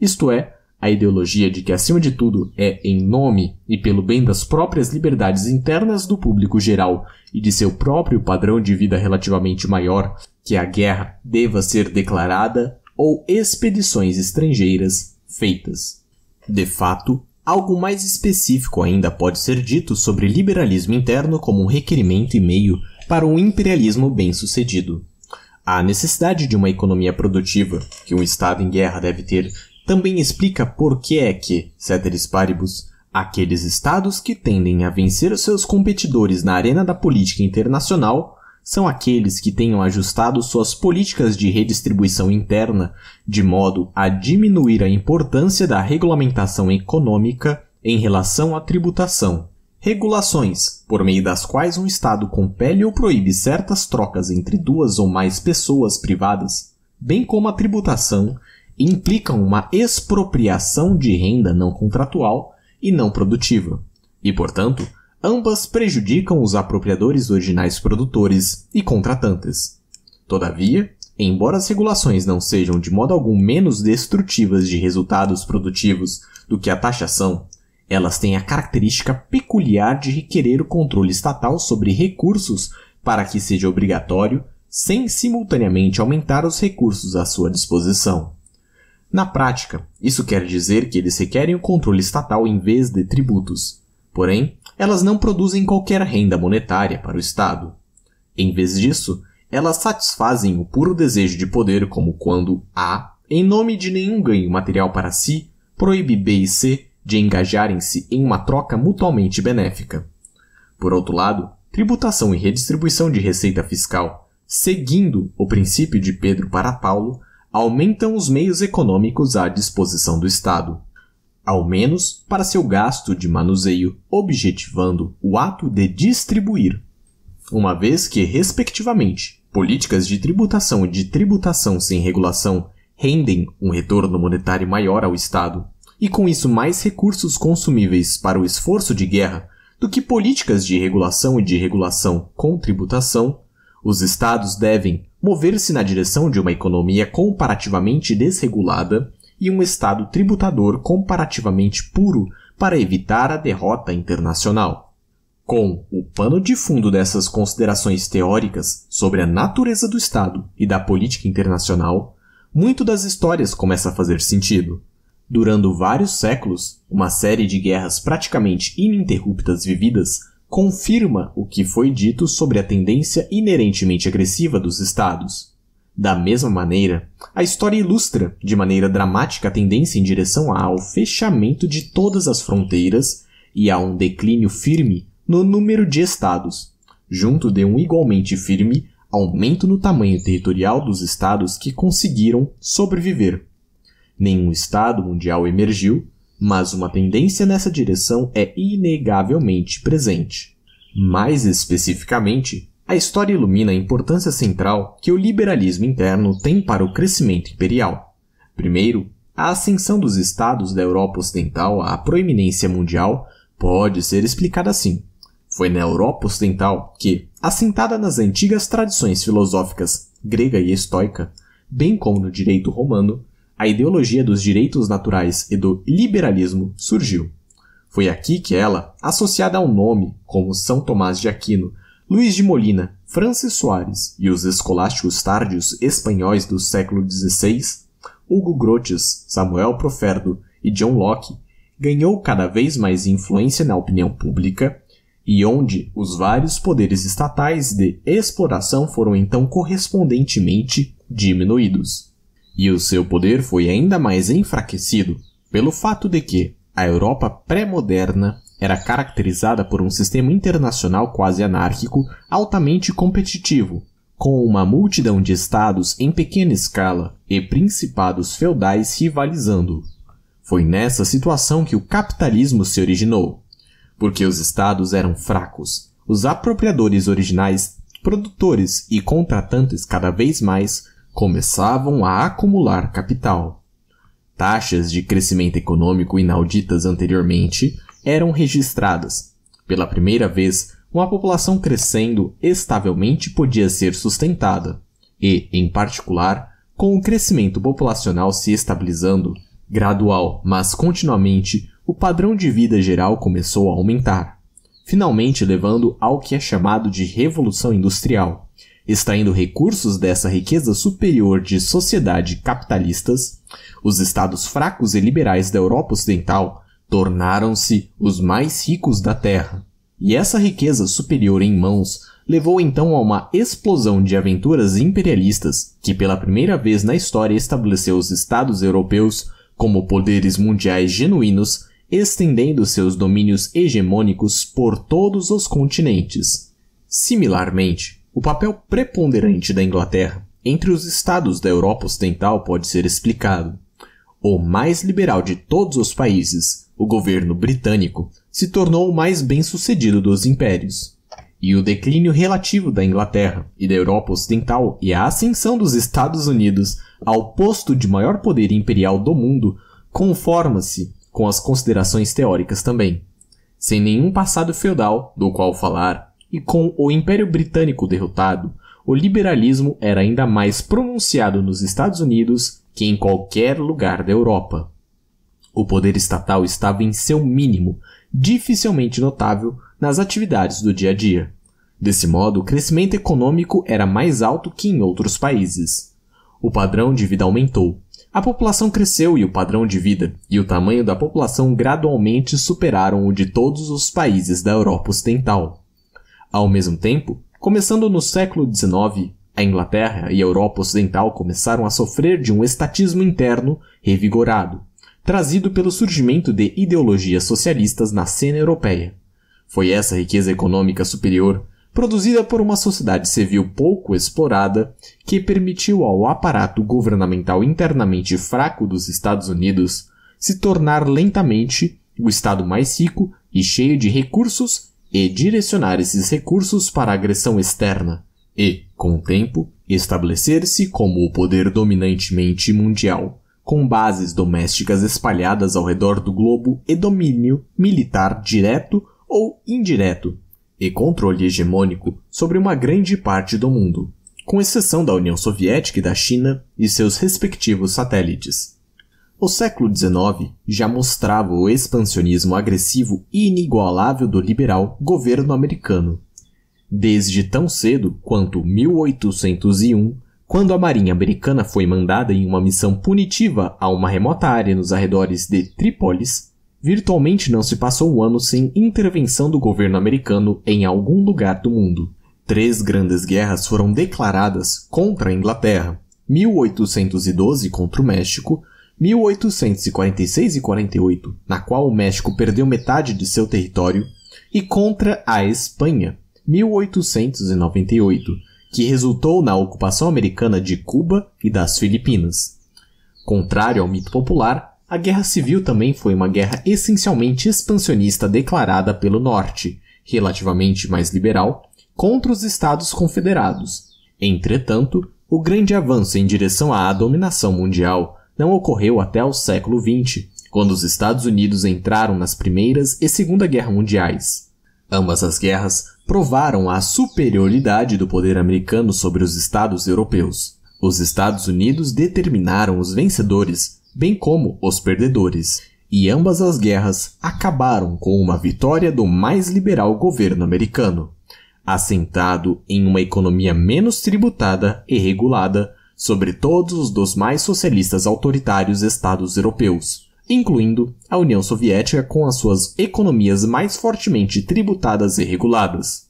A: Isto é, a ideologia de que, acima de tudo, é em nome e pelo bem das próprias liberdades internas do público geral e de seu próprio padrão de vida relativamente maior que a guerra deva ser declarada ou expedições estrangeiras feitas. De fato, algo mais específico ainda pode ser dito sobre liberalismo interno como um requerimento e meio para um imperialismo bem-sucedido. A necessidade de uma economia produtiva que um Estado em guerra deve ter também explica por que é que, ceteris paribus, aqueles Estados que tendem a vencer seus competidores na arena da política internacional são aqueles que tenham ajustado suas políticas de redistribuição interna de modo a diminuir a importância da regulamentação econômica em relação à tributação Regulações, por meio das quais um Estado compele ou proíbe certas trocas entre duas ou mais pessoas privadas, bem como a tributação, implicam uma expropriação de renda não contratual e não produtiva, e, portanto, ambas prejudicam os apropriadores originais produtores e contratantes. Todavia, embora as regulações não sejam de modo algum menos destrutivas de resultados produtivos do que a taxação, elas têm a característica peculiar de requerer o controle estatal sobre recursos para que seja obrigatório, sem simultaneamente aumentar os recursos à sua disposição. Na prática, isso quer dizer que eles requerem o controle estatal em vez de tributos. Porém, elas não produzem qualquer renda monetária para o Estado. Em vez disso, elas satisfazem o puro desejo de poder, como quando A, em nome de nenhum ganho material para si, proíbe B e C de engajarem-se em uma troca mutualmente benéfica. Por outro lado, tributação e redistribuição de receita fiscal, seguindo o princípio de Pedro para Paulo, aumentam os meios econômicos à disposição do Estado, ao menos para seu gasto de manuseio, objetivando o ato de distribuir, uma vez que, respectivamente, políticas de tributação e de tributação sem regulação rendem um retorno monetário maior ao Estado e com isso mais recursos consumíveis para o esforço de guerra do que políticas de regulação e de regulação com tributação, os estados devem mover-se na direção de uma economia comparativamente desregulada e um estado tributador comparativamente puro para evitar a derrota internacional. Com o pano de fundo dessas considerações teóricas sobre a natureza do Estado e da política internacional, muito das histórias começa a fazer sentido. Durando vários séculos, uma série de guerras praticamente ininterruptas vividas confirma o que foi dito sobre a tendência inerentemente agressiva dos Estados. Da mesma maneira, a história ilustra de maneira dramática a tendência em direção ao fechamento de todas as fronteiras e a um declínio firme no número de Estados, junto de um igualmente firme aumento no tamanho territorial dos Estados que conseguiram sobreviver. Nenhum Estado mundial emergiu, mas uma tendência nessa direção é inegavelmente presente. Mais especificamente, a história ilumina a importância central que o liberalismo interno tem para o crescimento imperial. Primeiro, a ascensão dos estados da Europa Ocidental à proeminência mundial pode ser explicada assim. Foi na Europa Ocidental que, assentada nas antigas tradições filosóficas grega e estoica, bem como no direito romano, a ideologia dos direitos naturais e do liberalismo surgiu. Foi aqui que ela, associada ao nome, como São Tomás de Aquino, Luís de Molina, Francis Soares e os escolásticos tardios espanhóis do século XVI, Hugo Grotius, Samuel Proferdo e John Locke, ganhou cada vez mais influência na opinião pública e onde os vários poderes estatais de exploração foram então correspondentemente diminuídos. E o seu poder foi ainda mais enfraquecido pelo fato de que a Europa pré-moderna era caracterizada por um sistema internacional quase anárquico, altamente competitivo, com uma multidão de estados em pequena escala e principados feudais rivalizando. Foi nessa situação que o capitalismo se originou, porque os estados eram fracos, os apropriadores originais, produtores e contratantes cada vez mais começavam a acumular capital. Taxas de crescimento econômico inauditas anteriormente eram registradas. Pela primeira vez, uma população crescendo estavelmente podia ser sustentada, e, em particular, com o crescimento populacional se estabilizando, gradual, mas continuamente, o padrão de vida geral começou a aumentar, finalmente levando ao que é chamado de Revolução Industrial extraindo recursos dessa riqueza superior de sociedade capitalistas, os estados fracos e liberais da Europa Ocidental tornaram-se os mais ricos da Terra. E essa riqueza superior em mãos levou então a uma explosão de aventuras imperialistas que pela primeira vez na história estabeleceu os estados europeus como poderes mundiais genuínos, estendendo seus domínios hegemônicos por todos os continentes. Similarmente, o papel preponderante da Inglaterra entre os estados da Europa Ocidental pode ser explicado. O mais liberal de todos os países, o governo britânico se tornou o mais bem-sucedido dos impérios. E o declínio relativo da Inglaterra e da Europa Ocidental e a ascensão dos Estados Unidos ao posto de maior poder imperial do mundo conforma-se com as considerações teóricas também. Sem nenhum passado feudal do qual falar, e com o Império Britânico derrotado, o liberalismo era ainda mais pronunciado nos Estados Unidos que em qualquer lugar da Europa. O poder estatal estava em seu mínimo, dificilmente notável nas atividades do dia a dia. Desse modo, o crescimento econômico era mais alto que em outros países. O padrão de vida aumentou. A população cresceu e o padrão de vida e o tamanho da população gradualmente superaram o de todos os países da Europa Ocidental. Ao mesmo tempo, começando no século XIX, a Inglaterra e a Europa Ocidental começaram a sofrer de um estatismo interno revigorado, trazido pelo surgimento de ideologias socialistas na cena europeia. Foi essa riqueza econômica superior, produzida por uma sociedade civil pouco explorada, que permitiu ao aparato governamental internamente fraco dos Estados Unidos se tornar lentamente o estado mais rico e cheio de recursos e direcionar esses recursos para a agressão externa e, com o tempo, estabelecer-se como o poder dominantemente mundial, com bases domésticas espalhadas ao redor do globo e domínio militar direto ou indireto, e controle hegemônico sobre uma grande parte do mundo, com exceção da União Soviética e da China e seus respectivos satélites. O século XIX já mostrava o expansionismo agressivo e inigualável do liberal governo americano. Desde tão cedo quanto 1801, quando a Marinha Americana foi mandada em uma missão punitiva a uma remota área nos arredores de Trípolis, virtualmente não se passou um ano sem intervenção do governo americano em algum lugar do mundo. Três grandes guerras foram declaradas contra a Inglaterra: 1812 contra o México, 1846 e 48, na qual o México perdeu metade de seu território, e contra a Espanha, 1898, que resultou na ocupação americana de Cuba e das Filipinas. Contrário ao mito popular, a Guerra Civil também foi uma guerra essencialmente expansionista declarada pelo Norte, relativamente mais liberal, contra os Estados Confederados. Entretanto, o grande avanço em direção à dominação mundial não ocorreu até o século XX, quando os Estados Unidos entraram nas Primeiras e Segunda Guerra Mundiais. Ambas as guerras provaram a superioridade do poder americano sobre os Estados europeus. Os Estados Unidos determinaram os vencedores, bem como os perdedores, e ambas as guerras acabaram com uma vitória do mais liberal governo americano assentado em uma economia menos tributada e regulada, sobre todos os dos mais socialistas autoritários estados europeus, incluindo a União Soviética com as suas economias mais fortemente tributadas e reguladas.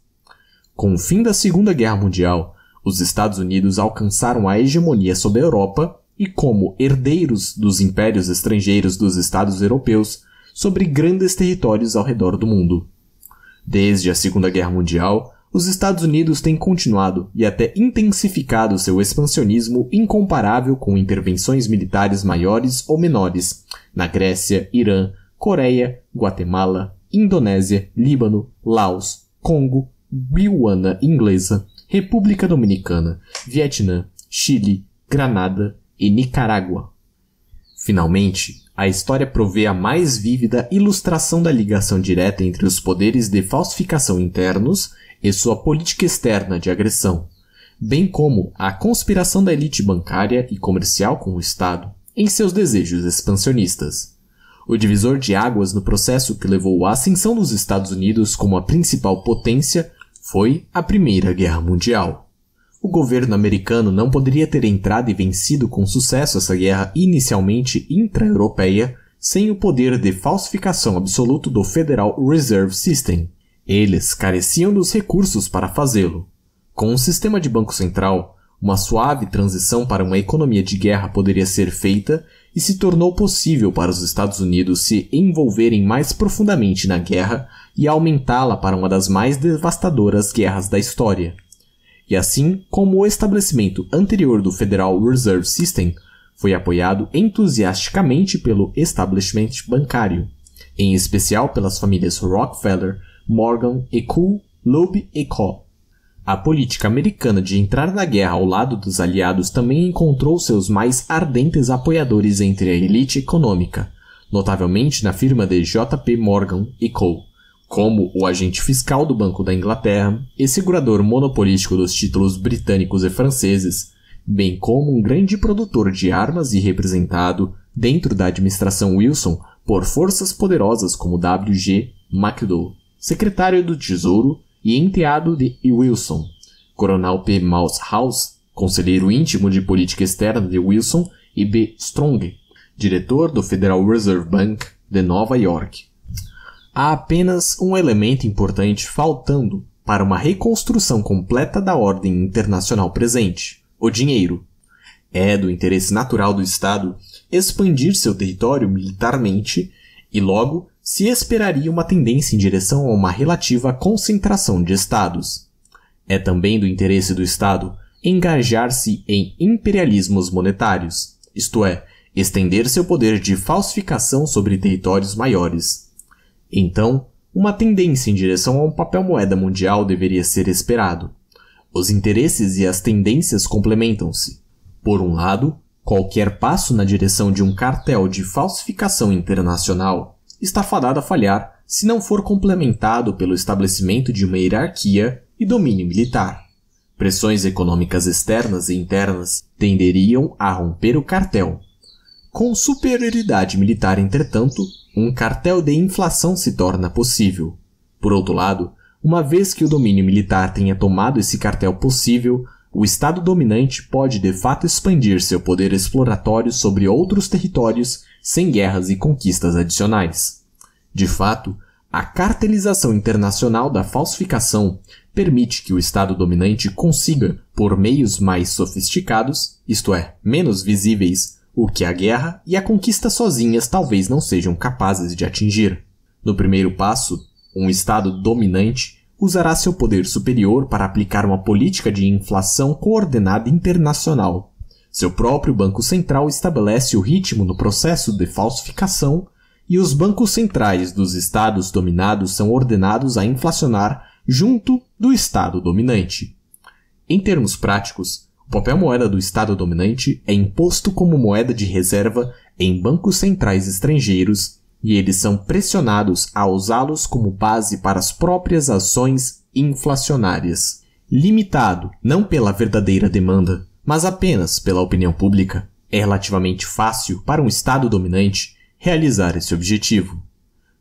A: Com o fim da Segunda Guerra Mundial, os Estados Unidos alcançaram a hegemonia sobre a Europa e, como herdeiros dos impérios estrangeiros dos Estados europeus, sobre grandes territórios ao redor do mundo. Desde a Segunda Guerra Mundial, os Estados Unidos têm continuado e até intensificado seu expansionismo incomparável com intervenções militares maiores ou menores na Grécia, Irã, Coreia, Guatemala, Indonésia, Líbano, Laos, Congo, Guiana Inglesa, República Dominicana, Vietnã, Chile, Granada e Nicarágua. Finalmente, a história provê a mais vívida ilustração da ligação direta entre os poderes de falsificação internos e sua política externa de agressão, bem como a conspiração da elite bancária e comercial com o Estado em seus desejos expansionistas. O divisor de águas no processo que levou à ascensão dos Estados Unidos como a principal potência foi a Primeira Guerra Mundial. O governo americano não poderia ter entrado e vencido com sucesso essa guerra inicialmente intra-europeia sem o poder de falsificação absoluto do Federal Reserve System, eles careciam dos recursos para fazê-lo. Com um sistema de banco central, uma suave transição para uma economia de guerra poderia ser feita e se tornou possível para os Estados Unidos se envolverem mais profundamente na guerra e aumentá-la para uma das mais devastadoras guerras da história. E assim como o estabelecimento anterior do Federal Reserve System foi apoiado entusiasticamente pelo establishment bancário, em especial pelas famílias Rockefeller, Morgan Ecool, Loeb e Co. A política americana de entrar na guerra ao lado dos aliados também encontrou seus mais ardentes apoiadores entre a elite econômica, notavelmente na firma de J.P. Morgan Co., como o agente fiscal do Banco da Inglaterra e segurador monopolístico dos títulos britânicos e franceses, bem como um grande produtor de armas e representado dentro da administração Wilson por forças poderosas como W.G. McDowell secretário do Tesouro e enteado de Wilson. Coronel P. House, conselheiro íntimo de política externa de Wilson e B. Strong, diretor do Federal Reserve Bank de Nova York. Há apenas um elemento importante faltando para uma reconstrução completa da ordem internacional presente: o dinheiro. É do interesse natural do Estado expandir seu território militarmente e logo se esperaria uma tendência em direção a uma relativa concentração de estados. É também do interesse do Estado engajar-se em imperialismos monetários, isto é, estender seu poder de falsificação sobre territórios maiores. Então, uma tendência em direção a um papel moeda mundial deveria ser esperado. Os interesses e as tendências complementam-se. Por um lado, qualquer passo na direção de um cartel de falsificação internacional está fadado a falhar se não for complementado pelo estabelecimento de uma hierarquia e domínio militar. Pressões econômicas externas e internas tenderiam a romper o cartel. Com superioridade militar, entretanto, um cartel de inflação se torna possível. Por outro lado, uma vez que o domínio militar tenha tomado esse cartel possível, o Estado dominante pode de fato expandir seu poder exploratório sobre outros territórios sem guerras e conquistas adicionais. De fato, a cartelização internacional da falsificação permite que o Estado dominante consiga, por meios mais sofisticados, isto é, menos visíveis, o que a guerra e a conquista sozinhas talvez não sejam capazes de atingir. No primeiro passo, um Estado dominante usará seu poder superior para aplicar uma política de inflação coordenada internacional seu próprio Banco Central estabelece o ritmo no processo de falsificação e os bancos centrais dos estados dominados são ordenados a inflacionar junto do estado dominante. Em termos práticos, o papel moeda do estado dominante é imposto como moeda de reserva em bancos centrais estrangeiros e eles são pressionados a usá-los como base para as próprias ações inflacionárias. Limitado não pela verdadeira demanda, mas apenas pela opinião pública, é relativamente fácil para um Estado dominante realizar esse objetivo.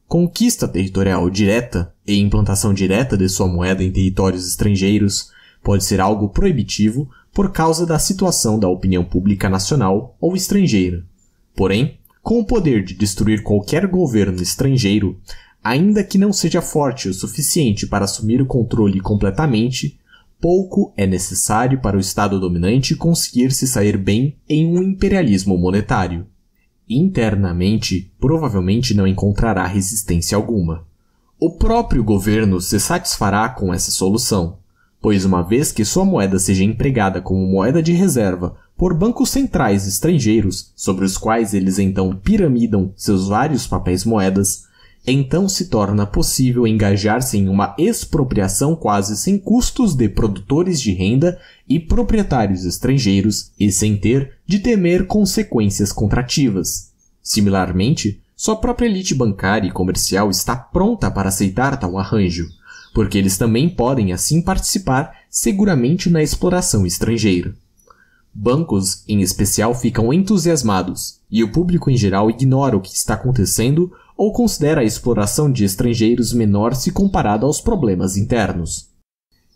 A: Conquista territorial direta e implantação direta de sua moeda em territórios estrangeiros pode ser algo proibitivo por causa da situação da opinião pública nacional ou estrangeira. Porém, com o poder de destruir qualquer governo estrangeiro, ainda que não seja forte o suficiente para assumir o controle completamente, pouco é necessário para o Estado dominante conseguir se sair bem em um imperialismo monetário. Internamente, provavelmente não encontrará resistência alguma. O próprio governo se satisfará com essa solução, pois, uma vez que sua moeda seja empregada como moeda de reserva por bancos centrais estrangeiros, sobre os quais eles então piramidam seus vários papéis moedas, então se torna possível engajar-se em uma expropriação quase sem custos de produtores de renda e proprietários estrangeiros e sem ter de temer consequências contrativas. Similarmente, sua própria elite bancária e comercial está pronta para aceitar tal arranjo, porque eles também podem assim participar seguramente na exploração estrangeira. Bancos, em especial, ficam entusiasmados, e o público em geral ignora o que está acontecendo ou considera a exploração de estrangeiros menor se comparada aos problemas internos.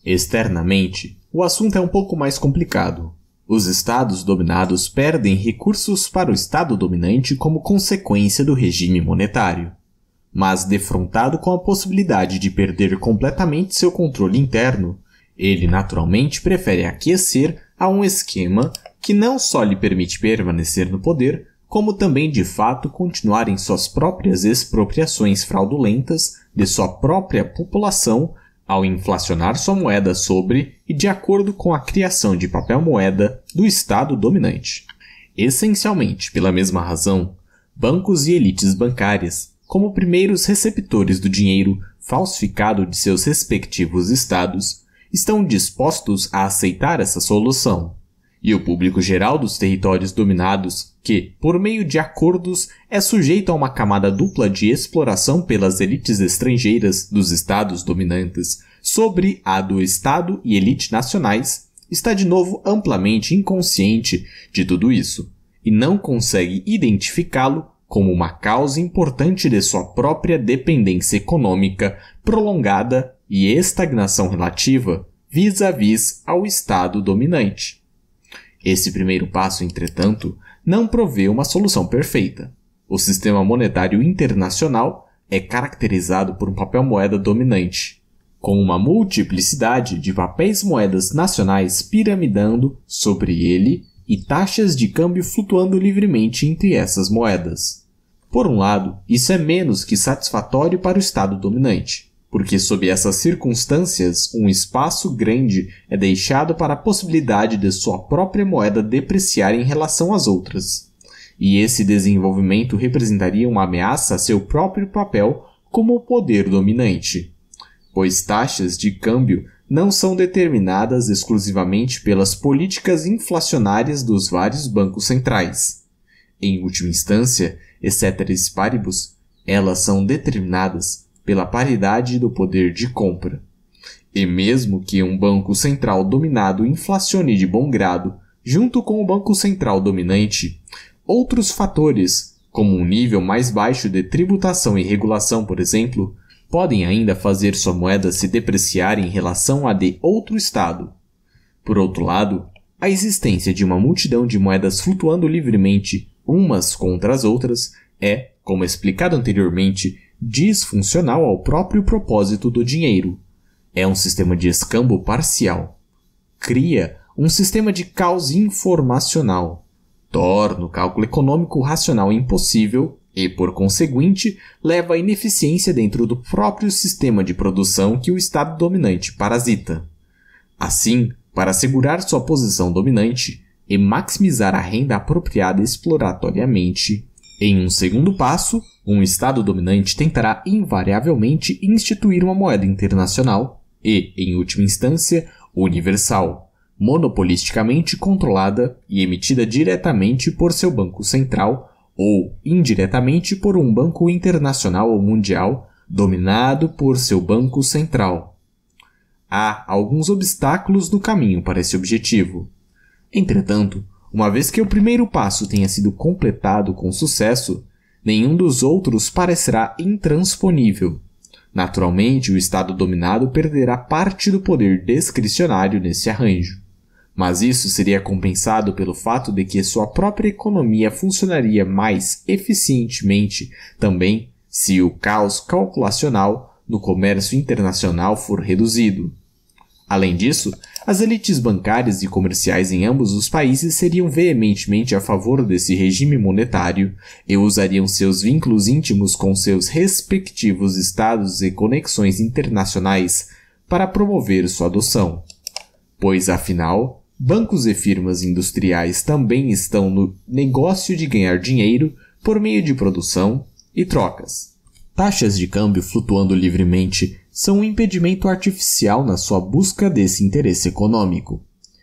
A: Externamente, o assunto é um pouco mais complicado. Os estados dominados perdem recursos para o estado dominante como consequência do regime monetário. Mas, defrontado com a possibilidade de perder completamente seu controle interno, ele naturalmente prefere aquecer a um esquema que não só lhe permite permanecer no poder, como também de fato continuarem suas próprias expropriações fraudulentas de sua própria população ao inflacionar sua moeda sobre e de acordo com a criação de papel moeda do Estado dominante. Essencialmente, pela mesma razão, bancos e elites bancárias, como primeiros receptores do dinheiro falsificado de seus respectivos estados, estão dispostos a aceitar essa solução. E o público geral dos territórios dominados que, por meio de acordos, é sujeito a uma camada dupla de exploração pelas elites estrangeiras dos estados dominantes sobre a do estado e elite nacionais, está de novo amplamente inconsciente de tudo isso e não consegue identificá-lo como uma causa importante de sua própria dependência econômica prolongada e estagnação relativa vis-à-vis -vis ao Estado dominante. Esse primeiro passo, entretanto, não provê uma solução perfeita. O sistema monetário internacional é caracterizado por um papel moeda dominante, com uma multiplicidade de papéis moedas nacionais piramidando sobre ele e taxas de câmbio flutuando livremente entre essas moedas. Por um lado, isso é menos que satisfatório para o Estado dominante, porque sob essas circunstâncias um espaço grande é deixado para a possibilidade de sua própria moeda depreciar em relação às outras. E esse desenvolvimento representaria uma ameaça a seu próprio papel como poder dominante, pois taxas de câmbio não são determinadas exclusivamente pelas políticas inflacionárias dos vários bancos centrais. Em última instância, etc paribus, elas são determinadas pela paridade do poder de compra. E mesmo que um banco central dominado inflacione de bom grado, junto com o banco central dominante, outros fatores, como um nível mais baixo de tributação e regulação, por exemplo, podem ainda fazer sua moeda se depreciar em relação à de outro estado. Por outro lado, a existência de uma multidão de moedas flutuando livremente umas contra as outras é, como explicado anteriormente, disfuncional ao próprio propósito do dinheiro. É um sistema de escambo parcial. Cria um sistema de caos informacional. Torna o cálculo econômico racional impossível e, por conseguinte, leva à ineficiência dentro do próprio sistema de produção que o Estado dominante parasita. Assim, para assegurar sua posição dominante e maximizar a renda apropriada exploratoriamente, em um segundo passo, um Estado dominante tentará invariavelmente instituir uma moeda internacional e, em última instância, universal, monopolisticamente controlada e emitida diretamente por seu banco central ou indiretamente por um banco internacional ou mundial dominado por seu banco central. Há alguns obstáculos no caminho para esse objetivo. Entretanto, uma vez que o primeiro passo tenha sido completado com sucesso, nenhum dos outros parecerá intransponível. Naturalmente, o Estado dominado perderá parte do poder discricionário nesse arranjo. Mas isso seria compensado pelo fato de que sua própria economia funcionaria mais eficientemente também se o caos calculacional no comércio internacional for reduzido. Além disso, as elites bancárias e comerciais em ambos os países seriam veementemente a favor desse regime monetário e usariam seus vínculos íntimos com seus respectivos estados e conexões internacionais para promover sua adoção. Pois, afinal, bancos e firmas industriais também estão no negócio de ganhar dinheiro por meio de produção e trocas. Taxas de câmbio flutuando livremente são um impedimento artificial na sua busca desse interesse econômico,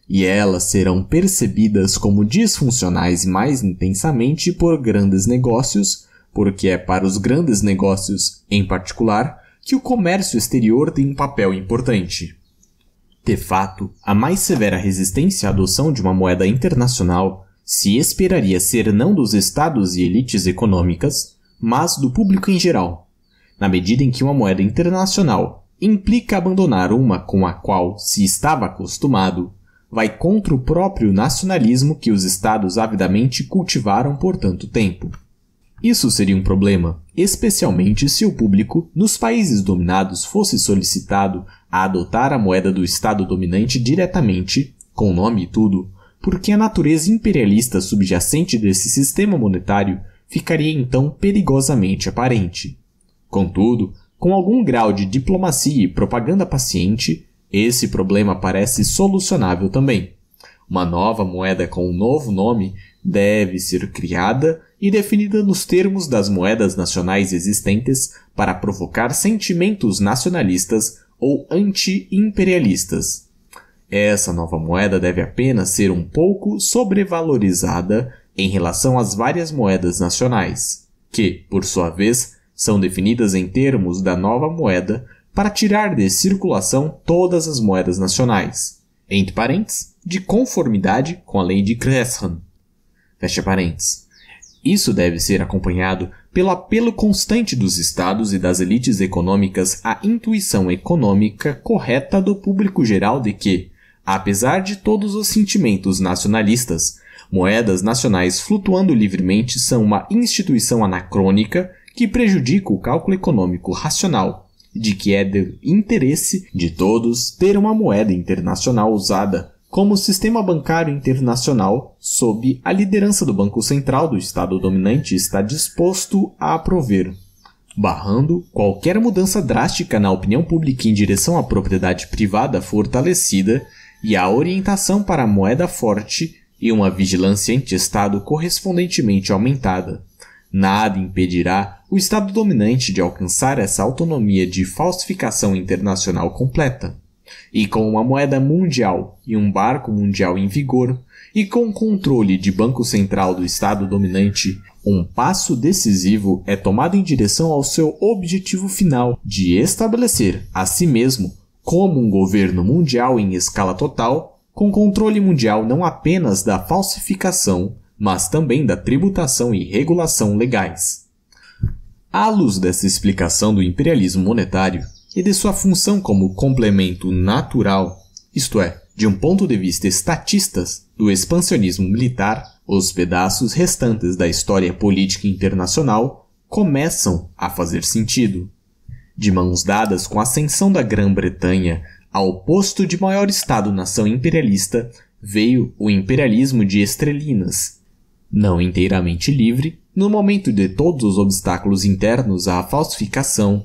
A: e elas serão percebidas como disfuncionais mais intensamente por grandes negócios, porque é para os grandes negócios, em particular, que o comércio exterior tem um papel importante. De fato, a mais severa resistência à adoção de uma moeda internacional se esperaria ser não dos estados e elites econômicas, mas do público em geral, na medida em que uma moeda internacional implica abandonar uma com a qual se estava acostumado, vai contra o próprio nacionalismo que os estados avidamente cultivaram por tanto tempo. Isso seria um problema, especialmente se o público, nos países dominados, fosse solicitado a adotar a moeda do estado dominante diretamente, com nome e tudo, porque a natureza imperialista subjacente desse sistema monetário ficaria então perigosamente aparente. Contudo, com algum grau de diplomacia e propaganda paciente, esse problema parece solucionável também. Uma nova moeda com um novo nome deve ser criada e definida nos termos das moedas nacionais existentes para provocar sentimentos nacionalistas ou anti-imperialistas. Essa nova moeda deve apenas ser um pouco sobrevalorizada em relação às várias moedas nacionais, que, por sua vez, são definidas em termos da nova moeda para tirar de circulação todas as moedas nacionais, entre parênteses, de conformidade com a lei de Gresham. Fecha parênteses. Isso deve ser acompanhado pelo apelo constante dos estados e das elites econômicas à intuição econômica correta do público geral de que, apesar de todos os sentimentos nacionalistas, moedas nacionais flutuando livremente são uma instituição anacrônica que prejudica o cálculo econômico racional de que é do interesse de todos ter uma moeda internacional usada como sistema bancário internacional, sob a liderança do Banco Central do Estado dominante, está disposto a aprover, barrando qualquer mudança drástica na opinião pública em direção à propriedade privada fortalecida e à orientação para a moeda forte e uma vigilância anti-Estado correspondentemente aumentada. Nada impedirá o Estado dominante de alcançar essa autonomia de falsificação internacional completa. E com uma moeda mundial e um barco mundial em vigor, e com o controle de Banco Central do Estado dominante, um passo decisivo é tomado em direção ao seu objetivo final de estabelecer a si mesmo como um governo mundial em escala total, com controle mundial não apenas da falsificação, mas também da tributação e regulação legais. À luz dessa explicação do imperialismo monetário e de sua função como complemento natural, isto é, de um ponto de vista estatistas, do expansionismo militar, os pedaços restantes da história política internacional começam a fazer sentido. De mãos dadas com a ascensão da Grã-Bretanha ao posto de maior Estado-nação imperialista, veio o imperialismo de estrelinas, não inteiramente livre, no momento de todos os obstáculos internos à falsificação,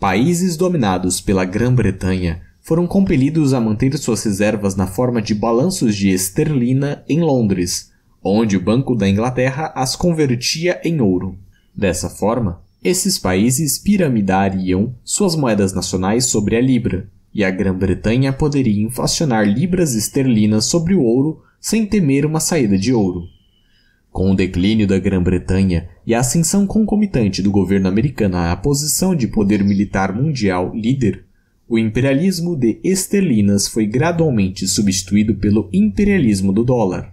A: países dominados pela Grã-Bretanha foram compelidos a manter suas reservas na forma de balanços de esterlina em Londres, onde o Banco da Inglaterra as convertia em ouro. Dessa forma, esses países piramidariam suas moedas nacionais sobre a libra, e a Grã-Bretanha poderia inflacionar libras esterlinas sobre o ouro sem temer uma saída de ouro. Com o declínio da Grã-Bretanha e a ascensão concomitante do governo americano à posição de poder militar mundial líder, o imperialismo de esterlinas foi gradualmente substituído pelo imperialismo do dólar.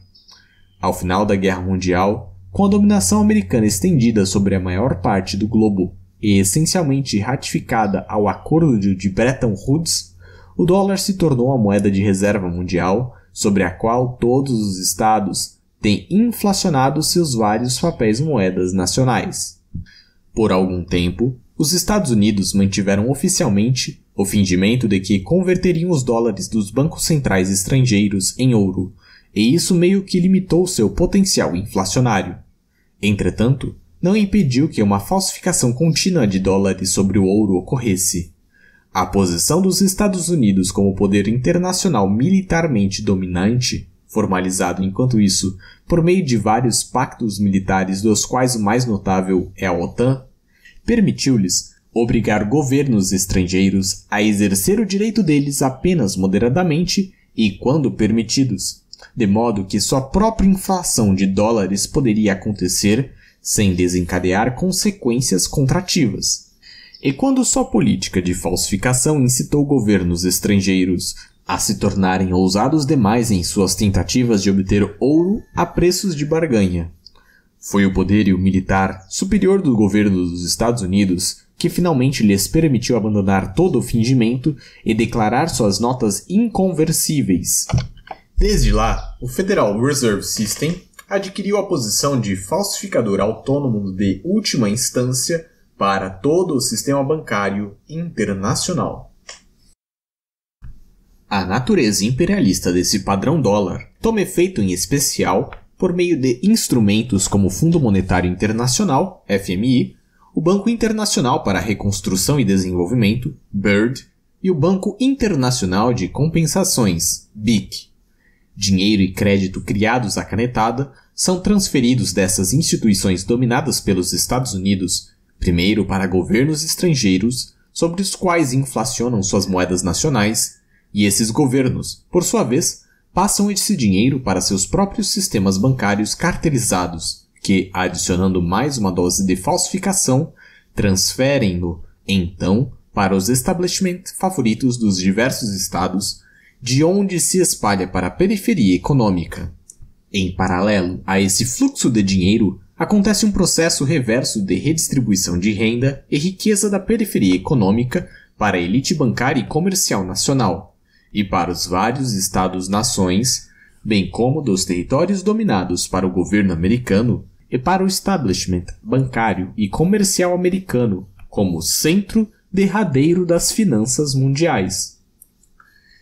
A: Ao final da Guerra Mundial, com a dominação americana estendida sobre a maior parte do globo e essencialmente ratificada ao Acordo de Bretton Woods, o dólar se tornou a moeda de reserva mundial sobre a qual todos os estados, tem inflacionado seus vários papéis moedas nacionais. Por algum tempo, os Estados Unidos mantiveram oficialmente o fingimento de que converteriam os dólares dos bancos centrais estrangeiros em ouro, e isso meio que limitou seu potencial inflacionário. Entretanto, não impediu que uma falsificação contínua de dólares sobre o ouro ocorresse. A posição dos Estados Unidos como poder internacional militarmente dominante formalizado enquanto isso por meio de vários pactos militares, dos quais o mais notável é a OTAN, permitiu-lhes obrigar governos estrangeiros a exercer o direito deles apenas moderadamente e quando permitidos, de modo que sua própria inflação de dólares poderia acontecer sem desencadear consequências contrativas. E quando sua política de falsificação incitou governos estrangeiros a se tornarem ousados demais em suas tentativas de obter ouro a preços de barganha. Foi o poderio militar superior do governo dos Estados Unidos que finalmente lhes permitiu abandonar todo o fingimento e declarar suas notas inconversíveis. Desde lá, o Federal Reserve System adquiriu a posição de falsificador autônomo de última instância para todo o sistema bancário internacional. A natureza imperialista desse padrão dólar toma efeito em especial por meio de instrumentos como o Fundo Monetário Internacional, FMI, o Banco Internacional para a Reconstrução e Desenvolvimento, BIRD, e o Banco Internacional de Compensações, BIC. Dinheiro e crédito criados à canetada são transferidos dessas instituições dominadas pelos Estados Unidos, primeiro para governos estrangeiros, sobre os quais inflacionam suas moedas nacionais e esses governos, por sua vez, passam esse dinheiro para seus próprios sistemas bancários cartelizados, que, adicionando mais uma dose de falsificação, transferem-no, então, para os estabelecimentos favoritos dos diversos estados, de onde se espalha para a periferia econômica. Em paralelo a esse fluxo de dinheiro, acontece um processo reverso de redistribuição de renda e riqueza da periferia econômica para a elite bancária e comercial nacional, e para os vários estados-nações, bem como dos territórios dominados para o governo americano e para o establishment bancário e comercial americano como centro derradeiro das finanças mundiais.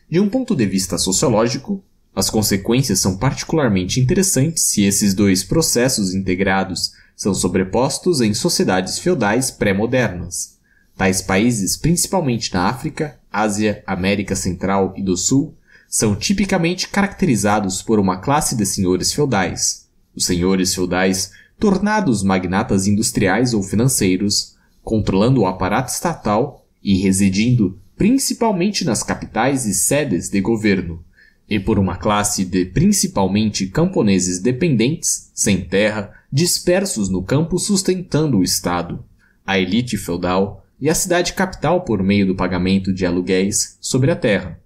A: De um ponto de vista sociológico, as consequências são particularmente interessantes se esses dois processos integrados são sobrepostos em sociedades feudais pré-modernas. Tais países, principalmente na África, Ásia, América Central e do Sul são tipicamente caracterizados por uma classe de senhores feudais. Os senhores feudais, tornados magnatas industriais ou financeiros, controlando o aparato estatal e residindo principalmente nas capitais e sedes de governo, e por uma classe de principalmente camponeses dependentes, sem terra, dispersos no campo sustentando o Estado. A elite feudal e a cidade capital por meio do pagamento de aluguéis sobre a terra.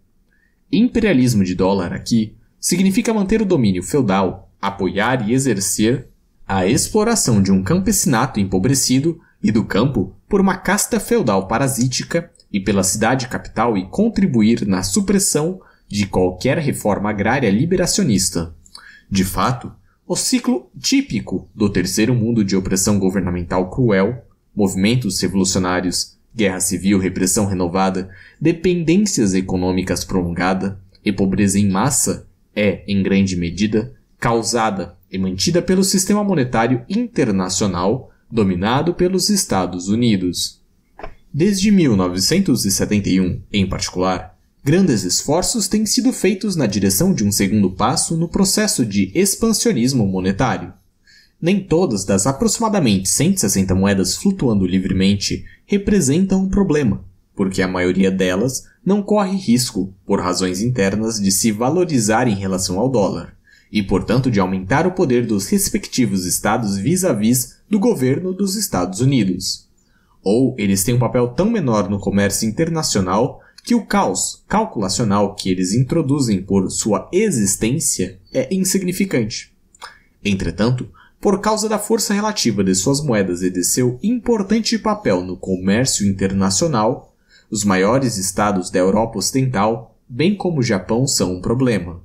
A: Imperialismo de dólar aqui significa manter o domínio feudal, apoiar e exercer a exploração de um campesinato empobrecido e do campo por uma casta feudal parasítica e pela cidade capital e contribuir na supressão de qualquer reforma agrária liberacionista. De fato, o ciclo típico do terceiro mundo de opressão governamental cruel movimentos revolucionários, guerra civil, repressão renovada, dependências econômicas prolongada e pobreza em massa é, em grande medida, causada e mantida pelo sistema monetário internacional dominado pelos Estados Unidos. Desde 1971, em particular, grandes esforços têm sido feitos na direção de um segundo passo no processo de expansionismo monetário. Nem todas das aproximadamente 160 moedas flutuando livremente representam um problema, porque a maioria delas não corre risco, por razões internas, de se valorizar em relação ao dólar, e portanto de aumentar o poder dos respectivos estados vis-à-vis -vis do governo dos Estados Unidos. Ou eles têm um papel tão menor no comércio internacional que o caos calculacional que eles introduzem por sua existência é insignificante. Entretanto, por causa da força relativa de suas moedas e de seu importante papel no comércio internacional, os maiores estados da Europa Ocidental, bem como o Japão, são um problema.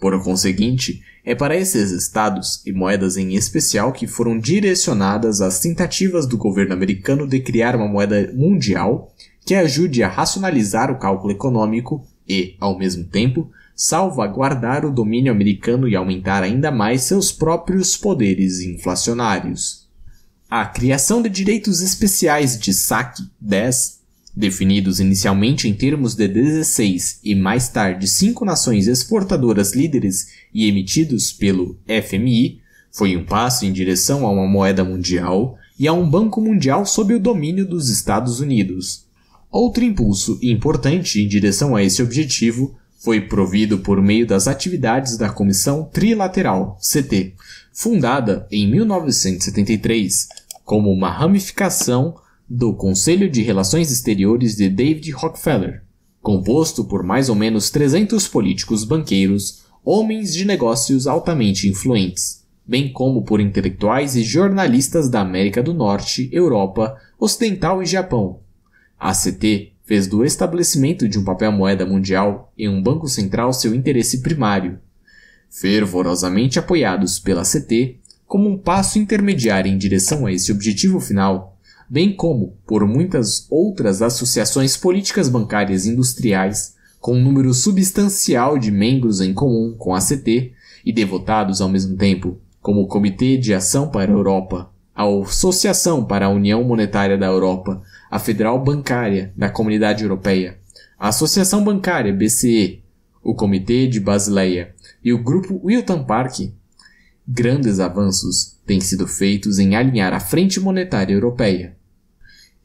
A: Por conseguinte, é para esses estados, e moedas em especial, que foram direcionadas as tentativas do governo americano de criar uma moeda mundial que ajude a racionalizar o cálculo econômico e, ao mesmo tempo, salvaguardar o domínio americano e aumentar ainda mais seus próprios poderes inflacionários. A criação de direitos especiais de saque 10, definidos inicialmente em termos de 16 e mais tarde cinco nações exportadoras líderes e emitidos pelo FMI, foi um passo em direção a uma moeda mundial e a um banco mundial sob o domínio dos Estados Unidos. Outro impulso importante em direção a esse objetivo foi provido por meio das atividades da Comissão Trilateral, CT, fundada em 1973 como uma ramificação do Conselho de Relações Exteriores de David Rockefeller, composto por mais ou menos 300 políticos banqueiros, homens de negócios altamente influentes, bem como por intelectuais e jornalistas da América do Norte, Europa, Ocidental e Japão. A CT fez do estabelecimento de um papel moeda mundial e um banco central seu interesse primário, fervorosamente apoiados pela CT como um passo intermediário em direção a esse objetivo final, bem como por muitas outras associações políticas bancárias industriais com um número substancial de membros em comum com a CT e devotados ao mesmo tempo, como o Comitê de Ação para a Europa, a Associação para a União Monetária da Europa a Federal Bancária da Comunidade Europeia, a Associação Bancária BCE, o Comitê de Basileia e o Grupo Wilton Park, grandes avanços têm sido feitos em alinhar a frente monetária europeia.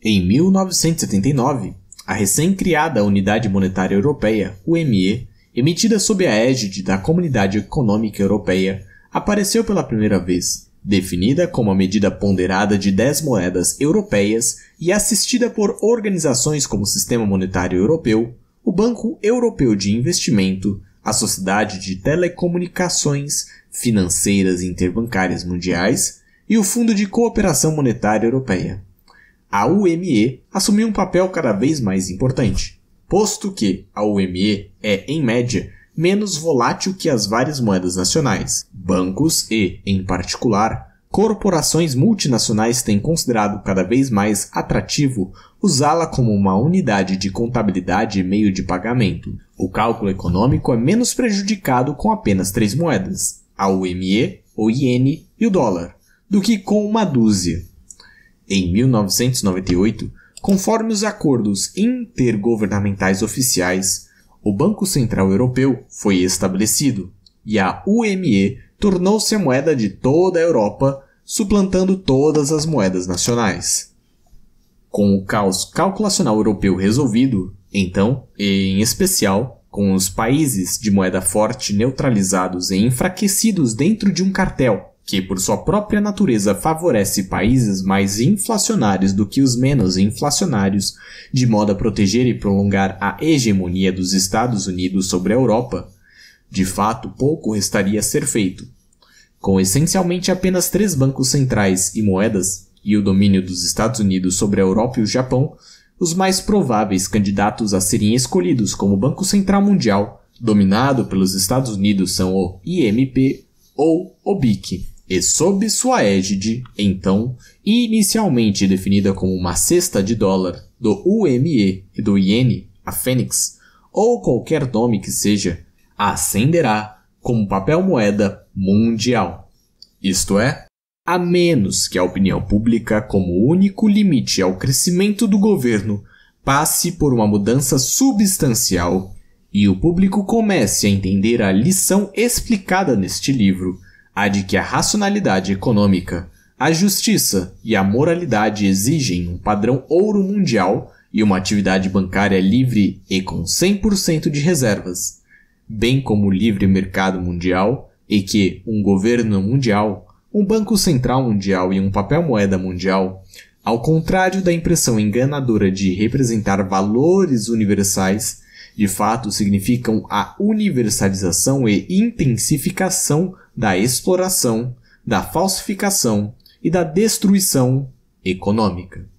A: Em 1979, a recém-criada Unidade Monetária Europeia, UME, emitida sob a égide da Comunidade Econômica Europeia, apareceu pela primeira vez definida como a medida ponderada de 10 moedas europeias e assistida por organizações como o Sistema Monetário Europeu, o Banco Europeu de Investimento, a Sociedade de Telecomunicações Financeiras Interbancárias Mundiais e o Fundo de Cooperação Monetária Europeia. A UME assumiu um papel cada vez mais importante, posto que a UME é, em média, menos volátil que as várias moedas nacionais. Bancos e, em particular, corporações multinacionais têm considerado cada vez mais atrativo usá-la como uma unidade de contabilidade e meio de pagamento. O cálculo econômico é menos prejudicado com apenas três moedas, a UME, o iene e o dólar, do que com uma dúzia. Em 1998, conforme os acordos intergovernamentais oficiais, o Banco Central Europeu foi estabelecido e a UME tornou-se a moeda de toda a Europa, suplantando todas as moedas nacionais. Com o caos calculacional europeu resolvido, então, e em especial, com os países de moeda forte neutralizados e enfraquecidos dentro de um cartel, que por sua própria natureza favorece países mais inflacionários do que os menos inflacionários, de modo a proteger e prolongar a hegemonia dos Estados Unidos sobre a Europa, de fato pouco restaria a ser feito. Com essencialmente apenas três bancos centrais e moedas, e o domínio dos Estados Unidos sobre a Europa e o Japão, os mais prováveis candidatos a serem escolhidos como Banco Central Mundial, dominado pelos Estados Unidos, são o IMP ou o BIC e sob sua égide, então, inicialmente definida como uma cesta de dólar do UME e do iene, a Fênix, ou qualquer nome que seja, ascenderá como papel moeda mundial. Isto é, a menos que a opinião pública, como único limite ao crescimento do governo, passe por uma mudança substancial e o público comece a entender a lição explicada neste livro a de que a racionalidade econômica, a justiça e a moralidade exigem um padrão ouro mundial e uma atividade bancária livre e com 100% de reservas, bem como o livre mercado mundial e que um governo mundial, um banco central mundial e um papel moeda mundial, ao contrário da impressão enganadora de representar valores universais, de fato significam a universalização e intensificação da exploração, da falsificação e da destruição econômica.